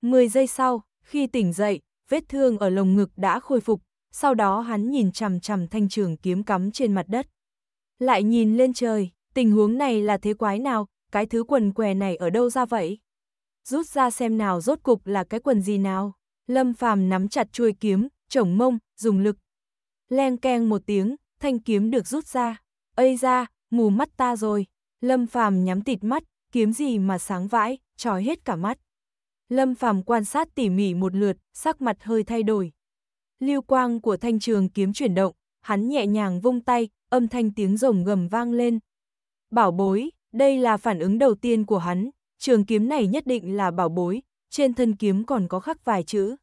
S1: mười giây sau, khi tỉnh dậy, vết thương ở lồng ngực đã khôi phục, sau đó hắn nhìn chằm chằm thanh trường kiếm cắm trên mặt đất. Lại nhìn lên trời, tình huống này là thế quái nào, cái thứ quần què này ở đâu ra vậy? Rút ra xem nào rốt cục là cái quần gì nào? Lâm Phàm nắm chặt chuôi kiếm, chổng mông, dùng lực. Leng keng một tiếng, thanh kiếm được rút ra. Ây ra, mù mắt ta rồi. Lâm Phàm nhắm tịt mắt, kiếm gì mà sáng vãi, trói hết cả mắt. Lâm Phàm quan sát tỉ mỉ một lượt, sắc mặt hơi thay đổi. Lưu quang của thanh trường kiếm chuyển động, hắn nhẹ nhàng vung tay, âm thanh tiếng rồng gầm vang lên. Bảo bối, đây là phản ứng đầu tiên của hắn, trường kiếm này nhất định là bảo bối, trên thân kiếm còn có khắc vài chữ.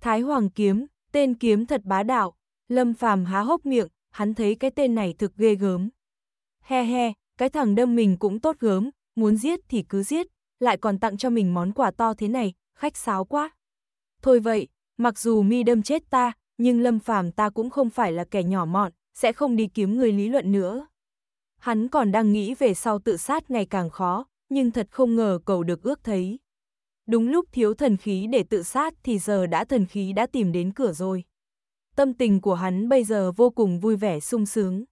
S1: Thái Hoàng kiếm, tên kiếm thật bá đạo, Lâm Phàm há hốc miệng, hắn thấy cái tên này thực ghê gớm. He he, cái thằng đâm mình cũng tốt gớm, muốn giết thì cứ giết, lại còn tặng cho mình món quà to thế này, khách sáo quá. Thôi vậy, mặc dù mi đâm chết ta, nhưng Lâm Phàm ta cũng không phải là kẻ nhỏ mọn, sẽ không đi kiếm người lý luận nữa. Hắn còn đang nghĩ về sau tự sát ngày càng khó, nhưng thật không ngờ cầu được ước thấy. Đúng lúc thiếu thần khí để tự sát thì giờ đã thần khí đã tìm đến cửa rồi. Tâm tình của hắn bây giờ vô cùng vui vẻ sung sướng.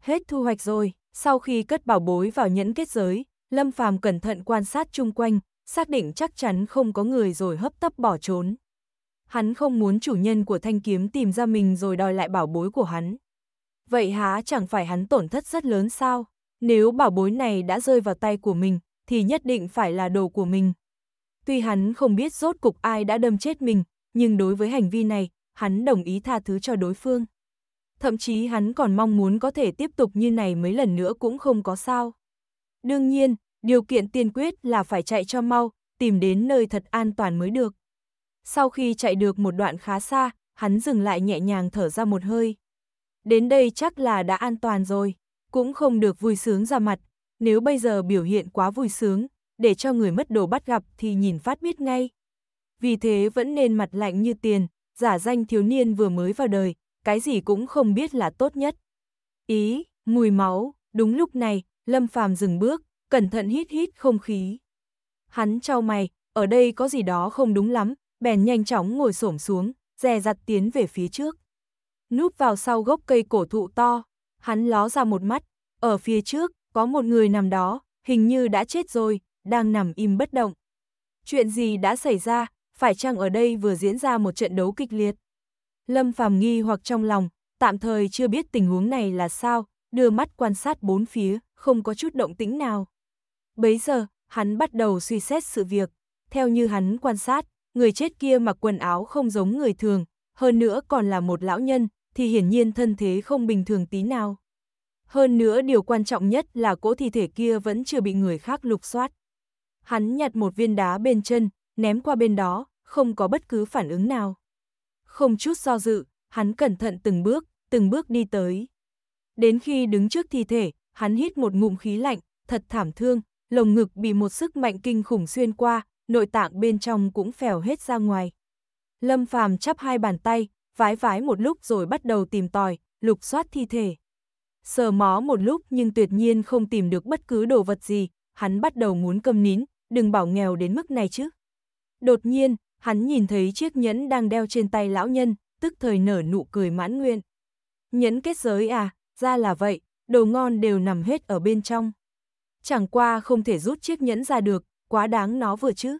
S1: Hết thu hoạch rồi, sau khi cất bảo bối vào nhẫn kết giới, Lâm Phàm cẩn thận quan sát chung quanh, xác định chắc chắn không có người rồi hấp tấp bỏ trốn. Hắn không muốn chủ nhân của thanh kiếm tìm ra mình rồi đòi lại bảo bối của hắn. Vậy há chẳng phải hắn tổn thất rất lớn sao? Nếu bảo bối này đã rơi vào tay của mình, thì nhất định phải là đồ của mình, Tuy hắn không biết rốt cục ai đã đâm chết mình, nhưng đối với hành vi này, hắn đồng ý tha thứ cho đối phương. Thậm chí hắn còn mong muốn có thể tiếp tục như này mấy lần nữa cũng không có sao. Đương nhiên, điều kiện tiên quyết là phải chạy cho mau, tìm đến nơi thật an toàn mới được. Sau khi chạy được một đoạn khá xa, hắn dừng lại nhẹ nhàng thở ra một hơi. Đến đây chắc là đã an toàn rồi, cũng không được vui sướng ra mặt, nếu bây giờ biểu hiện quá vui sướng, để cho người mất đồ bắt gặp thì nhìn phát biết ngay. Vì thế vẫn nên mặt lạnh như tiền, giả danh thiếu niên vừa mới vào đời, cái gì cũng không biết là tốt nhất. Ý, mùi máu, đúng lúc này, Lâm Phàm dừng bước, cẩn thận hít hít không khí. Hắn trao mày, ở đây có gì đó không đúng lắm, bèn nhanh chóng ngồi xổm xuống, dè dặt tiến về phía trước. Núp vào sau gốc cây cổ thụ to, hắn ló ra một mắt, ở phía trước, có một người nằm đó, hình như đã chết rồi, đang nằm im bất động. Chuyện gì đã xảy ra, phải chăng ở đây vừa diễn ra một trận đấu kịch liệt? Lâm Phàm nghi hoặc trong lòng, tạm thời chưa biết tình huống này là sao, đưa mắt quan sát bốn phía, không có chút động tĩnh nào. Bấy giờ, hắn bắt đầu suy xét sự việc. Theo như hắn quan sát, người chết kia mặc quần áo không giống người thường, hơn nữa còn là một lão nhân, thì hiển nhiên thân thế không bình thường tí nào. Hơn nữa điều quan trọng nhất là cỗ thi thể kia vẫn chưa bị người khác lục soát. Hắn nhặt một viên đá bên chân, ném qua bên đó, không có bất cứ phản ứng nào. Không chút do dự, hắn cẩn thận từng bước, từng bước đi tới. Đến khi đứng trước thi thể, hắn hít một ngụm khí lạnh, thật thảm thương, lồng ngực bị một sức mạnh kinh khủng xuyên qua, nội tạng bên trong cũng phèo hết ra ngoài. Lâm Phàm chắp hai bàn tay, vái vái một lúc rồi bắt đầu tìm tòi, lục soát thi thể. Sờ mó một lúc nhưng tuyệt nhiên không tìm được bất cứ đồ vật gì, hắn bắt đầu muốn cầm nín, đừng bảo nghèo đến mức này chứ. Đột nhiên, hắn nhìn thấy chiếc nhẫn đang đeo trên tay lão nhân, tức thời nở nụ cười mãn nguyện. Nhẫn kết giới à, ra là vậy, đồ ngon đều nằm hết ở bên trong. Chẳng qua không thể rút chiếc nhẫn ra được, quá đáng nó vừa chứ.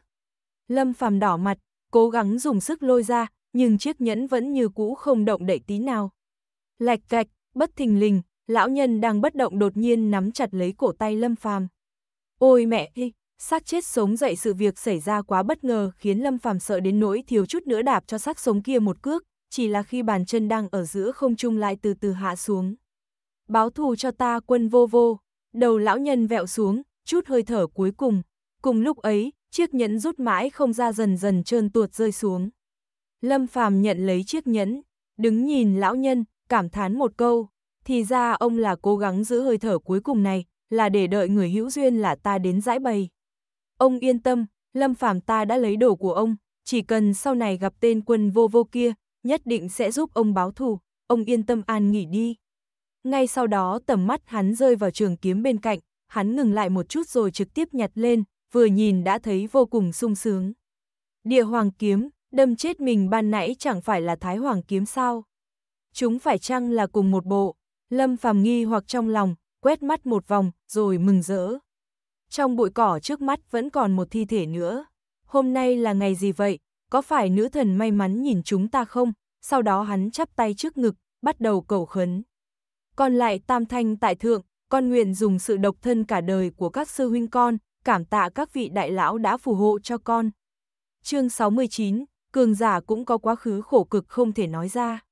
S1: Lâm phàm đỏ mặt, cố gắng dùng sức lôi ra, nhưng chiếc nhẫn vẫn như cũ không động đậy tí nào. Lạch cạch, bất thình lình, lão nhân đang bất động đột nhiên nắm chặt lấy cổ tay Lâm phàm. Ôi mẹ đi, sát chết sống dậy sự việc xảy ra quá bất ngờ khiến Lâm Phàm sợ đến nỗi thiếu chút nữa đạp cho sát sống kia một cước, chỉ là khi bàn chân đang ở giữa không trung lại từ từ hạ xuống. Báo thù cho ta quân vô vô, đầu lão nhân vẹo xuống, chút hơi thở cuối cùng. Cùng lúc ấy, chiếc nhẫn rút mãi không ra dần dần trơn tuột rơi xuống. Lâm Phàm nhận lấy chiếc nhẫn, đứng nhìn lão nhân, cảm thán một câu, thì ra ông là cố gắng giữ hơi thở cuối cùng này, là để đợi người hữu duyên là ta đến giải bày. Ông yên tâm, Lâm Phàm ta đã lấy đồ của ông, chỉ cần sau này gặp tên quân vô vô kia, nhất định sẽ giúp ông báo thù, ông yên tâm an nghỉ đi. Ngay sau đó tầm mắt hắn rơi vào trường kiếm bên cạnh, hắn ngừng lại một chút rồi trực tiếp nhặt lên, vừa nhìn đã thấy vô cùng sung sướng. Địa hoàng kiếm, đâm chết mình ban nãy chẳng phải là thái hoàng kiếm sao? Chúng phải chăng là cùng một bộ? Lâm phàm nghi hoặc trong lòng, quét mắt một vòng, rồi mừng rỡ. Trong bụi cỏ trước mắt vẫn còn một thi thể nữa. Hôm nay là ngày gì vậy? Có phải nữ thần may mắn nhìn chúng ta không? Sau đó hắn chắp tay trước ngực, bắt đầu cầu khấn. Còn lại tam thanh tại thượng, con nguyện dùng sự độc thân cả đời của các sư huynh con, cảm tạ các vị đại lão đã phù hộ cho con. Chương 69, cường giả cũng có quá khứ khổ cực không thể nói ra.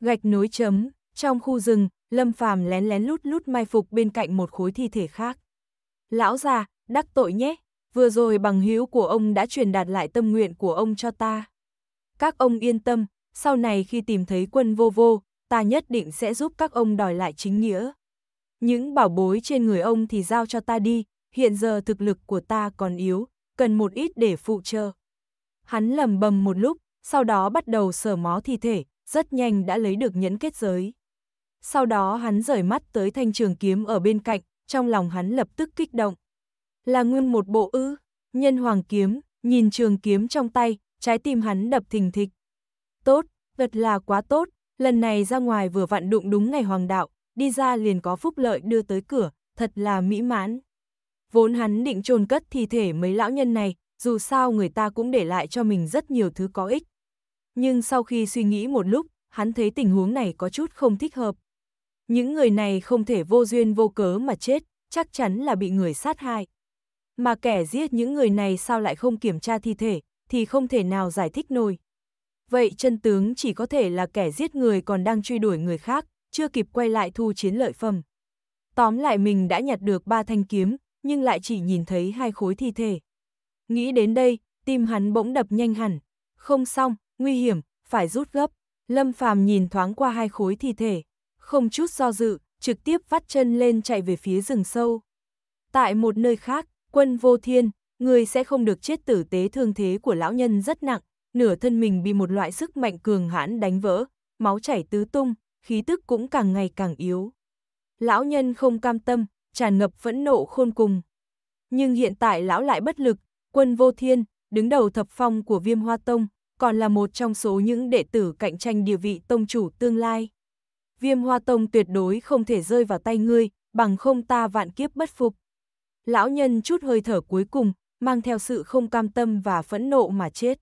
S1: Gạch nối chấm, trong khu rừng, Lâm Phàm lén lén lút lút mai phục bên cạnh một khối thi thể khác. Lão già, đắc tội nhé, vừa rồi bằng hữu của ông đã truyền đạt lại tâm nguyện của ông cho ta. Các ông yên tâm, sau này khi tìm thấy quân vô vô, ta nhất định sẽ giúp các ông đòi lại chính nghĩa. Những bảo bối trên người ông thì giao cho ta đi, hiện giờ thực lực của ta còn yếu, cần một ít để phụ trợ. Hắn lầm bầm một lúc, sau đó bắt đầu sờ mó thi thể, rất nhanh đã lấy được nhẫn kết giới sau đó hắn rời mắt tới thanh trường kiếm ở bên cạnh, trong lòng hắn lập tức kích động. Là nguyên một bộ ư, nhân hoàng kiếm, nhìn trường kiếm trong tay, trái tim hắn đập thình thịch. Tốt, thật là quá tốt, lần này ra ngoài vừa vặn đụng đúng ngày hoàng đạo, đi ra liền có phúc lợi đưa tới cửa, thật là mỹ mãn. Vốn hắn định chôn cất thi thể mấy lão nhân này, dù sao người ta cũng để lại cho mình rất nhiều thứ có ích. Nhưng sau khi suy nghĩ một lúc, hắn thấy tình huống này có chút không thích hợp, những người này không thể vô duyên vô cớ mà chết, chắc chắn là bị người sát hại. Mà kẻ giết những người này sao lại không kiểm tra thi thể, thì không thể nào giải thích nổi. Vậy chân tướng chỉ có thể là kẻ giết người còn đang truy đuổi người khác, chưa kịp quay lại thu chiến lợi phẩm. Tóm lại mình đã nhặt được ba thanh kiếm, nhưng lại chỉ nhìn thấy hai khối thi thể. Nghĩ đến đây, tim hắn bỗng đập nhanh hẳn. Không xong, nguy hiểm, phải rút gấp. Lâm Phàm nhìn thoáng qua hai khối thi thể không chút do dự, trực tiếp vắt chân lên chạy về phía rừng sâu. Tại một nơi khác, quân vô thiên, người sẽ không được chết tử tế thương thế của lão nhân rất nặng, nửa thân mình bị một loại sức mạnh cường hãn đánh vỡ, máu chảy tứ tung, khí tức cũng càng ngày càng yếu. Lão nhân không cam tâm, tràn ngập phẫn nộ khôn cùng. Nhưng hiện tại lão lại bất lực, quân vô thiên, đứng đầu thập phong của viêm hoa tông, còn là một trong số những đệ tử cạnh tranh địa vị tông chủ tương lai viêm hoa tông tuyệt đối không thể rơi vào tay ngươi, bằng không ta vạn kiếp bất phục. Lão nhân chút hơi thở cuối cùng, mang theo sự không cam tâm và phẫn nộ mà chết.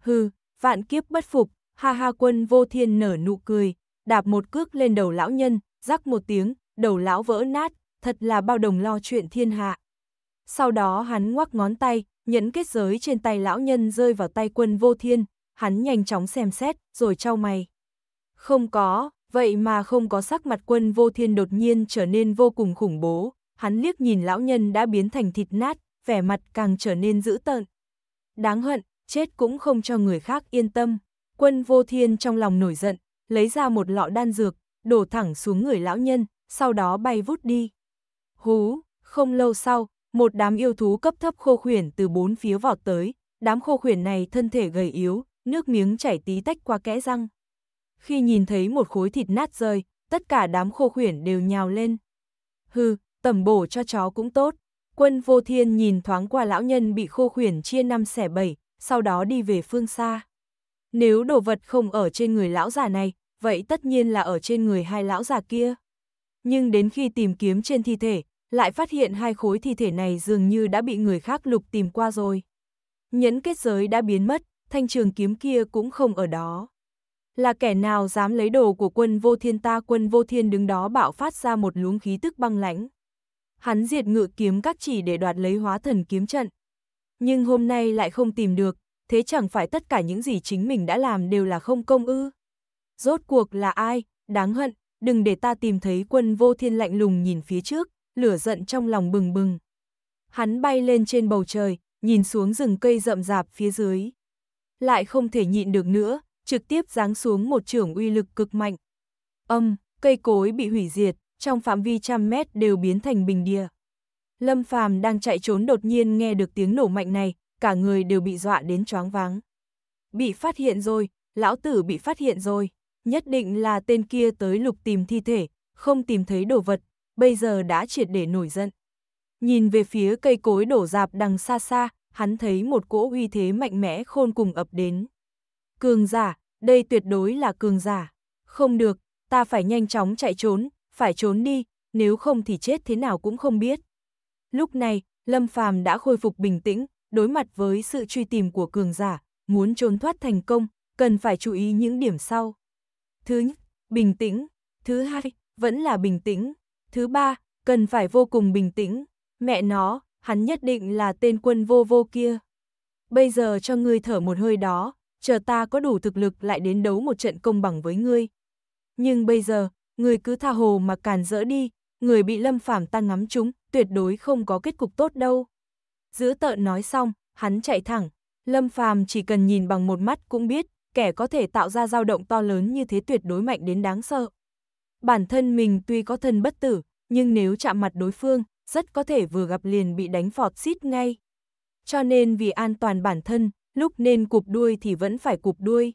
S1: Hừ, vạn kiếp bất phục, ha ha quân vô thiên nở nụ cười, đạp một cước lên đầu lão nhân, rắc một tiếng, đầu lão vỡ nát, thật là bao đồng lo chuyện thiên hạ. Sau đó hắn ngoắc ngón tay, nhẫn kết giới trên tay lão nhân rơi vào tay quân vô thiên, hắn nhanh chóng xem xét, rồi trao mày. Không có, vậy mà không có sắc mặt quân vô thiên đột nhiên trở nên vô cùng khủng bố, hắn liếc nhìn lão nhân đã biến thành thịt nát, vẻ mặt càng trở nên dữ tợn. Đáng hận, chết cũng không cho người khác yên tâm. Quân vô thiên trong lòng nổi giận, lấy ra một lọ đan dược, đổ thẳng xuống người lão nhân, sau đó bay vút đi. Hú, không lâu sau, một đám yêu thú cấp thấp khô khuyển từ bốn phía vọt tới, đám khô khuyển này thân thể gầy yếu, nước miếng chảy tí tách qua kẽ răng khi nhìn thấy một khối thịt nát rơi, tất cả đám khô khuyển đều nhào lên. Hừ, tẩm bổ cho chó cũng tốt. Quân vô thiên nhìn thoáng qua lão nhân bị khô khuyển chia năm xẻ bảy, sau đó đi về phương xa. Nếu đồ vật không ở trên người lão già này, vậy tất nhiên là ở trên người hai lão già kia. Nhưng đến khi tìm kiếm trên thi thể, lại phát hiện hai khối thi thể này dường như đã bị người khác lục tìm qua rồi. Nhẫn kết giới đã biến mất, thanh trường kiếm kia cũng không ở đó là kẻ nào dám lấy đồ của quân vô thiên ta quân vô thiên đứng đó bạo phát ra một luống khí tức băng lãnh. Hắn diệt ngự kiếm các chỉ để đoạt lấy hóa thần kiếm trận. Nhưng hôm nay lại không tìm được, thế chẳng phải tất cả những gì chính mình đã làm đều là không công ư. Rốt cuộc là ai, đáng hận, đừng để ta tìm thấy quân vô thiên lạnh lùng nhìn phía trước, lửa giận trong lòng bừng bừng. Hắn bay lên trên bầu trời, nhìn xuống rừng cây rậm rạp phía dưới. Lại không thể nhịn được nữa, trực tiếp giáng xuống một trưởng uy lực cực mạnh. Âm, cây cối bị hủy diệt, trong phạm vi trăm mét đều biến thành bình địa. Lâm Phàm đang chạy trốn đột nhiên nghe được tiếng nổ mạnh này, cả người đều bị dọa đến choáng váng. Bị phát hiện rồi, lão tử bị phát hiện rồi, nhất định là tên kia tới lục tìm thi thể, không tìm thấy đồ vật, bây giờ đã triệt để nổi giận. Nhìn về phía cây cối đổ dạp đằng xa xa, hắn thấy một cỗ uy thế mạnh mẽ khôn cùng ập đến. Cường giả, đây tuyệt đối là cường giả. Không được, ta phải nhanh chóng chạy trốn, phải trốn đi, nếu không thì chết thế nào cũng không biết. Lúc này, Lâm Phàm đã khôi phục bình tĩnh, đối mặt với sự truy tìm của cường giả, muốn trốn thoát thành công, cần phải chú ý những điểm sau. Thứ nhất, bình tĩnh. Thứ hai, vẫn là bình tĩnh. Thứ ba, cần phải vô cùng bình tĩnh. Mẹ nó, hắn nhất định là tên quân vô vô kia. Bây giờ cho ngươi thở một hơi đó, chờ ta có đủ thực lực lại đến đấu một trận công bằng với ngươi. Nhưng bây giờ, ngươi cứ tha hồ mà càn rỡ đi, người bị lâm phàm ta ngắm chúng, tuyệt đối không có kết cục tốt đâu. Giữ tợn nói xong, hắn chạy thẳng, lâm phàm chỉ cần nhìn bằng một mắt cũng biết, kẻ có thể tạo ra dao động to lớn như thế tuyệt đối mạnh đến đáng sợ. Bản thân mình tuy có thân bất tử, nhưng nếu chạm mặt đối phương, rất có thể vừa gặp liền bị đánh phọt xít ngay. Cho nên vì an toàn bản thân, lúc nên cụp đuôi thì vẫn phải cụp đuôi.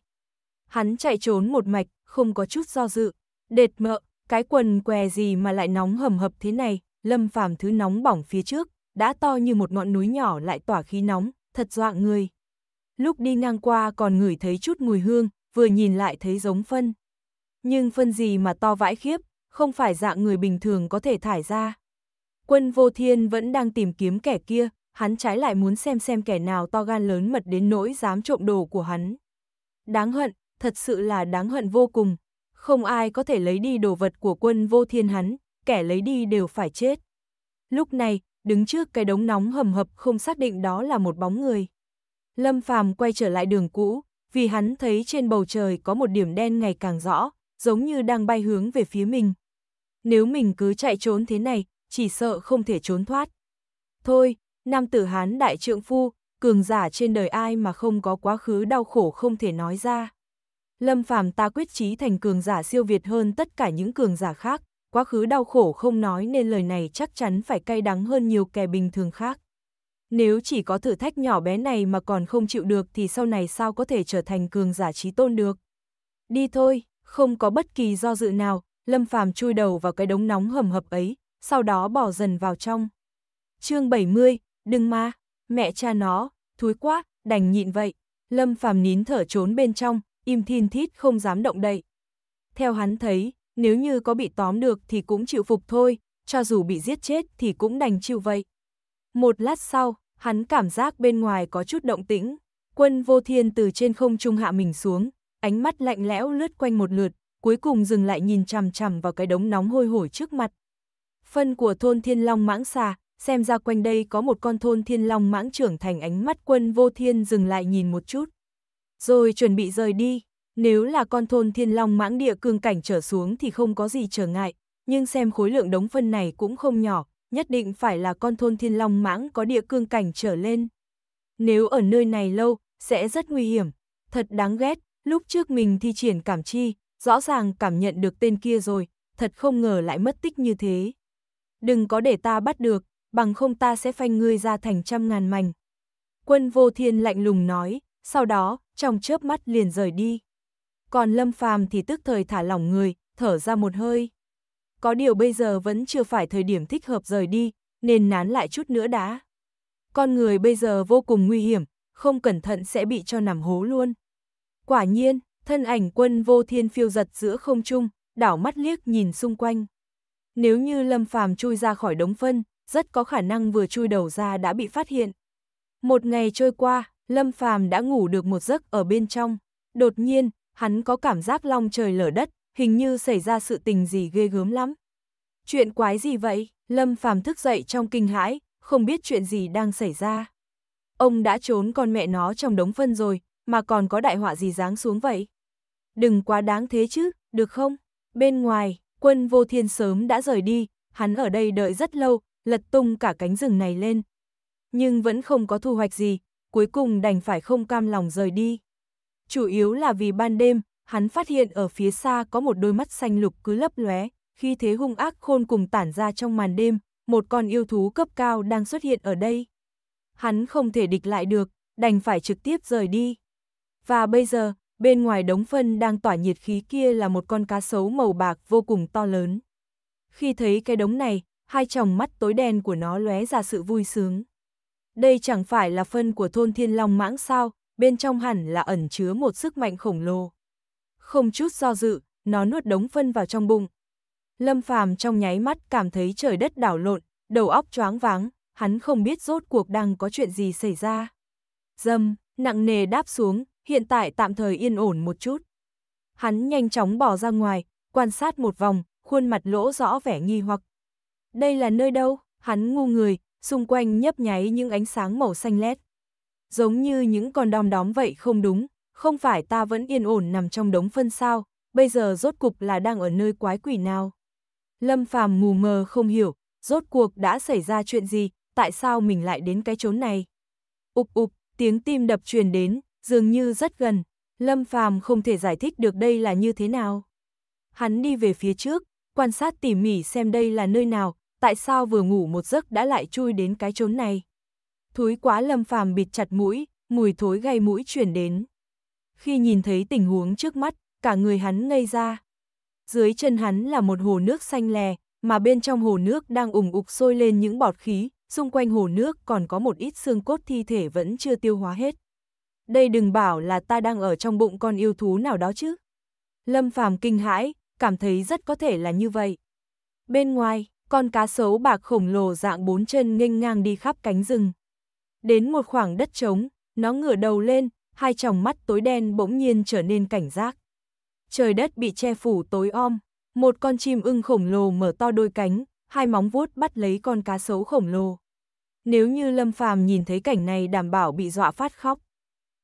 S1: Hắn chạy trốn một mạch, không có chút do dự. Đệt mợ, cái quần què gì mà lại nóng hầm hập thế này, lâm phàm thứ nóng bỏng phía trước, đã to như một ngọn núi nhỏ lại tỏa khí nóng, thật dọa người. Lúc đi ngang qua còn ngửi thấy chút mùi hương, vừa nhìn lại thấy giống phân. Nhưng phân gì mà to vãi khiếp, không phải dạng người bình thường có thể thải ra. Quân vô thiên vẫn đang tìm kiếm kẻ kia, hắn trái lại muốn xem xem kẻ nào to gan lớn mật đến nỗi dám trộm đồ của hắn. Đáng hận, thật sự là đáng hận vô cùng, không ai có thể lấy đi đồ vật của quân vô thiên hắn, kẻ lấy đi đều phải chết. Lúc này, đứng trước cái đống nóng hầm hập không xác định đó là một bóng người. Lâm Phàm quay trở lại đường cũ, vì hắn thấy trên bầu trời có một điểm đen ngày càng rõ, giống như đang bay hướng về phía mình. Nếu mình cứ chạy trốn thế này, chỉ sợ không thể trốn thoát. Thôi, nam tử Hán đại trượng phu, cường giả trên đời ai mà không có quá khứ đau khổ không thể nói ra. Lâm Phàm ta quyết chí thành cường giả siêu việt hơn tất cả những cường giả khác, quá khứ đau khổ không nói nên lời này chắc chắn phải cay đắng hơn nhiều kẻ bình thường khác. Nếu chỉ có thử thách nhỏ bé này mà còn không chịu được thì sau này sao có thể trở thành cường giả trí tôn được. Đi thôi, không có bất kỳ do dự nào, Lâm Phàm chui đầu vào cái đống nóng hầm hập ấy, sau đó bỏ dần vào trong. Chương 70, đừng mà, mẹ cha nó, thúi quá, đành nhịn vậy. Lâm Phàm nín thở trốn bên trong, im thiên thít không dám động đậy. Theo hắn thấy, nếu như có bị tóm được thì cũng chịu phục thôi, cho dù bị giết chết thì cũng đành chịu vậy. Một lát sau, hắn cảm giác bên ngoài có chút động tĩnh, quân vô thiên từ trên không trung hạ mình xuống, ánh mắt lạnh lẽo lướt quanh một lượt, cuối cùng dừng lại nhìn chằm chằm vào cái đống nóng hôi hổi trước mặt. Phân của thôn thiên long mãng xà, xem ra quanh đây có một con thôn thiên long mãng trưởng thành ánh mắt quân vô thiên dừng lại nhìn một chút. Rồi chuẩn bị rời đi, nếu là con thôn thiên long mãng địa cương cảnh trở xuống thì không có gì trở ngại, nhưng xem khối lượng đống phân này cũng không nhỏ, nhất định phải là con thôn thiên long mãng có địa cương cảnh trở lên. Nếu ở nơi này lâu, sẽ rất nguy hiểm, thật đáng ghét, lúc trước mình thi triển cảm chi, rõ ràng cảm nhận được tên kia rồi, thật không ngờ lại mất tích như thế. Đừng có để ta bắt được, bằng không ta sẽ phanh ngươi ra thành trăm ngàn mảnh. Quân vô thiên lạnh lùng nói, sau đó, trong chớp mắt liền rời đi. Còn lâm phàm thì tức thời thả lỏng người, thở ra một hơi. Có điều bây giờ vẫn chưa phải thời điểm thích hợp rời đi, nên nán lại chút nữa đã. Con người bây giờ vô cùng nguy hiểm, không cẩn thận sẽ bị cho nằm hố luôn. Quả nhiên, thân ảnh quân vô thiên phiêu giật giữa không trung, đảo mắt liếc nhìn xung quanh. Nếu như Lâm Phàm chui ra khỏi đống phân, rất có khả năng vừa chui đầu ra đã bị phát hiện. Một ngày trôi qua, Lâm Phàm đã ngủ được một giấc ở bên trong. Đột nhiên, hắn có cảm giác long trời lở đất, hình như xảy ra sự tình gì ghê gớm lắm. Chuyện quái gì vậy? Lâm Phàm thức dậy trong kinh hãi, không biết chuyện gì đang xảy ra. Ông đã trốn con mẹ nó trong đống phân rồi, mà còn có đại họa gì giáng xuống vậy? Đừng quá đáng thế chứ, được không? Bên ngoài, quân vô thiên sớm đã rời đi, hắn ở đây đợi rất lâu, lật tung cả cánh rừng này lên. Nhưng vẫn không có thu hoạch gì, cuối cùng đành phải không cam lòng rời đi. Chủ yếu là vì ban đêm, hắn phát hiện ở phía xa có một đôi mắt xanh lục cứ lấp lóe, khi thế hung ác khôn cùng tản ra trong màn đêm, một con yêu thú cấp cao đang xuất hiện ở đây. Hắn không thể địch lại được, đành phải trực tiếp rời đi. Và bây giờ, bên ngoài đống phân đang tỏa nhiệt khí kia là một con cá sấu màu bạc vô cùng to lớn. Khi thấy cái đống này, hai tròng mắt tối đen của nó lóe ra sự vui sướng. Đây chẳng phải là phân của thôn thiên long mãng sao, bên trong hẳn là ẩn chứa một sức mạnh khổng lồ. Không chút do dự, nó nuốt đống phân vào trong bụng. Lâm Phàm trong nháy mắt cảm thấy trời đất đảo lộn, đầu óc choáng váng, hắn không biết rốt cuộc đang có chuyện gì xảy ra. Dâm, nặng nề đáp xuống, hiện tại tạm thời yên ổn một chút. Hắn nhanh chóng bỏ ra ngoài, quan sát một vòng, khuôn mặt lỗ rõ vẻ nghi hoặc, đây là nơi đâu? Hắn ngu người, xung quanh nhấp nháy những ánh sáng màu xanh lét. Giống như những con đom đóm vậy không đúng, không phải ta vẫn yên ổn nằm trong đống phân sao, bây giờ rốt cục là đang ở nơi quái quỷ nào. Lâm Phàm mù mờ không hiểu, rốt cuộc đã xảy ra chuyện gì, tại sao mình lại đến cái chốn này. úp úp tiếng tim đập truyền đến, dường như rất gần, Lâm Phàm không thể giải thích được đây là như thế nào. Hắn đi về phía trước, quan sát tỉ mỉ xem đây là nơi nào, tại sao vừa ngủ một giấc đã lại chui đến cái chốn này. Thúi quá lâm phàm bịt chặt mũi, mùi thối gây mũi chuyển đến. Khi nhìn thấy tình huống trước mắt, cả người hắn ngây ra. Dưới chân hắn là một hồ nước xanh lè, mà bên trong hồ nước đang ủng ục sôi lên những bọt khí, xung quanh hồ nước còn có một ít xương cốt thi thể vẫn chưa tiêu hóa hết. Đây đừng bảo là ta đang ở trong bụng con yêu thú nào đó chứ. Lâm Phàm kinh hãi, cảm thấy rất có thể là như vậy. Bên ngoài, con cá sấu bạc khổng lồ dạng bốn chân nghênh ngang đi khắp cánh rừng. Đến một khoảng đất trống, nó ngửa đầu lên, hai tròng mắt tối đen bỗng nhiên trở nên cảnh giác. Trời đất bị che phủ tối om, một con chim ưng khổng lồ mở to đôi cánh, hai móng vuốt bắt lấy con cá sấu khổng lồ. Nếu như Lâm Phàm nhìn thấy cảnh này đảm bảo bị dọa phát khóc.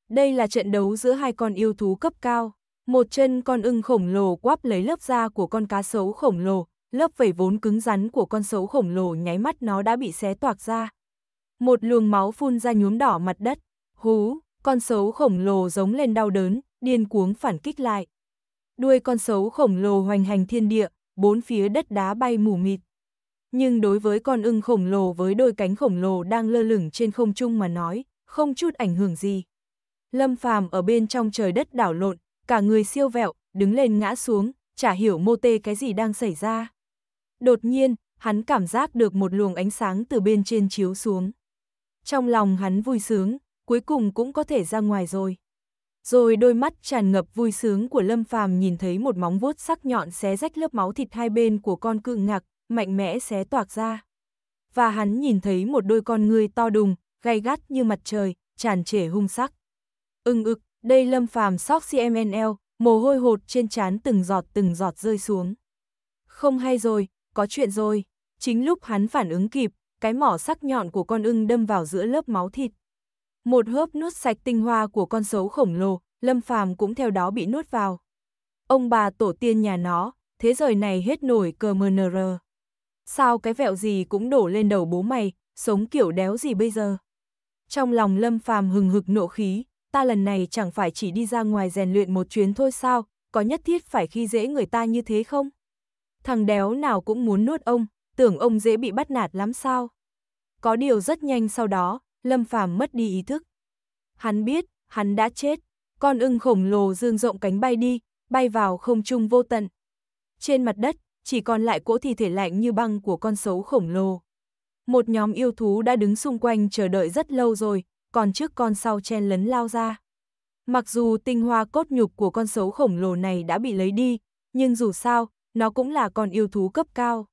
S1: Đây là trận đấu giữa hai con yêu thú cấp cao, một chân con ưng khổng lồ quắp lấy lớp da của con cá sấu khổng lồ, lớp vảy vốn cứng rắn của con sấu khổng lồ nháy mắt nó đã bị xé toạc ra. Một luồng máu phun ra nhuốm đỏ mặt đất, hú, con sấu khổng lồ giống lên đau đớn, điên cuống phản kích lại. Đuôi con sấu khổng lồ hoành hành thiên địa, bốn phía đất đá bay mù mịt. Nhưng đối với con ưng khổng lồ với đôi cánh khổng lồ đang lơ lửng trên không trung mà nói, không chút ảnh hưởng gì. Lâm Phàm ở bên trong trời đất đảo lộn, cả người siêu vẹo, đứng lên ngã xuống, chả hiểu mô tê cái gì đang xảy ra. Đột nhiên, hắn cảm giác được một luồng ánh sáng từ bên trên chiếu xuống. Trong lòng hắn vui sướng, cuối cùng cũng có thể ra ngoài rồi. Rồi đôi mắt tràn ngập vui sướng của Lâm Phàm nhìn thấy một móng vuốt sắc nhọn xé rách lớp máu thịt hai bên của con cự ngạc, mạnh mẽ xé toạc ra. Và hắn nhìn thấy một đôi con người to đùng, gay gắt như mặt trời, tràn trề hung sắc. Ưng ực, đây Lâm Phàm sóc CMNL, mồ hôi hột trên trán từng giọt từng giọt rơi xuống. Không hay rồi, có chuyện rồi. Chính lúc hắn phản ứng kịp, cái mỏ sắc nhọn của con ưng đâm vào giữa lớp máu thịt. Một hớp nuốt sạch tinh hoa của con sấu khổng lồ, Lâm Phàm cũng theo đó bị nuốt vào. Ông bà tổ tiên nhà nó, thế giới này hết nổi cờ mờ nờ rơ. Sao cái vẹo gì cũng đổ lên đầu bố mày, sống kiểu đéo gì bây giờ? Trong lòng Lâm Phàm hừng hực nộ khí, ta lần này chẳng phải chỉ đi ra ngoài rèn luyện một chuyến thôi sao, có nhất thiết phải khi dễ người ta như thế không? thằng đéo nào cũng muốn nuốt ông, tưởng ông dễ bị bắt nạt lắm sao. Có điều rất nhanh sau đó, Lâm Phàm mất đi ý thức. Hắn biết, hắn đã chết, con ưng khổng lồ dương rộng cánh bay đi, bay vào không trung vô tận. Trên mặt đất, chỉ còn lại cỗ thi thể lạnh như băng của con sấu khổng lồ. Một nhóm yêu thú đã đứng xung quanh chờ đợi rất lâu rồi, còn trước con sau chen lấn lao ra. Mặc dù tinh hoa cốt nhục của con sấu khổng lồ này đã bị lấy đi, nhưng dù sao, nó cũng là con yêu thú cấp cao.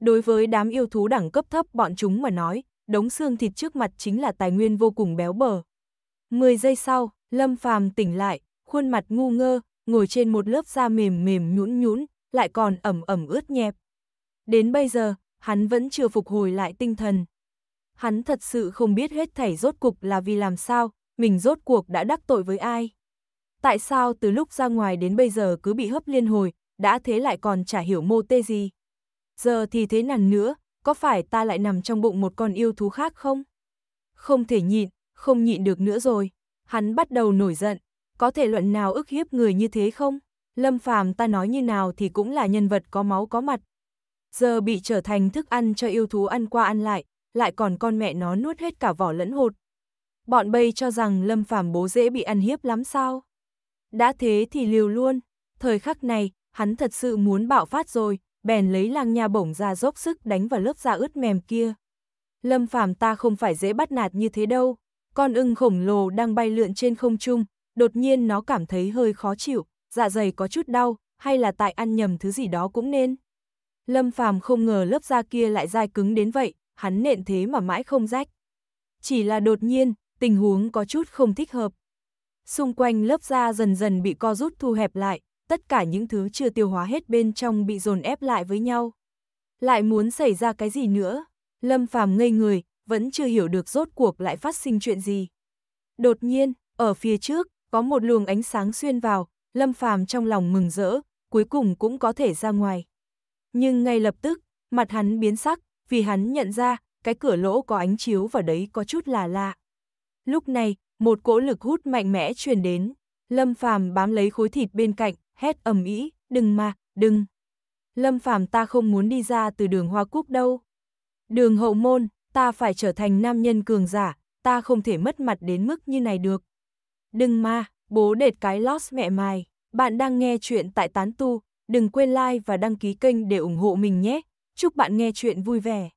S1: Đối với đám yêu thú đẳng cấp thấp bọn chúng mà nói, đống xương thịt trước mặt chính là tài nguyên vô cùng béo bở. Mười giây sau, Lâm Phàm tỉnh lại, khuôn mặt ngu ngơ, ngồi trên một lớp da mềm mềm nhũn nhũn, lại còn ẩm ẩm ướt nhẹp. Đến bây giờ, hắn vẫn chưa phục hồi lại tinh thần. Hắn thật sự không biết hết thảy rốt cuộc là vì làm sao, mình rốt cuộc đã đắc tội với ai. Tại sao từ lúc ra ngoài đến bây giờ cứ bị hấp liên hồi, đã thế lại còn chả hiểu mô tê gì. Giờ thì thế nằn nữa, có phải ta lại nằm trong bụng một con yêu thú khác không? Không thể nhịn, không nhịn được nữa rồi. Hắn bắt đầu nổi giận, có thể luận nào ức hiếp người như thế không? Lâm Phàm ta nói như nào thì cũng là nhân vật có máu có mặt. Giờ bị trở thành thức ăn cho yêu thú ăn qua ăn lại, lại còn con mẹ nó nuốt hết cả vỏ lẫn hột. Bọn bây cho rằng Lâm Phàm bố dễ bị ăn hiếp lắm sao? Đã thế thì liều luôn, thời khắc này, hắn thật sự muốn bạo phát rồi, bèn lấy làng nha bổng ra dốc sức đánh vào lớp da ướt mềm kia. Lâm Phàm ta không phải dễ bắt nạt như thế đâu, con ưng khổng lồ đang bay lượn trên không trung, đột nhiên nó cảm thấy hơi khó chịu, dạ dày có chút đau, hay là tại ăn nhầm thứ gì đó cũng nên. Lâm Phàm không ngờ lớp da kia lại dai cứng đến vậy, hắn nện thế mà mãi không rách. Chỉ là đột nhiên, tình huống có chút không thích hợp. Xung quanh lớp da dần dần bị co rút thu hẹp lại, tất cả những thứ chưa tiêu hóa hết bên trong bị dồn ép lại với nhau. Lại muốn xảy ra cái gì nữa? Lâm Phàm ngây người, vẫn chưa hiểu được rốt cuộc lại phát sinh chuyện gì. Đột nhiên, ở phía trước, có một luồng ánh sáng xuyên vào, Lâm Phàm trong lòng mừng rỡ, cuối cùng cũng có thể ra ngoài. Nhưng ngay lập tức, mặt hắn biến sắc, vì hắn nhận ra, cái cửa lỗ có ánh chiếu vào đấy có chút là lạ. Lúc này, một cỗ lực hút mạnh mẽ truyền đến, Lâm Phàm bám lấy khối thịt bên cạnh, hét ầm ĩ, "Đừng mà, đừng. Lâm Phàm ta không muốn đi ra từ đường Hoa Cúc đâu. Đường hậu môn, ta phải trở thành nam nhân cường giả, ta không thể mất mặt đến mức như này được." "Đừng mà, bố đệt cái lót mẹ mài Bạn đang nghe chuyện tại Tán Tu, đừng quên like và đăng ký kênh để ủng hộ mình nhé. Chúc bạn nghe chuyện vui vẻ.